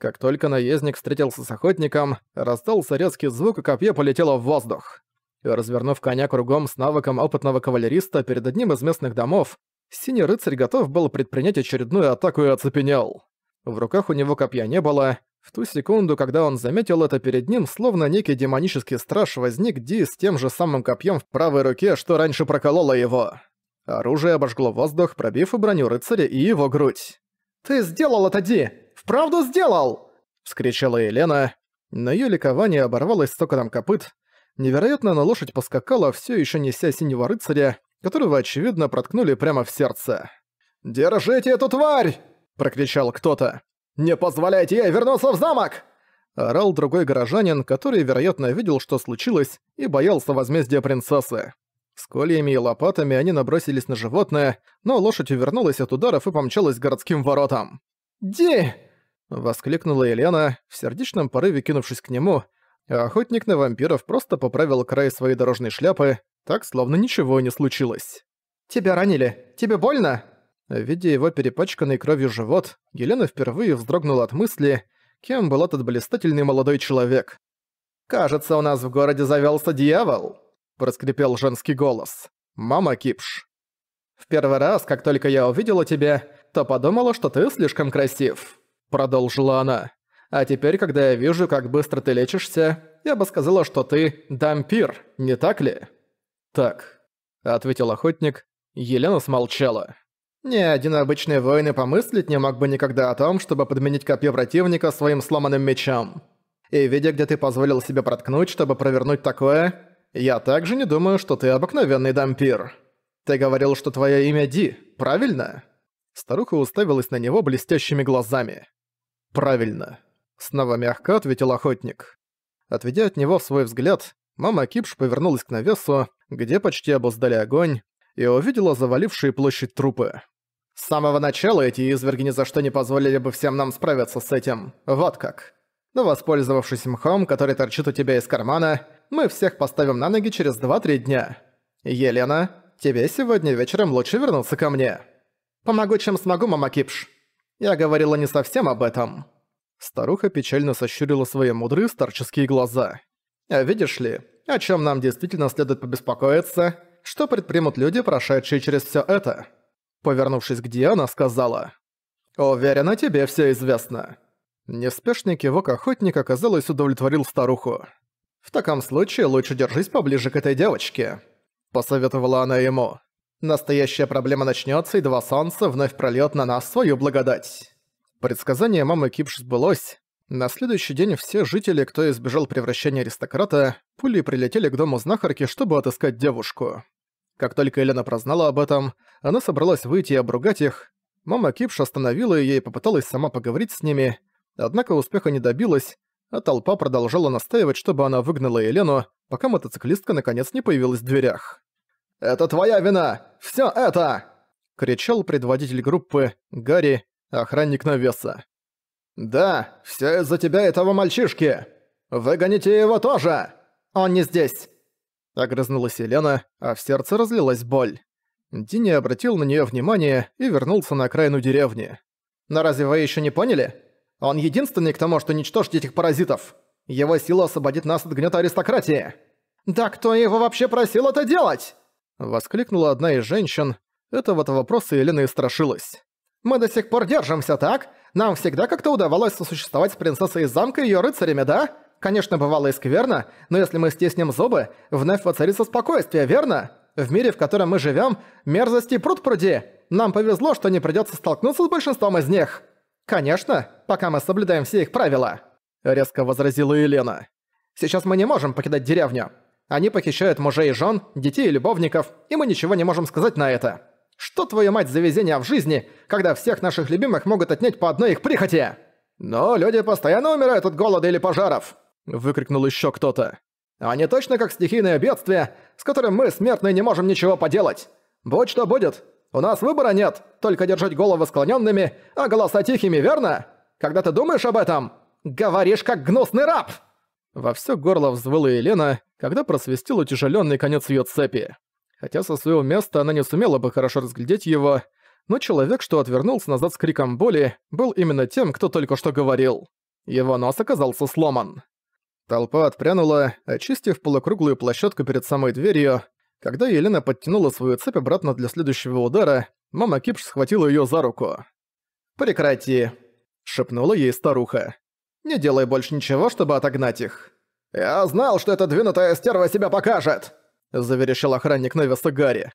Как только наездник встретился с охотником, раздался резкий звук, и копье полетело в воздух. Развернув коня кругом с навыком опытного кавалериста перед одним из местных домов, синий рыцарь готов был предпринять очередную атаку и оцепенел. В руках у него копья не было. В ту секунду, когда он заметил это перед ним, словно некий демонический страж возник Ди с тем же самым копьем в правой руке, что раньше прокололо его. Оружие обожгло воздух, пробив и броню рыцаря и его грудь. «Ты сделал это, Ди!» Правду сделал!» — вскричала Елена, но ее ликование оборвалось стокотом копыт. Невероятно на лошадь поскакала, все еще неся синего рыцаря, которого, очевидно, проткнули прямо в сердце. «Держите эту тварь!» — прокричал кто-то. «Не позволяйте ей вернуться в замок!» Орал другой горожанин, который, вероятно, видел, что случилось, и боялся возмездия принцессы. С кольями и лопатами они набросились на животное, но лошадь увернулась от ударов и помчалась к городским воротам. «Ди!» Воскликнула Елена, в сердечном порыве кинувшись к нему, а охотник на вампиров просто поправил край своей дорожной шляпы, так словно ничего не случилось. «Тебя ранили! Тебе больно?» Видя его перепачканный кровью живот, Елена впервые вздрогнула от мысли, кем был этот блистательный молодой человек. «Кажется, у нас в городе завелся дьявол!» – проскрипел женский голос. «Мама Кипш!» «В первый раз, как только я увидела тебя, то подумала, что ты слишком красив!» продолжила она. А теперь, когда я вижу, как быстро ты лечишься, я бы сказала, что ты дампир, не так ли? Так, ответил охотник. Елена смолчала. Ни один обычный воин и помыслить не мог бы никогда о том, чтобы подменить копье противника своим сломанным мечом. И видя, где ты позволил себе проткнуть, чтобы провернуть такое, я также не думаю, что ты обыкновенный дампир. Ты говорил, что твое имя Ди, правильно? Старуха уставилась на него блестящими глазами. «Правильно», — снова мягко ответил охотник. Отведя от него свой взгляд, мама Кипш повернулась к навесу, где почти обуздали огонь, и увидела завалившие площадь трупы. «С самого начала эти изверги ни за что не позволили бы всем нам справиться с этим. Вот как. Но воспользовавшись мхом, который торчит у тебя из кармана, мы всех поставим на ноги через 2-3 дня. Елена, тебе сегодня вечером лучше вернуться ко мне. Помогу, чем смогу, мама Кипш». Я говорила не совсем об этом». Старуха печально сощурила свои мудрые старческие глаза. «А «Видишь ли, о чем нам действительно следует побеспокоиться, что предпримут люди, прошедшие через все это?» Повернувшись к Ди, она сказала. «Уверена, тебе все известно». Неспешный кивок охотника, казалось, удовлетворил старуху. «В таком случае лучше держись поближе к этой девочке», — посоветовала она ему. Настоящая проблема начнется, и два солнца вновь прольёт на нас свою благодать. Предсказание мамы Кипш сбылось. На следующий день все жители, кто избежал превращения аристократа, пули прилетели к дому знахарки, чтобы отыскать девушку. Как только Елена прознала об этом, она собралась выйти и обругать их. Мама Кипш остановила ее и попыталась сама поговорить с ними, однако успеха не добилась, а толпа продолжала настаивать, чтобы она выгнала Елену, пока мотоциклистка наконец не появилась в дверях. «Это твоя вина! Все это!» — кричал предводитель группы Гарри, охранник навеса. «Да, все из-за тебя этого мальчишки! Выгоните его тоже! Он не здесь!» Огрызнулась Елена, а в сердце разлилась боль. Динни обратил на нее внимание и вернулся на окраину деревни. «Но разве вы еще не поняли? Он единственный, кто может уничтожить этих паразитов! Его сила освободит нас от гнета аристократии!» «Да кто его вообще просил это делать?» Воскликнула одна из женщин. Этого-то вопроса Елена и страшилась. «Мы до сих пор держимся, так? Нам всегда как-то удавалось сосуществовать с принцессой из замка и ее рыцарями, да? Конечно, бывало и скверно, но если мы стиснем зубы, вновь воцарится спокойствие, верно? В мире, в котором мы живем, мерзости пруд пруди. Нам повезло, что не придется столкнуться с большинством из них. Конечно, пока мы соблюдаем все их правила», — резко возразила Елена. «Сейчас мы не можем покидать деревню. Они похищают мужей и жен, детей и любовников, и мы ничего не можем сказать на это. Что твою мать за везение в жизни, когда всех наших любимых могут отнять по одной их прихоти? Но люди постоянно умирают от голода или пожаров!» Выкрикнул еще кто-то. «Они точно как стихийное бедствие, с которым мы, смертные, не можем ничего поделать. Будь что будет, у нас выбора нет, только держать головы склоненными, а голоса тихими, верно? Когда ты думаешь об этом, говоришь как гнусный раб!» Во всё горло взвыла Елена, когда просвистел утяжелённый конец её цепи. Хотя со своего места она не сумела бы хорошо разглядеть его, но человек, что отвернулся назад с криком боли, был именно тем, кто только что говорил. Его нос оказался сломан. Толпа отпрянула, очистив полукруглую площадку перед самой дверью. Когда Елена подтянула свою цепь обратно для следующего удара, мама Кипш схватила её за руку. «Прекрати!» — шепнула ей старуха не делай больше ничего, чтобы отогнать их». «Я знал, что эта двинутая стерва себя покажет!» – заверещал охранник Невиса Гарри.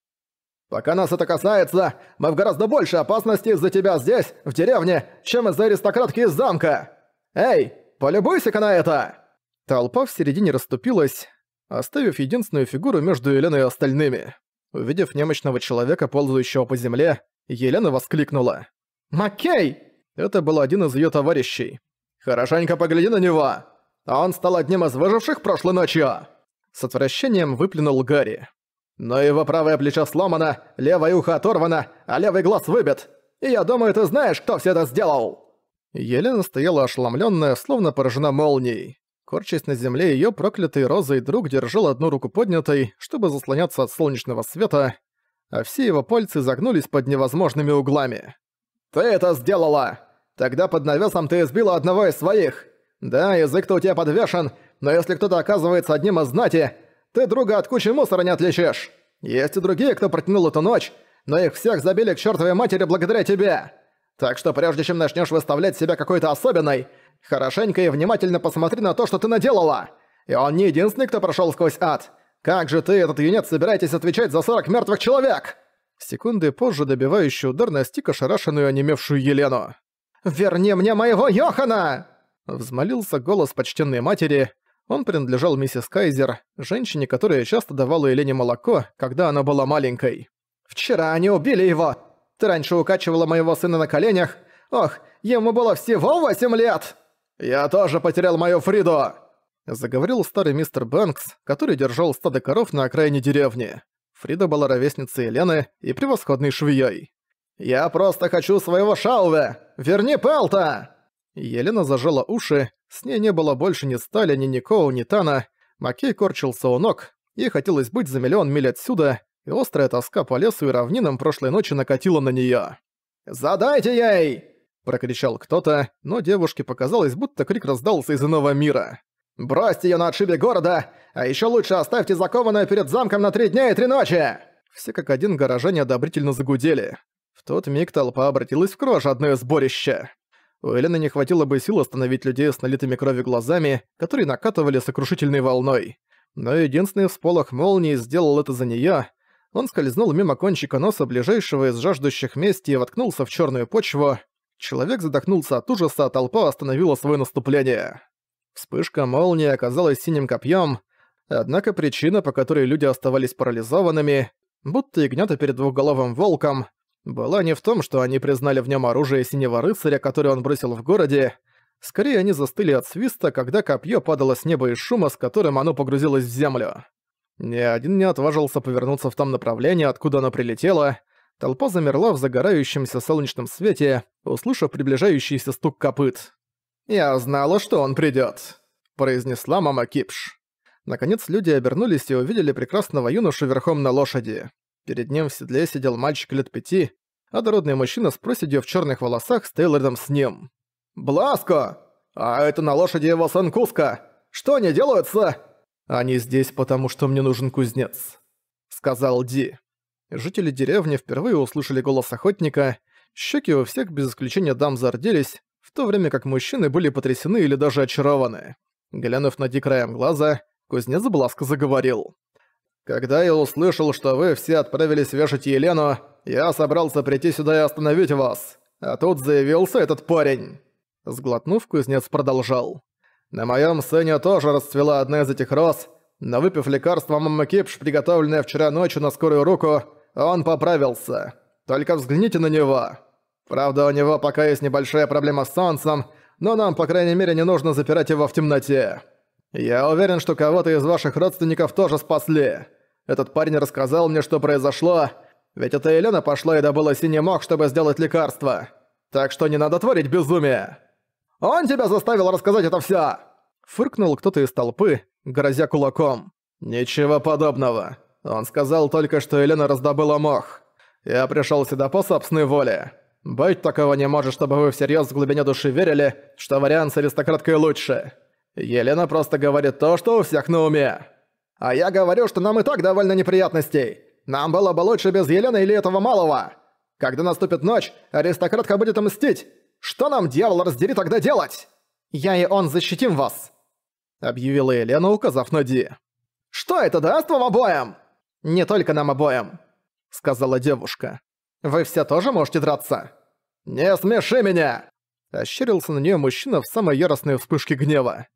«Пока нас это касается, мы в гораздо большей опасности из-за тебя здесь, в деревне, чем из-за аристократки из замка! Эй, полюбуйся-ка на это!» Толпа в середине расступилась, оставив единственную фигуру между Еленой и остальными. Увидев немощного человека, ползающего по земле, Елена воскликнула. «Маккей!» Это был один из ее товарищей. «Хорошенько погляди на него! Он стал одним из выживших прошлой ночью!» С отвращением выплюнул Гарри. «Но его правое плечо сломано, левое ухо оторвано, а левый глаз выбит! И я думаю, ты знаешь, кто все это сделал!» Елена стояла ошеломленная, словно поражена молнией. Корчась на земле, ее проклятый розой друг держал одну руку поднятой, чтобы заслоняться от солнечного света, а все его пальцы загнулись под невозможными углами. «Ты это сделала!» Тогда под навесом ты избила одного из своих. Да, язык-то у тебя подвешен, но если кто-то оказывается одним из знати, ты друга от кучи мусора не отличишь. Есть и другие, кто протянул эту ночь, но их всех забили к чертовой матери благодаря тебе. Так что прежде чем начнешь выставлять себя какой-то особенной, хорошенько и внимательно посмотри на то, что ты наделала. И он не единственный, кто прошел сквозь ад. Как же ты, этот юнец, собираетесь отвечать за 40 мертвых человек?» Секунды позже добивающий удар настиг ошарашенную онемевшую Елену. Верни мне моего Йохана!» Взмолился голос почтенной матери. Он принадлежал миссис Кайзер, женщине, которая часто давала Елене молоко, когда она была маленькой. «Вчера они убили его! Ты раньше укачивала моего сына на коленях! Ох, ему было всего восемь лет!» «Я тоже потерял мою Фриду!» Заговорил старый мистер Бэнкс, который держал стадо коров на окраине деревни. Фрида была ровесницей Елены и превосходной швеей. «Я просто хочу своего Шауве! Верни Пелта!» Елена зажала уши, с ней не было больше ни Стали, ни Никоу, ни Тана. Макей корчился у ног, ей хотелось быть за миллион миль отсюда, и острая тоска по лесу и равнинам прошлой ночи накатила на неё. «Задайте ей!» – прокричал кто-то, но девушке показалось, будто крик раздался из иного мира. «Бросьте её на отшибе города, а ещё лучше оставьте закованную перед замком на три дня и три ночи!» Все как один горожане одобрительно загудели тот миг толпа обратилась в кровожадное сборище. У Элены не хватило бы сил остановить людей с налитыми кровью глазами, которые накатывали сокрушительной волной. Но единственный всполох молнии сделал это за неё. Он скользнул мимо кончика носа ближайшего из жаждущих мести и воткнулся в чёрную почву. Человек задохнулся от ужаса, а толпа остановила своё наступление. Вспышка молнии оказалась синим копьем, однако причина, по которой люди оставались парализованными, будто ягнята перед двухголовым волком, была не в том, что они признали в нем оружие синего рыцаря, которое он бросил в городе. Скорее, они застыли от свиста, когда копье падало с неба из шума, с которым оно погрузилось в землю. Ни один не отважился повернуться в том направлении, откуда оно прилетело. Толпа замерла в загорающемся солнечном свете, услышав приближающийся стук копыт. «Я знала, что он придет, произнесла мама Кипш. Наконец люди обернулись и увидели прекрасного юношу верхом на лошади. Перед ним в седле сидел мальчик лет пяти, а дородный мужчина с проседью в черных волосах стоял рядом с ним. «Бласко! А это на лошади его сын Куска! Что они делаются?» «Они здесь, потому что мне нужен кузнец», — сказал Ди. Жители деревни впервые услышали голос охотника, щеки у всех без исключения дам зарделись, в то время как мужчины были потрясены или даже очарованы. Глянув на Ди краем глаза, кузнец Бласко заговорил. Когда я услышал, что вы все отправились вешать Елену, я собрался прийти сюда и остановить вас. А тут заявился этот парень. Сглотнув, кузнец продолжал. На моем сыне тоже расцвела одна из этих роз, но выпив лекарство Мамакипш, приготовленное вчера ночью на скорую руку, он поправился. Только взгляните на него. Правда, у него пока есть небольшая проблема с солнцем, но нам, по крайней мере, не нужно запирать его в темноте. «Я уверен, что кого-то из ваших родственников тоже спасли. Этот парень рассказал мне, что произошло, ведь это Елена пошла и добыла синий мох, чтобы сделать лекарство. Так что не надо творить безумие!» «Он тебя заставил рассказать это всё!» Фыркнул кто-то из толпы, грозя кулаком. «Ничего подобного. Он сказал только, что Елена раздобыла мох. Я пришёл сюда по собственной воле. Быть такого не может, чтобы вы всерьёз в глубине души верили, что вариант с аристократкой лучше». Елена просто говорит то, что у всех на уме. А я говорю, что нам и так довольно неприятностей. Нам было бы лучше без Елены или этого малого. Когда наступит ночь, аристократка будет мстить. Что нам, дьявол, раздери тогда делать? Я и он защитим вас. Объявила Елена, указав на Ди. «Что это даст вам обоим?» «Не только нам обоим», — сказала девушка. «Вы все тоже можете драться?» «Не смеши меня!» Ощерился на нее мужчина в самой яростной вспышке гнева.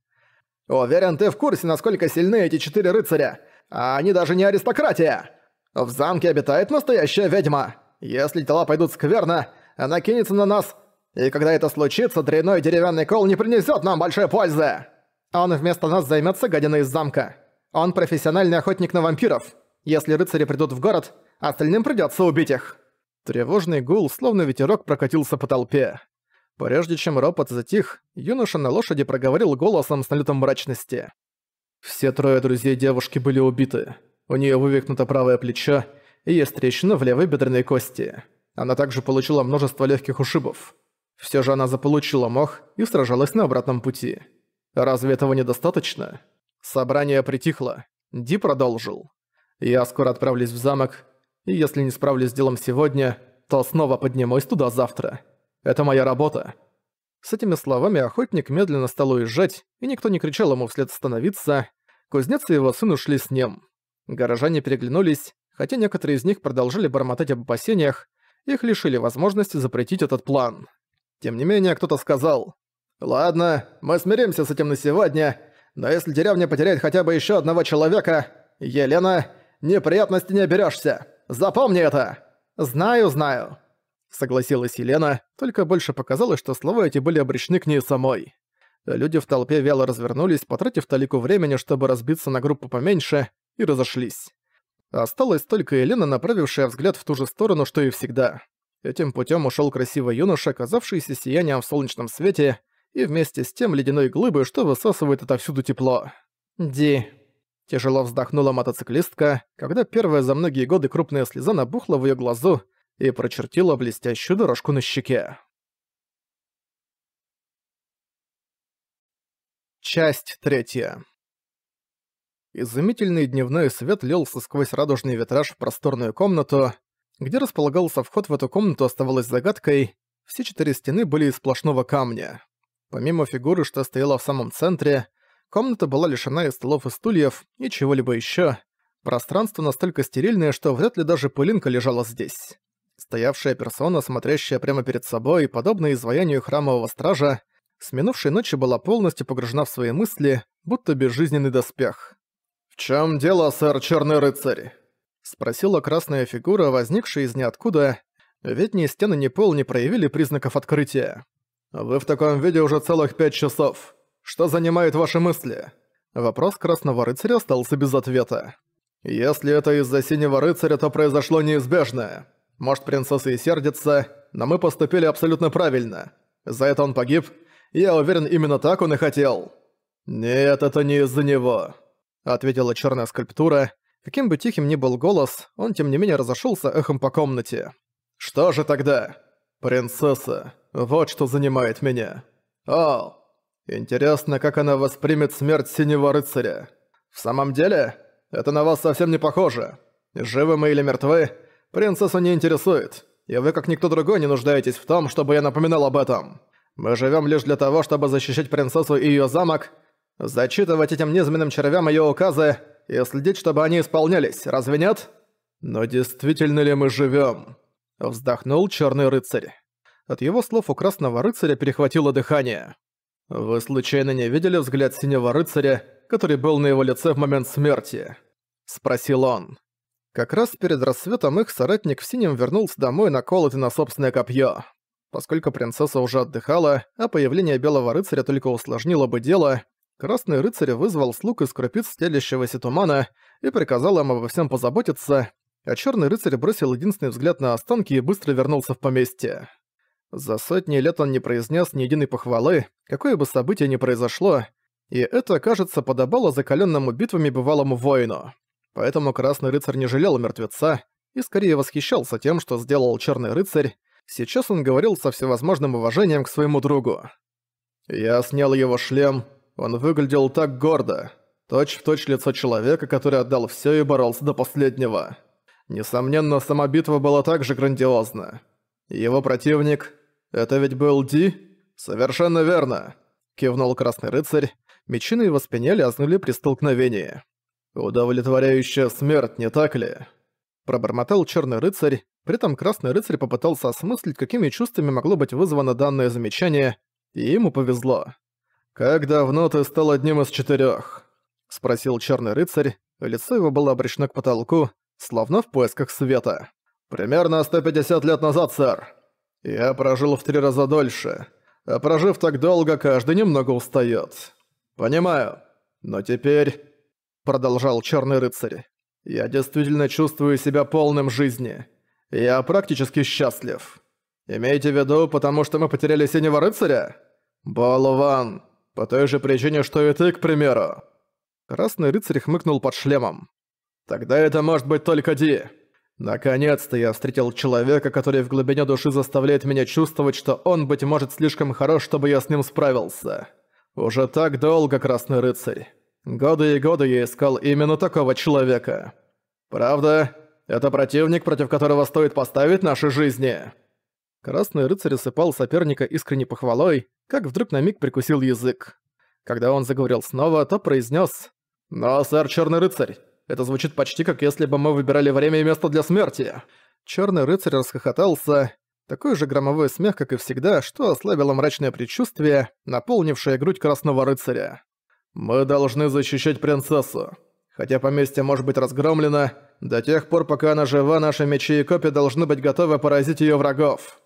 Уверен, ты в курсе, насколько сильны эти четыре рыцаря. А они даже не аристократия. В замке обитает настоящая ведьма. Если дела пойдут скверно, она кинется на нас. И когда это случится, дрянной деревянный кол не принесет нам большой пользы. Он вместо нас займется гадиной из замка. Он профессиональный охотник на вампиров. Если рыцари придут в город, остальным придется убить их. Тревожный гул, словно ветерок, прокатился по толпе. Прежде чем ропот затих, юноша на лошади проговорил голосом с налетом мрачности. Все трое друзей девушки были убиты. У нее вывихнуто правое плечо и есть трещина в левой бедренной кости. Она также получила множество легких ушибов. Все же она заполучила мох и сражалась на обратном пути. Разве этого недостаточно? Собрание притихло. Ди продолжил. Я скоро отправлюсь в замок, и если не справлюсь с делом сегодня, то снова поднимусь туда завтра. Это моя работа». С этими словами охотник медленно стал уезжать, и никто не кричал ему вслед становиться. Кузнец и его сын ушли с ним. Горожане переглянулись, хотя некоторые из них продолжали бормотать об опасениях, их лишили возможности запретить этот план. Тем не менее, кто-то сказал, «Ладно, мы смиримся с этим на сегодня, но если деревня потеряет хотя бы еще одного человека, Елена, неприятности не оберешься. Запомни это!» «Знаю, знаю», Согласилась Елена, только больше показалось, что слова эти были обречены к ней самой. Люди в толпе вяло развернулись, потратив толику времени, чтобы разбиться на группу поменьше, и разошлись. Осталась только Елена, направившая взгляд в ту же сторону, что и всегда. Этим путем ушел красивый юноша, оказавшийся сиянием в солнечном свете, и вместе с тем ледяной глыбой, что высасывает отовсюду тепло. «Ди...» Тяжело вздохнула мотоциклистка, когда первая за многие годы крупная слеза набухла в ее глазу и прочертила блестящую дорожку на щеке. Часть третья. Изумительный дневной свет лился сквозь радужный витраж в просторную комнату. Где располагался вход в эту комнату оставалось загадкой. Все четыре стены были из сплошного камня. Помимо фигуры, что стояла в самом центре, комната была лишена и столов, и стульев, и чего-либо еще. Пространство настолько стерильное, что вряд ли даже пылинка лежала здесь стоявшая персона, смотрящая прямо перед собой, подобная изваянию храмового стража, с минувшей ночи была полностью погружена в свои мысли, будто безжизненный доспех. «В чем дело, сэр Черный Рыцарь?» — спросила красная фигура, возникшая из ниоткуда, ведь ни стены, ни пол не проявили признаков открытия. «Вы в таком виде уже целых пять часов. Что занимает ваши мысли?» Вопрос Красного Рыцаря остался без ответа. «Если это из-за Синего Рыцаря, то произошло неизбежное. Может, принцесса и сердится, но мы поступили абсолютно правильно. За это он погиб. Я уверен, именно так он и хотел. Нет, это не из-за него, ответила черная скульптура. Каким бы тихим ни был голос, он тем не менее разошелся эхом по комнате. Что же тогда? Принцесса, вот что занимает меня. О, интересно, как она воспримет смерть синего рыцаря. В самом деле, это на вас совсем не похоже. Живы мы или мертвы, Принцессу не интересует, и вы, как никто другой, не нуждаетесь в том, чтобы я напоминал об этом. Мы живем лишь для того, чтобы защищать принцессу и ее замок, зачитывать этим низменным червям ее указы и следить, чтобы они исполнялись, разве нет? Но действительно ли мы живем? Вздохнул черный рыцарь. От его слов у красного рыцаря перехватило дыхание. «Вы случайно не видели взгляд синего рыцаря, который был на его лице в момент смерти?» – спросил он. Как раз перед рассветом их соратник в синем вернулся домой на наколотый на собственное копье. Поскольку принцесса уже отдыхала, а появление белого рыцаря только усложнило бы дело, красный рыцарь вызвал слуг из крупиц стелящегося тумана и приказал им обо всем позаботиться, а черный рыцарь бросил единственный взгляд на останки и быстро вернулся в поместье. За сотни лет он не произнес ни единой похвалы, какое бы событие ни произошло, и это, кажется, подобало закаленному битвами бывалому воину. Поэтому Красный Рыцарь не жалел мертвеца и скорее восхищался тем, что сделал Черный Рыцарь. Сейчас он говорил со всевозможным уважением к своему другу. «Я снял его шлем. Он выглядел так гордо. Точь-в-точь лицо человека, который отдал все и боролся до последнего. Несомненно, сама битва была также грандиозна. Его противник... Это ведь был Ди? Совершенно верно!» Кивнул Красный Рыцарь. Мечины его спине лязнули при столкновении. «Удовлетворяющая смерть, не так ли?» Пробормотал черный рыцарь, при этом красный рыцарь попытался осмыслить, какими чувствами могло быть вызвано данное замечание, и ему повезло. «Как давно ты стал одним из четырех? спросил черный рыцарь, лицо его было обречено к потолку, словно в поисках света. «Примерно 150 лет назад, сэр. Я прожил в три раза дольше. А прожив так долго, каждый немного устает. Понимаю. Но теперь продолжал Черный Рыцарь. «Я действительно чувствую себя полным жизни. Я практически счастлив. Имейте в виду, потому что мы потеряли Синего Рыцаря? Болван, по той же причине, что и ты, к примеру». Красный Рыцарь хмыкнул под шлемом. «Тогда это может быть только Ди. Наконец-то я встретил человека, который в глубине души заставляет меня чувствовать, что он, быть может, слишком хорош, чтобы я с ним справился. Уже так долго, Красный Рыцарь». Годы и годы я искал именно такого человека. Правда, это противник, против которого стоит поставить наши жизни». Красный рыцарь осыпал соперника искренней похвалой, как вдруг на миг прикусил язык. Когда он заговорил снова, то произнес: «Но, сэр, черный рыцарь, это звучит почти как если бы мы выбирали время и место для смерти». Черный рыцарь расхохотался, такой же громовой смех, как и всегда, что ослабило мрачное предчувствие, наполнившее грудь красного рыцаря. «Мы должны защищать принцессу. Хотя поместье может быть разгромлено, до тех пор, пока она жива, наши мечи и копья должны быть готовы поразить ее врагов.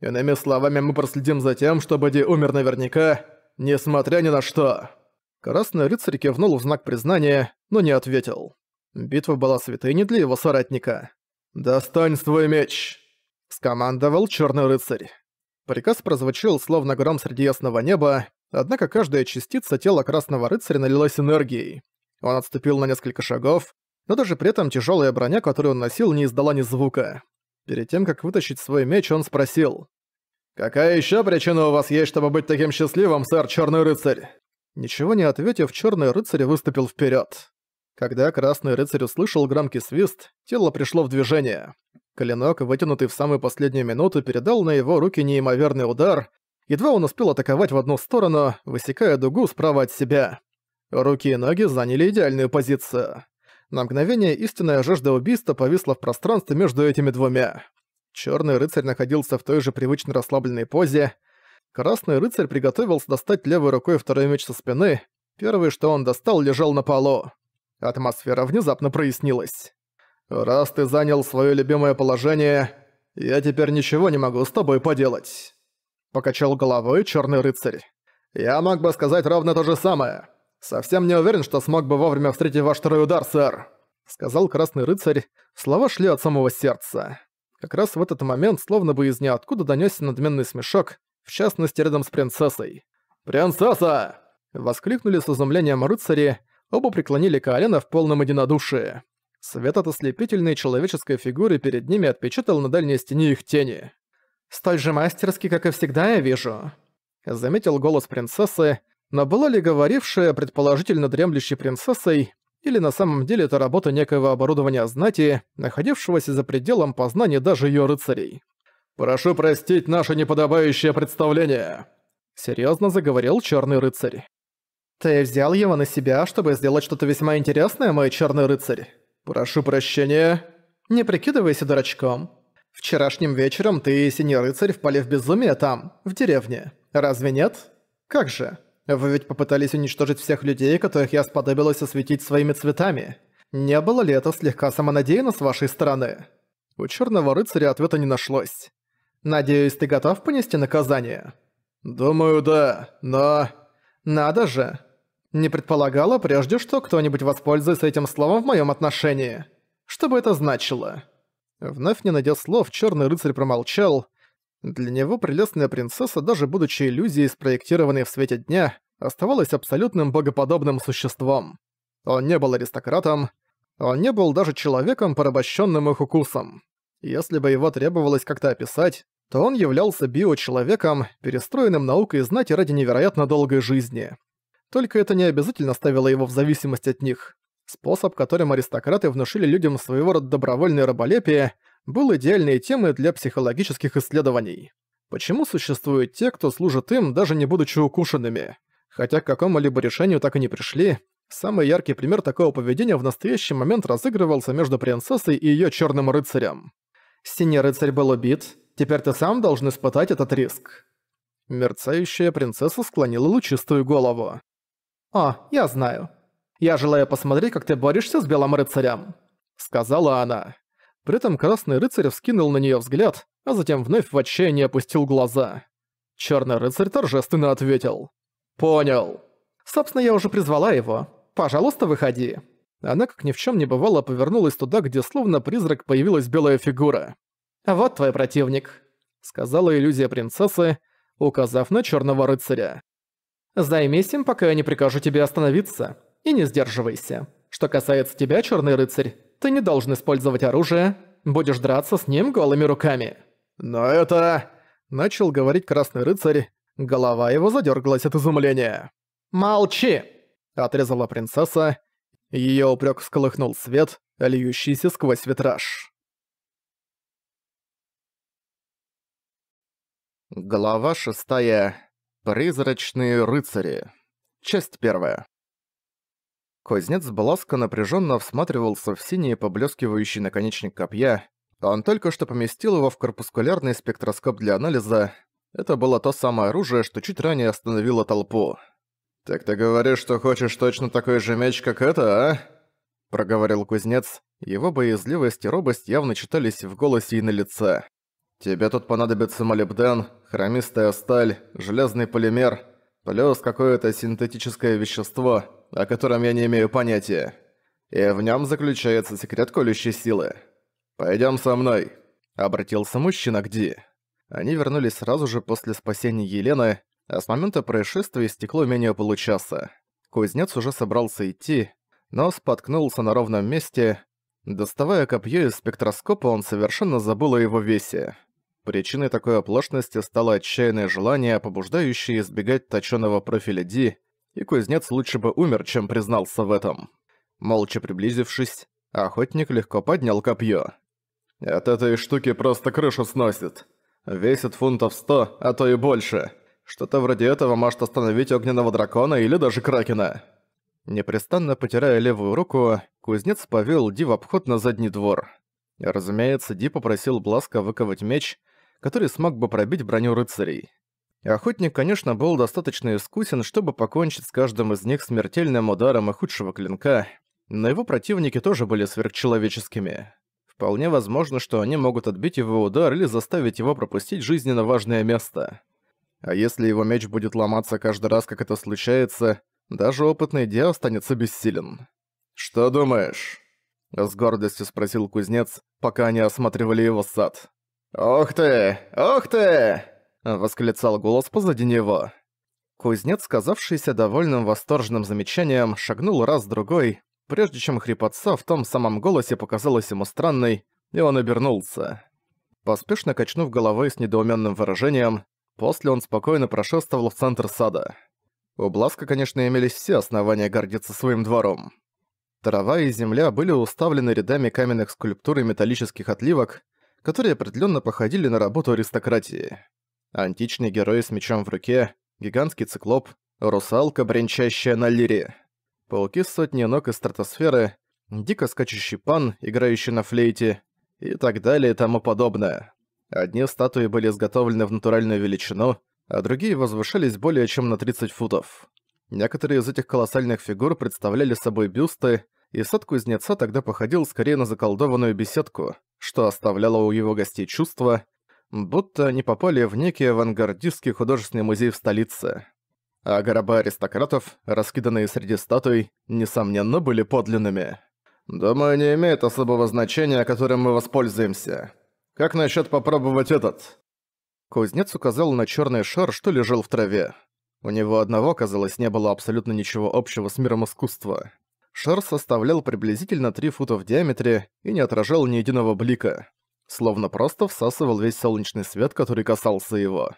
Иными словами, мы проследим за тем, чтобы Ди умер наверняка, несмотря ни на что». Красный рыцарь кивнул в знак признания, но не ответил. Битва была святыней для его соратника. «Достань свой меч!» — скомандовал черный рыцарь. Приказ прозвучал, словно гром среди ясного неба, Однако каждая частица тела Красного Рыцаря налилась энергией. Он отступил на несколько шагов, но даже при этом тяжелая броня, которую он носил, не издала ни звука. Перед тем, как вытащить свой меч, он спросил. «Какая еще причина у вас есть, чтобы быть таким счастливым, сэр Чёрный Рыцарь?» Ничего не ответив, Чёрный Рыцарь выступил вперед. Когда Красный Рыцарь услышал громкий свист, тело пришло в движение. Клинок, вытянутый в самую последнюю минуту, передал на его руки неимоверный удар, Едва он успел атаковать в одну сторону, высекая дугу справа от себя. Руки и ноги заняли идеальную позицию. На мгновение истинная жажда убийства повисла в пространстве между этими двумя. Черный рыцарь находился в той же привычно расслабленной позе. Красный рыцарь приготовился достать левой рукой второй меч со спины. Первый, что он достал, лежал на полу. Атмосфера внезапно прояснилась. «Раз ты занял свое любимое положение, я теперь ничего не могу с тобой поделать». Покачал головой черный рыцарь. «Я мог бы сказать ровно то же самое. Совсем не уверен, что смог бы вовремя встретить ваш второй удар, сэр», сказал красный рыцарь. Слова шли от самого сердца. Как раз в этот момент, словно бы из ниоткуда донёсся надменный смешок, в частности рядом с принцессой. «Принцесса!» Воскликнули с изумлением рыцари, оба преклонили колено в полном единодушии. Свет от ослепительной человеческой фигуры перед ними отпечатал на дальней стене их тени. Столь же мастерски, как и всегда, я вижу». Заметил голос принцессы, но была ли говорившая, предположительно дремлющей принцессой, или на самом деле это работа некоего оборудования знати, находившегося за пределом познания даже ее рыцарей. «Прошу простить наше неподобающее представление», — серьезно заговорил черный рыцарь. «Ты взял его на себя, чтобы сделать что-то весьма интересное, мой черный рыцарь?» «Прошу прощения». «Не прикидывайся дурачком. Вчерашним вечером ты и Синий Рыцарь впали в безумие там, в деревне. Разве нет? Как же? Вы ведь попытались уничтожить всех людей, которых я сподобилась осветить своими цветами. Не было ли это слегка самонадеянно с вашей стороны? У Черного Рыцаря ответа не нашлось. Надеюсь, ты готов понести наказание? Думаю, да, но... Надо же. Не предполагала прежде, что кто-нибудь воспользуется этим словом в моем отношении. Что бы это значило? Вновь не найдя слов, черный рыцарь промолчал. Для него прелестная принцесса, даже будучи иллюзией, спроектированной в свете дня, оставалась абсолютным богоподобным существом. Он не был аристократом, он не был даже человеком, порабощенным их укусом. Если бы его требовалось как-то описать, то он являлся биочеловеком, перестроенным наукой знати ради невероятно долгой жизни. Только это не обязательно ставило его в зависимость от них. Способ, которым аристократы внушили людям своего рода добровольное раболепие, был идеальной темой для психологических исследований. Почему существуют те, кто служит им, даже не будучи укушенными? Хотя к какому-либо решению так и не пришли, самый яркий пример такого поведения в настоящий момент разыгрывался между принцессой и ее черным рыцарем. «Синий рыцарь был убит, теперь ты сам должен испытать этот риск». Мерцающая принцесса склонила лучистую голову. «О, «А, я знаю. «Я желаю посмотреть, как ты борешься с белым рыцарем», — сказала она. При этом красный рыцарь вскинул на нее взгляд, а затем вновь в отчаянии опустил глаза. Черный рыцарь торжественно ответил. «Понял. Собственно, я уже призвала его. Пожалуйста, выходи». Она, как ни в чем не бывало, повернулась туда, где словно призрак появилась белая фигура. «Вот твой противник», — сказала иллюзия принцессы, указав на черного рыцаря. «Займись им, пока я не прикажу тебе остановиться и не сдерживайся. Что касается тебя, Черный Рыцарь, ты не должен использовать оружие, будешь драться с ним голыми руками». «Но это...» — начал говорить Красный Рыцарь, голова его задергалась от изумления. «Молчи!» — отрезала принцесса, ее упрек всколыхнул свет, льющийся сквозь витраж. Глава шестая. Призрачные рыцари. Часть первая. Кузнец Бласко напряженно всматривался в синий поблескивающий наконечник копья. Он только что поместил его в корпускулярный спектроскоп для анализа. Это было то самое оружие, что чуть ранее остановило толпу. «Так ты говоришь, что хочешь точно такой же меч, как это, а?» Проговорил кузнец. Его боязливость и робость явно читались в голосе и на лице. «Тебе тут понадобится молибден, хромистая сталь, железный полимер, плюс какое-то синтетическое вещество» о котором я не имею понятия. И в нем заключается секрет колющей силы. Пойдем со мной», — обратился мужчина к Ди. Они вернулись сразу же после спасения Елены, а с момента происшествия истекло менее получаса. Кузнец уже собрался идти, но споткнулся на ровном месте. Доставая копье из спектроскопа, он совершенно забыл о его весе. Причиной такой оплошности стало отчаянное желание, побуждающее избегать точёного профиля Ди, и кузнец лучше бы умер, чем признался в этом. Молча приблизившись, охотник легко поднял копье. «От этой штуки просто крышу сносит. Весит фунтов сто, а то и больше. Что-то вроде этого может остановить огненного дракона или даже кракена». Непрестанно потирая левую руку, кузнец повел Ди в обход на задний двор. Разумеется, Ди попросил Бласка выковать меч, который смог бы пробить броню рыцарей охотник, конечно, был достаточно искусен, чтобы покончить с каждым из них смертельным ударом и худшего клинка, но его противники тоже были сверхчеловеческими. Вполне возможно, что они могут отбить его удар или заставить его пропустить жизненно важное место. А если его меч будет ломаться каждый раз, как это случается, даже опытный Диа останется бессилен. «Что думаешь?» — с гордостью спросил кузнец, пока они осматривали его сад. «Ох ты! Ох ты!» восклицал голос позади него. Кузнец, сказавшийся довольным восторженным замечанием, шагнул раз-другой, прежде чем хрипотца в том самом голосе показалось ему странной, и он обернулся. Поспешно качнув головой с недоуменным выражением, после он спокойно прошествовал в центр сада. У Бласка, конечно, имелись все основания гордиться своим двором. Трава и земля были уставлены рядами каменных скульптур и металлических отливок, которые определенно походили на работу аристократии античный герой с мечом в руке, гигантский циклоп, русалка, бренчащая на лире, пауки с сотней ног из стратосферы, дико скачущий пан, играющий на флейте и так далее и тому подобное. Одни статуи были изготовлены в натуральную величину, а другие возвышались более чем на 30 футов. Некоторые из этих колоссальных фигур представляли собой бюсты, и сад кузнеца тогда походил скорее на заколдованную беседку, что оставляло у его гостей чувство, будто они попали в некий авангардистский художественный музей в столице. А гороба аристократов, раскиданные среди статуй, несомненно, были подлинными. «Думаю, не имеет особого значения, которым мы воспользуемся. Как насчет попробовать этот?» Кузнец указал на черный шар, что лежал в траве. У него одного, казалось, не было абсолютно ничего общего с миром искусства. Шар составлял приблизительно 3 фута в диаметре и не отражал ни единого блика словно просто всасывал весь солнечный свет, который касался его.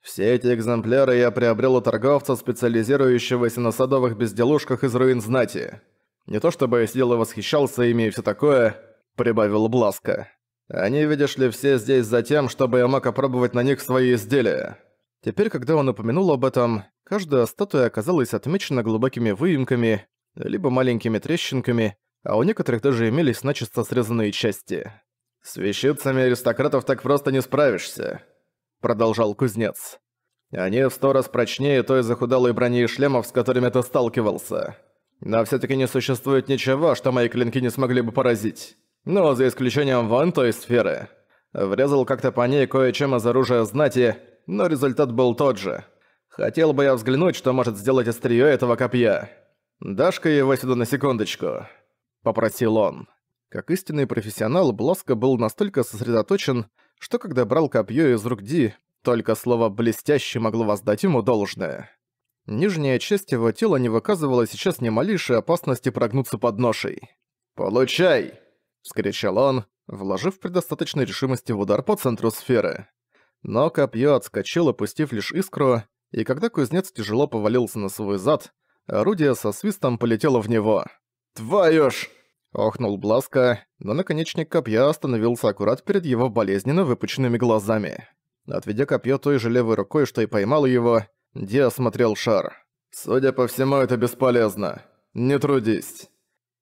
Все эти экземпляры я приобрел у торговца, специализирующегося на садовых безделушках из руин знати. Не то чтобы я сидел и восхищался ими и все такое, прибавил Бласка. Они, видишь ли, все здесь за тем, чтобы я мог опробовать на них свои изделия. Теперь, когда он упомянул об этом, каждая статуя оказалась отмечена глубокими выемками, либо маленькими трещинками, а у некоторых даже имелись начисто срезанные части. «С вещицами аристократов так просто не справишься», — продолжал кузнец. «Они в сто раз прочнее той захудалой брони и шлемов, с которыми ты сталкивался. Но все таки не существует ничего, что мои клинки не смогли бы поразить. Ну, за исключением вон той сферы. Врезал как-то по ней кое-чем из оружия знати, но результат был тот же. Хотел бы я взглянуть, что может сделать острие этого копья. Дашка, его сюда на секундочку», — попросил он. Как истинный профессионал, Блоско был настолько сосредоточен, что когда брал копье из рук Ди, только слово «блестяще» могло воздать ему должное. Нижняя часть его тела не выказывала сейчас ни малейшей опасности прогнуться под ношей. «Получай!» — вскричал он, вложив предостаточной решимости в удар по центру сферы. Но копье отскочило, пустив лишь искру, и когда кузнец тяжело повалился на свой зад, орудие со свистом полетело в него. «Твою ж!» Охнул Бласка, но наконечник копья остановился аккурат перед его болезненно выпученными глазами. Отведя копье той же левой рукой, что и поймал его, Ди осмотрел шар. «Судя по всему, это бесполезно. Не трудись».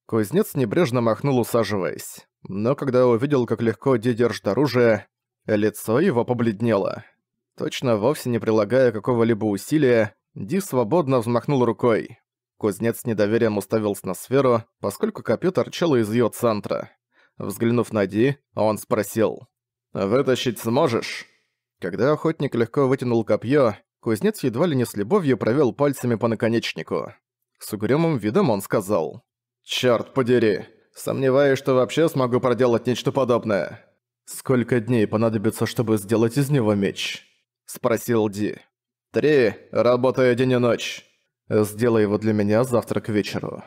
Кузнец небрежно махнул, усаживаясь. Но когда увидел, как легко Ди держит оружие, лицо его побледнело. Точно вовсе не прилагая какого-либо усилия, Ди свободно взмахнул рукой. Кузнец с недоверием уставился на сферу, поскольку копье торчало из ее центра. Взглянув на Ди, он спросил. «Вытащить сможешь?» Когда охотник легко вытянул копье, кузнец едва ли не с любовью провел пальцами по наконечнику. С угрюмым видом он сказал. «Чёрт подери! Сомневаюсь, что вообще смогу проделать нечто подобное!» «Сколько дней понадобится, чтобы сделать из него меч?» – спросил Ди. «Три, работая день и ночь. Сделай его для меня завтра к вечеру».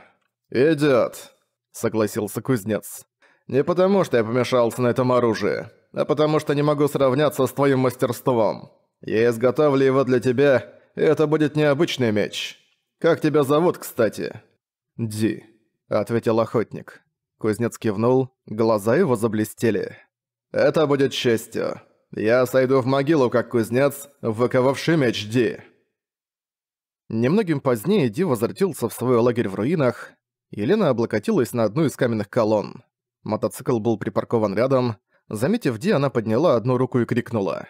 «Идёт», — согласился кузнец. «Не потому, что я помешался на этом оружии, а потому, что не могу сравняться с твоим мастерством. Я изготовлю его для тебя, и это будет необычный меч. Как тебя зовут, кстати?» «Ди», — ответил охотник. Кузнец кивнул, глаза его заблестели. «Это будет честью. Я сойду в могилу, как кузнец, выковавший меч Ди». Немногим позднее Ди возвратился в свой лагерь в руинах, Елена облокотилась на одну из каменных колонн. Мотоцикл был припаркован рядом. Заметив Ди, она подняла одну руку и крикнула.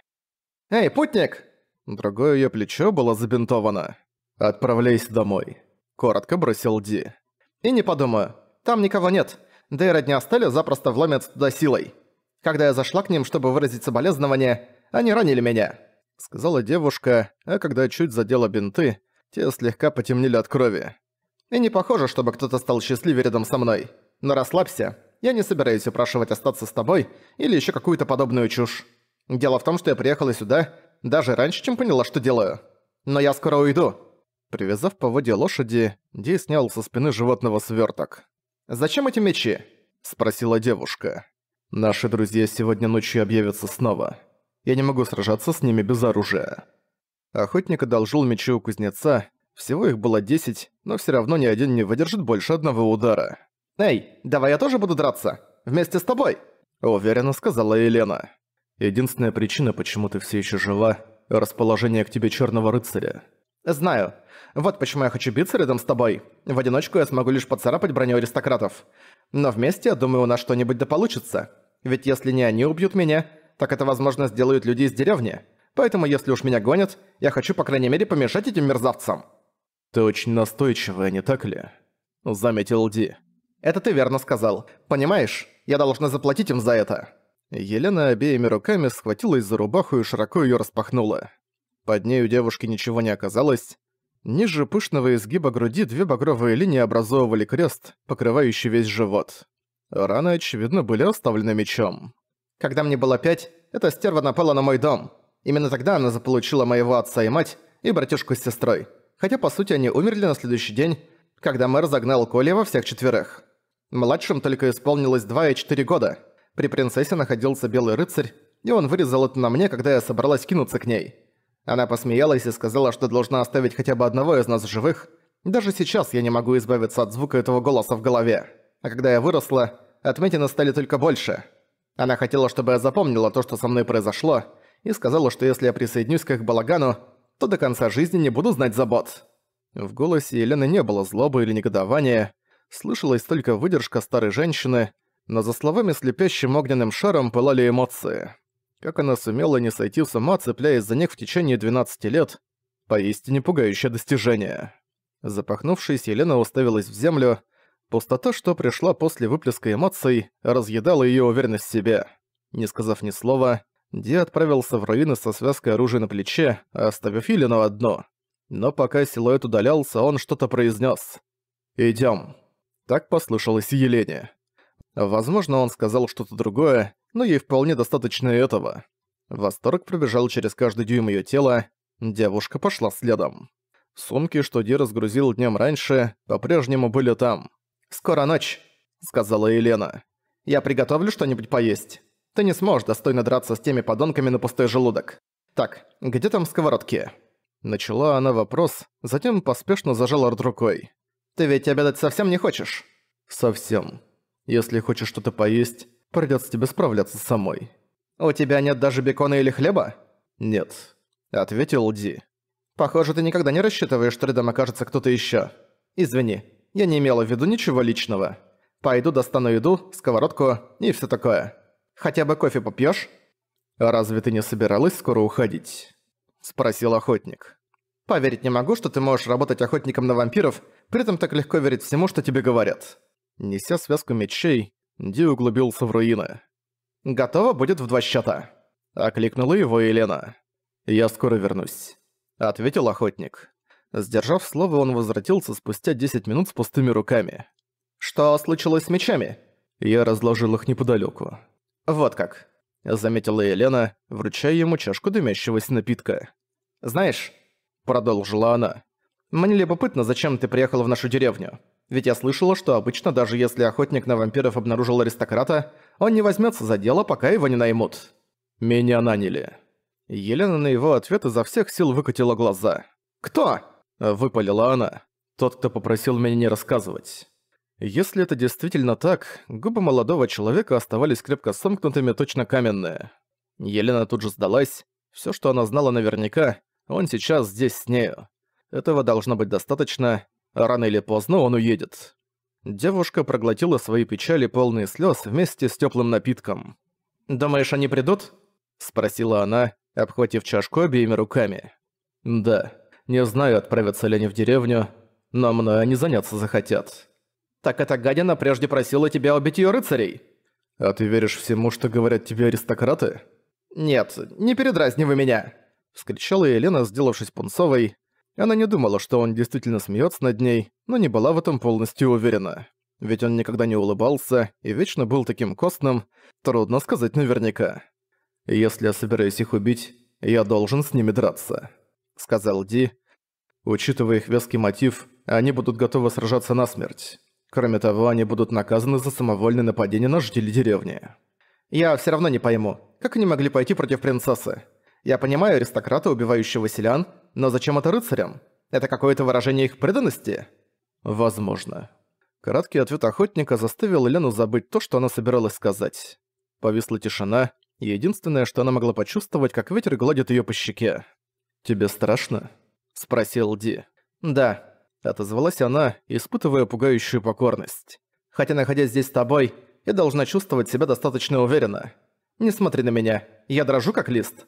«Эй, путник!» Другое её плечо было забинтовано. «Отправляйся домой», — коротко бросил Ди. «И не подумаю. Там никого нет. Да и родня стали запросто вломятся туда силой. Когда я зашла к ним, чтобы выразить соболезнование, они ранили меня», — сказала девушка, а когда чуть задела бинты, те слегка потемнели от крови. И не похоже, чтобы кто-то стал счастливее рядом со мной. Но расслабься, я не собираюсь упрашивать остаться с тобой или еще какую-то подобную чушь. Дело в том, что я приехала сюда даже раньше, чем поняла, что делаю. Но я скоро уйду». Привязав по воде лошади, Дей снял со спины животного сверток. «Зачем эти мечи?» – спросила девушка. «Наши друзья сегодня ночью объявятся снова. Я не могу сражаться с ними без оружия». Охотник одолжил мечи у кузнеца, всего их было 10, но все равно ни один не выдержит больше одного удара. «Эй, давай я тоже буду драться! Вместе с тобой!» Уверенно сказала Елена. «Единственная причина, почему ты все еще жива, расположение к тебе черного рыцаря». «Знаю. Вот почему я хочу биться рядом с тобой. В одиночку я смогу лишь поцарапать броню аристократов. Но вместе, я думаю, у нас что-нибудь да получится. Ведь если не они убьют меня, так это, возможно, сделают люди из деревни поэтому если уж меня гонят, я хочу, по крайней мере, помешать этим мерзавцам». «Ты очень настойчивая, не так ли?» – заметил Ди. «Это ты верно сказал. Понимаешь, я должна заплатить им за это». Елена обеими руками схватилась за рубаху и широко ее распахнула. Под ней у девушки ничего не оказалось. Ниже пышного изгиба груди две багровые линии образовывали крест, покрывающий весь живот. Раны, очевидно, были оставлены мечом. «Когда мне было пять, эта стерва напала на мой дом. Именно тогда она заполучила моего отца и мать, и братишку с сестрой. Хотя, по сути, они умерли на следующий день, когда мэр загнал Коли во всех четверых. Младшим только исполнилось 2 и 4 года. При принцессе находился белый рыцарь, и он вырезал это на мне, когда я собралась кинуться к ней. Она посмеялась и сказала, что должна оставить хотя бы одного из нас живых. Даже сейчас я не могу избавиться от звука этого голоса в голове. А когда я выросла, отметины стали только больше. Она хотела, чтобы я запомнила то, что со мной произошло, и сказала, что если я присоединюсь к их балагану, то до конца жизни не буду знать забот. В голосе Елены не было злобы или негодования, слышалась только выдержка старой женщины, но за словами с лепящим огненным шаром пылали эмоции. Как она сумела не сойти с ума, цепляясь за них в течение 12 лет, поистине пугающее достижение. Запахнувшись, Елена уставилась в землю. Пустота, что пришла после выплеска эмоций, разъедала ее уверенность в себе. Не сказав ни слова, Ди отправился в руины со связкой оружия на плече, оставив Илину одну. Но пока силуэт удалялся, он что-то произнес. "Идем". Так послышалось Елене. Возможно, он сказал что-то другое, но ей вполне достаточно этого. Восторг пробежал через каждый дюйм ее тела, девушка пошла следом. Сумки, что Ди разгрузил днем раньше, по-прежнему были там. «Скоро ночь», — сказала Елена. «Я приготовлю что-нибудь поесть». Ты не сможешь достойно драться с теми подонками на пустой желудок. Так, где там сковородки?» Начала она вопрос, затем поспешно зажала рот рукой. «Ты ведь обедать совсем не хочешь?» «Совсем. Если хочешь что-то поесть, придется тебе справляться самой». «У тебя нет даже бекона или хлеба?» «Нет», — ответил Ди. «Похоже, ты никогда не рассчитываешь, что рядом окажется кто-то еще. Извини, я не имела в виду ничего личного. Пойду достану еду, сковородку и все такое. Хотя бы кофе попьёшь?» «Разве ты не собиралась скоро уходить?» – спросил охотник. «Поверить не могу, что ты можешь работать охотником на вампиров, при этом так легко верить всему, что тебе говорят». Неся связку мечей, Ди углубился в руины. «Готово будет в два счета», – окликнула его Елена. «Я скоро вернусь», – ответил охотник. Сдержав слово, он возвратился спустя 10 минут с пустыми руками. «Что случилось с мечами?» «Я разложил их неподалёку», «Вот как», — заметила Елена, вручая ему чашку дымящегося напитка. «Знаешь», — продолжила она, — «мне любопытно, зачем ты приехала в нашу деревню. Ведь я слышала, что обычно даже если охотник на вампиров обнаружил аристократа, он не возьмется за дело, пока его не наймут». «Меня наняли». Елена на его ответ изо всех сил выкатила глаза. «Кто?» – выпалила она. «Тот, кто попросил меня не рассказывать». Если это действительно так, губы молодого человека оставались крепко сомкнутыми, точно каменные. Елена тут же сдалась. Все, что она знала наверняка, он сейчас здесь с нею. Этого должно быть достаточно, рано или поздно он уедет. Девушка проглотила свои печали полные слез вместе с теплым напитком. «Думаешь, они придут?» – спросила она, обхватив чашку обеими руками. «Да, не знаю, отправятся ли они в деревню, но мной они заняться захотят». Так эта гадина прежде просила тебя убить ее рыцарей. А ты веришь всему, что говорят тебе аристократы? Нет, не передразнивай меня. Вскричала Елена, сделавшись пунцовой. Она не думала, что он действительно смеется над ней, но не была в этом полностью уверена. Ведь он никогда не улыбался и вечно был таким костным, трудно сказать наверняка. «Если я собираюсь их убить, я должен с ними драться», — сказал Ди. «Учитывая их веский мотив, они будут готовы сражаться насмерть. Кроме того, они будут наказаны за самовольное нападение на жителей деревни. Я все равно не пойму, как они могли пойти против принцессы? Я понимаю аристократа, убивающего селян, но зачем это рыцарям? Это какое-то выражение их преданности? Возможно. Короткий ответ охотника заставил Лену забыть то, что она собиралась сказать. Повисла тишина, и единственное, что она могла почувствовать, как ветер гладит ее по щеке. «Тебе страшно?» – спросил Ди. «Да, Отозвалась она, испытывая пугающую покорность. «Хотя, находясь здесь с тобой, я должна чувствовать себя достаточно уверенно. Не смотри на меня, я дрожу как лист.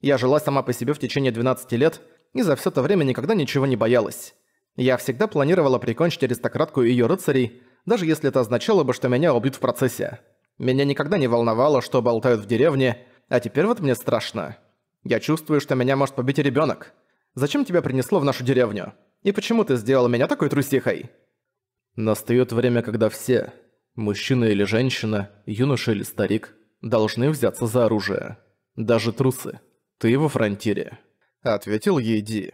Я жила сама по себе в течение 12 лет и за все это время никогда ничего не боялась. Я всегда планировала прикончить аристократку и ее рыцарей, даже если это означало бы, что меня убьют в процессе. Меня никогда не волновало, что болтают в деревне, а теперь вот мне страшно. Я чувствую, что меня может побить ребенок. Зачем тебя принесло в нашу деревню? И почему ты сделал меня такой трусихой?» Настаёт время, когда все, мужчина или женщина, юноша или старик, должны взяться за оружие. Даже трусы. Ты во фронтире. Ответил ей Ди.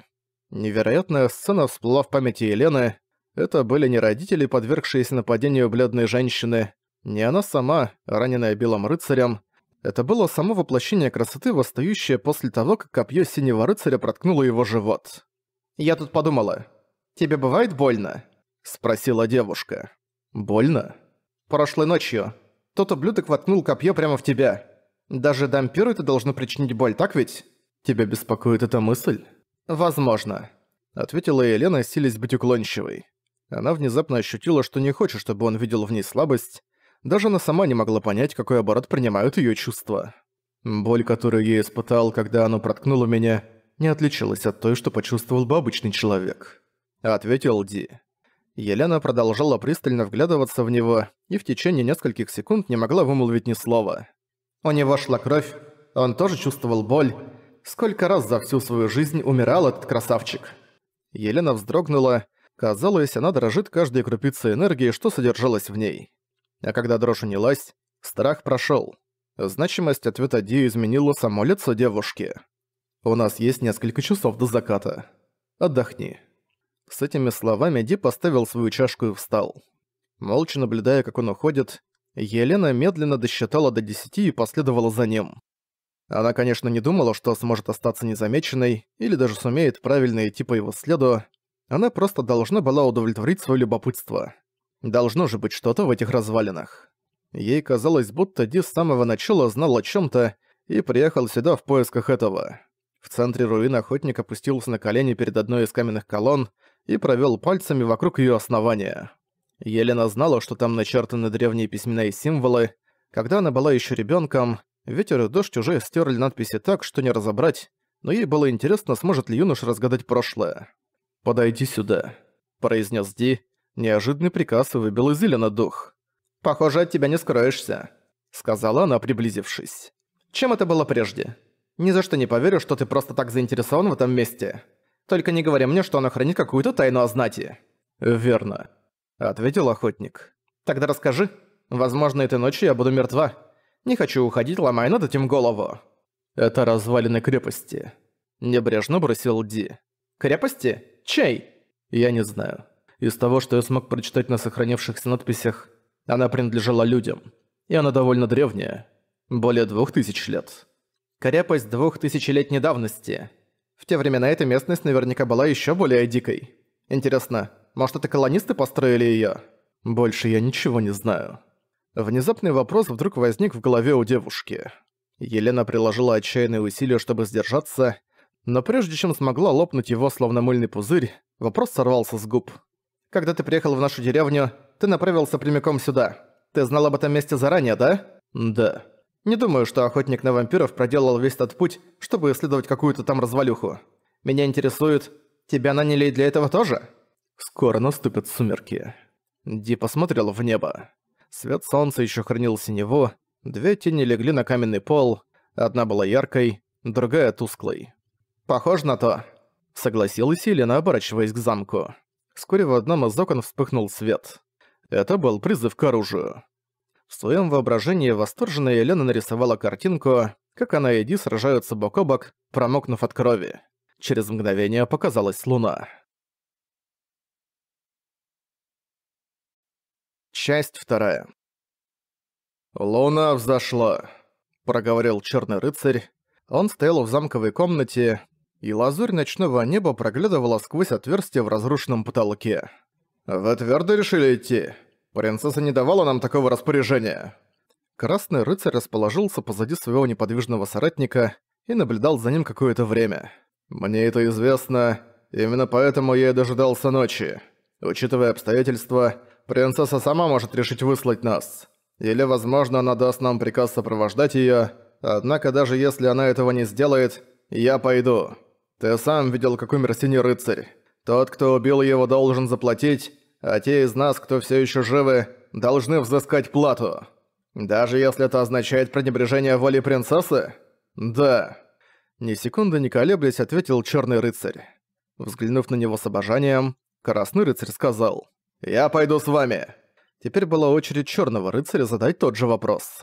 Невероятная сцена всплыла в памяти Елены. Это были не родители, подвергшиеся нападению бледной женщины, не она сама, раненная белым рыцарем. Это было само воплощение красоты, восстающее после того, как копье синего рыцаря проткнуло его живот. Я тут подумала. Тебе бывает больно? Спросила девушка. Больно? Прошлой ночью. Тот ублюдок воткнул копье прямо в тебя. Даже дампиру это должно причинить боль, так ведь? Тебя беспокоит эта мысль? Возможно. Ответила Елена, силясь быть уклончивой. Она внезапно ощутила, что не хочет, чтобы он видел в ней слабость. Даже она сама не могла понять, какой оборот принимают ее чувства. Боль, которую я испытал, когда оно проткнуло меня, не отличалась от той, что почувствовал бы обычный человек. Ответил Ди. Елена продолжала пристально вглядываться в него и в течение нескольких секунд не могла вымолвить ни слова. У него шла кровь, он тоже чувствовал боль. Сколько раз за всю свою жизнь умирал этот красавчик. Елена вздрогнула. Казалось, она дрожит каждой крупицей энергии, что содержалось в ней. А когда дрожь унялась, страх прошел. Значимость ответа Ди изменила само лицо девушки. «У нас есть несколько часов до заката. Отдохни». С этими словами Ди поставил свою чашку и встал. Молча наблюдая, как он уходит, Елена медленно досчитала до десяти и последовала за ним. Она, конечно, не думала, что сможет остаться незамеченной или даже сумеет правильно идти по его следу. Она просто должна была удовлетворить свое любопытство. Должно же быть что-то в этих развалинах. Ей казалось, будто Ди с самого начала знал о чем то и приехал сюда в поисках этого. В центре руин охотник опустился на колени перед одной из каменных колонн и провёл пальцами вокруг её основания. Елена знала, что там начертаны древние письменные символы. Когда она была ещё ребёнком, ветер и дождь уже стерли надписи так, что не разобрать, но ей было интересно, сможет ли юноша разгадать прошлое. «Подойди сюда», — произнес Ди. Неожиданный приказ выбил из Елена дух. «Похоже, от тебя не скроешься», — сказала она, приблизившись. «Чем это было прежде?» Ни за что не поверю, что ты просто так заинтересован в этом месте. Только не говори мне, что оно хранит какую-то тайну о знати». «Верно», — ответил охотник. «Тогда расскажи. Возможно, этой ночью я буду мертва. Не хочу уходить, ломая над этим голову». «Это развалины крепости», — небрежно бросил Ди. «Крепости? Чей?» «Я не знаю. Из того, что я смог прочитать на сохранившихся надписях, она принадлежала людям. И она довольно древняя. Более двух тысяч лет». Коряпость двух тысячелетней давности. В те времена эта местность наверняка была еще более дикой. Интересно, может это колонисты построили ее? Больше я ничего не знаю. Внезапный вопрос вдруг возник в голове у девушки. Елена приложила отчаянные усилия, чтобы сдержаться, но прежде чем смогла лопнуть его, словно мыльный пузырь, вопрос сорвался с губ. «Когда ты приехал в нашу деревню, ты направился прямиком сюда. Ты знал об этом месте заранее, да?» «Да», не думаю, что охотник на вампиров проделал весь этот путь, чтобы исследовать какую-то там развалюху. Меня интересует, тебя наняли и для этого тоже? Скоро наступят сумерки. Ди посмотрел в небо. Свет солнца еще хранил синеву, две тени легли на каменный пол, одна была яркой, другая тусклой. «Похоже на то», — согласилась Елена, оборачиваясь к замку. Вскоре в одном из окон вспыхнул свет. Это был призыв к оружию. В своем воображении восторженная Елена нарисовала картинку, как она и Ди сражаются бок о бок, промокнув от крови. Через мгновение показалась луна. Часть вторая. «Луна взошла», — проговорил черный рыцарь. Он стоял в замковой комнате, и лазурь ночного неба проглядывала сквозь отверстие в разрушенном потолке. «Вы твердо решили идти?» Принцесса не давала нам такого распоряжения. Красный рыцарь расположился позади своего неподвижного соратника и наблюдал за ним какое-то время. Мне это известно, именно поэтому я и дожидался ночи. Учитывая обстоятельства, принцесса сама может решить выслать нас. Или, возможно, она даст нам приказ сопровождать её. Однако даже если она этого не сделает, я пойду. Ты сам видел, как умер синий рыцарь. Тот, кто убил его, должен заплатить, а те из нас, кто все еще живы, должны взыскать плату. Даже если это означает пренебрежение воли принцессы? Да. Ни секунды не колеблясь, ответил черный рыцарь. Взглянув на него с обожанием, красный рыцарь сказал «Я пойду с вами». Теперь была очередь черного рыцаря задать тот же вопрос.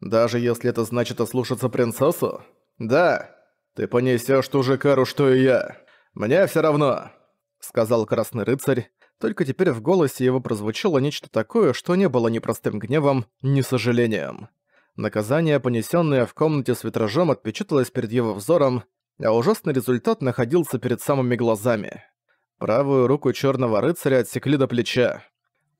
«Даже если это значит ослушаться принцессу?» «Да. Ты понесешь ту же кару, что и я. Мне все равно», — сказал красный рыцарь, только теперь в голосе его прозвучало нечто такое, что не было ни простым гневом, ни сожалением. Наказание, понесенное в комнате с витражом, отпечаталось перед его взором, а ужасный результат находился перед самыми глазами. Правую руку черного рыцаря отсекли до плеча.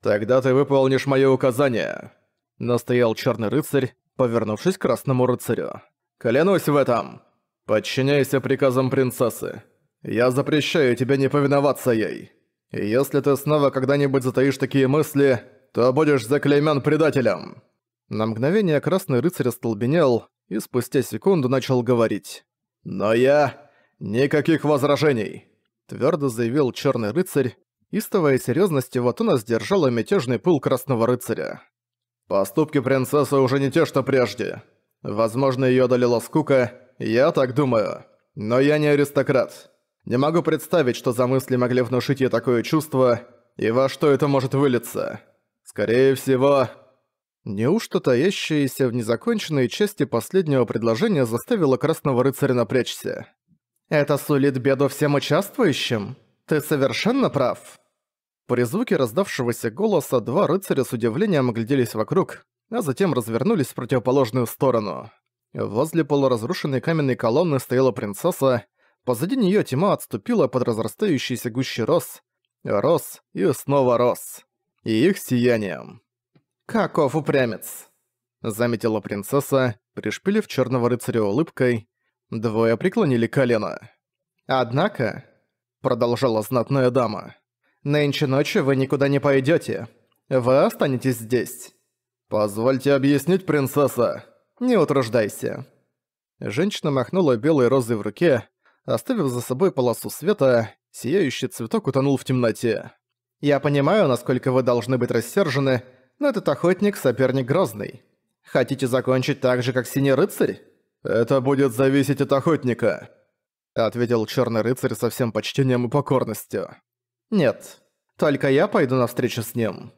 «Тогда ты выполнишь моё указание», — настоял чёрный рыцарь, повернувшись к красному рыцарю. «Клянусь в этом! Подчиняйся приказам принцессы. Я запрещаю тебе не повиноваться ей!» если ты снова когда-нибудь затаишь такие мысли, то будешь заклеймен предателем». На мгновение Красный Рыцарь остолбенел и спустя секунду начал говорить. «Но я... никаких возражений!» Твердо заявил Черный Рыцарь, истовая серьёзность его тона сдержала мятежный пыл Красного Рыцаря. «Поступки принцессы уже не те, что прежде. Возможно, её одолела скука, я так думаю. Но я не аристократ. Не могу представить, что за мысли могли внушить ей такое чувство, и во что это может вылиться. Скорее всего... Неужто таящаяся в незаконченной части последнего предложения заставила Красного Рыцаря напрячься? «Это сулит беду всем участвующим? Ты совершенно прав!» При звуке раздавшегося голоса два рыцаря с удивлением огляделись вокруг, а затем развернулись в противоположную сторону. Возле полуразрушенной каменной колонны стояла принцесса, Позади нее тьма отступила под разрастающиеся гуще роз, рос и снова рос, и их сиянием. «Каков упрямец!» — заметила принцесса, пришпилив черного рыцаря улыбкой. Двое преклонили колено. «Однако», — продолжала знатная дама, — «нынче ночью вы никуда не пойдете. Вы останетесь здесь». «Позвольте объяснить, принцесса». «Не утруждайся». Женщина махнула белой розой в руке, Оставив за собой полосу света, сияющий цветок утонул в темноте. «Я понимаю, насколько вы должны быть рассержены, но этот охотник — соперник грозный. Хотите закончить так же, как Синий Рыцарь?» «Это будет зависеть от охотника», — ответил Черный Рыцарь со всем почтением и покорностью. «Нет, только я пойду навстречу с ним».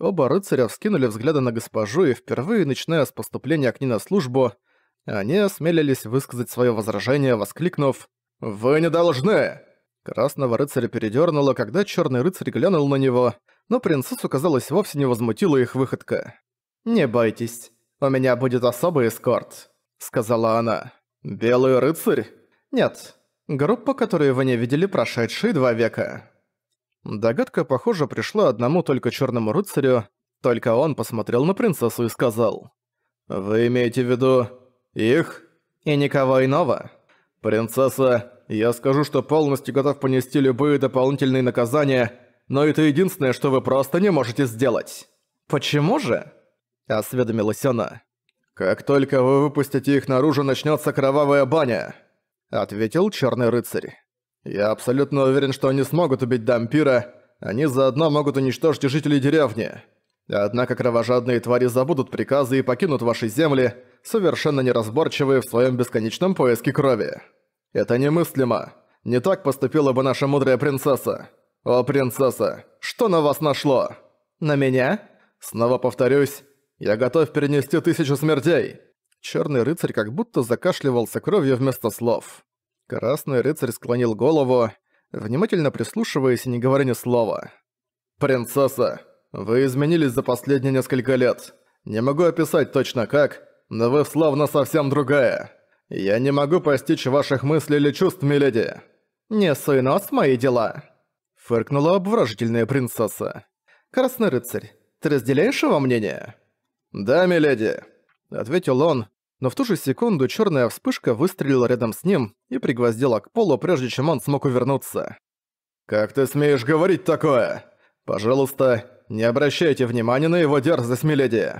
Оба рыцаря вскинули взгляды на госпожу и впервые, начиная с поступления к ней на службу, они осмелились высказать свое возражение, воскликнув «Вы не должны!» Красного рыцаря передёрнуло, когда черный рыцарь глянул на него, но принцессу, казалось, вовсе не возмутила их выходка. «Не бойтесь, у меня будет особый эскорт», — сказала она. «Белый рыцарь?» «Нет, группа, которую вы не видели прошедшие два века». Догадка, похоже, пришла одному только черному рыцарю, только он посмотрел на принцессу и сказал. «Вы имеете в виду их и никого иного?» «Принцесса, я скажу, что полностью готов понести любые дополнительные наказания, но это единственное, что вы просто не можете сделать». «Почему же?» – осведомилась она. «Как только вы выпустите их наружу, начнется кровавая баня», – ответил Черный Рыцарь. «Я абсолютно уверен, что они смогут убить Дампира, они заодно могут уничтожить жителей деревни. Однако кровожадные твари забудут приказы и покинут ваши земли, совершенно неразборчивые в своем бесконечном поиске крови. Это немыслимо. Не так поступила бы наша мудрая принцесса. О, принцесса, что на вас нашло? На меня? Снова повторюсь, я готов перенести тысячу смертей. Черный рыцарь как будто закашливался кровью вместо слов. Красный рыцарь склонил голову, внимательно прислушиваясь и не говоря ни слова. «Принцесса, вы изменились за последние несколько лет. Не могу описать точно как, но вы словно совсем другая. Я не могу постичь ваших мыслей или чувств, миледи». «Не суй нос, мои дела!» Фыркнула обворожительная принцесса. «Красный рыцарь, ты разделяешь его мнение?» «Да, миледи», — ответил он, но в ту же секунду черная вспышка выстрелила рядом с ним и пригвоздила к полу, прежде чем он смог увернуться. «Как ты смеешь говорить такое? Пожалуйста, не обращайте внимания на его дерзость, миледи!»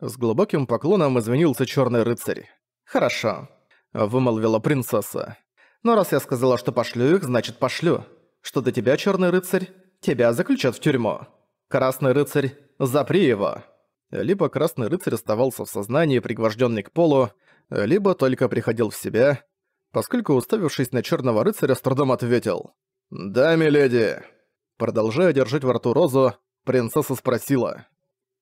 С глубоким поклоном извинился черный рыцарь. «Хорошо», — вымолвила принцесса. «Но раз я сказала, что пошлю их, значит пошлю. Что до тебя, черный рыцарь, тебя заключат в тюрьму. Красный рыцарь, запри его». Либо красный рыцарь оставался в сознании, пригвожденный к полу, либо только приходил в себя, поскольку, уставившись на черного рыцаря, с трудом ответил. «Да, миледи». Продолжая держать во рту розу, принцесса спросила.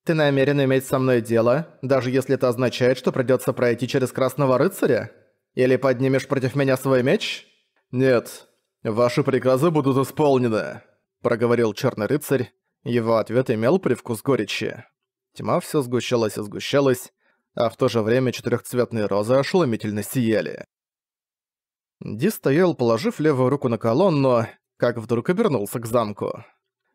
Ты намерен иметь со мной дело, даже если это означает, что придется пройти через Красного Рыцаря? Или поднимешь против меня свой меч? Нет. Ваши приказы будут исполнены, проговорил Черный Рыцарь. Его ответ имел привкус горечи. Тьма все сгущалась и сгущалась, а в то же время четырехцветные розы ошеломительно сияли. Ди стоял, положив левую руку на колонну, как вдруг обернулся к замку.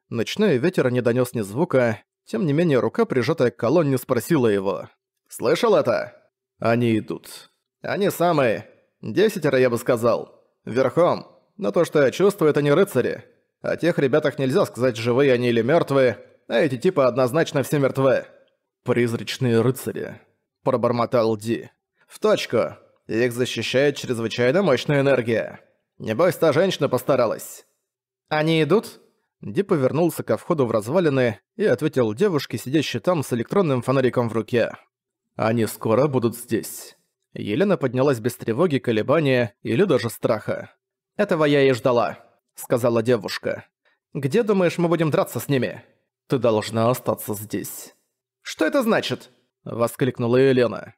Ночной ветер не донес ни звука, тем не менее, рука, прижатая к колонне, спросила его. «Слышал это?» «Они идут». «Они самые. Десятеро, я бы сказал. Верхом. Но то, что я чувствую, это не рыцари. О тех ребятах нельзя сказать, живые они или мертвые, а эти типа однозначно все мертвы». «Призрачные рыцари», — пробормотал Ди. «В точку. Их защищает чрезвычайно мощная энергия. Небось, та женщина постаралась». «Они идут?» Ди повернулся ко входу в развалины и ответил девушке, сидящей там с электронным фонариком в руке. «Они скоро будут здесь». Елена поднялась без тревоги, колебания или даже страха. «Этого я и ждала», — сказала девушка. «Где, думаешь, мы будем драться с ними?» «Ты должна остаться здесь». «Что это значит?» — воскликнула Елена.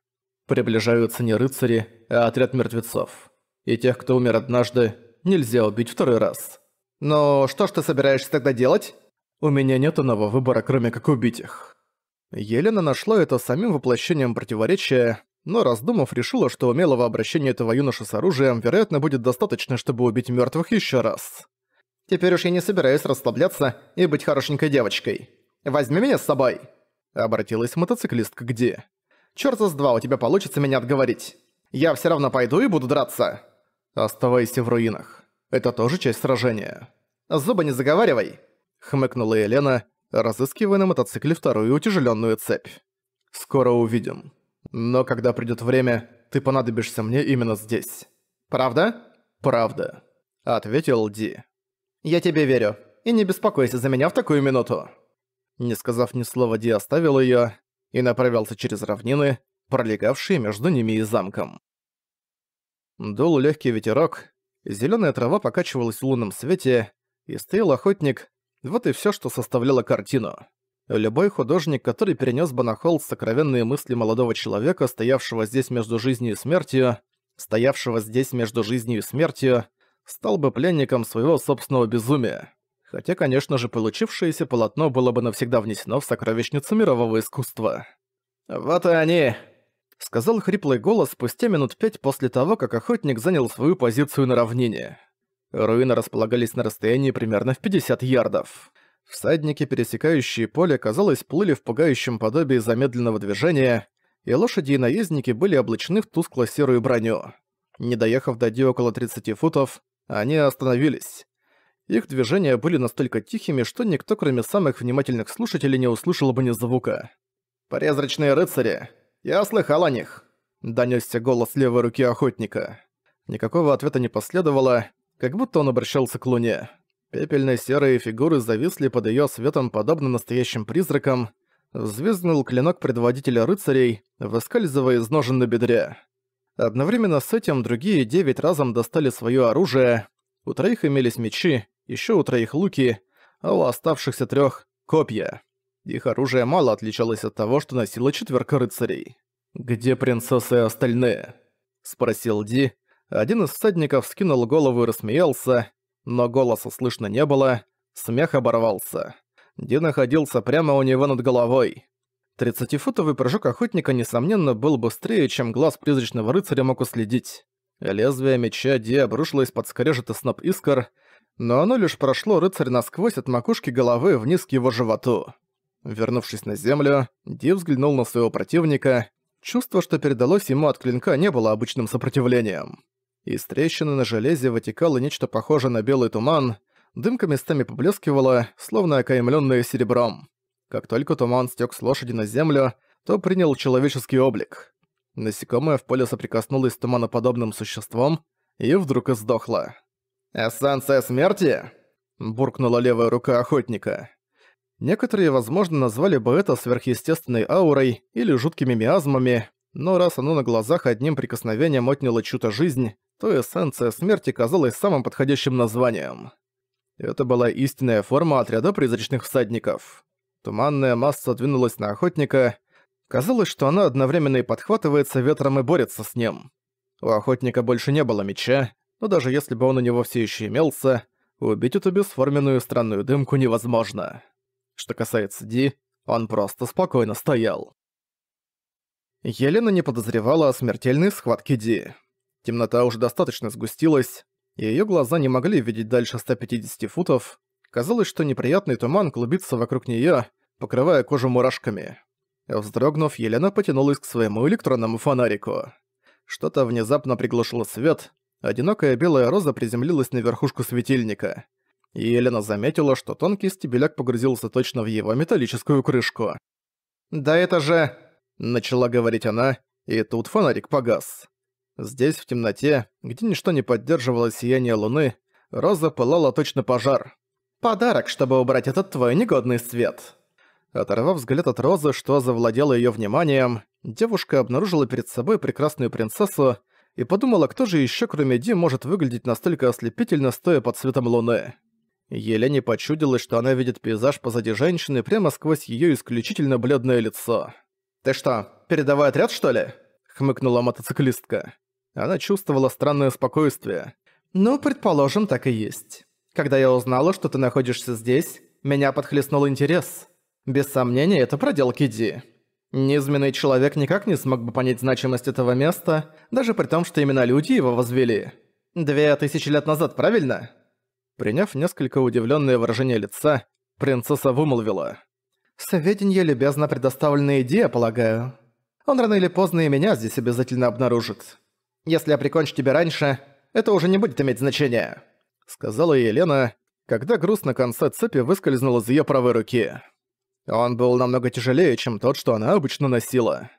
«Приближаются не рыцари, а отряд мертвецов. И тех, кто умер однажды, нельзя убить второй раз. «Но что ж ты собираешься тогда делать?» «У меня нет иного выбора, кроме как убить их». Елена нашла это самим воплощением противоречия, но раздумав, решила, что умелого обращения этого юноши с оружием, вероятно, будет достаточно, чтобы убить мертвых еще раз. «Теперь уж я не собираюсь расслабляться и быть хорошенькой девочкой. Возьми меня с собой!» Обратилась мотоциклистка Где? Ди. «Чёрта с два, у тебя получится меня отговорить. Я все равно пойду и буду драться!» «Оставайся в руинах». Это тоже часть сражения. Зуба не заговаривай!» Хмыкнула Елена, разыскивая на мотоцикле вторую утяжеленную цепь. «Скоро увидим. Но когда придет время, ты понадобишься мне именно здесь». «Правда?» «Правда», — ответил Ди. «Я тебе верю. И не беспокойся за меня в такую минуту». Не сказав ни слова, Ди оставил ее и направился через равнины, пролегавшие между ними и замком. Дул легкий ветерок, Зелёная трава покачивалась в лунном свете, и стоял охотник. Вот и всё, что составляло картину. Любой художник, который перенёс бы на холст сокровенные мысли молодого человека, стоявшего здесь между жизнью и смертью, стоявшего здесь между жизнью и смертью, стал бы пленником своего собственного безумия. Хотя, конечно же, получившееся полотно было бы навсегда внесено в сокровищницу мирового искусства. «Вот и они!» сказал хриплый голос спустя минут пять после того, как охотник занял свою позицию на равнине. Руины располагались на расстоянии примерно в 50 ярдов. Всадники, пересекающие поле, казалось, плыли в пугающем подобии замедленного движения, и лошади и наездники были облачены в тускло-серую броню. Не доехав до Ди около 30 футов, они остановились. Их движения были настолько тихими, что никто, кроме самых внимательных слушателей, не услышал бы ни звука. «Призрачные рыцари!» «Я слыхал о них», — донёсся голос левой руки охотника. Никакого ответа не последовало, как будто он обращался к луне. Пепельно-серые фигуры зависли под её светом подобно настоящим призракам. Взвизгнул клинок предводителя рыцарей, выскальзывая из ножен на бедре. Одновременно с этим другие девять разом достали своё оружие. У троих имелись мечи, ещё у троих луки, а у оставшихся трёх — копья. Их оружие мало отличалось от того, что носила четверка рыцарей. «Где принцессы и остальные?» — спросил Ди. Один из всадников скинул голову и рассмеялся, но голоса слышно не было, смех оборвался. Ди находился прямо у него над головой. Тридцатифутовый прыжок охотника, несомненно, был быстрее, чем глаз призрачного рыцаря мог уследить. Лезвие меча Ди обрушилось под скрежет и сноп искр, но оно лишь прошло рыцарь насквозь от макушки головы вниз к его животу. Вернувшись на землю, Ди взглянул на своего противника. Чувство, что передалось ему от клинка, не было обычным сопротивлением. Из трещины на железе вытекало нечто похожее на белый туман, дымка местами поблескивала, словно окаймленная серебром. Как только туман стек с лошади на землю, то принял человеческий облик. Насекомое в поле соприкоснулось с туманоподобным существом и вдруг издохло. «Эссенция смерти?» – буркнула левая рука охотника. Некоторые, возможно, назвали бы это сверхъестественной аурой или жуткими миазмами, но раз оно на глазах одним прикосновением отняло чью-то жизнь, то эссенция смерти казалась самым подходящим названием. Это была истинная форма отряда призрачных всадников. Туманная масса двинулась на охотника. Казалось, что она одновременно и подхватывается ветром и борется с ним. У охотника больше не было меча, но даже если бы он у него все еще имелся, убить эту бесформенную странную дымку невозможно. Что касается Ди, он просто спокойно стоял. Елена не подозревала о смертельной схватке Ди. Темнота уже достаточно сгустилась, и её глаза не могли видеть дальше 150 футов. Казалось, что неприятный туман клубится вокруг неё, покрывая кожу мурашками. Вздрогнув, Елена потянулась к своему электронному фонарику. Что-то внезапно приглушило свет, одинокая белая роза приземлилась на верхушку светильника — и Елена заметила, что тонкий стебелек погрузился точно в его металлическую крышку. «Да это же...» — начала говорить она, и тут фонарик погас. Здесь, в темноте, где ничто не поддерживало сияние луны, роза пылала точно пожар. «Подарок, чтобы убрать этот твой негодный свет!» Оторвав взгляд от розы, что завладело ее вниманием, девушка обнаружила перед собой прекрасную принцессу и подумала, кто же еще, кроме Ди, может выглядеть настолько ослепительно, стоя под светом луны. Елене почудилось, что она видит пейзаж позади женщины прямо сквозь её исключительно бледное лицо. «Ты что, передовой отряд, что ли?» — хмыкнула мотоциклистка. Она чувствовала странное спокойствие. «Ну, предположим, так и есть. Когда я узнала, что ты находишься здесь, меня подхлестнул интерес. Без сомнения, это проделки Ди. Низменный человек никак не смог бы понять значимость этого места, даже при том, что именно люди его возвели. Две тысячи лет назад, правильно?» Приняв несколько удивленное выражение лица, принцесса вымолвила. «Сведения любезно предоставленная идея, полагаю. Он рано или поздно и меня здесь обязательно обнаружит. Если я прикончу тебя раньше, это уже не будет иметь значения», — сказала Елена, когда груз на конце цепи выскользнул из ее правой руки. Он был намного тяжелее, чем тот, что она обычно носила.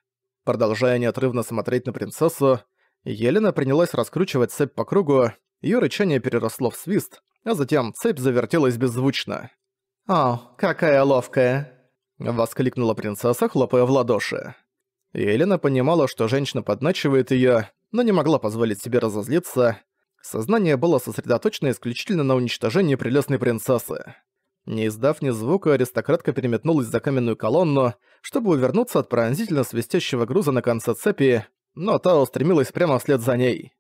Продолжая неотрывно смотреть на принцессу, Елена принялась раскручивать цепь по кругу, ее рычание переросло в свист, а затем цепь завертелась беззвучно. «О, какая ловкая!» – воскликнула принцесса, хлопая в ладоши. Елена понимала, что женщина подначивает ее, но не могла позволить себе разозлиться. Сознание было сосредоточено исключительно на уничтожении прелестной принцессы. Не издав ни звука, аристократка переметнулась за каменную колонну, чтобы увернуться от пронзительно свистящего груза на конце цепи, но та устремилась прямо вслед за ней.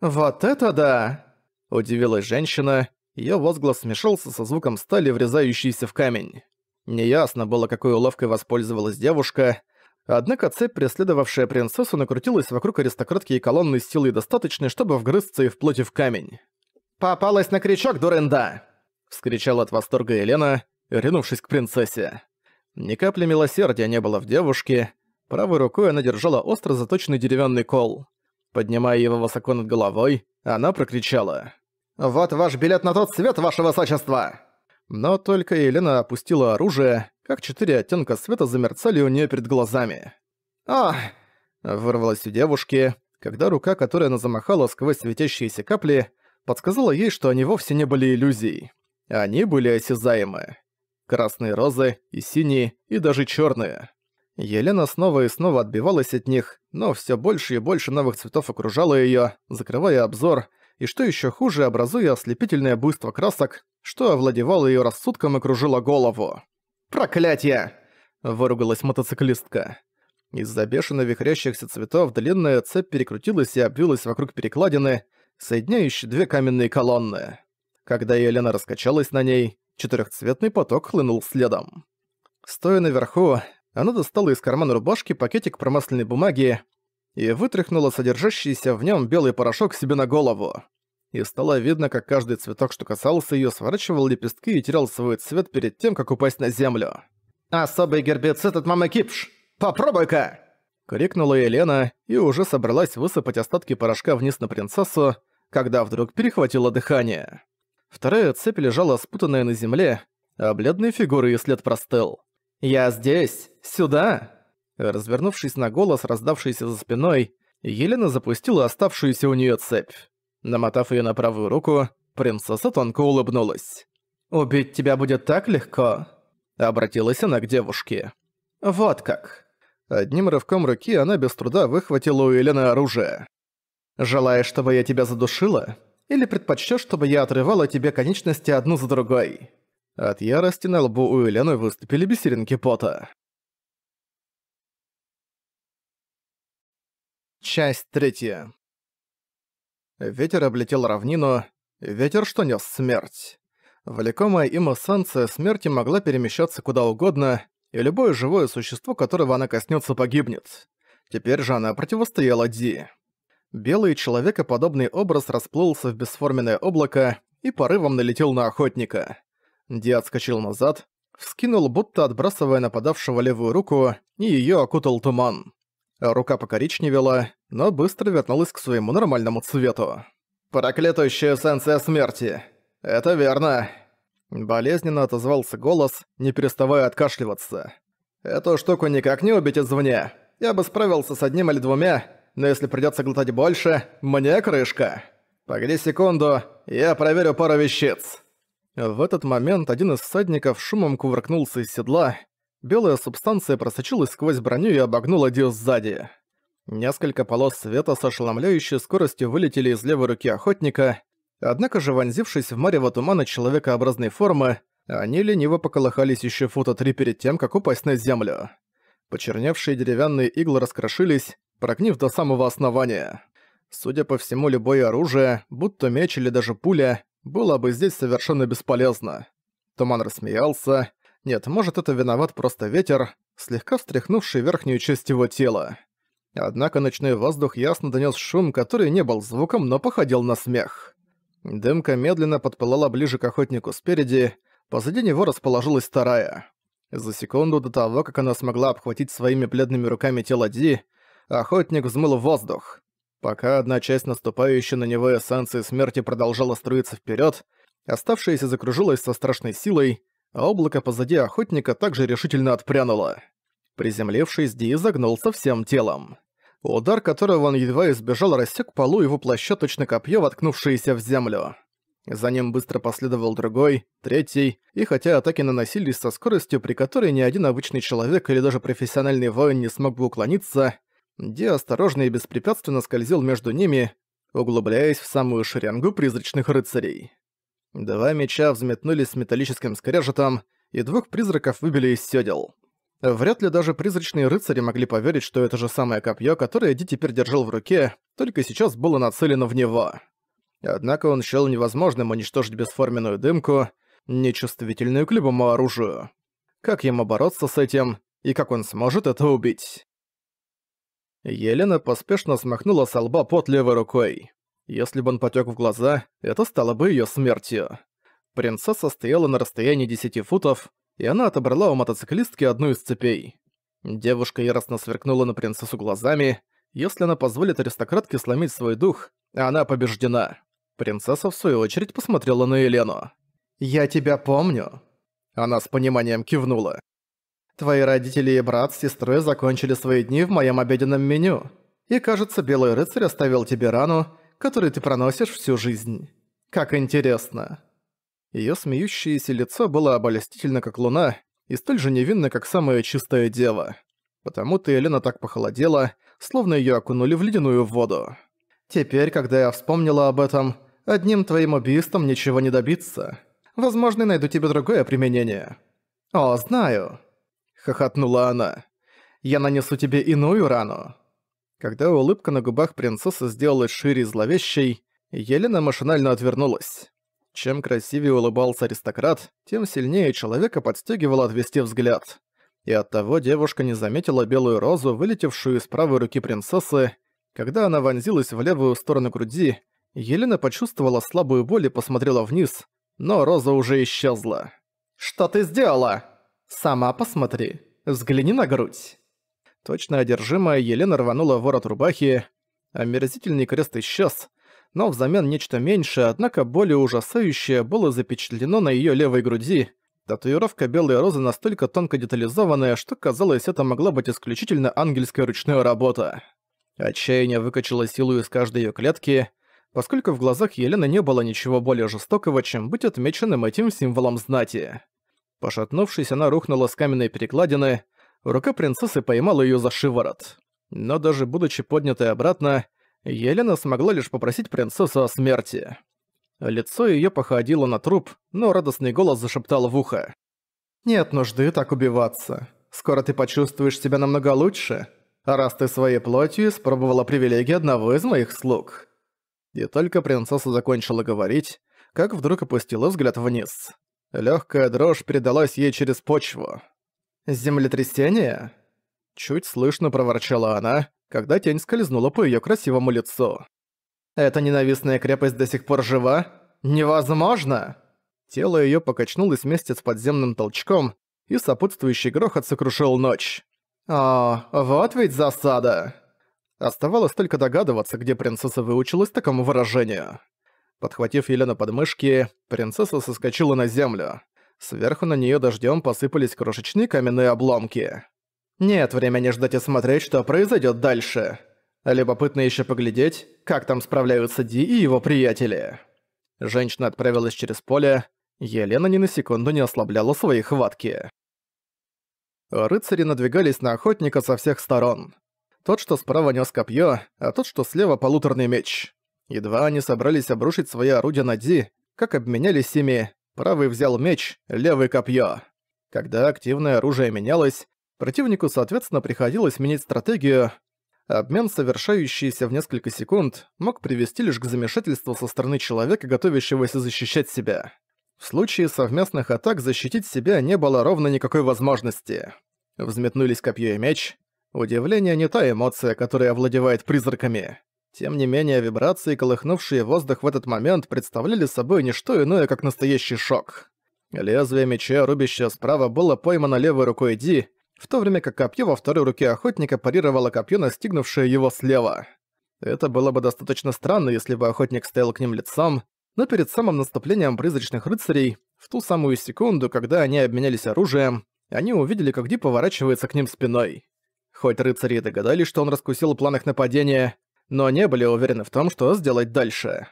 «Вот это да!» – удивилась женщина, Её возглас смешался со звуком стали, врезающейся в камень. Неясно было, какой уловкой воспользовалась девушка, однако цепь, преследовавшая принцессу, накрутилась вокруг аристократки и колонны с силой достаточной, чтобы вгрызться и вплоть в камень. «Попалась на крючок, дуренда!» — вскричала от восторга Елена, ринувшись к принцессе. Ни капли милосердия не было в девушке, правой рукой она держала остро заточенный деревянный кол. Поднимая его высоко над головой, она прокричала. «Вот ваш билет на тот свет, ваше высочество!» Но только Елена опустила оружие, как четыре оттенка света замерцали у нее перед глазами. А! – вырвалось у девушки, когда рука, которая она замахала сквозь светящиеся капли, подсказала ей, что они вовсе не были иллюзией. Они были осязаемы. Красные розы, и синие, и даже черные. Елена снова и снова отбивалась от них, но все больше и больше новых цветов окружало ее, закрывая обзор, и, что еще хуже, образуя ослепительное буйство красок, что овладевало ее рассудком и кружило голову. «Проклятие!» – выругалась мотоциклистка. Из-за бешено вихрящихся цветов длинная цепь перекрутилась и обвилась вокруг перекладины, соединяющей две каменные колонны. Когда Елена раскачалась на ней, четырехцветный поток хлынул следом. Стоя наверху, она достала из кармана рубашки пакетик промасленной бумаги и вытряхнула содержащийся в нем белый порошок себе на голову. И стало видно, как каждый цветок, что касался ее, сворачивал лепестки и терял свой цвет перед тем, как упасть на землю. «Особый гербицид от мамы Кипш! Попробуй-ка!» Крикнула Елена и уже собралась высыпать остатки порошка вниз на принцессу, когда вдруг перехватило дыхание. Вторая цепь лежала спутанная на земле, а бледной фигуры и след простыл. «Я здесь! Сюда!» Развернувшись на голос, раздавшийся за спиной, Елена запустила оставшуюся у нее цепь. Намотав ее на правую руку, принцесса тонко улыбнулась. «Убить тебя будет так легко», — обратилась она к девушке. «Вот как». Одним рывком руки она без труда выхватила у Елены оружие. «Желаешь, чтобы я тебя задушила? Или предпочтёшь, чтобы я отрывала тебе конечности одну за другой?» От ярости на лбу у Елены выступили бисеринки пота. Часть третья. Ветер облетел равнину, ветер, что нес смерть. Влекомая им эссенция смерти могла перемещаться куда угодно, и любое живое существо, которого она коснется, погибнет. Теперь же она противостояла Ди. Белый человекоподобный образ расплылся в бесформенное облако и порывом налетел на охотника. Ди отскочил назад, вскинул, будто отбрасывая нападавшего левую руку, и ее окутал туман. Рука покоричневела, но быстро вернулась к своему нормальному цвету. «Проклятущая эссенция смерти! Это верно!» Болезненно отозвался голос, не переставая откашливаться. «Эту штуку никак не убить извне. Я бы справился с одним или двумя, но если придется глотать больше, мне крышка. Погоди секунду, я проверю пару вещиц». В этот момент один из всадников шумом кувыркнулся из седла. Белая субстанция просочилась сквозь броню и обогнула Дио сзади. Несколько полос света с ошеломляющей скоростью вылетели из левой руки охотника, однако же вонзившись в марево тумана человекообразной формы, они лениво поколыхались еще фута три перед тем, как упасть на землю. Почерневшие деревянные иглы раскрошились, прогнив до самого основания. Судя по всему, любое оружие, будь то меч или даже пуля, было бы здесь совершенно бесполезно. Туман рассмеялся. Нет, может, это виноват просто ветер, слегка встряхнувший верхнюю часть его тела. Однако ночной воздух ясно донес шум, который не был звуком, но походил на смех. Дымка медленно подпылала ближе к охотнику спереди, позади него расположилась вторая. За секунду до того, как она смогла обхватить своими бледными руками тело Ди, охотник взмыл в воздух. Пока одна часть наступающей на него эссенции смерти продолжала струиться вперед, оставшаяся закружилась со страшной силой, а облако позади охотника также решительно отпрянуло. Приземлившись, Ди загнулся всем телом. Удар, которого он едва избежал, рассек полу его плаща копье, воткнувшееся в землю. За ним быстро последовал другой, третий, и хотя атаки наносились со скоростью, при которой ни один обычный человек или даже профессиональный воин не смог бы уклониться, Ди осторожно и беспрепятственно скользил между ними, углубляясь в самую шеренгу призрачных рыцарей. Два меча взметнулись с металлическим скрежетом, и двух призраков выбили из сёдел. Вряд ли даже призрачные рыцари могли поверить, что это же самое копье, которое Ди теперь держал в руке, только сейчас было нацелено в него. Однако он считал невозможным уничтожить бесформенную дымку, нечувствительную к любому оружию. Как ему бороться с этим, и как он сможет это убить? Елена поспешно смахнула со лба под левой рукой. Если бы он потек в глаза, это стало бы ее смертью. Принцесса стояла на расстоянии 10 футов, и она отобрала у мотоциклистки одну из цепей. Девушка яростно сверкнула на принцессу глазами. Если она позволит аристократке сломить свой дух, она побеждена. Принцесса, в свою очередь, посмотрела на Елену. «Я тебя помню». Она с пониманием кивнула. «Твои родители и брат с сестрой закончили свои дни в моем обеденном меню. И, кажется, Белый Рыцарь оставил тебе рану, которую ты проносишь всю жизнь. Как интересно». Её смеющееся лицо было обольстительно, как луна, и столь же невинно, как самое чистое дело. Потому-то Елена так похолодела, словно её окунули в ледяную воду. «Теперь, когда я вспомнила об этом, одним твоим убийством ничего не добиться. Возможно, найду тебе другое применение». «О, знаю», — хохотнула она. «Я нанесу тебе иную рану». Когда улыбка на губах принцессы сделалась шире и зловещей, Елена машинально отвернулась. Чем красивее улыбался аристократ, тем сильнее человека подстегивало отвести взгляд. И оттого девушка не заметила белую розу, вылетевшую из правой руки принцессы. Когда она вонзилась в левую сторону груди, Елена почувствовала слабую боль и посмотрела вниз, но роза уже исчезла. «Что ты сделала?» «Сама посмотри. Взгляни на грудь». Точно одержимая, Елена рванула ворот рубахи. Омерзительный крест исчез, но взамен нечто меньшее, однако более ужасающее, было запечатлено на её левой груди. Татуировка белой розы настолько тонко детализованная, что казалось, это могла быть исключительно ангельская ручная работа. Отчаяние выкачало силу из каждой её клетки, поскольку в глазах Елены не было ничего более жестокого, чем быть отмеченным этим символом знати. Пошатнувшись, она рухнула с каменной перекладины, рука принцессы поймала её за шиворот. Но даже будучи поднятой обратно, Елена смогла лишь попросить принцессу о смерти. Лицо её походило на труп, но радостный голос зашептал в ухо. «Нет нужды так убиваться. Скоро ты почувствуешь себя намного лучше, а раз ты своей плотью испробовала привилегии одного из моих слуг». И только принцесса закончила говорить, как вдруг опустила взгляд вниз. Лёгкая дрожь передалась ей через почву. «Землетрясение?» Чуть слышно проворчала она, когда тень скользнула по её красивому лицу. «Эта ненавистная крепость до сих пор жива? Невозможно!» Тело её покачнулось вместе с подземным толчком, и сопутствующий грохот сокрушил ночь. «О, вот ведь засада!» Оставалось только догадываться, где принцесса выучилась такому выражению. Подхватив Елену под мышки, принцесса соскочила на землю. Сверху на неё дождём посыпались крошечные каменные обломки. Нет времени ждать и смотреть, что произойдет дальше. Любопытно еще поглядеть, как там справляются Ди и его приятели. Женщина отправилась через поле. Елена ни на секунду не ослабляла свои хватки. Рыцари надвигались на охотника со всех сторон. Тот, что справа нес копье, а тот, что слева полуторный меч. Едва они собрались обрушить свои орудия на Ди, как обменялись ими, правый взял меч, левый копье. Когда активное оружие менялось, Противнику, соответственно, приходилось менять стратегию. Обмен, совершающийся в несколько секунд, мог привести лишь к замешательству со стороны человека, готовящегося защищать себя. В случае совместных атак защитить себя не было ровно никакой возможности. Взметнулись копье и меч. Удивление не та эмоция, которая овладевает призраками. Тем не менее, вибрации, колыхнувшие воздух в этот момент, представляли собой не что иное, как настоящий шок. Лезвие меча, рубящее справа, было поймано левой рукой Ди, в то время как копье во второй руке охотника парировало копье, настигнувшее его слева. Это было бы достаточно странно, если бы охотник стоял к ним лицом, но перед самым наступлением призрачных рыцарей, в ту самую секунду, когда они обменялись оружием, они увидели, как Ди поворачивается к ним спиной. Хоть рыцари и догадались, что он раскусил план их нападения, но не были уверены в том, что сделать дальше.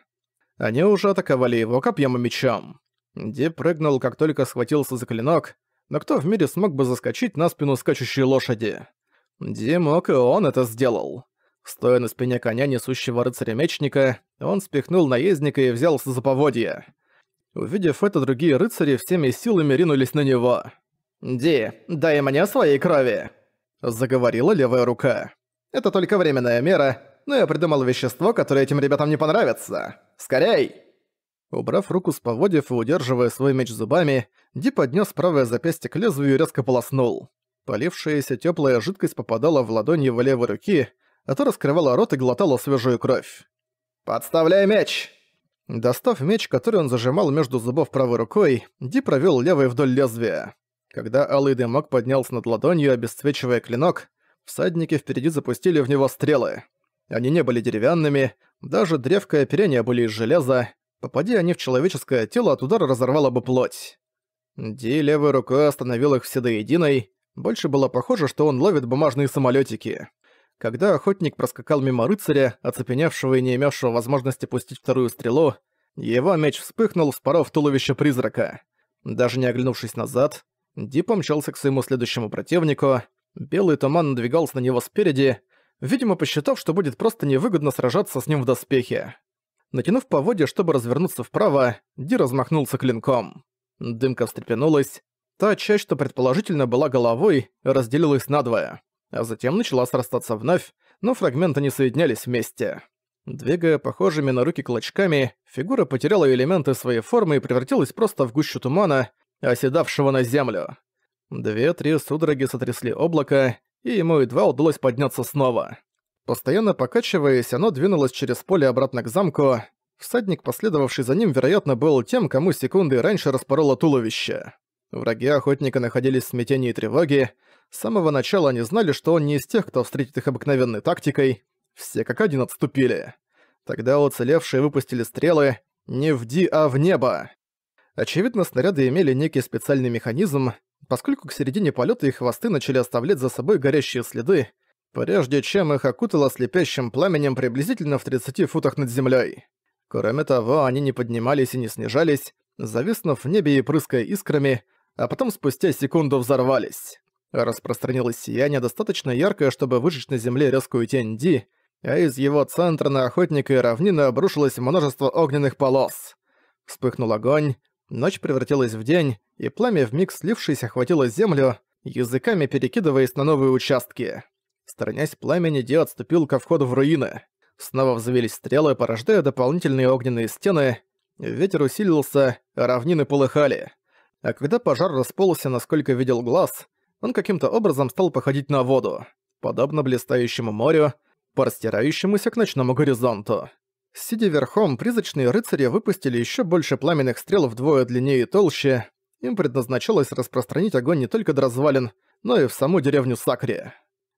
Они уже атаковали его копьем и мечом. Ди прыгнул, как только схватился за клинок, но кто в мире смог бы заскочить на спину скачущей лошади? Ди мог и он это сделал. Стоя на спине коня несущего рыцаря-мечника, он спихнул наездника и взялся за поводья. Увидев это, другие рыцари всеми силами ринулись на него. «Ди, дай мне своей крови!» – заговорила левая рука. «Это только временная мера, но я придумал вещество, которое этим ребятам не понравится. Скорей!» Убрав руку с поводьев и удерживая свой меч зубами, Ди поднес правое запястье к лезвию и резко полоснул. Полившаяся теплая жидкость попадала в ладонь его левой руки, а то раскрывала рот и глотала свежую кровь. «Подставляй меч!» Достав меч, который он зажимал между зубов правой рукой, Ди провел левой вдоль лезвия. Когда алый дымок поднялся над ладонью, обесцвечивая клинок, всадники впереди запустили в него стрелы. Они не были деревянными, даже древко и оперение были из железа, Попади они в человеческое тело, от удара разорвало бы плоть. Ди левой рукой остановил их все до единой. Больше было похоже, что он ловит бумажные самолетики. Когда охотник проскакал мимо рыцаря, оцепеневшего и не имевшего возможности пустить вторую стрелу, его меч вспыхнул, вспоров туловище призрака. Даже не оглянувшись назад, Ди помчался к своему следующему противнику. Белый туман надвигался на него спереди, видимо, посчитав, что будет просто невыгодно сражаться с ним в доспехе. Натянув поводья, чтобы развернуться вправо, Ди размахнулся клинком. Дымка встрепенулась. Та часть, что предположительно была головой, разделилась надвое, а затем начала срастаться вновь, но фрагменты не соединялись вместе. Двигая похожими на руки клочками, фигура потеряла элементы своей формы и превратилась просто в гущу тумана, оседавшего на землю. Две-три судороги сотрясли облако, и ему едва удалось подняться снова. Постоянно покачиваясь, оно двинулось через поле обратно к замку. Всадник, последовавший за ним, вероятно, был тем, кому секунды раньше распороло туловище. Враги охотника находились в смятении и тревоге. С самого начала они знали, что он не из тех, кто встретит их обыкновенной тактикой. Все как один отступили. Тогда уцелевшие выпустили стрелы не в ди, а в небо. Очевидно, снаряды имели некий специальный механизм, поскольку к середине полета их хвосты начали оставлять за собой горящие следы, прежде чем их окутало слепящим пламенем приблизительно в 30 футах над землей. Кроме того, они не поднимались и не снижались, зависнув в небе и прыская искрами, а потом спустя секунду взорвались. Распространилось сияние достаточно яркое, чтобы выжечь на земле резкую тень Ди, а из его центра на охотника и равнины обрушилось множество огненных полос. Вспыхнул огонь, ночь превратилась в день, и пламя вмиг слившись охватило землю, языками перекидываясь на новые участки. Сторонясь пламени, Ди отступил ко входу в руины. Снова взвелись стрелы, порождая дополнительные огненные стены. Ветер усилился, а равнины полыхали. А когда пожар расползся, насколько видел глаз, он каким-то образом стал походить на воду, подобно блистающему морю, простирающемуся к ночному горизонту. Сидя верхом, призрачные рыцари выпустили еще больше пламенных стрел вдвое длиннее и толще. Им предназначалось распространить огонь не только до развалин, но и в саму деревню Сакри.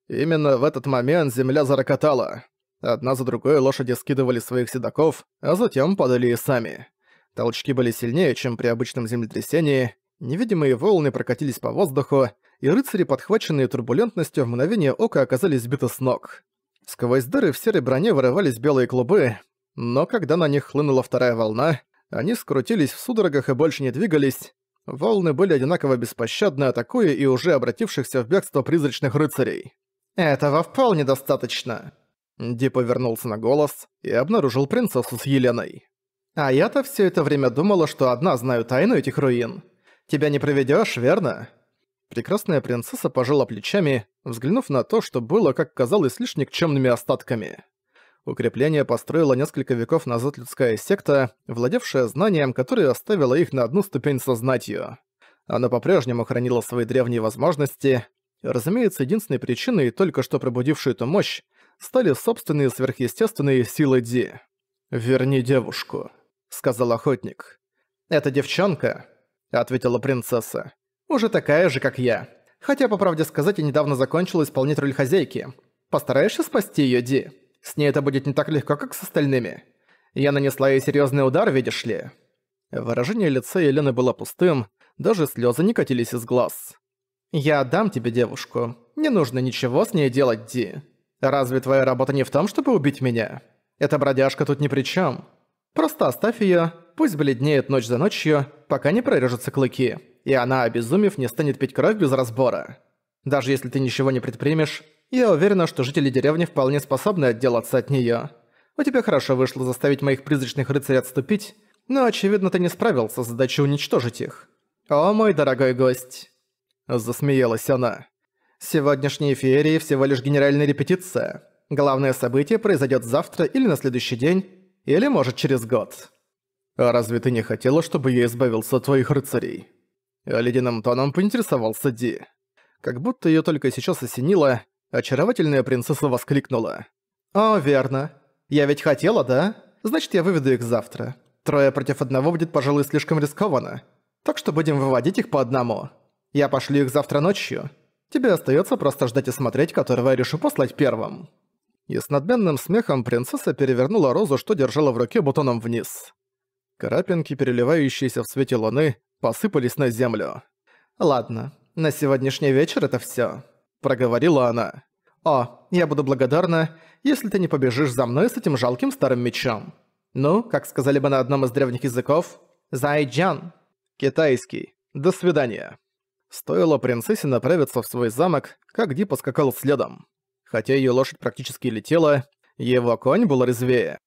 Именно в этот момент земля зарокотала. Одна за другой лошади скидывали своих седаков, а затем падали и сами. Толчки были сильнее, чем при обычном землетрясении, невидимые волны прокатились по воздуху, и рыцари, подхваченные турбулентностью, в мгновение ока оказались сбиты с ног. Сквозь дыры в серой броне вырывались белые клубы, но когда на них хлынула вторая волна, они скрутились в судорогах и больше не двигались. Волны были одинаково беспощадны, атакуя и уже обратившихся в бегство призрачных рыцарей. «Этого вполне достаточно». Ди повернулся на голос и обнаружил принцессу с Еленой. «А я-то все это время думала, что одна знаю тайну этих руин. Тебя не проведешь, верно?» Прекрасная принцесса пожала плечами, взглянув на то, что было, как казалось, лишь никчемными остатками. Укрепление построила несколько веков назад людская секта, владевшая знанием, которое оставило их на одну ступень со знатью. Она по-прежнему хранила свои древние возможности, Разумеется, единственной причиной, только что пробудившей эту мощь, стали собственные сверхъестественные силы Ди. «Верни девушку», — сказал охотник. «Это девчонка», — ответила принцесса. «Уже такая же, как я. Хотя, по правде сказать, я недавно закончила исполнить роль хозяйки. Постараешься спасти её, Ди? С ней это будет не так легко, как с остальными. Я нанесла ей серьёзный удар, видишь ли». Выражение лица Елены было пустым, даже слёзы не катились из глаз. «Я отдам тебе девушку. Не нужно ничего с ней делать, Ди. Разве твоя работа не в том, чтобы убить меня? Эта бродяжка тут ни при чем. Просто оставь ее, пусть бледнеет ночь за ночью, пока не прорежутся клыки, и она, обезумев, не станет пить кровь без разбора. Даже если ты ничего не предпримешь, я уверена, что жители деревни вполне способны отделаться от нее. У тебя хорошо вышло заставить моих призрачных рыцарей отступить, но, очевидно, ты не справился с задачей уничтожить их. О, мой дорогой гость!» Засмеялась она. «Сегодняшние феерии всего лишь генеральная репетиция. Главное событие произойдет завтра или на следующий день, или, может, через год». «А разве ты не хотела, чтобы я избавился от твоих рыцарей?» Ледяным тоном поинтересовался Ди. Как будто ее только сейчас осенило, очаровательная принцесса воскликнула. «О, верно. Я ведь хотела, да? Значит, я выведу их завтра. Трое против одного будет, пожалуй, слишком рискованно. Так что будем выводить их по одному. Я пошлю их завтра ночью. Тебе остается просто ждать и смотреть, которого я решу послать первым». И с надменным смехом принцесса перевернула розу, что держала в руке бутоном вниз. Крапинки, переливающиеся в свете луны, посыпались на землю. «Ладно, на сегодняшний вечер это все, проговорила она. «О, я буду благодарна, если ты не побежишь за мной с этим жалким старым мечом. Ну, как сказали бы на одном из древних языков, «Зайджан». Китайский. До свидания. Стоило принцессе направиться в свой замок, как Ди поскакал следом. Хотя ее лошадь практически летела, его конь был резвее.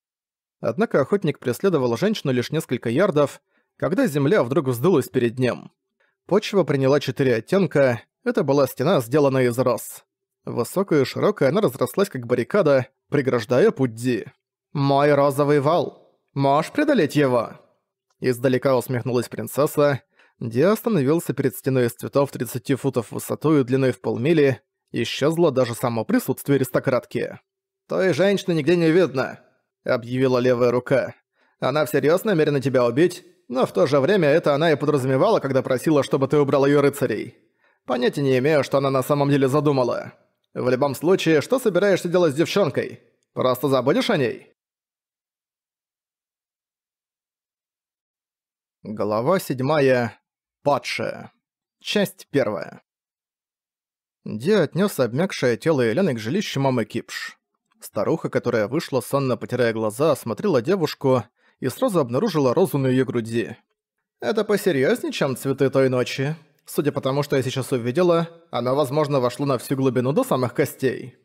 Однако охотник преследовал женщину лишь несколько ярдов, когда земля вдруг вздулась перед ним. Почва приняла четыре оттенка, это была стена, сделанная из роз. Высокая и широкая она разрослась как баррикада, преграждая путь Ди. «Мой розовый вал! Можешь преодолеть его?» Издалека усмехнулась принцесса, Диа остановился перед стеной из цветов 30 футов высотой и длиной в полмили. Исчезло даже само присутствие аристократки. «Той женщины нигде не видно», — объявила левая рука. «Она всерьёз намерена тебя убить, но в то же время это она и подразумевала, когда просила, чтобы ты убрал её рыцарей. Понятия не имею, что она на самом деле задумала. В любом случае, что собираешься делать с девчонкой? Просто забудешь о ней?» Глава седьмая. Падшая. Часть первая. Ди отнес обмякшее тело Елены к жилищу мамы Кипш. Старуха, которая вышла, сонно потирая глаза, осмотрела девушку и сразу обнаружила розу на ее груди. «Это посерьезнее, чем цветы той ночи. Судя по тому, что я сейчас увидела, она, возможно, вошла на всю глубину до самых костей.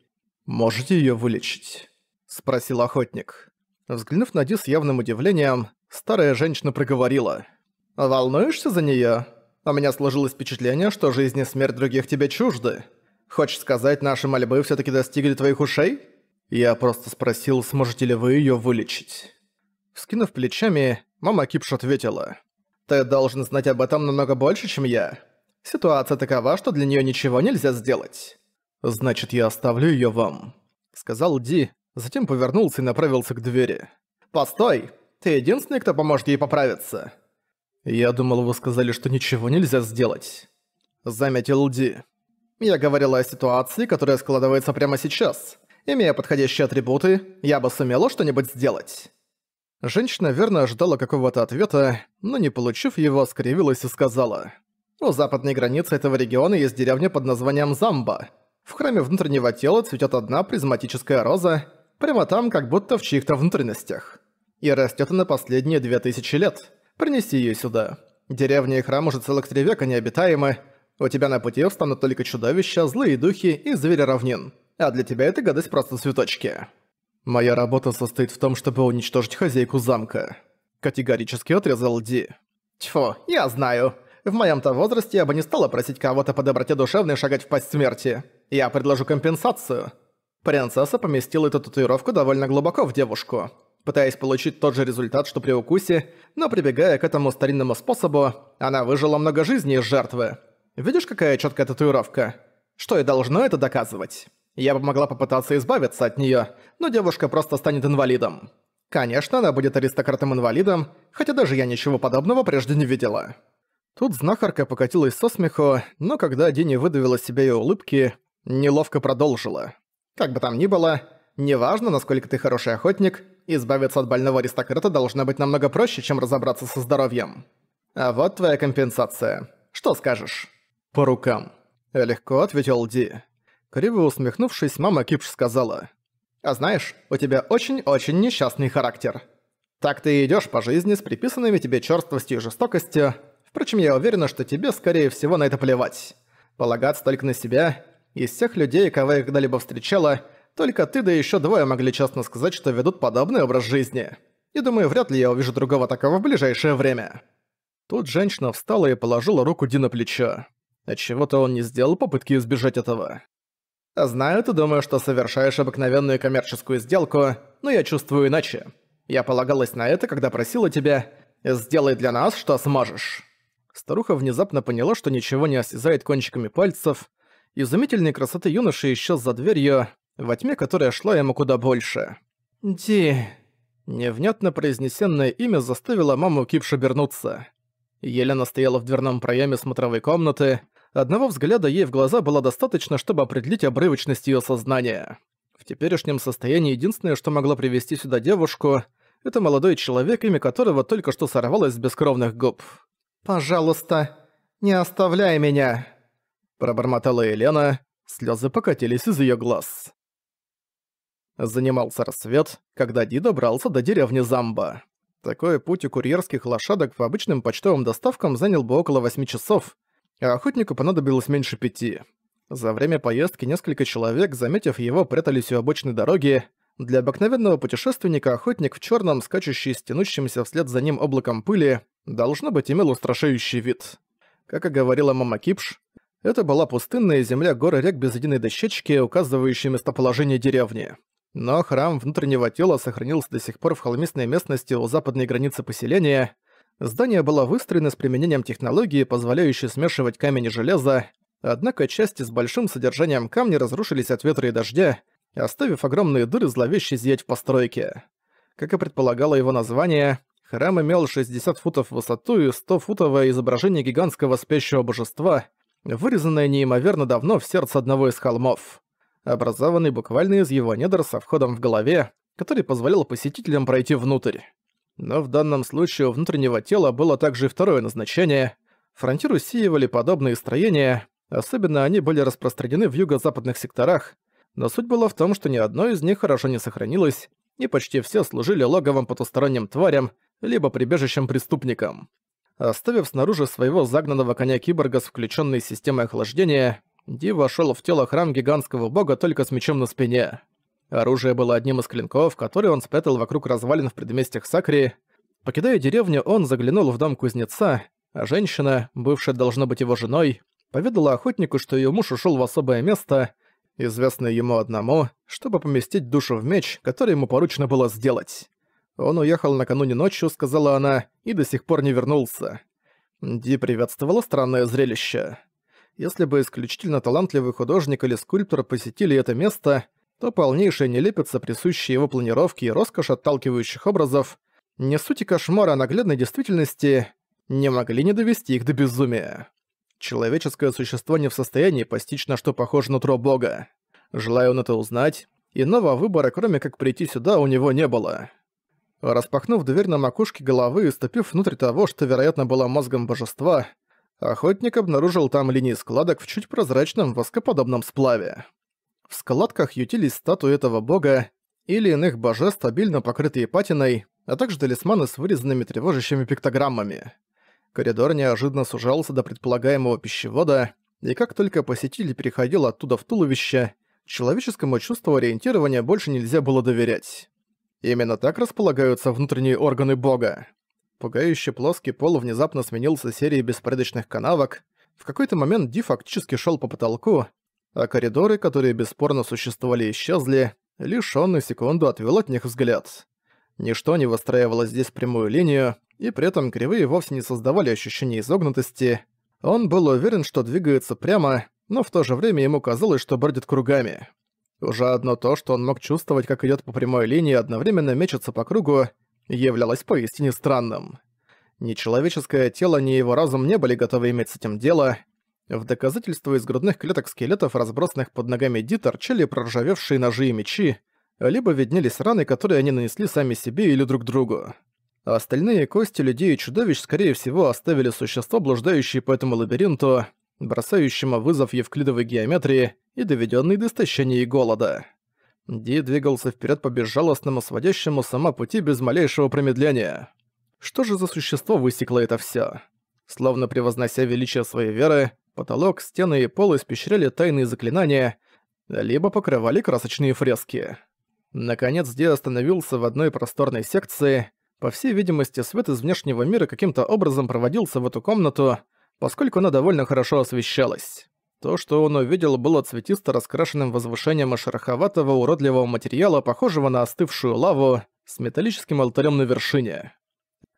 Можете ее вылечить?» – спросил охотник. Взглянув на Ди с явным удивлением, старая женщина проговорила – «Волнуешься за неё? У меня сложилось впечатление, что жизнь и смерть других тебе чужды. Хочешь сказать, наши мольбы всё-таки достигли твоих ушей?» Я просто спросил, сможете ли вы её вылечить. Скинув плечами, мама Кипш ответила. «Ты должен знать об этом намного больше, чем я. Ситуация такова, что для неё ничего нельзя сделать». «Значит, я оставлю её вам», — сказал Ди, затем повернулся и направился к двери. «Постой! Ты единственный, кто поможет ей поправиться. «Я думал, вы сказали, что ничего нельзя сделать», — заметил Ди. «Я говорила о ситуации, которая складывается прямо сейчас. Имея подходящие атрибуты, я бы сумела что-нибудь сделать». Женщина верно ожидала какого-то ответа, но не получив его, скривилась и сказала. «У западной границы этого региона есть деревня под названием Замба. В храме внутреннего тела цветет одна призматическая роза, прямо там, как будто в чьих-то внутренностях. И растет она последние две тысячи лет» принеси ее сюда. Деревня и храм уже целых три века необитаемы. У тебя на пути встанут только чудовища, злые духи и звери равнин. А для тебя это гадость просто цветочки. Моя работа состоит в том, чтобы уничтожить хозяйку замка. Категорически отрезал Ди. Тьфу, я знаю. В моем-то возрасте я бы не стала просить кого-то по доброте душевной шагать в пасть смерти. Я предложу компенсацию. Принцесса поместила эту татуировку довольно глубоко в девушку пытаясь получить тот же результат, что при укусе, но прибегая к этому старинному способу, она выжила много жизней из жертвы. Видишь, какая четкая татуировка? Что и должно это доказывать. Я бы могла попытаться избавиться от нее, но девушка просто станет инвалидом. Конечно, она будет аристократом-инвалидом, хотя даже я ничего подобного прежде не видела. Тут знахарка покатилась со смеху, но когда Дини выдавила себе ее улыбки, неловко продолжила. Как бы там ни было, Неважно, насколько ты хороший охотник, избавиться от больного аристократа должно быть намного проще, чем разобраться со здоровьем. А вот твоя компенсация. Что скажешь? По рукам. Легко ответил Ди. Криво усмехнувшись, мама Кипш сказала. А знаешь, у тебя очень-очень несчастный характер. Так ты идешь по жизни с приписанными тебе черствостью и жестокостью. Впрочем, я уверена, что тебе, скорее всего, на это плевать. Полагаться только на себя, из всех людей, кого я когда-либо встречала, только ты да еще двое могли честно сказать, что ведут подобный образ жизни. И думаю, вряд ли я увижу другого такого в ближайшее время». Тут женщина встала и положила руку Ди на плечо. Отчего-то он не сделал попытки избежать этого. «Знаю, ты думаешь, что совершаешь обыкновенную коммерческую сделку, но я чувствую иначе. Я полагалась на это, когда просила тебя «сделай для нас, что сможешь». Старуха внезапно поняла, что ничего не осязает кончиками пальцев, и изумительной красоты юноши исчез за дверью, во тьме которая шла ему куда больше. «Ди...» Невнятно произнесенное имя заставило маму Кипш обернуться. Елена стояла в дверном проеме смотровой комнаты. Одного взгляда ей в глаза было достаточно, чтобы определить обрывочность ее сознания. В теперешнем состоянии единственное, что могло привести сюда девушку, это молодой человек, имя которого только что сорвалось с бескровных губ. «Пожалуйста, не оставляй меня!» Пробормотала Елена, слезы покатились из ее глаз. Занимался рассвет, когда Ди добрался до деревни Замба. Такой путь у курьерских лошадок по обычным почтовым доставкам занял бы около 8 часов, а охотнику понадобилось меньше пяти. За время поездки несколько человек, заметив его, прятались у обочной дороги. Для обыкновенного путешественника охотник в черном, скачущий с тянущимся вслед за ним облаком пыли, должно быть имел устрашающий вид. Как и говорила мама Кипш, это была пустынная земля горы рек без единой дощечки, указывающей местоположение деревни но храм внутреннего тела сохранился до сих пор в холмистной местности у западной границы поселения. Здание было выстроено с применением технологии, позволяющей смешивать камень и железо, однако части с большим содержанием камня разрушились от ветра и дождя, оставив огромные дыры зловеще зиять в постройке. Как и предполагало его название, храм имел 60 футов в высоту и 100-футовое изображение гигантского спящего божества, вырезанное неимоверно давно в сердце одного из холмов образованный буквально из его недр со входом в голове, который позволял посетителям пройти внутрь. Но в данном случае у внутреннего тела было также и второе назначение. Фронтир усеивали подобные строения, особенно они были распространены в юго-западных секторах, но суть была в том, что ни одно из них хорошо не сохранилось, и почти все служили логовом потусторонним тварям, либо прибежищем преступникам. Оставив снаружи своего загнанного коня-киборга с включенной системой охлаждения, Ди вошел в тело храм гигантского бога только с мечом на спине. Оружие было одним из клинков, который он спрятал вокруг развалин в предместьях Сакри. Покидая деревню, он заглянул в дом кузнеца, а женщина, бывшая должна быть его женой, поведала охотнику, что ее муж ушел в особое место, известное ему одному, чтобы поместить душу в меч, который ему поручено было сделать. Он уехал накануне ночью, сказала она, и до сих пор не вернулся. Ди приветствовала странное зрелище. Если бы исключительно талантливый художник или скульптор посетили это место, то полнейшая нелепица, присущая его планировке и роскошь отталкивающих образов, не сути кошмара, а наглядной действительности, не могли не довести их до безумия. Человеческое существо не в состоянии постичь на что похоже нутро бога. Желая он это узнать, иного выбора, кроме как прийти сюда, у него не было. Распахнув дверь на макушке головы и ступив внутрь того, что, вероятно, было мозгом божества, Охотник обнаружил там линии складок в чуть прозрачном воскоподобном сплаве. В складках ютились статуи этого бога или иных божеств, обильно покрытые патиной, а также талисманы с вырезанными тревожащими пиктограммами. Коридор неожиданно сужался до предполагаемого пищевода, и как только посетитель переходил оттуда в туловище, человеческому чувству ориентирования больше нельзя было доверять. Именно так располагаются внутренние органы бога. Пугающий плоский пол внезапно сменился серией беспорядочных канавок. В какой-то момент Ди фактически шел по потолку, а коридоры, которые бесспорно существовали, исчезли, лишь он на секунду отвел от них взгляд. Ничто не выстраивало здесь прямую линию, и при этом кривые вовсе не создавали ощущения изогнутости. Он был уверен, что двигается прямо, но в то же время ему казалось, что бродит кругами. Уже одно то, что он мог чувствовать, как идет по прямой линии, одновременно мечется по кругу, являлось поистине странным. Ни человеческое тело, ни его разум не были готовы иметь с этим дело. В доказательство из грудных клеток скелетов, разбросанных под ногами Ди, торчали проржавевшие ножи и мечи, либо виднелись раны, которые они нанесли сами себе или друг другу. Остальные кости людей и чудовищ, скорее всего, оставили существа, блуждающие по этому лабиринту, бросающему вызов евклидовой геометрии и доведённый до истощения и голода. Ди двигался вперед по безжалостному, сводящему сама пути без малейшего промедления. Что же за существо высекло это все? Словно превознося величие своей веры, потолок, стены и пол испещряли тайные заклинания, либо покрывали красочные фрески. Наконец Ди остановился в одной просторной секции. По всей видимости, свет из внешнего мира каким-то образом проводился в эту комнату, поскольку она довольно хорошо освещалась. То, что он увидел, было цветисто раскрашенным возвышением из шероховатого уродливого материала, похожего на остывшую лаву, с металлическим алтарем на вершине.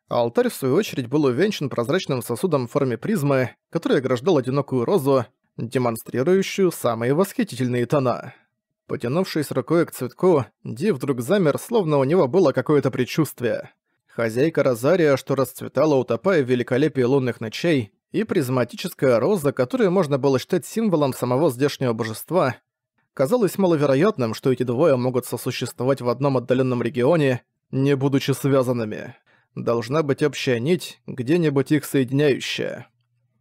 Алтарь, в свою очередь, был увенчан прозрачным сосудом в форме призмы, который ограждал одинокую розу, демонстрирующую самые восхитительные тона. Потянувшись рукой к цветку, Ди вдруг замер, словно у него было какое-то предчувствие. Хозяйка Розария, что расцветала, утопая в великолепии лунных ночей, и призматическая роза, которую можно было считать символом самого здешнего божества, казалось маловероятным, что эти двое могут сосуществовать в одном отдаленном регионе, не будучи связанными. Должна быть общая нить, где-нибудь их соединяющая.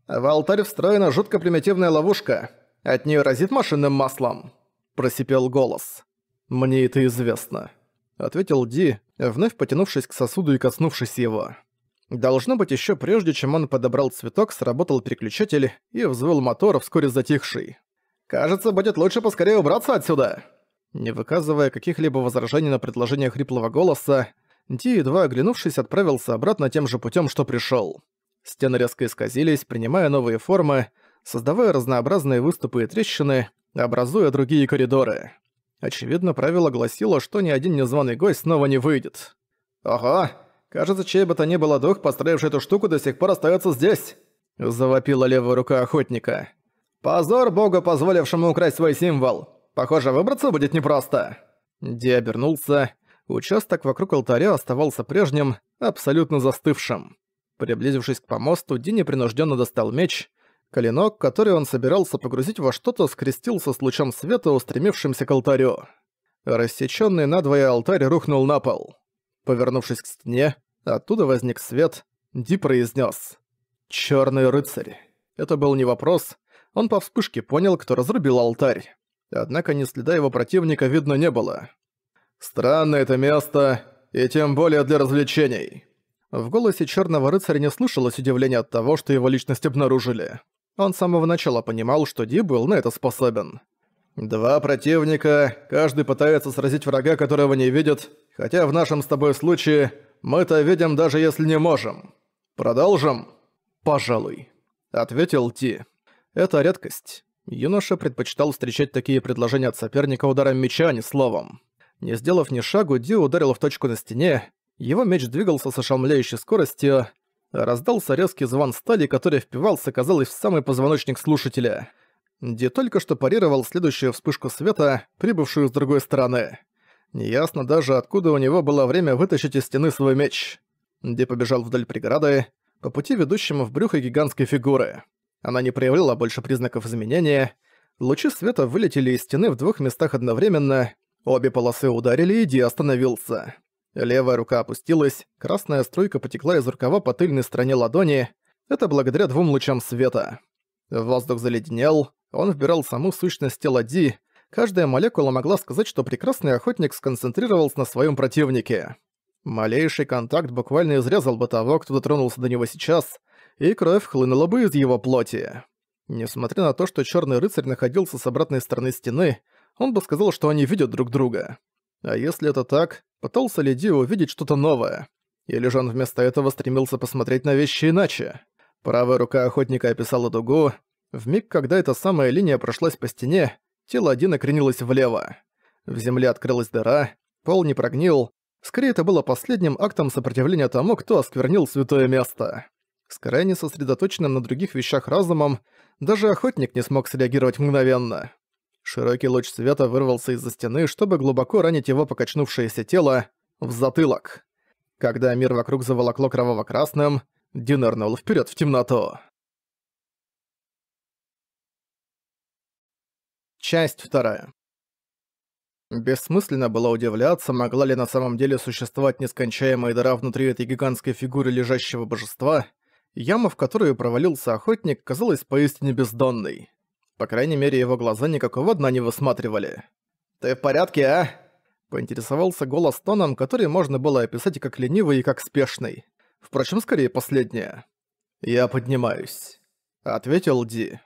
В алтарь встроена жутко примитивная ловушка. От нее разит машинным маслом. Просипел голос. «Мне это известно», — ответил Ди, вновь потянувшись к сосуду и коснувшись его. Должно быть, еще прежде, чем он подобрал цветок, сработал переключатель и взвыл мотор, вскоре затихший. «Кажется, будет лучше поскорее убраться отсюда!» Не выказывая каких-либо возражений на предложение хриплого голоса, Ди, едва оглянувшись, отправился обратно тем же путем, что пришел. Стены резко исказились, принимая новые формы, создавая разнообразные выступы и трещины, образуя другие коридоры. Очевидно, правило гласило, что ни один незваный гость снова не выйдет. «Ого, Кажется, чей бы то ни было дух, построивший эту штуку, до сих пор остается здесь!» — завопила левая рука охотника. «Позор богу, позволившему украсть свой символ! Похоже, выбраться будет непросто!» Ди обернулся. Участок вокруг алтаря оставался прежним, абсолютно застывшим. Приблизившись к помосту, Ди непринужденно достал меч. Клинок, который он собирался погрузить во что-то, скрестился с лучом света, устремившимся к алтарю. Рассечённый надвое алтарь рухнул на пол. Повернувшись к стене, Оттуда возник свет. Ди произнес: «Чёрный рыцарь». Это был не вопрос. Он по вспышке понял, кто разрубил алтарь. Однако ни следа его противника видно не было. «Странно это место, и тем более для развлечений». В голосе Черного Рыцаря не слышалось удивления от того, что его личность обнаружили. Он с самого начала понимал, что Ди был на это способен. «Два противника, каждый пытается сразить врага, которого не видит, хотя в нашем с тобой случае мы-то видим даже если не можем. Продолжим? Пожалуй. Ответил Ти. Это редкость. Юноша предпочитал встречать такие предложения от соперника ударом меча, а не словом. Не сделав ни шагу, Ди ударил в точку на стене. Его меч двигался с ошеломляющей скоростью. Раздался резкий звон стали, который впивался, казалось, в самый позвоночник слушателя. Ди только что парировал следующую вспышку света, прибывшую с другой стороны. Неясно даже, откуда у него было время вытащить из стены свой меч. Ди побежал вдоль преграды, по пути ведущему в брюхо гигантской фигуры. Она не проявляла больше признаков изменения. Лучи света вылетели из стены в двух местах одновременно. Обе полосы ударили, и Ди остановился. Левая рука опустилась, красная струйка потекла из рукава по тыльной стороне ладони. Это благодаря двум лучам света. Воздух заледенел, он вбирал саму сущность тела Ди, каждая молекула могла сказать, что прекрасный охотник сконцентрировался на своем противнике. Малейший контакт буквально изрезал бы того, кто дотронулся до него сейчас, и кровь хлынула бы из его плоти. Несмотря на то, что черный рыцарь находился с обратной стороны стены, он бы сказал, что они видят друг друга. А если это так, пытался ли Ди увидеть что-то новое? Или же он вместо этого стремился посмотреть на вещи иначе? Правая рука охотника описала дугу. В миг, когда эта самая линия прошлась по стене, Тело один окренилось влево. В земле открылась дыра, пол не прогнил. Скорее, это было последним актом сопротивления тому, кто осквернил святое место. С крайне сосредоточенным на других вещах разумом, даже охотник не смог среагировать мгновенно. Широкий луч света вырвался из-за стены, чтобы глубоко ранить его покачнувшееся тело в затылок. Когда мир вокруг заволокло кроваво-красным, Дин нырнул вперед в темноту. Часть вторая. Бессмысленно было удивляться, могла ли на самом деле существовать нескончаемая дыра внутри этой гигантской фигуры лежащего божества. Яма, в которую провалился охотник, казалась поистине бездонной. По крайней мере, его глаза никакого дна не высматривали. «Ты в порядке, а?» Поинтересовался голос тоном, который можно было описать как ленивый, и как спешный. Впрочем, скорее последнее. «Я поднимаюсь», — ответил Ди.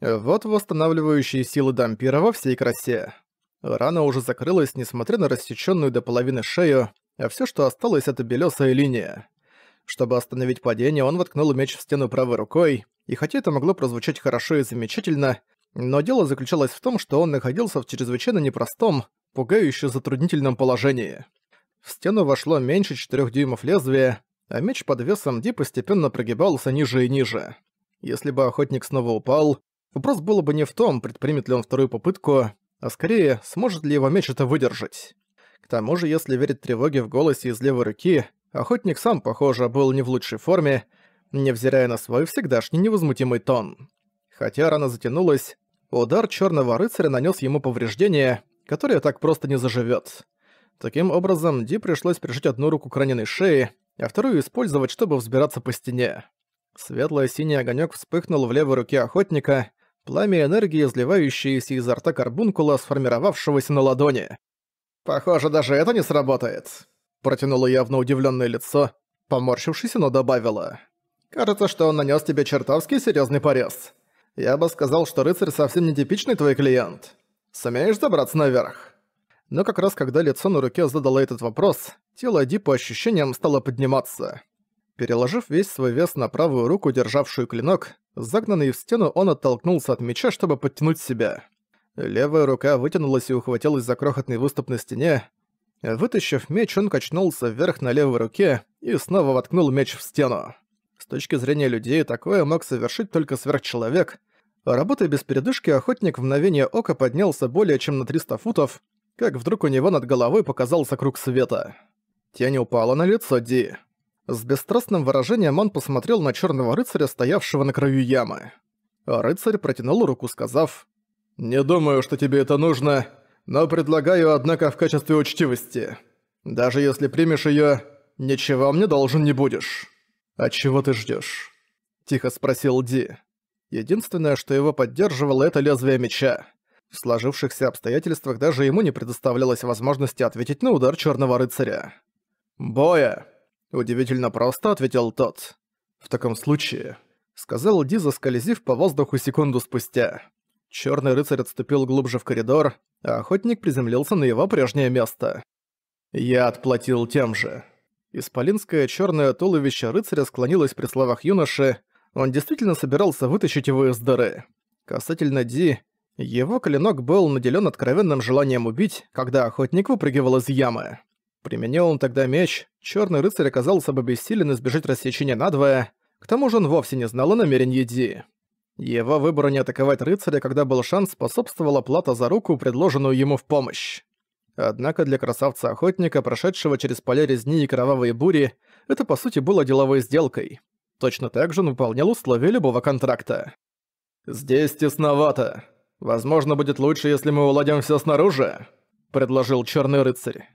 Э, вот восстанавливающие силы дампира во всей красе. Рана уже закрылась, несмотря на рассечённую до половины шею, а всё, что осталось, это белёсая линия. Чтобы остановить падение, он воткнул меч в стену правой рукой, и хотя это могло прозвучать хорошо и замечательно, но дело заключалось в том, что он находился в чрезвычайно непростом, пугающе затруднительном положении. В стену вошло меньше четырёх дюймов лезвия, а меч под весом Ди постепенно прогибался ниже и ниже. Если бы охотник снова упал, Вопрос было бы не в том, предпримет ли он вторую попытку, а скорее, сможет ли его меч это выдержать. К тому же, если верить тревоге в голосе из левой руки, охотник сам, похоже, был не в лучшей форме, невзирая на свой всегдашний невозмутимый тон. Хотя рана затянулась, удар черного рыцаря нанес ему повреждение, которое так просто не заживет. Таким образом, Ди пришлось прижать одну руку к раненой шее, а вторую использовать, чтобы взбираться по стене. Светлый синий огонек вспыхнул в левой руке охотника, пламя энергии, изливающееся изо рта карбункула, сформировавшегося на ладони. «Похоже, даже это не сработает», — протянуло явно удивленное лицо, поморщившись, но добавила. «Кажется, что он нанес тебе чертовски серьезный порез. Я бы сказал, что рыцарь совсем не типичный твой клиент. Сумеешь забраться наверх?» Но как раз когда лицо на руке задало этот вопрос, тело Ди по ощущениям стало подниматься. Переложив весь свой вес на правую руку, державшую клинок, загнанный в стену, он оттолкнулся от меча, чтобы подтянуть себя. Левая рука вытянулась и ухватилась за крохотный выступ на стене. Вытащив меч, он качнулся вверх на левой руке и снова воткнул меч в стену. С точки зрения людей, такое мог совершить только сверхчеловек. Работая без передышки, охотник в мгновение ока поднялся более чем на 300 футов, как вдруг у него над головой показался круг света. Тень упала на лицо Ди. С бесстрастным выражением он посмотрел на черного рыцаря, стоявшего на краю ямы. Рыцарь протянул руку, сказав, «Не думаю, что тебе это нужно, но предлагаю, однако, в качестве учтивости. Даже если примешь ее, ничего мне должен не будешь». «А чего ты ждешь? тихо спросил Ди. Единственное, что его поддерживало, это лезвие меча. В сложившихся обстоятельствах даже ему не предоставлялось возможности ответить на удар черного рыцаря. «Боя!» Удивительно просто ответил тот. В таком случае, сказал Ди, заскользив по воздуху секунду спустя. Черный рыцарь отступил глубже в коридор, а охотник приземлился на его прежнее место. Я отплатил тем же. Исполинское черное туловище рыцаря склонилось при словах юноши, он действительно собирался вытащить его из дыры. Касательно Ди, его клинок был наделен откровенным желанием убить, когда охотник выпрыгивал из ямы. Применил он тогда меч, черный рыцарь оказался бы бессилен избежать рассечения надвое, к тому же он вовсе не знал о намерении Ди. Его выбору не атаковать рыцаря, когда был шанс, способствовала плата за руку, предложенную ему в помощь. Однако для красавца-охотника, прошедшего через поля резни и кровавые бури, это по сути было деловой сделкой. Точно так же он выполнял условия любого контракта. «Здесь тесновато. Возможно, будет лучше, если мы уладим все снаружи», — предложил черный рыцарь.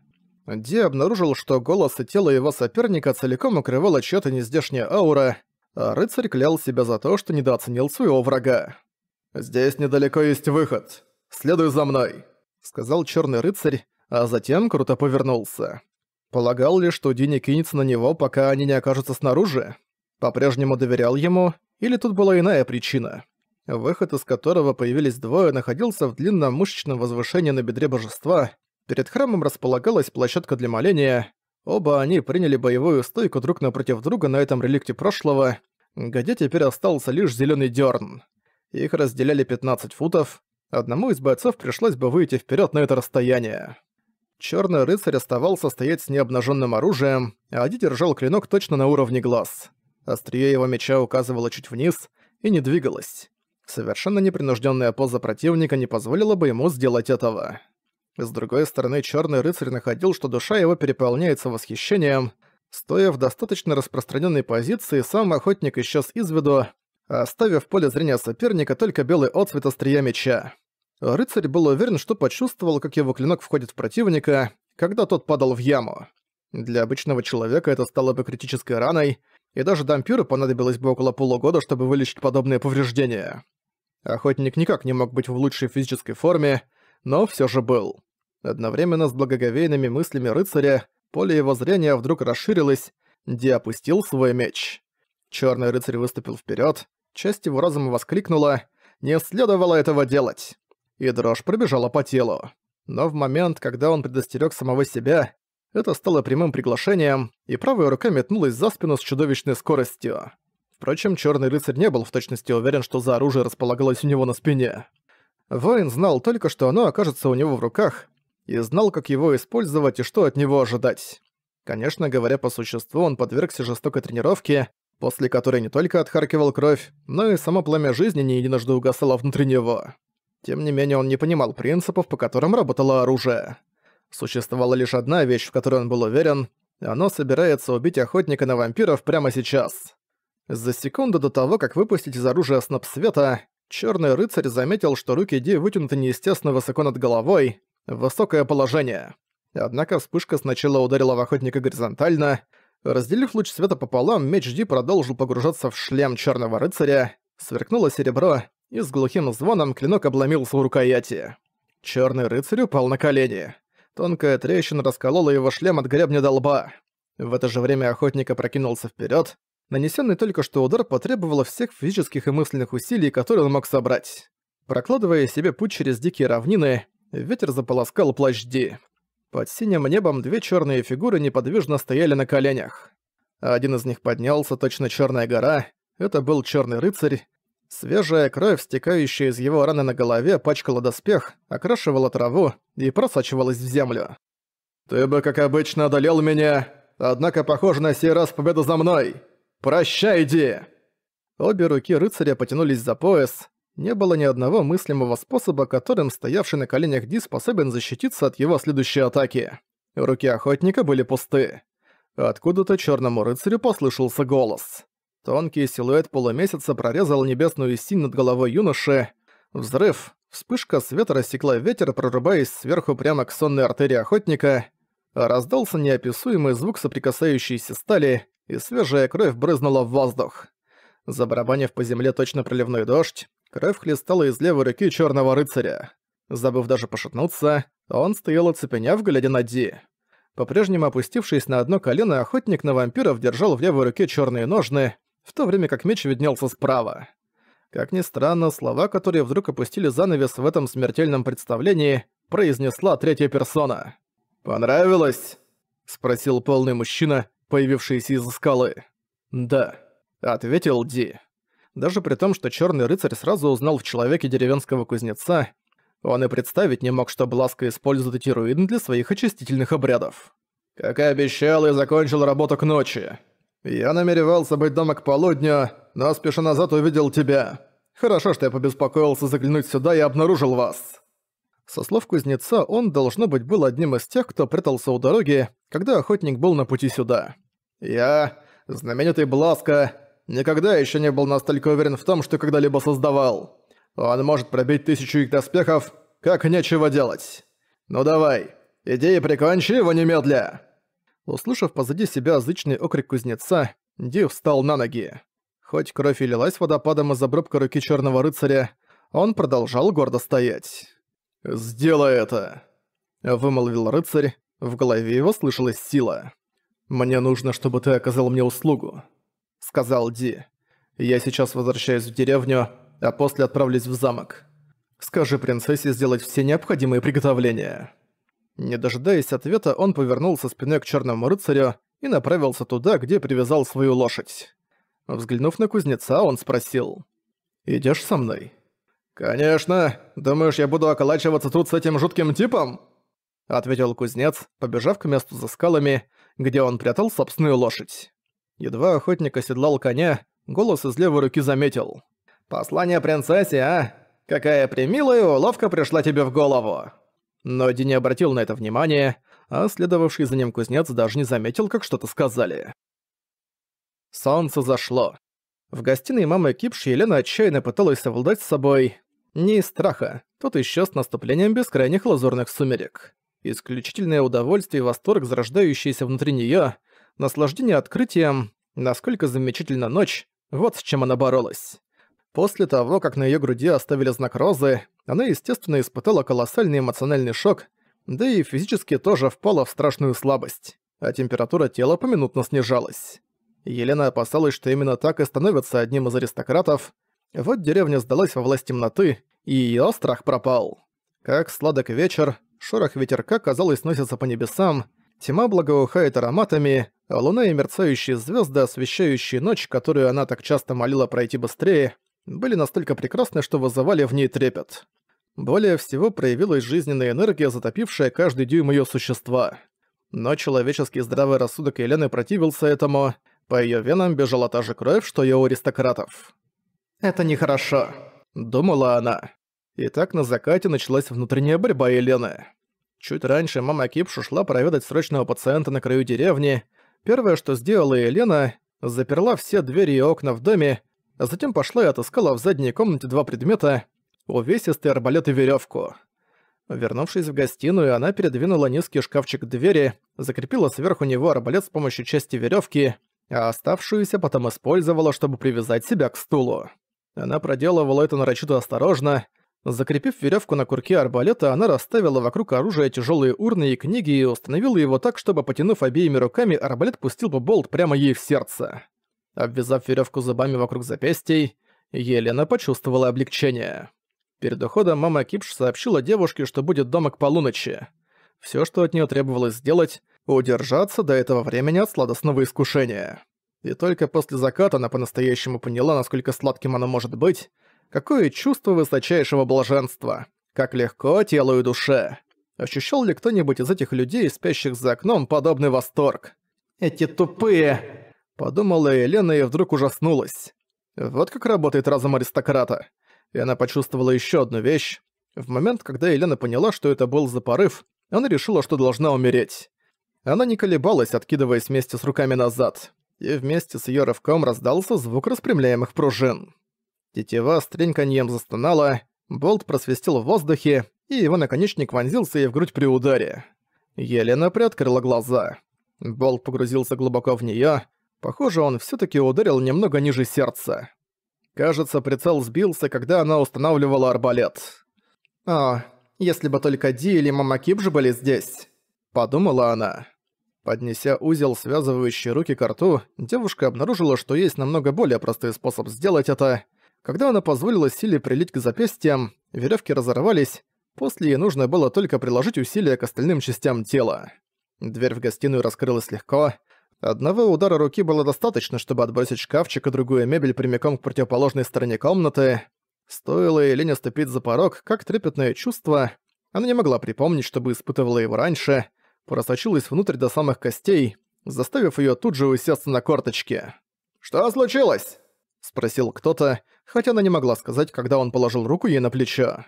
Ди обнаружил, что голос и тело его соперника целиком укрывало чья-то нездешняя аура, а рыцарь клял себя за то, что недооценил своего врага. «Здесь недалеко есть выход. Следуй за мной», — сказал черный рыцарь, а затем круто повернулся. Полагал ли, что Ди не кинется на него, пока они не окажутся снаружи? По-прежнему доверял ему, или тут была иная причина? Выход, из которого появились двое, находился в длинном мышечном возвышении на бедре божества — Перед храмом располагалась площадка для моления. Оба они приняли боевую стойку друг напротив друга на этом реликте прошлого, где теперь остался лишь зеленый дерн. Их разделяли 15 футов. Одному из бойцов пришлось бы выйти вперед на это расстояние. Черный рыцарь оставался стоять с необнаженным оружием, а Ади держал клинок точно на уровне глаз. Острие его меча указывало чуть вниз и не двигалось. Совершенно непринужденная поза противника не позволила бы ему сделать этого. С другой стороны, черный рыцарь находил, что душа его переполняется восхищением. Стоя в достаточно распространенной позиции, сам охотник исчез из виду, оставив в поле зрения соперника только белый отцвет острия меча. Рыцарь был уверен, что почувствовал, как его клинок входит в противника, когда тот падал в яму. Для обычного человека это стало бы критической раной, и даже дампиру понадобилось бы около полугода, чтобы вылечить подобные повреждения. Охотник никак не мог быть в лучшей физической форме, но все же был. Одновременно с благоговейными мыслями рыцаря поле его зрения вдруг расширилось, Ди опустил свой меч. Черный рыцарь выступил вперед, часть его разума воскликнула «Не следовало этого делать!» И дрожь пробежала по телу. Но в момент, когда он предостерег самого себя, это стало прямым приглашением, и правая рука метнулась за спину с чудовищной скоростью. Впрочем, черный рыцарь не был в точности уверен, что за оружие располагалось у него на спине. Варин знал только, что оно окажется у него в руках, и знал, как его использовать и что от него ожидать. Конечно, говоря по существу, он подвергся жестокой тренировке, после которой не только отхаркивал кровь, но и само пламя жизни не единожды угасало внутри него. Тем не менее, он не понимал принципов, по которым работало оружие. Существовала лишь одна вещь, в которой он был уверен, оно собирается убить охотника на вампиров прямо сейчас. За секунду до того, как выпустить из оружия сноп света, Черный рыцарь заметил, что руки Ди вытянуты неестественно высоко над головой. Высокое положение. Однако вспышка сначала ударила в охотника горизонтально. Разделив луч света пополам, меч Ди продолжил погружаться в шлем черного рыцаря. Сверкнуло серебро, и с глухим звоном клинок обломился у рукояти. Черный рыцарь упал на колени. Тонкая трещина расколола его шлем от гребня до лба. В это же время охотник опрокинулся вперед, Нанесенный только что удар потребовал всех физических и мысленных усилий, которые он мог собрать. Прокладывая себе путь через дикие равнины, ветер заполоскал плащ Ди. Под синим небом две черные фигуры неподвижно стояли на коленях. Один из них поднялся, точно черная гора. Это был черный рыцарь. Свежая кровь, стекающая из его раны на голове, пачкала доспех, окрашивала траву и просачивалась в землю. «Ты бы, как обычно, одолел меня, однако, похоже, на сей раз победа за мной!» «Прощайте!» Обе руки рыцаря потянулись за пояс. Не было ни одного мыслимого способа, которым стоявший на коленях Ди способен защититься от его следующей атаки. Руки охотника были пусты. Откуда-то черному рыцарю послышался голос. Тонкий силуэт полумесяца прорезал небесную синь над головой юноши. Взрыв, вспышка света рассекла ветер, прорубаясь сверху прямо к сонной артерии охотника. Раздался неописуемый звук соприкасающейся стали, и свежая кровь брызнула в воздух. Забарабанив по земле точно проливной дождь, кровь хлестала из левой руки черного рыцаря. Забыв даже пошатнуться, он стоял оцепеняв, глядя на Ди. По-прежнему опустившись на одно колено, охотник на вампиров держал в левой руке черные ножны, в то время как меч виднелся справа. Как ни странно, слова, которые вдруг опустили занавес в этом смертельном представлении, произнесла третья персона. «Понравилось?» — спросил полный мужчина, появившиеся из скалы. «Да», — ответил Ди. Даже при том, что черный рыцарь сразу узнал в человеке деревенского кузнеца, он и представить не мог, что бласко использует эти руины для своих очистительных обрядов. «Как и обещал, я закончил работу к ночи. Я намеревался быть дома к полудню, но спеша назад увидел тебя. Хорошо, что я побеспокоился заглянуть сюда и обнаружил вас». Со слов кузнеца, он, должно быть, был одним из тех, кто прятался у дороги, когда охотник был на пути сюда. Я, знаменитый Бласко, никогда еще не был настолько уверен в том, что когда-либо создавал. Он может пробить тысячу их доспехов, как нечего делать. Ну давай, идеи и прикончи его немедля!» Услышав позади себя зычный окрик кузнеца, Див встал на ноги. Хоть кровь и лилась водопадом из-за бробка руки черного рыцаря, он продолжал гордо стоять. «Сделай это!» — вымолвил рыцарь, в голове его слышалась сила. «Мне нужно, чтобы ты оказал мне услугу», — сказал Ди. «Я сейчас возвращаюсь в деревню, а после отправлюсь в замок. Скажи принцессе сделать все необходимые приготовления». Не дожидаясь ответа, он повернулся спиной к черному рыцарю и направился туда, где привязал свою лошадь. Взглянув на кузнеца, он спросил. «Идёшь со мной?» «Конечно! Думаешь, я буду околачиваться тут с этим жутким типом?» Ответил кузнец, побежав к месту за скалами, — где он прятал собственную лошадь. Едва охотник оседлал коня, голос из левой руки заметил. «Послание принцессе, а? Какая премилая, уловка пришла тебе в голову!» Но Ди не обратил на это внимания, а следовавший за ним кузнец даже не заметил, как что-то сказали. Солнце зашло. В гостиной мамы Кипш Елена отчаянно пыталась совладать с собой. Не из страха, тот исчез наступлением бескрайних лазурных сумерек исключительное удовольствие и восторг, зарождающийся внутри неё, наслаждение открытием, насколько замечательна ночь, вот с чем она боролась. После того, как на её груди оставили знак розы, она, естественно, испытала колоссальный эмоциональный шок, да и физически тоже впала в страшную слабость, а температура тела поминутно снижалась. Елена опасалась, что именно так и становится одним из аристократов. Вот деревня сдалась во власть темноты, и её страх пропал. Как сладок вечер, Шорох ветерка, казалось, носится по небесам, тьма благоухает ароматами, а луна и мерцающие звезды, освещающие ночь, которую она так часто молила пройти быстрее, были настолько прекрасны, что вызывали в ней трепет. Более всего проявилась жизненная энергия, затопившая каждый дюйм ее существа. Но человеческий здравый рассудок Елены противился этому, по ее венам бежала та же кровь, что и у аристократов. «Это нехорошо», — думала она. И так на закате началась внутренняя борьба Елены. Чуть раньше мама Кипшу шла проведать срочного пациента на краю деревни. Первое, что сделала Елена, заперла все двери и окна в доме, а затем пошла и отыскала в задней комнате два предмета — увесистый арбалет и веревку. Вернувшись в гостиную, она передвинула низкий шкафчик к двери, закрепила сверху него арбалет с помощью части веревки, а оставшуюся потом использовала, чтобы привязать себя к стулу. Она проделывала это нарочито осторожно — Закрепив веревку на курке арбалета, она расставила вокруг оружия тяжелые урны и книги и установила его так, чтобы, потянув обеими руками, арбалет пустил бы болт прямо ей в сердце. Обвязав веревку зубами вокруг запястий, Елена почувствовала облегчение. Перед уходом мама Кипш сообщила девушке, что будет дома к полуночи. Все, что от нее требовалось сделать, удержаться до этого времени от сладостного искушения. И только после заката она по-настоящему поняла, насколько сладким оно может быть, Какое чувство высочайшего блаженства! Как легко телу и душе! Ощущал ли кто-нибудь из этих людей, спящих за окном, подобный восторг? «Эти тупые!» – подумала Елена и вдруг ужаснулась. Вот как работает разум аристократа. И она почувствовала еще одну вещь. В момент, когда Елена поняла, что это был за порыв, она решила, что должна умереть. Она не колебалась, откидываясь вместе с руками назад. И вместе с ее рывком раздался звук распрямляемых пружин. Тетива с треньканьем застонала, болт просвистел в воздухе, и его наконечник вонзился ей в грудь при ударе. Елена приоткрыла глаза. Болт погрузился глубоко в нее. Похоже, он все таки ударил немного ниже сердца. Кажется, прицел сбился, когда она устанавливала арбалет. «А, если бы только Ди или Мама Кибж были здесь», — подумала она. Поднеся узел, связывающий руки к рту, девушка обнаружила, что есть намного более простой способ сделать это. Когда она позволила силе прилить к запястьям, веревки разорвались, после ей нужно было только приложить усилия к остальным частям тела. Дверь в гостиную раскрылась легко. Одного удара руки было достаточно, чтобы отбросить шкафчик и другую мебель прямиком к противоположной стороне комнаты. Стоило Елене ступить за порог, как трепетное чувство. Она не могла припомнить, чтобы испытывала его раньше. Просочилась внутрь до самых костей, заставив ее тут же усесться на корточке. «Что случилось?» — спросил кто-то, хотя она не могла сказать, когда он положил руку ей на плечо.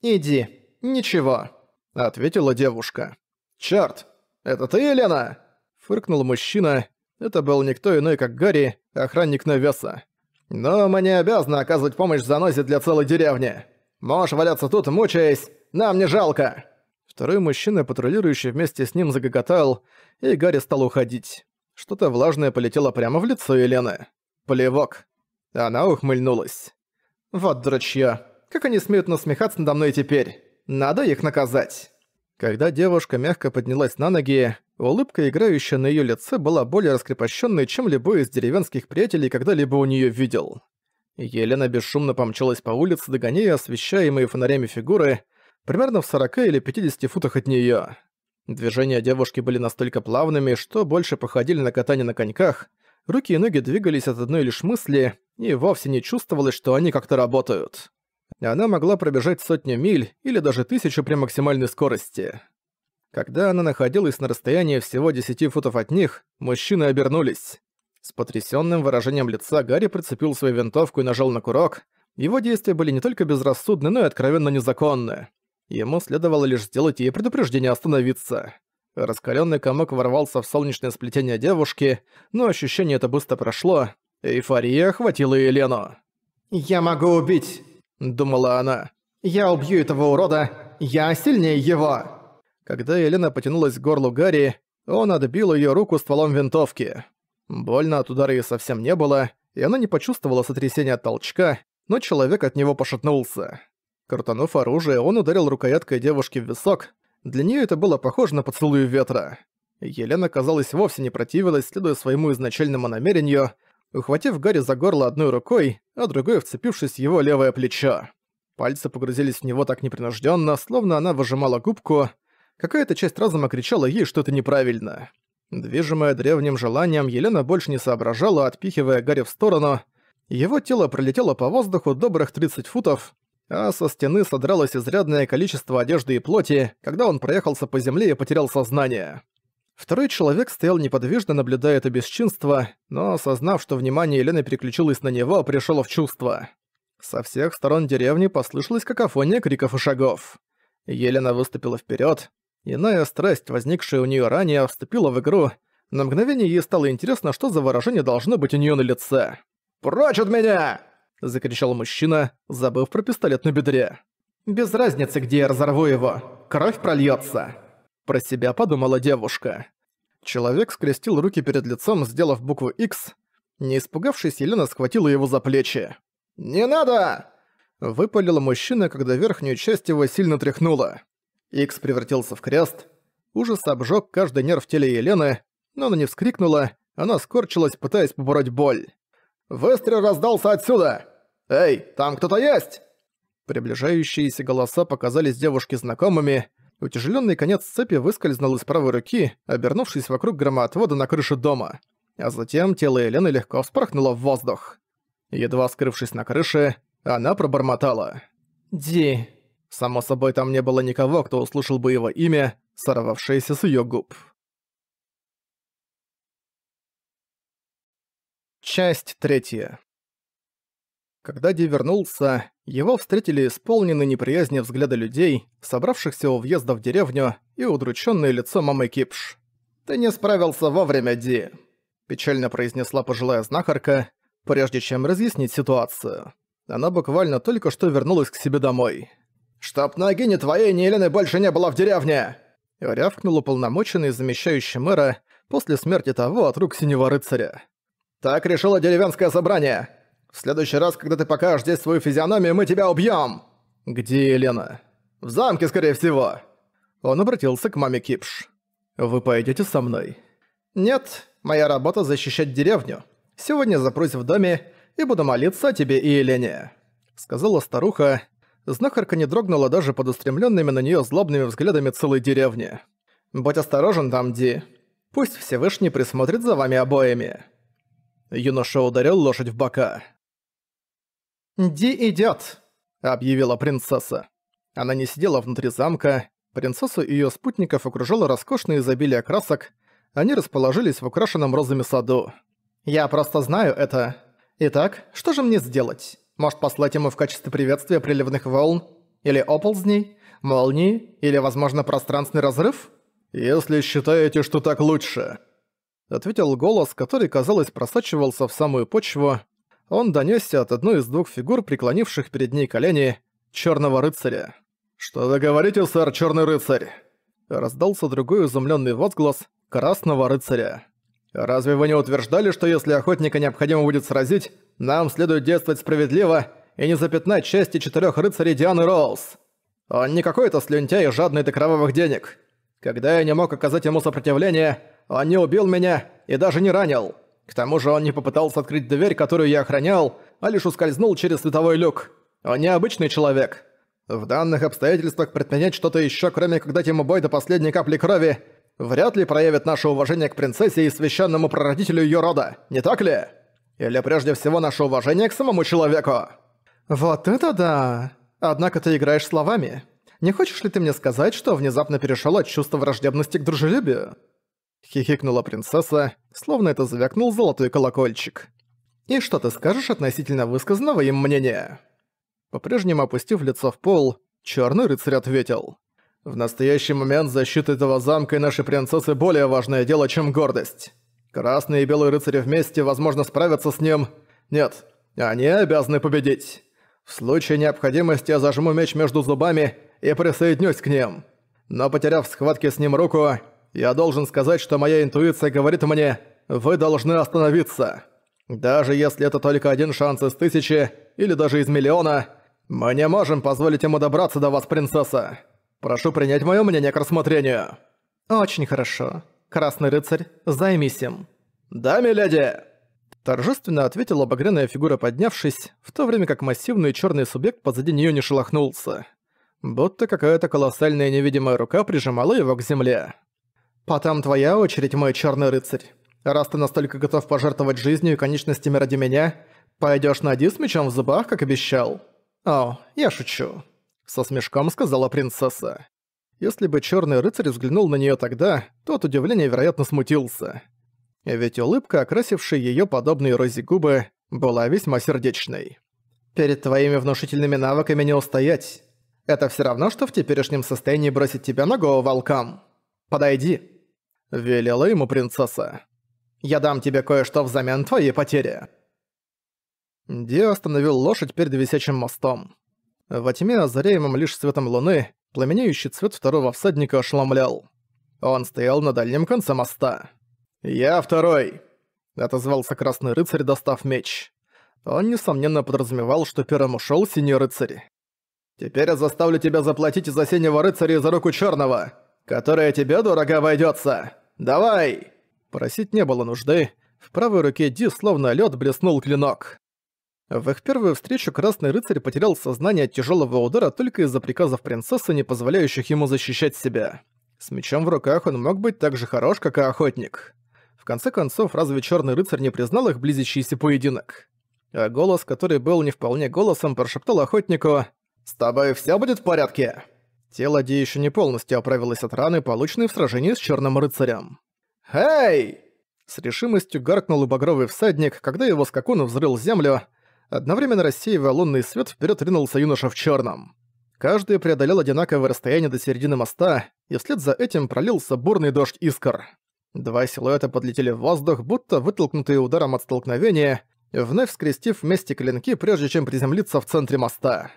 «Иди, ничего», — ответила девушка. «Чёрт, это ты, Елена?» — фыркнул мужчина. Это был никто иной, как Гарри, охранник навеса. «Но мы не обязаны оказывать помощь занозе для целой деревни. Можешь валяться тут, мучаясь, нам не жалко!» Второй мужчина, патрулирующий вместе с ним, загоготал, и Гарри стал уходить. Что-то влажное полетело прямо в лицо Елены. Плевок. Она ухмыльнулась. «Вот дрочья. Как они смеют насмехаться надо мной теперь? Надо их наказать!» Когда девушка мягко поднялась на ноги, улыбка, играющая на её лице, была более раскрепощенной, чем любой из деревенских приятелей когда-либо у неё видел. Елена бесшумно помчалась по улице, догоняя освещаемые фонарями фигуры, примерно в 40 или 50 футах от неё. Движения девушки были настолько плавными, что больше походили на катание на коньках, руки и ноги двигались от одной лишь мысли и вовсе не чувствовалось, что они как-то работают. Она могла пробежать сотню миль или даже тысячу при максимальной скорости. Когда она находилась на расстоянии всего 10 футов от них, мужчины обернулись. С потрясённым выражением лица Гарри прицепил свою винтовку и нажал на курок. Его действия были не только безрассудны, но и откровенно незаконны. Ему следовало лишь сделать ей предупреждение остановиться. Раскалённый комок ворвался в солнечное сплетение девушки, но ощущение это быстро прошло, Эйфория охватила Елену. «Я могу убить», — думала она. «Я убью этого урода! Я сильнее его!» Когда Елена потянулась к горлу Гарри, он отбил ее руку стволом винтовки. Больно от удара ее совсем не было, и она не почувствовала сотрясения от толчка, но человек от него пошатнулся. Крутанув оружие, он ударил рукояткой девушки в висок. Для нее это было похоже на поцелуй ветра. Елена, казалось, вовсе не противилась, следуя своему изначальному намерению — ухватив Гарри за горло одной рукой, а другой вцепившись в его левое плечо. Пальцы погрузились в него так непринужденно, словно она выжимала губку. Какая-то часть разума кричала ей что-то неправильно. Движимая древним желанием, Елена больше не соображала, отпихивая Гарри в сторону. Его тело пролетело по воздуху добрых 30 футов, а со стены содралось изрядное количество одежды и плоти, когда он проехался по земле и потерял сознание. Второй человек стоял неподвижно, наблюдая это бесчинство, но, осознав, что внимание Елены переключилось на него, пришел в чувство. Со всех сторон деревни послышалась какофония криков и шагов. Елена выступила вперед. Иная страсть, возникшая у нее ранее, вступила в игру. На мгновение ей стало интересно, что за выражение должно быть у нее на лице. «Прочь от меня!» – закричал мужчина, забыв про пистолет на бедре. «Без разницы, где я разорву его. Кровь прольется. про себя подумала девушка. Человек скрестил руки перед лицом, сделав букву X. Не испугавшись, Елена схватила его за плечи. «Не надо!» Выпалил мужчина, когда верхнюю часть его сильно тряхнула. Икс превратился в крест. Ужас обжег каждый нерв в теле Елены, но она не вскрикнула, она скорчилась, пытаясь побороть боль. «Выстрел раздался отсюда! Эй, там кто-то есть!» Приближающиеся голоса показались девушке знакомыми — Утяжеленный конец цепи выскользнул из правой руки, обернувшись вокруг громоотвода на крыше дома. А затем тело Елены легко вспорхнуло в воздух. Едва скрывшись на крыше, она пробормотала. «Ди». Само собой, там не было никого, кто услышал бы его имя, сорвавшееся с ее губ. Часть третья. Когда Ди вернулся, его встретили исполненные неприязни взгляды людей, собравшихся у въезда в деревню, и удрученное лицо мамы Кипш. «Ты не справился вовремя, Ди», – печально произнесла пожилая знахарка, прежде чем разъяснить ситуацию. Она буквально только что вернулась к себе домой. «Чтоб ноги не твоей, ни Елены больше не было в деревне!» Рявкнул уполномоченный, замещающий мэра, после смерти того от рук Синего Рыцаря. «Так решило деревенское собрание. В следующий раз, когда ты покажешь здесь свою физиономию, мы тебя убьем. «Где Елена?» «В замке, скорее всего!» Он обратился к маме Кипш. «Вы пойдете со мной?» «Нет, моя работа защищать деревню. Сегодня запрусь в доме и буду молиться о тебе и Елене», — сказала старуха. Знахарка не дрогнула даже под устремленными на нее злобными взглядами целой деревни. «Будь осторожен там, Ди. Пусть Всевышний присмотрит за вами обоими». Юноша ударил лошадь в бока. «Ди идёт!» – объявила принцесса. Она не сидела внутри замка. Принцессу и её спутников окружало роскошное изобилие красок. Они расположились в украшенном розами саду. «Я просто знаю это. Итак, что же мне сделать? Может, послать ему в качестве приветствия приливных волн? Или оползней? Молнии? Или, возможно, пространственный разрыв?» «Если считаете, что так лучше», — ответил голос, который, казалось, просачивался в самую почву, он донесся от одной из двух фигур, преклонивших перед ней колени, черного рыцаря. «Что вы говорите, сэр, черный рыцарь?» Раздался другой изумленный возглас красного рыцаря. «Разве вы не утверждали, что если охотника необходимо будет сразить, нам следует действовать справедливо и не запятнать части четырех рыцарей Дианы Роуз? Он не какой-то слюнтяй, жадный до кровавых денег. Когда я не мог оказать ему сопротивление, он не убил меня и даже не ранил. К тому же он не попытался открыть дверь, которую я охранял, а лишь ускользнул через световой люк. Он необычный человек. В данных обстоятельствах предпринять что-то еще, кроме как дать ему бой до последней капли крови, вряд ли проявит наше уважение к принцессе и священному прародителю ее рода, не так ли? Или прежде всего наше уважение к самому человеку? Вот это да! Однако ты играешь словами. Не хочешь ли ты мне сказать, что внезапно перешел от чувства враждебности к дружелюбию? Хихикнула принцесса, словно это звякнул золотой колокольчик. «И что ты скажешь относительно высказанного им мнения?» По-прежнему опустив лицо в пол, черный рыцарь ответил. «В настоящий момент защита этого замка и нашей принцессы более важное дело, чем гордость. Красные и белые рыцари вместе, возможно, справятся с ним. Нет, они обязаны победить. В случае необходимости я зажму меч между зубами и присоединюсь к ним. Но потеряв в схватке с ним руку, я должен сказать, что моя интуиция говорит мне, вы должны остановиться. Даже если это только один шанс из тысячи, или даже из миллиона, мы не можем позволить ему добраться до вас, принцесса. Прошу принять мое мнение к рассмотрению». «Очень хорошо. Красный рыцарь, займись им». «Да, миледи!» Торжественно ответила багряная фигура, поднявшись, в то время как массивный черный субъект позади нее не шелохнулся. Будто какая-то колоссальная невидимая рука прижимала его к земле. «Потом твоя очередь, мой черный рыцарь. Раз ты настолько готов пожертвовать жизнью и конечностями ради меня, пойдешь на один с мечом в зубах, как обещал». «О, я шучу», — со смешком сказала принцесса. Если бы черный рыцарь взглянул на нее тогда, то от удивления, вероятно, смутился. Ведь улыбка, окрасившая ее подобные розе губы, была весьма сердечной. «Перед твоими внушительными навыками не устоять. Это все равно, что в теперешнем состоянии бросить тебя на голову волкам. Подойди». Велела ему принцесса. «Я дам тебе кое-что взамен твоей потери». Ди остановил лошадь перед висячим мостом. Во тьме, озаряемым лишь светом луны, пламенеющий цвет второго всадника ошеломлял. Он стоял на дальнем конце моста. «Я второй!» — отозвался Красный Рыцарь, достав меч. Он, несомненно, подразумевал, что первым ушёл Синий Рыцарь. «Теперь я заставлю тебя заплатить за Синего Рыцаря и за руку Чёрного, которая тебе дорого обойдётся!» «Давай!» Просить не было нужды. В правой руке Ди словно лед блеснул клинок. В их первую встречу Красный Рыцарь потерял сознание от тяжелого удара только из-за приказов принцессы, не позволяющих ему защищать себя. С мечом в руках он мог быть так же хорош, как и охотник. В конце концов, разве Черный Рыцарь не признал их близящийся поединок? А голос, который был не вполне голосом, прошептал охотнику «С тобой все будет в порядке?» Тело Ди еще не полностью оправилось от раны, полученной в сражении с Черным Рыцарем. «Эй!» С решимостью гаркнул багровый всадник, когда его скакун взрыл землю. Одновременно рассеивая лунный свет, вперед ринулся юноша в черном. Каждый преодолел одинаковое расстояние до середины моста, и вслед за этим пролился бурный дождь искр. Два силуэта подлетели в воздух, будто вытолкнутые ударом от столкновения, вновь скрестив вместе клинки, прежде чем приземлиться в центре моста.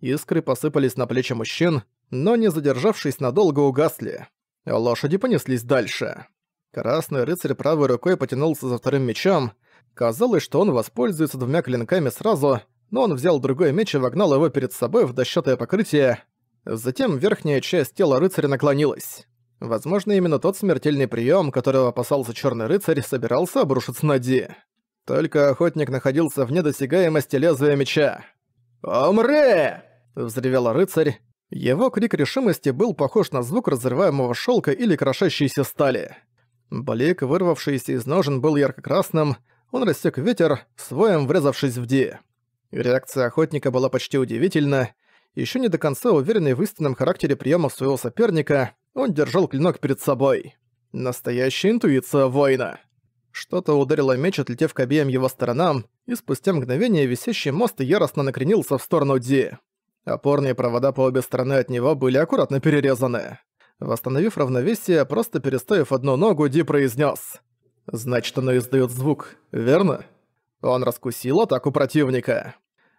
Искры посыпались на плечи мужчин, но, не задержавшись надолго, угасли. Лошади понеслись дальше. Красный рыцарь правой рукой потянулся за вторым мечом. Казалось, что он воспользуется двумя клинками сразу, но он взял другой меч и вогнал его перед собой в дощатое покрытие. Затем верхняя часть тела рыцаря наклонилась. Возможно, именно тот смертельный прием, которого опасался черный рыцарь, собирался обрушиться на Ди. Только охотник находился в недосягаемости лезвия меча. «Умри!» — взревел рыцарь, его крик решимости был похож на звук разрываемого шелка или крошащейся стали. Блик, вырвавшийся из ножен, был ярко-красным, он рассек ветер, своем врезавшись в Ди. Реакция охотника была почти удивительна. Еще не до конца уверенный в истинном характере приемов своего соперника, он держал клинок перед собой. Настоящая интуиция воина. Что-то ударило меч, отлетев к обеим его сторонам, и спустя мгновение висящий мост яростно накренился в сторону Ди. Опорные провода по обе стороны от него были аккуратно перерезаны. Восстановив равновесие, просто переставив одну ногу, Ди произнес: «Значит, оно издает звук, верно?» Он раскусил атаку противника.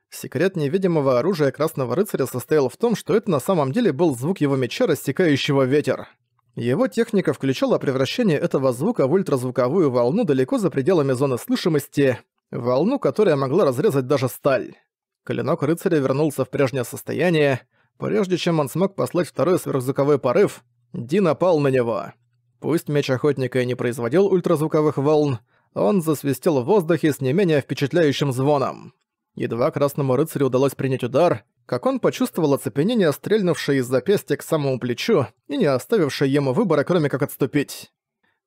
Секрет невидимого оружия Красного Рыцаря состоял в том, что это на самом деле был звук его меча, рассекающего ветер. Его техника включала превращение этого звука в ультразвуковую волну далеко за пределами зоны слышимости, волну, которая могла разрезать даже сталь. Клинок рыцаря вернулся в прежнее состояние. Прежде чем он смог послать второй сверхзвуковой порыв, Ди напал на него. Пусть меч охотника и не производил ультразвуковых волн, он засвистел в воздухе с не менее впечатляющим звоном. Едва красному рыцарю удалось принять удар, как он почувствовал оцепенение, стрельнувшее из запястья к самому плечу и не оставившее ему выбора, кроме как отступить.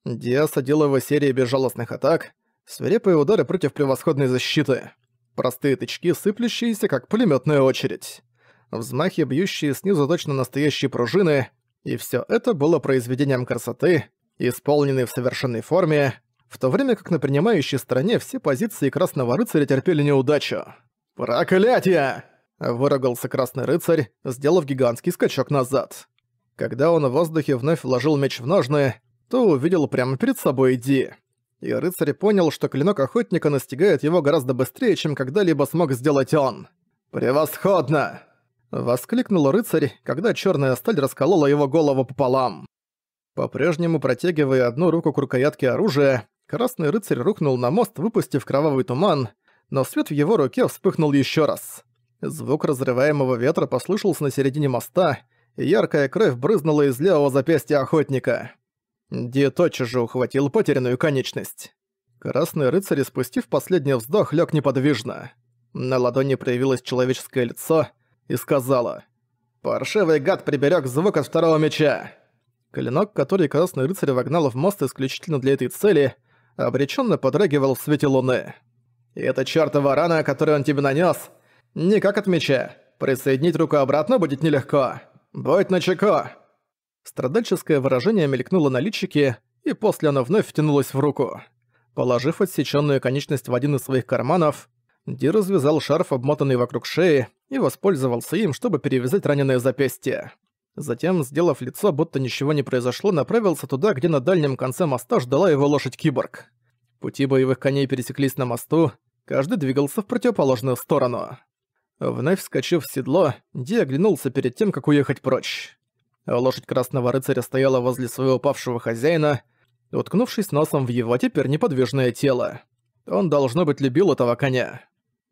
Диас одел его серии безжалостных атак, свирепые удары против превосходной защиты простые тычки, сыплющиеся как пулеметная очередь. Взмахи, бьющие снизу точно настоящие пружины, и все это было произведением красоты, исполненной в совершенной форме, в то время как на принимающей стороне все позиции Красного Рыцаря терпели неудачу. «Проклятие!» – выругался Красный Рыцарь, сделав гигантский скачок назад. Когда он в воздухе вновь вложил меч в ножны, то увидел прямо перед собой Ди и рыцарь понял, что клинок охотника настигает его гораздо быстрее, чем когда-либо смог сделать он. «Превосходно!» — воскликнул рыцарь, когда черная сталь расколола его голову пополам. По-прежнему протягивая одну руку к рукоятке оружия, красный рыцарь рухнул на мост, выпустив кровавый туман, но свет в его руке вспыхнул еще раз. Звук разрываемого ветра послышался на середине моста, и яркая кровь брызнула из левого запястья охотника. Ди тотчас же ухватил потерянную конечность. Красный рыцарь, спустив последний вздох, лег неподвижно. На ладони проявилось человеческое лицо и сказала «Паршивый гад приберег звук от второго меча!» Клинок, который Красный рыцарь вогнал в мост исключительно для этой цели, обреченно подрагивал в свете луны. «И эта чёртова рана, которую он тебе нанес, не как от меча. Присоединить руку обратно будет нелегко. Будь начеко!» Страдальческое выражение мелькнуло на личике, и после оно вновь втянулось в руку. Положив отсечённую конечность в один из своих карманов, Ди развязал шарф, обмотанный вокруг шеи, и воспользовался им, чтобы перевязать раненое запястье. Затем, сделав лицо, будто ничего не произошло, направился туда, где на дальнем конце моста ждала его лошадь-киборг. Пути боевых коней пересеклись на мосту, каждый двигался в противоположную сторону. Вновь вскочив в седло, Ди оглянулся перед тем, как уехать прочь. Лошадь Красного Рыцаря стояла возле своего павшего хозяина, уткнувшись носом в его теперь неподвижное тело. Он, должно быть, любил этого коня.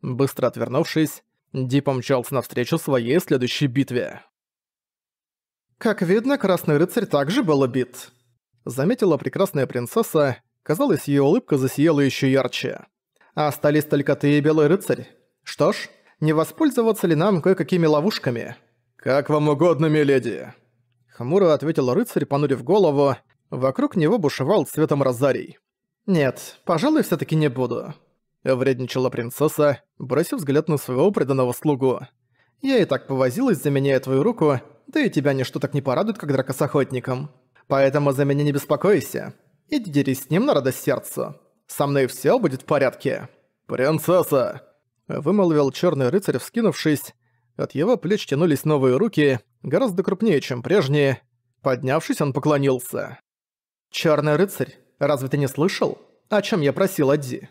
Быстро отвернувшись, Ди помчался навстречу своей следующей битве. «Как видно, Красный Рыцарь также был убит», — заметила прекрасная принцесса. Казалось, ее улыбка засияла еще ярче. «А остались только ты и Белый Рыцарь. Что ж, не воспользоваться ли нам кое-какими ловушками?» «Как вам угодно, миледи», Хмуро ответил рыцарь, понурив голову. Вокруг него бушевал цветом розарий. «Нет, пожалуй, все таки не буду», — вредничала принцесса, бросив взгляд на своего преданного слугу. «Я и так повозилась, заменяя твою руку, да и тебя ничто так не порадует, как драка с охотником. Поэтому за меня не беспокойся. Иди дерись с ним на радость сердцу. Со мной все будет в порядке». «Принцесса!» — вымолвил черный рыцарь, вскинувшись. От его плеч тянулись новые руки, гораздо крупнее, чем прежние. Поднявшись, он поклонился. «Чёрный рыцарь, разве ты не слышал, о чем я просил Адзи?»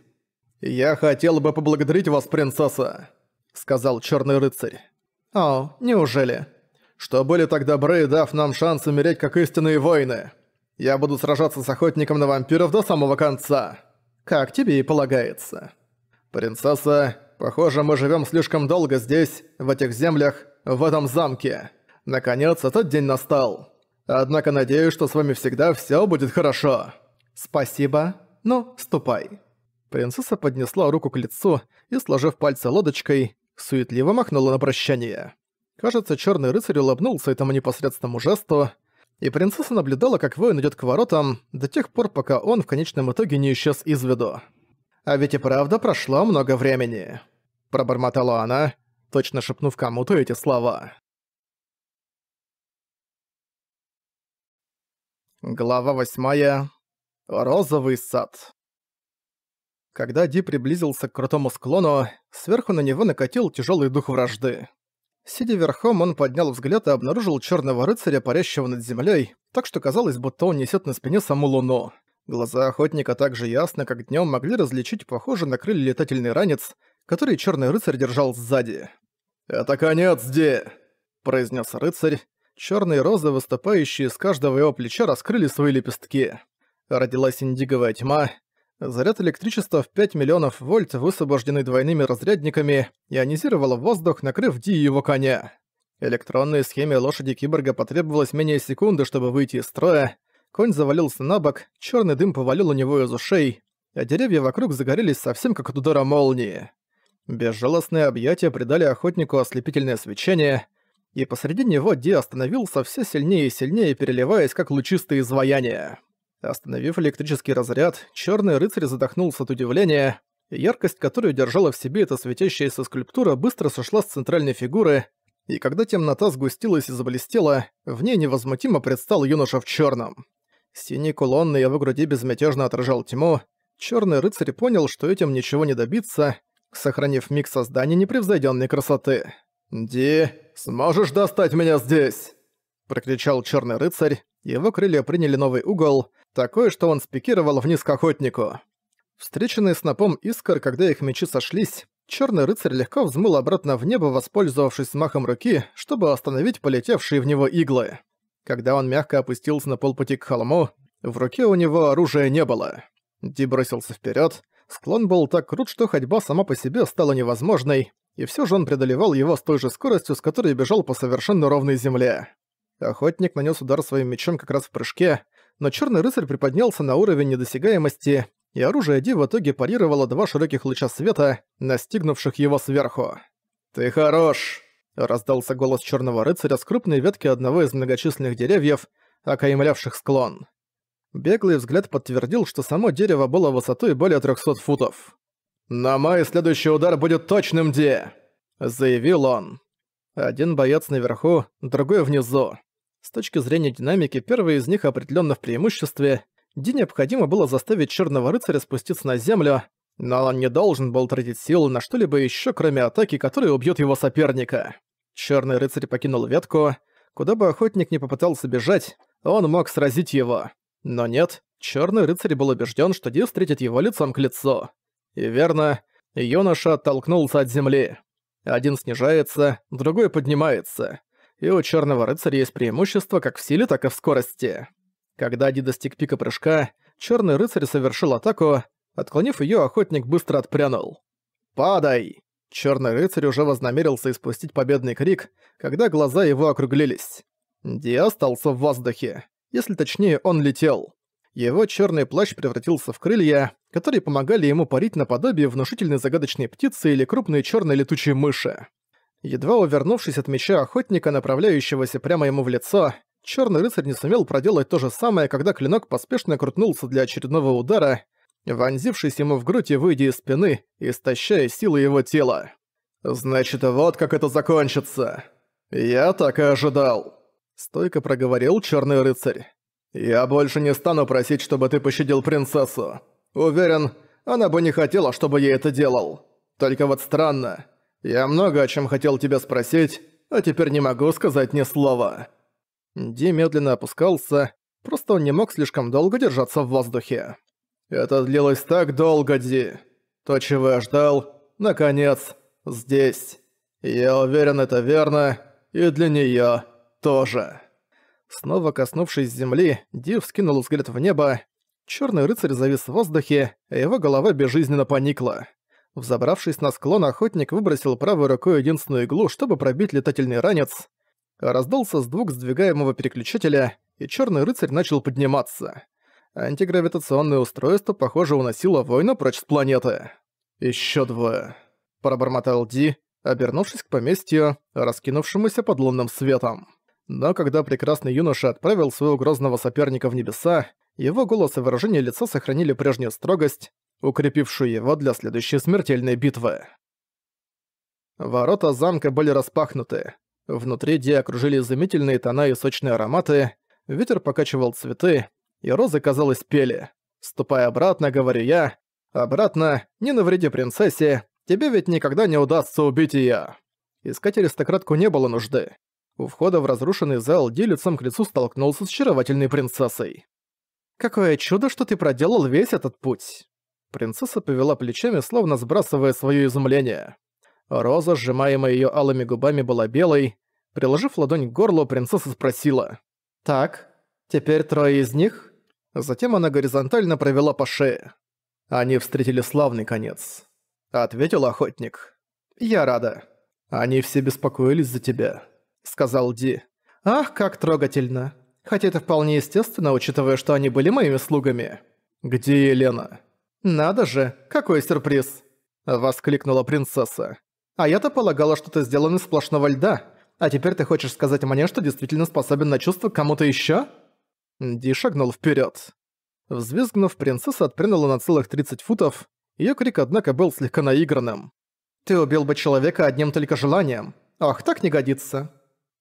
«Я хотел бы поблагодарить вас, принцесса», — сказал Чёрный рыцарь. «О, неужели?» «Что были так добры, дав нам шанс умереть, как истинные воины. Я буду сражаться с охотником на вампиров до самого конца». «Как тебе и полагается». «Принцесса, похоже, мы живем слишком долго здесь, в этих землях, в этом замке». Наконец, этот день настал. Однако надеюсь, что с вами всегда все будет хорошо. Спасибо. Ну, ступай. Принцесса поднесла руку к лицу и, сложив пальцы лодочкой, суетливо махнула на прощание. Кажется, черный рыцарь улыбнулся этому непосредственному жесту, и принцесса наблюдала, как воин идет к воротам, до тех пор, пока он в конечном итоге не исчез из виду. А ведь и правда прошло много времени. Пробормотала она, точно шепнув кому-то эти слова. Глава 8. Розовый сад. Когда Ди приблизился к крутому склону, сверху на него накатил тяжелый дух вражды. Сидя верхом, он поднял взгляд и обнаружил черного рыцаря, парящего над землей, так что казалось, будто он несет на спине саму луну. Глаза охотника так же ясно, как днем могли различить похоже на крылья летательный ранец, который черный рыцарь держал сзади. «Это конец, Ди!» – произнес рыцарь, Черные розы, выступающие с каждого его плеча, раскрыли свои лепестки. Родилась индиговая тьма. Заряд электричества в 5 миллионов вольт, высвобожденный двойными разрядниками, ионизировал воздух, накрыв Ди и его коня. Электронной схеме лошади-киборга потребовалось менее секунды, чтобы выйти из строя. Конь завалился на бок, черный дым повалил у него из ушей, а деревья вокруг загорелись совсем как от удара молнии. Безжалостные объятия придали охотнику ослепительное свечение — и посреди него Ди остановился все сильнее и сильнее, переливаясь как лучистые изваяния. Остановив электрический разряд, черный рыцарь задохнулся от удивления, и яркость, которую держала в себе эта светящаяся скульптура, быстро сошла с центральной фигуры, и когда темнота сгустилась и заблестела, в ней невозмутимо предстал юноша в черном. Синий кулон на его груди безмятежно отражал тьму, черный рыцарь понял, что этим ничего не добиться, сохранив миг создания непревзойденной красоты. «Ди, сможешь достать меня здесь?» Прокричал черный рыцарь, его крылья приняли новый угол, такой, что он спикировал вниз к охотнику. Встреченные снопом искр, когда их мечи сошлись, черный рыцарь легко взмыл обратно в небо, воспользовавшись махом руки, чтобы остановить полетевшие в него иглы. Когда он мягко опустился на полпути к холму, в руке у него оружия не было. Ди бросился вперед. Склон был так крут, что ходьба сама по себе стала невозможной, и все же он преодолевал его с той же скоростью, с которой бежал по совершенно ровной земле. Охотник нанес удар своим мечом как раз в прыжке, но черный рыцарь приподнялся на уровень недосягаемости, и оружие Ди в итоге парировало два широких луча света, настигнувших его сверху. «Ты хорош!» — раздался голос черного рыцаря с крупной ветки одного из многочисленных деревьев, окаймлявших склон. Беглый взгляд подтвердил, что само дерево было высотой более 300 футов. «Но мой следующий удар будет точным, Ди!» – заявил он. Один боец наверху, другой внизу. С точки зрения динамики, первый из них определенно в преимуществе. Ди необходимо было заставить Черного Рыцаря спуститься на землю, но он не должен был тратить силы на что-либо еще, кроме атаки, которая убьет его соперника. Черный Рыцарь покинул ветку. Куда бы охотник не попытался бежать, он мог сразить его. Но нет, Черный Рыцарь был убежден, что Ди встретит его лицом к лицу. И верно, юноша оттолкнулся от земли. Один снижается, другой поднимается. И у черного рыцаря есть преимущество как в силе, так и в скорости. Когда Ди достиг пика прыжка, черный рыцарь совершил атаку, отклонив ее, охотник быстро отпрянул. «Падай!» Черный рыцарь уже вознамерился испустить победный крик, когда глаза его округлились. Ди остался в воздухе. Если точнее, он летел. Его черный плащ превратился в крылья, которые помогали ему парить наподобие внушительной загадочной птицы или крупной черной летучей мыши. Едва увернувшись от меча охотника, направляющегося прямо ему в лицо, черный рыцарь не сумел проделать то же самое, когда клинок поспешно крутнулся для очередного удара, вонзившись ему в грудь и выйдя из спины, истощая силы его тела. «Значит, вот как это закончится!» «Я так и ожидал!» — стойко проговорил черный рыцарь. «Я больше не стану просить, чтобы ты пощадил принцессу. Уверен, она бы не хотела, чтобы я это делал. Только вот странно. Я много о чем хотел тебя спросить, а теперь не могу сказать ни слова». Ди медленно опускался, просто он не мог слишком долго держаться в воздухе. «Это длилось так долго, Ди. То, чего я ждал, наконец, здесь. Я уверен, это верно, и для нее тоже». Снова коснувшись земли, Див скинул взгляд в небо. Черный рыцарь завис в воздухе, а его голова безжизненно поникла. Взобравшись на склон, охотник выбросил правой рукой единственную иглу, чтобы пробить летательный ранец. Раздался звук сдвигаемого переключателя, и черный рыцарь начал подниматься. Антигравитационное устройство, похоже, уносило воина прочь с планеты. Еще двое», — пробормотал Ди, обернувшись к поместью, раскинувшемуся под лунным светом. Но когда прекрасный юноша отправил своего грозного соперника в небеса, его голос и выражение лица сохранили прежнюю строгость, укрепившую его для следующей смертельной битвы. Ворота замка были распахнуты. Внутри Ди окружили изумительные тона и сочные ароматы, ветер покачивал цветы, и розы, казалось, пели. «Ступай обратно», — говорю я. «Обратно, не навреди принцессе, тебе ведь никогда не удастся убить её». Искать аристократку не было нужды. У входа в разрушенный зал Ди лицом к лицу столкнулся с очаровательной принцессой. «Какое чудо, что ты проделал весь этот путь!» Принцесса повела плечами, словно сбрасывая свое изумление. Роза, сжимаемая ее алыми губами, была белой. Приложив ладонь к горлу, принцесса спросила. «Так, теперь трое из них?» Затем она горизонтально провела по шее. «Они встретили славный конец», — ответил охотник. «Я рада. Они все беспокоились за тебя» сказал Ди. «Ах, как трогательно. Хотя это вполне естественно, учитывая, что они были моими слугами». «Где Елена?» «Надо же, какой сюрприз!» – воскликнула принцесса. «А я-то полагала, что ты сделан из сплошного льда, а теперь ты хочешь сказать мне, что действительно способен на чувство кому-то еще? Ди шагнул вперед. Взвизгнув, принцесса отпрянула на целых 30 футов, ее крик, однако, был слегка наигранным. «Ты убил бы человека одним только желанием. Ах, так не годится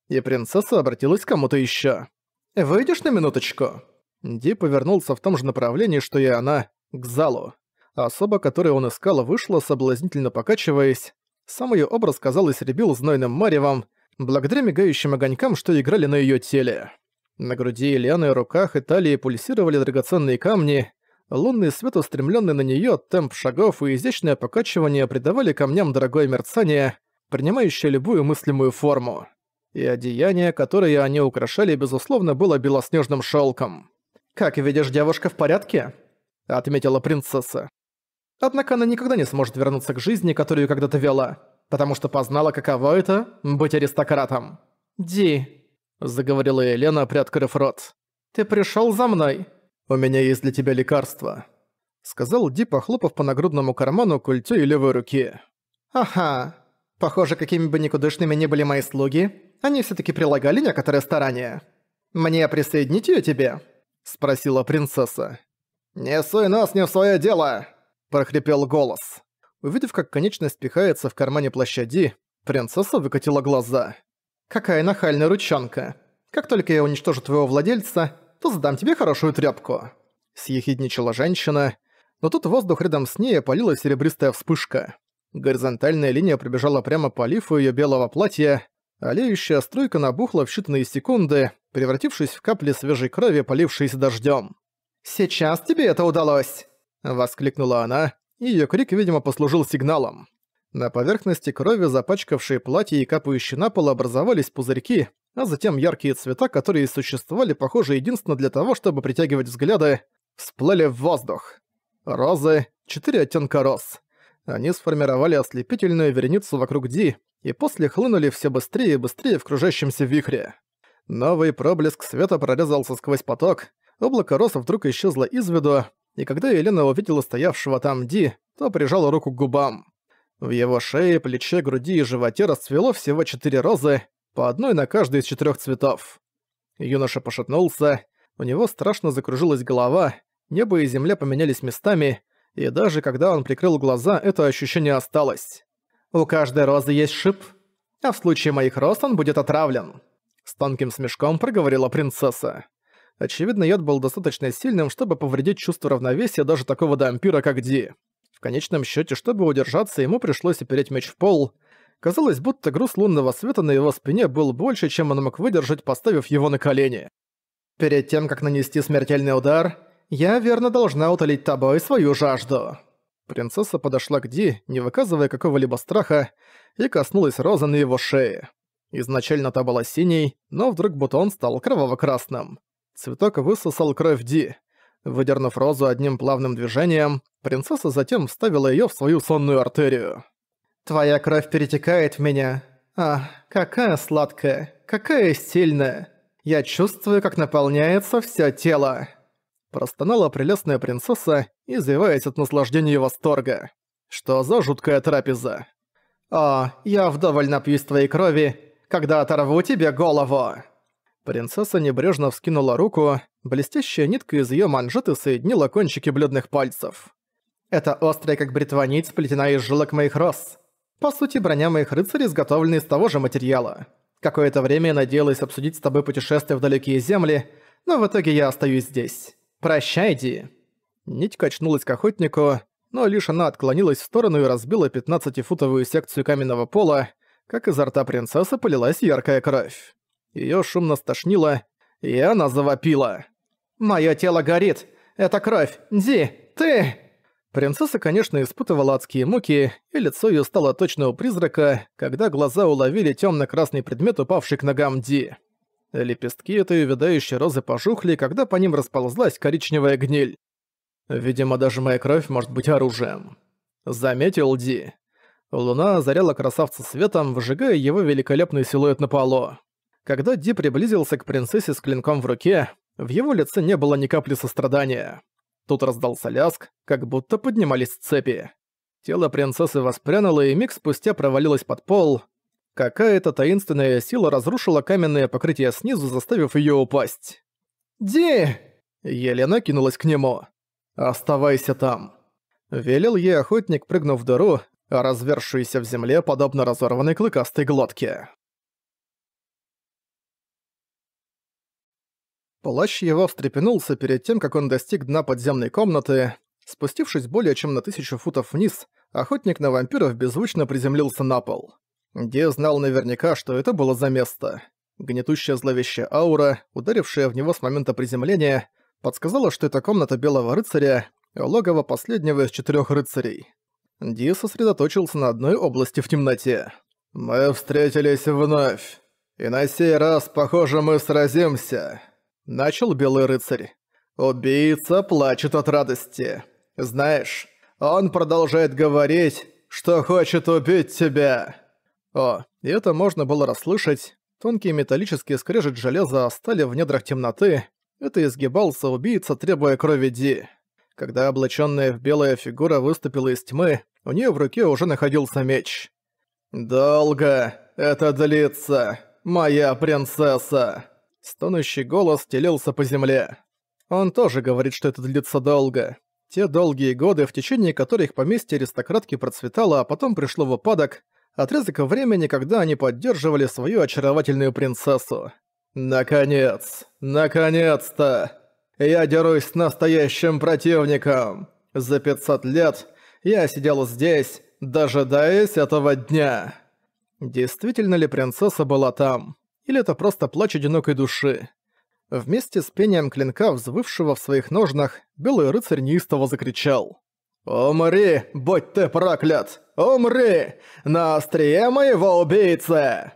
и принцесса обратилась к кому-то еще. «Выйдешь на минуточку?» Ди повернулся в том же направлении, что и она, к залу. Особа, которую он искал, вышла, соблазнительно покачиваясь. Сам ее образ, казалось, рябил знойным маревом, благодаря мигающим огонькам, что играли на ее теле. На груди Ильяны, руках и талии пульсировали драгоценные камни. Лунный свет, устремленный на нее, темп шагов и изящное покачивание придавали камням дорогое мерцание, принимающее любую мыслимую форму и одеяние, которое они украшали, безусловно, было белоснежным шелком. «Как видишь, девушка в порядке?» — отметила принцесса. Однако она никогда не сможет вернуться к жизни, которую когда-то вела, потому что познала, каково это — быть аристократом. «Ди», — заговорила Елена, приоткрыв рот, — «ты пришел за мной». «У меня есть для тебя лекарство», — сказал Ди, похлопав по нагрудному карману культёй левой руки. «Ага. Похоже, какими бы никудышными ни были мои слуги, они всё-таки прилагали некоторые старания. Мне присоединить её тебе?» — спросила принцесса. «Не суй нас не в своё дело!» — прохрипел голос. Увидев, как конечность пихается в кармане площади, принцесса выкатила глаза. «Какая нахальная ручонка! Как только я уничтожу твоего владельца, то задам тебе хорошую тряпку!» Съехидничала женщина, но тут воздух рядом с ней опалила серебристая вспышка. Горизонтальная линия пробежала прямо по лифу её белого платья, Олеющая струйка набухла в считанные секунды, превратившись в капли свежей крови, полившейся дождем. «Сейчас тебе это удалось!» — воскликнула она, и её крик, видимо, послужил сигналом. На поверхности крови, запачкавшей платье и капающей на пол, образовались пузырьки, а затем яркие цвета, которые существовали, похоже, единственно для того, чтобы притягивать взгляды, всплыли в воздух. Розы, четыре оттенка роз. Они сформировали ослепительную вереницу вокруг Ди и после хлынули все быстрее и быстрее в кружащемся вихре. Новый проблеск света прорезался сквозь поток, облако роса вдруг исчезло из виду, и когда Елена увидела стоявшего там Ди, то прижала руку к губам. В его шее, плече, груди и животе расцвело всего четыре розы, по одной на каждой из четырех цветов. Юноша пошатнулся, у него страшно закружилась голова, небо и земля поменялись местами — и даже когда он прикрыл глаза, это ощущение осталось. «У каждой розы есть шип, а в случае моих роз он будет отравлен», — с тонким смешком проговорила принцесса. Очевидно, яд был достаточно сильным, чтобы повредить чувство равновесия даже такого дампира, как Ди. В конечном счете, чтобы удержаться, ему пришлось опереть меч в пол. Казалось, будто груз лунного света на его спине был больше, чем он мог выдержать, поставив его на колени. «Перед тем, как нанести смертельный удар, я верно должна утолить тобой свою жажду». Принцесса подошла к Ди, не выказывая какого-либо страха, и коснулась розы на его шее. Изначально та была синей, но вдруг бутон стал кроваво-красным. Цветок высосал кровь Ди. Выдернув розу одним плавным движением, принцесса затем вставила её в свою сонную артерию. «Твоя кровь перетекает в меня. А, какая сладкая, какая сильная. Я чувствую, как наполняется всё тело» простонала прелестная принцесса, извиваясь от наслаждения и восторга. Что за жуткая трапеза? «О, «А, я вдоволь напьюсь твоей крови, когда оторву тебе голову!» Принцесса небрежно вскинула руку, блестящая нитка из ее манжеты соединила кончики бледных пальцев. «Это острая как бритва нить сплетена из жилок моих роз. По сути, броня моих рыцарей изготовлена из того же материала. Какое-то время я надеялась обсудить с тобой путешествие в далекие земли, но в итоге я остаюсь здесь. «Прощай, Ди». Нить качнулась к охотнику, но лишь она отклонилась в сторону и разбила 15-футовую секцию каменного пола, как изо рта принцессы полилась яркая кровь. Её шумно стошнило, и она завопила. «Моё тело горит! Это кровь! Ди, ты!» Принцесса, конечно, испытывала адские муки, и лицо её стало точно у призрака, когда глаза уловили тёмно-красный предмет, упавший к ногам Ди. Лепестки этой увядающей розы пожухли, когда по ним расползлась коричневая гниль. Видимо, даже моя кровь может быть оружием. Заметил Ди. Луна озаряла красавца светом, выжигая его великолепный силуэт на полу. Когда Ди приблизился к принцессе с клинком в руке, в его лице не было ни капли сострадания. Тут раздался ляск, как будто поднимались цепи. Тело принцессы воспрянуло, и миг спустя провалилось под пол, Какая-то таинственная сила разрушила каменное покрытие снизу, заставив ее упасть. «Ди!» Елена кинулась к нему. «Оставайся там!» Велел ей охотник, прыгнув в дыру, развершуюся в земле, подобно разорванной клыкастой глотке. Плащ его встрепенулся перед тем, как он достиг дна подземной комнаты. Спустившись более чем на тысячу футов вниз, охотник на вампиров беззвучно приземлился на пол. Ди знал наверняка, что это было за место. Гнетущая зловещая аура, ударившая в него с момента приземления, подсказала, что это комната Белого Рыцаря, логово последнего из четырех рыцарей. Ди сосредоточился на одной области в темноте. «Мы встретились вновь, и на сей раз, похоже, мы сразимся», — начал Белый Рыцарь. «Убийца плачет от радости. Знаешь, он продолжает говорить, что хочет убить тебя». О, а, и это можно было расслышать. Тонкие металлические скрежет железа остали в недрах темноты. Это изгибался убийца, требуя крови Ди. Когда облаченная в белая фигура выступила из тьмы, у нее в руке уже находился меч. «Долго это длится, моя принцесса!» Стонущий голос телился по земле. Он тоже говорит, что это длится долго. Те долгие годы, в течение которых поместье аристократки процветало, а потом пришло в упадок, отрезок времени, когда они поддерживали свою очаровательную принцессу. «Наконец! Наконец-то! Я дерусь с настоящим противником! За 500 лет я сидел здесь, дожидаясь этого дня!» Действительно ли принцесса была там? Или это просто плач одинокой души? Вместе с пением клинка, взвывшего в своих ножнах, белый рыцарь неистово закричал. «Умри, будь ты проклят! Умри! На острие моего убийцы!»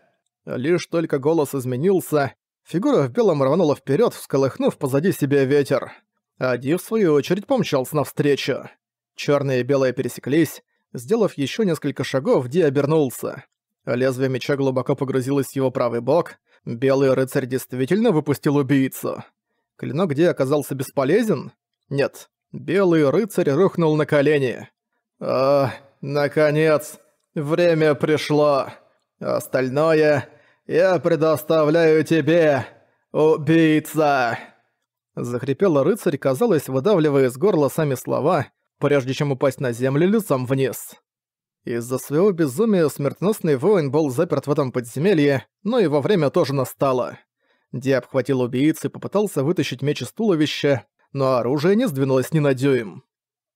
Лишь только голос изменился, фигура в белом рванула вперед, всколыхнув позади себя ветер. А Ди, в свою очередь, помчался навстречу. Черные и белые пересеклись, сделав еще несколько шагов, Ди обернулся. Лезвие меча глубоко погрузилось в его правый бок, белый рыцарь действительно выпустил убийцу. Клинок Ди оказался бесполезен? Нет, Белый рыцарь рухнул на колени. «А, наконец, время пришло. Остальное я предоставляю тебе, убийца!» Захрипел рыцарь, казалось, выдавливая из горла сами слова, прежде чем упасть на землю лицом вниз. Из-за своего безумия смертоносный воин был заперт в этом подземелье, но его время тоже настало. Ди обхватил убийцы и попытался вытащить меч из туловища, но оружие не сдвинулось ни на дюйм.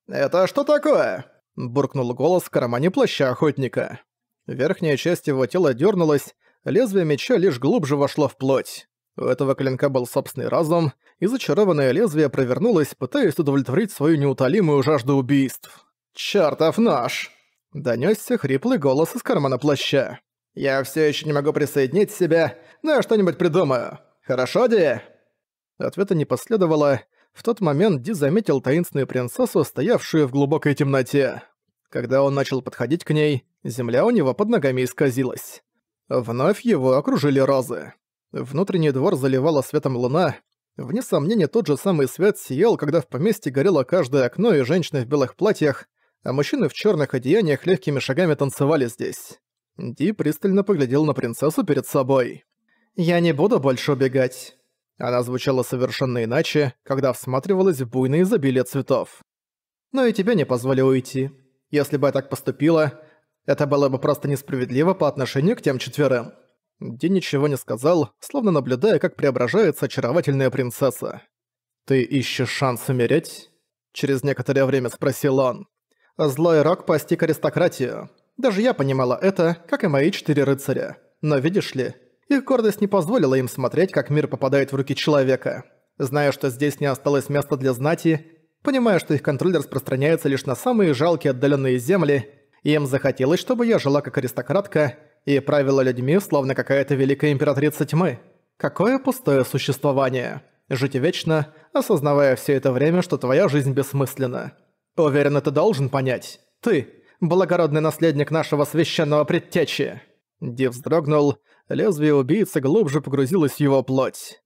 «Это что такое?» – буркнул голос в кармане плаща охотника. Верхняя часть его тела дернулась, лезвие меча лишь глубже вошло в плоть. У этого клинка был собственный разум, и зачарованное лезвие провернулось, пытаясь удовлетворить свою неутолимую жажду убийств. «Чёртов наш! донёсся хриплый голос из кармана плаща. «Я все еще не могу присоединить себя, но я что-нибудь придумаю. Хорошо, Ди?» Ответа не последовало, в тот момент Ди заметил таинственную принцессу, стоявшую в глубокой темноте. Когда он начал подходить к ней, земля у него под ногами исказилась. Вновь его окружили розы. Внутренний двор заливала светом луна. Вне сомнения, тот же самый свет сиял, когда в поместье горело каждое окно, и женщины в белых платьях, а мужчины в черных одеяниях легкими шагами танцевали здесь. Ди пристально поглядел на принцессу перед собой. «Я не буду больше убегать. Она звучала совершенно иначе, когда всматривалась в буйное изобилие цветов. «Но и тебя не позвали уйти. Если бы я так поступила, это было бы просто несправедливо по отношению к тем четверым». Дин ничего не сказал, словно наблюдая, как преображается очаровательная принцесса. «Ты ищешь шанс умереть?» Через некоторое время спросил он. «Злой рок постиг аристократию. Даже я понимала это, как и мои четыре рыцаря. Но видишь ли, их гордость не позволила им смотреть, как мир попадает в руки человека. Зная, что здесь не осталось места для знати, понимая, что их контроль распространяется лишь на самые жалкие отдаленные земли, им захотелось, чтобы я жила как аристократка и правила людьми, словно какая-то великая императрица тьмы. Какое пустое существование. Жить вечно, осознавая все это время, что твоя жизнь бессмысленна. Уверен, ты должен понять. Ты, благородный наследник нашего священного предтечи. Див вздрогнул, лезвие убийцы глубже погрузилось в его плоть.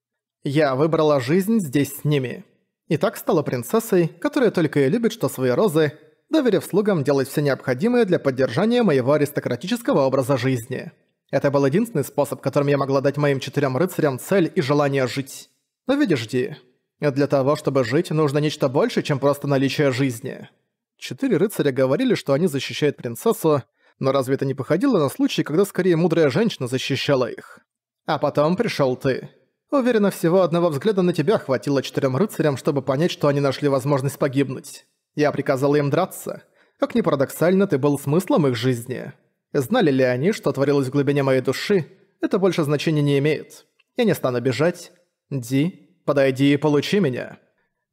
«Я выбрала жизнь здесь с ними». И так стала принцессой, которая только и любит, что свои розы, доверив слугам делать все необходимое для поддержания моего аристократического образа жизни. Это был единственный способ, которым я могла дать моим четырем рыцарям цель и желание жить. Но видишь, Ди, для того, чтобы жить, нужно нечто большее, чем просто наличие жизни. Четыре рыцаря говорили, что они защищают принцессу, но разве это не походило на случай, когда скорее мудрая женщина защищала их? А потом пришел ты. Уверена, всего одного взгляда на тебя хватило четырем рыцарям, чтобы понять, что они нашли возможность погибнуть. Я приказала им драться. Как ни парадоксально, ты был смыслом их жизни. Знали ли они, что творилось в глубине моей души, это больше значения не имеет. Я не стану бежать. Ди, подойди и получи меня.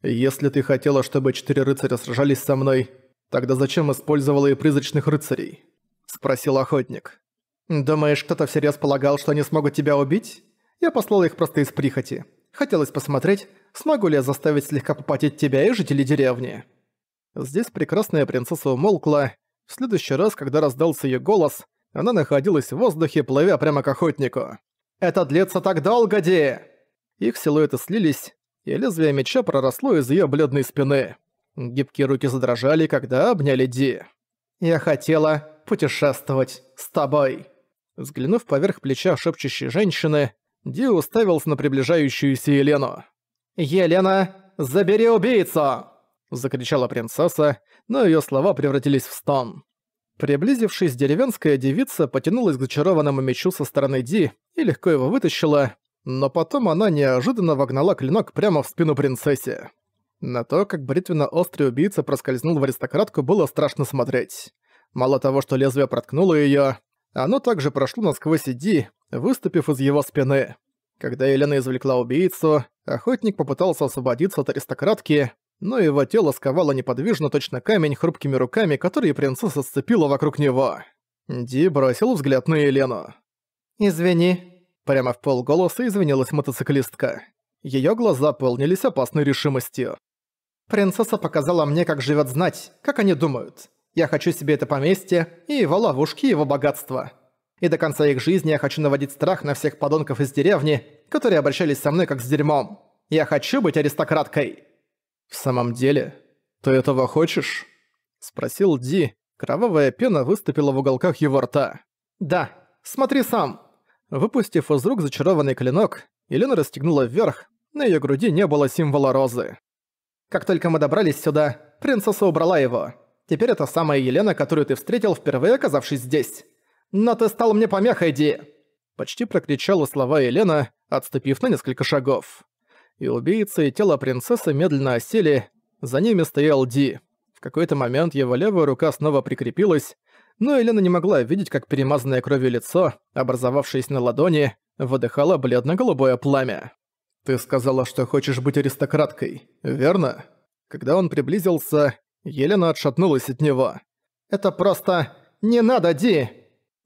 Если ты хотела, чтобы четыре рыцаря сражались со мной, тогда зачем использовала и призрачных рыцарей? — спросил охотник. «Думаешь, кто-то всерьез полагал, что они смогут тебя убить? Я послал их просто из прихоти. Хотелось посмотреть, смогу ли я заставить слегка попотеть тебя и жителей деревни». Здесь прекрасная принцесса умолкла. В следующий раз, когда раздался ее голос, она находилась в воздухе, плывя прямо к охотнику. «Это длится так долго, Ди!» Их силуэты слились, и лезвие меча проросло из ее бледной спины. Гибкие руки задрожали, когда обняли Ди. «Я хотела путешествовать с тобой». Взглянув поверх плеча шепчущей женщины, Ди уставился на приближающуюся Елену. «Елена, забери убийцу!» – закричала принцесса, но ее слова превратились в стон. Приблизившись, деревенская девица потянулась к зачарованному мечу со стороны Ди и легко его вытащила, но потом она неожиданно вогнала клинок прямо в спину принцессе. На то, как бритвенно-острый убийца проскользнул в аристократку, было страшно смотреть. Мало того, что лезвие проткнуло её, оно также прошло насквозь Иди, выступив из его спины. Когда Елена извлекла убийцу, охотник попытался освободиться от аристократки, но его тело сковало неподвижно точно камень хрупкими руками, которые принцесса сцепила вокруг него. Ди бросил взгляд на Елену. «Извини», — прямо в полголоса извинилась мотоциклистка. Её глаза полнились опасной решимостью. «Принцесса показала мне, как живет знать, как они думают. Я хочу себе это поместье и его ловушки, и его богатство. И до конца их жизни я хочу наводить страх на всех подонков из деревни, которые обращались со мной как с дерьмом. Я хочу быть аристократкой!» «В самом деле, ты этого хочешь?» – спросил Ди. Кровавая пена выступила в уголках его рта. «Да, смотри сам!» Выпустив из рук зачарованный клинок, Елена расстегнула вверх, на ее груди не было символа розы. «Как только мы добрались сюда, принцесса убрала его. Теперь это самая Елена, которую ты встретил, впервые оказавшись здесь. Но ты стал мне помехой, Ди!» Почти прокричала слова Елена, отступив на несколько шагов. И убийцы и тело принцессы медленно осели, за ними стоял Ди. В какой-то момент его левая рука снова прикрепилась, но Елена не могла видеть, как перемазанное кровью лицо, образовавшееся на ладони, выдыхало бледно-голубое пламя. «Ты сказала, что хочешь быть аристократкой, верно?» Когда он приблизился, Елена отшатнулась от него. «Это просто... Не надо, Ди!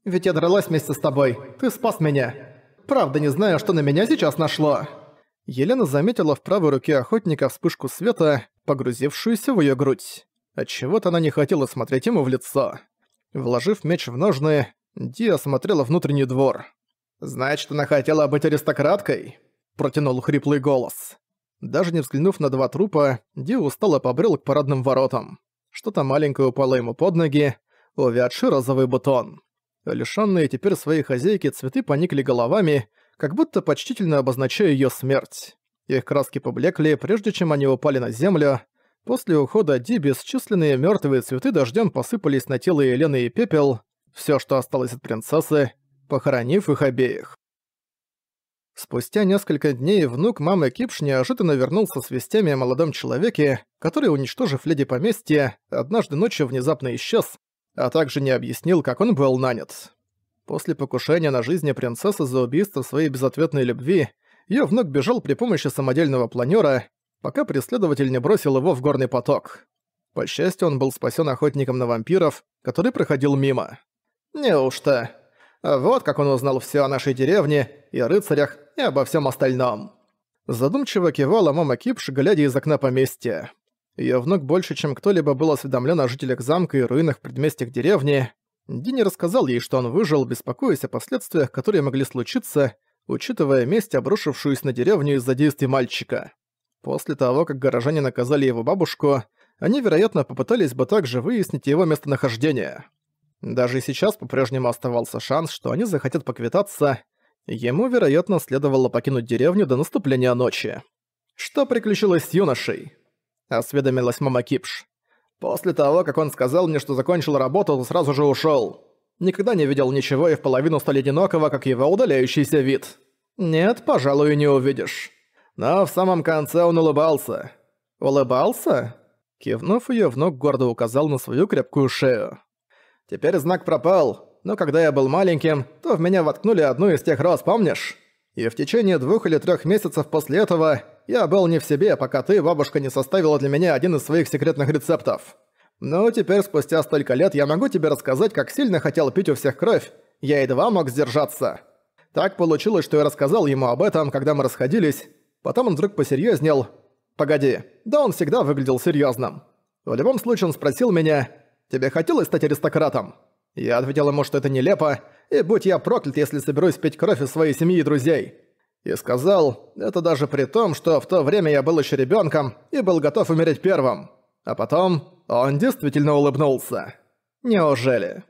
Ведь я дралась вместе с тобой. Ты спас меня. Правда не знаю, что на меня сейчас нашло». Елена заметила в правой руке охотника вспышку света, погрузившуюся в её грудь. Отчего-то она не хотела смотреть ему в лицо. Вложив меч в ножны, Ди осмотрела внутренний двор. «Значит, она хотела быть аристократкой?» – протянул хриплый голос. Даже не взглянув на два трупа, Ди устало побрел к парадным воротам. Что-то маленькое упало ему под ноги, увядший розовый бутон. Лишённые теперь своей хозяйки цветы поникли головами, как будто почтительно обозначая ее смерть. Их краски поблекли, прежде чем они упали на землю. После ухода Ди бесчисленные мертвые цветы дождем посыпались на тело Елены и пепел, все, что осталось от принцессы, похоронив их обеих. Спустя несколько дней внук мамы Кипш неожиданно вернулся с вестями о молодом человеке, который, уничтожив леди поместья, однажды ночью внезапно исчез, а также не объяснил, как он был нанят. После покушения на жизнь принцессы за убийство своей безответной любви, ее внук бежал при помощи самодельного планера, пока преследователь не бросил его в горный поток. По счастью, он был спасен охотником на вампиров, который проходил мимо. Неужто? Вот как он узнал все о нашей деревне и о рыцарях и обо всем остальном. Задумчиво кивала мама Кипш, глядя из окна поместья. Ее внук больше, чем кто-либо был осведомлен о жителях замка и руинах в предместьях деревни. Дини рассказал ей, что он выжил, беспокоясь о последствиях, которые могли случиться, учитывая месть, обрушившуюся на деревню из-за действий мальчика. После того, как горожане наказали его бабушку, они, вероятно, попытались бы также выяснить его местонахождение. Даже сейчас по-прежнему оставался шанс, что они захотят поквитаться, Ему, вероятно, следовало покинуть деревню до наступления ночи. «Что приключилось с юношей?» – осведомилась мама Кипш. «После того, как он сказал мне, что закончил работу, он сразу же ушёл. Никогда не видел ничего и в половину столь одинокого, как его удаляющийся вид. Нет, пожалуй, не увидишь». Но в самом конце он улыбался. «Улыбался?» Кивнув её, внук гордо указал на свою крепкую шею. «Теперь знак пропал но когда я был маленьким, то в меня воткнули одну из тех раз, помнишь? И в течение двух или трех месяцев после этого я был не в себе, пока ты, бабушка, не составила для меня один из своих секретных рецептов. Но теперь, спустя столько лет, я могу тебе рассказать, как сильно хотел пить у всех кровь. Я едва мог сдержаться. Так получилось, что я рассказал ему об этом, когда мы расходились. Потом он вдруг посерьезнел. Погоди, да он всегда выглядел серьезным. В любом случае он спросил меня, «Тебе хотелось стать аристократом?» Я ответил ему, что это нелепо, и будь я проклят, если соберусь пить кровь из своей семьи и друзей. И сказал, это даже при том, что в то время я был еще ребенком и был готов умереть первым. А потом он действительно улыбнулся. Неужели?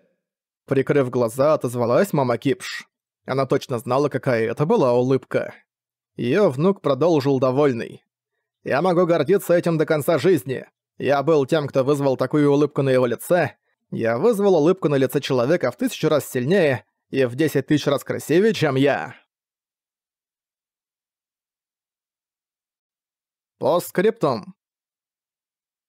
Прикрыв глаза, отозвалась мама Кипш. Она точно знала, какая это была улыбка. Ее внук продолжил довольный. «Я могу гордиться этим до конца жизни. Я был тем, кто вызвал такую улыбку на его лице, я вызвал улыбку на лице человека в тысячу раз сильнее и в десять тысяч раз красивее, чем я. Постскриптум.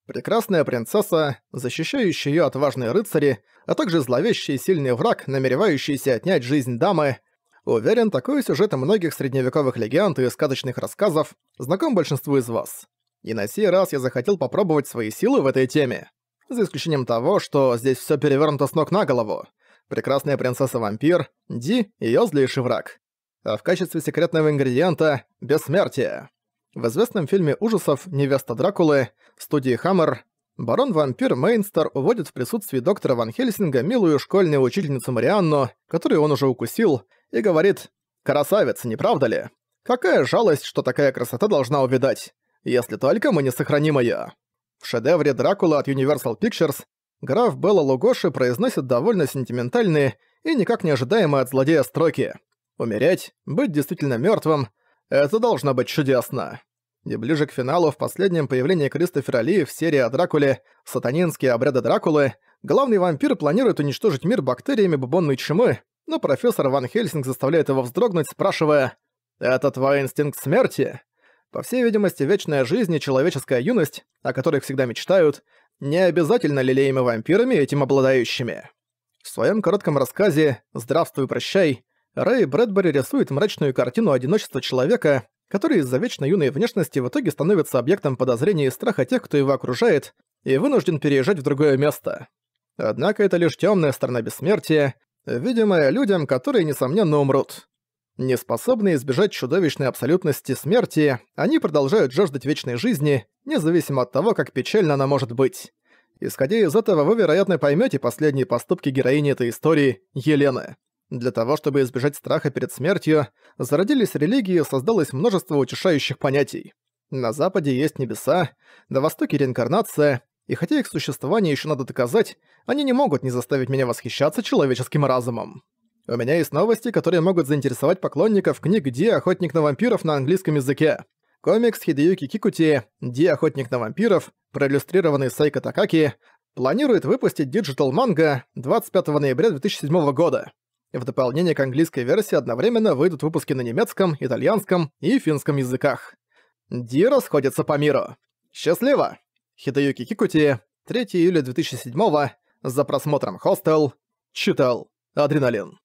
Прекрасная принцесса, защищающая ее отважные рыцари, а также зловещий сильный враг, намеревающийся отнять жизнь дамы. Уверен, такой сюжет многих средневековых легенд и сказочных рассказов знаком большинству из вас. И на сей раз я захотел попробовать свои силы в этой теме за исключением того, что здесь все перевернуто с ног на голову. Прекрасная принцесса-вампир, Ди — ее злейший враг. А в качестве секретного ингредиента — бессмертие. В известном фильме ужасов «Невеста Дракулы» студии «Хаммер» барон-вампир Мейнстер уводит в присутствии доктора Ван Хельсинга милую школьную учительницу Марианну, которую он уже укусил, и говорит «Красавец, не правда ли? Какая жалость, что такая красота должна увидать, если только мы не сохраним её». В шедевре «Дракула» от Universal Pictures граф Белла Лугоши произносит довольно сентиментальные и никак не ожидаемые от злодея строки. «Умереть, быть действительно мертвым – это должно быть чудесно». И ближе к финалу в последнем появлении Кристофера Ли в серии о Дракуле «Сатанинские обряды Дракулы» главный вампир планирует уничтожить мир бактериями бубонной чумы, но профессор Ван Хельсинг заставляет его вздрогнуть, спрашивая «Это твой инстинкт смерти?» По всей видимости, вечная жизнь и человеческая юность, о которой всегда мечтают, не обязательно лелеемы вампирами этим обладающими. В своем коротком рассказе «Здравствуй, прощай» Рэй Брэдбери рисует мрачную картину одиночества человека, который из-за вечно юной внешности в итоге становится объектом подозрений и страха тех, кто его окружает, и вынужден переезжать в другое место. Однако это лишь темная сторона бессмертия, видимая людям, которые, несомненно, умрут. Не способные избежать чудовищной абсолютности смерти, они продолжают жаждать вечной жизни, независимо от того, как печально она может быть. Исходя из этого, вы, вероятно, поймете последние поступки героини этой истории, Елены. Для того, чтобы избежать страха перед смертью, зародились религии и создалось множество утешающих понятий. На Западе есть небеса, на Востоке реинкарнация, и хотя их существование еще надо доказать, они не могут не заставить меня восхищаться человеческим разумом. У меня есть новости, которые могут заинтересовать поклонников книг «Ди. Охотник на вампиров» на английском языке. Комикс Хидеюки Кикути «Ди. Охотник на вампиров», проиллюстрированный Сайко Такаки, планирует выпустить Digital Manga 25 ноября 2007 года. В дополнение к английской версии одновременно выйдут выпуски на немецком, итальянском и финском языках. Ди расходится по миру. Счастливо! Хидеюки Кикути, 3 июля 2007 за просмотром «Хостел», читал «Адреналин».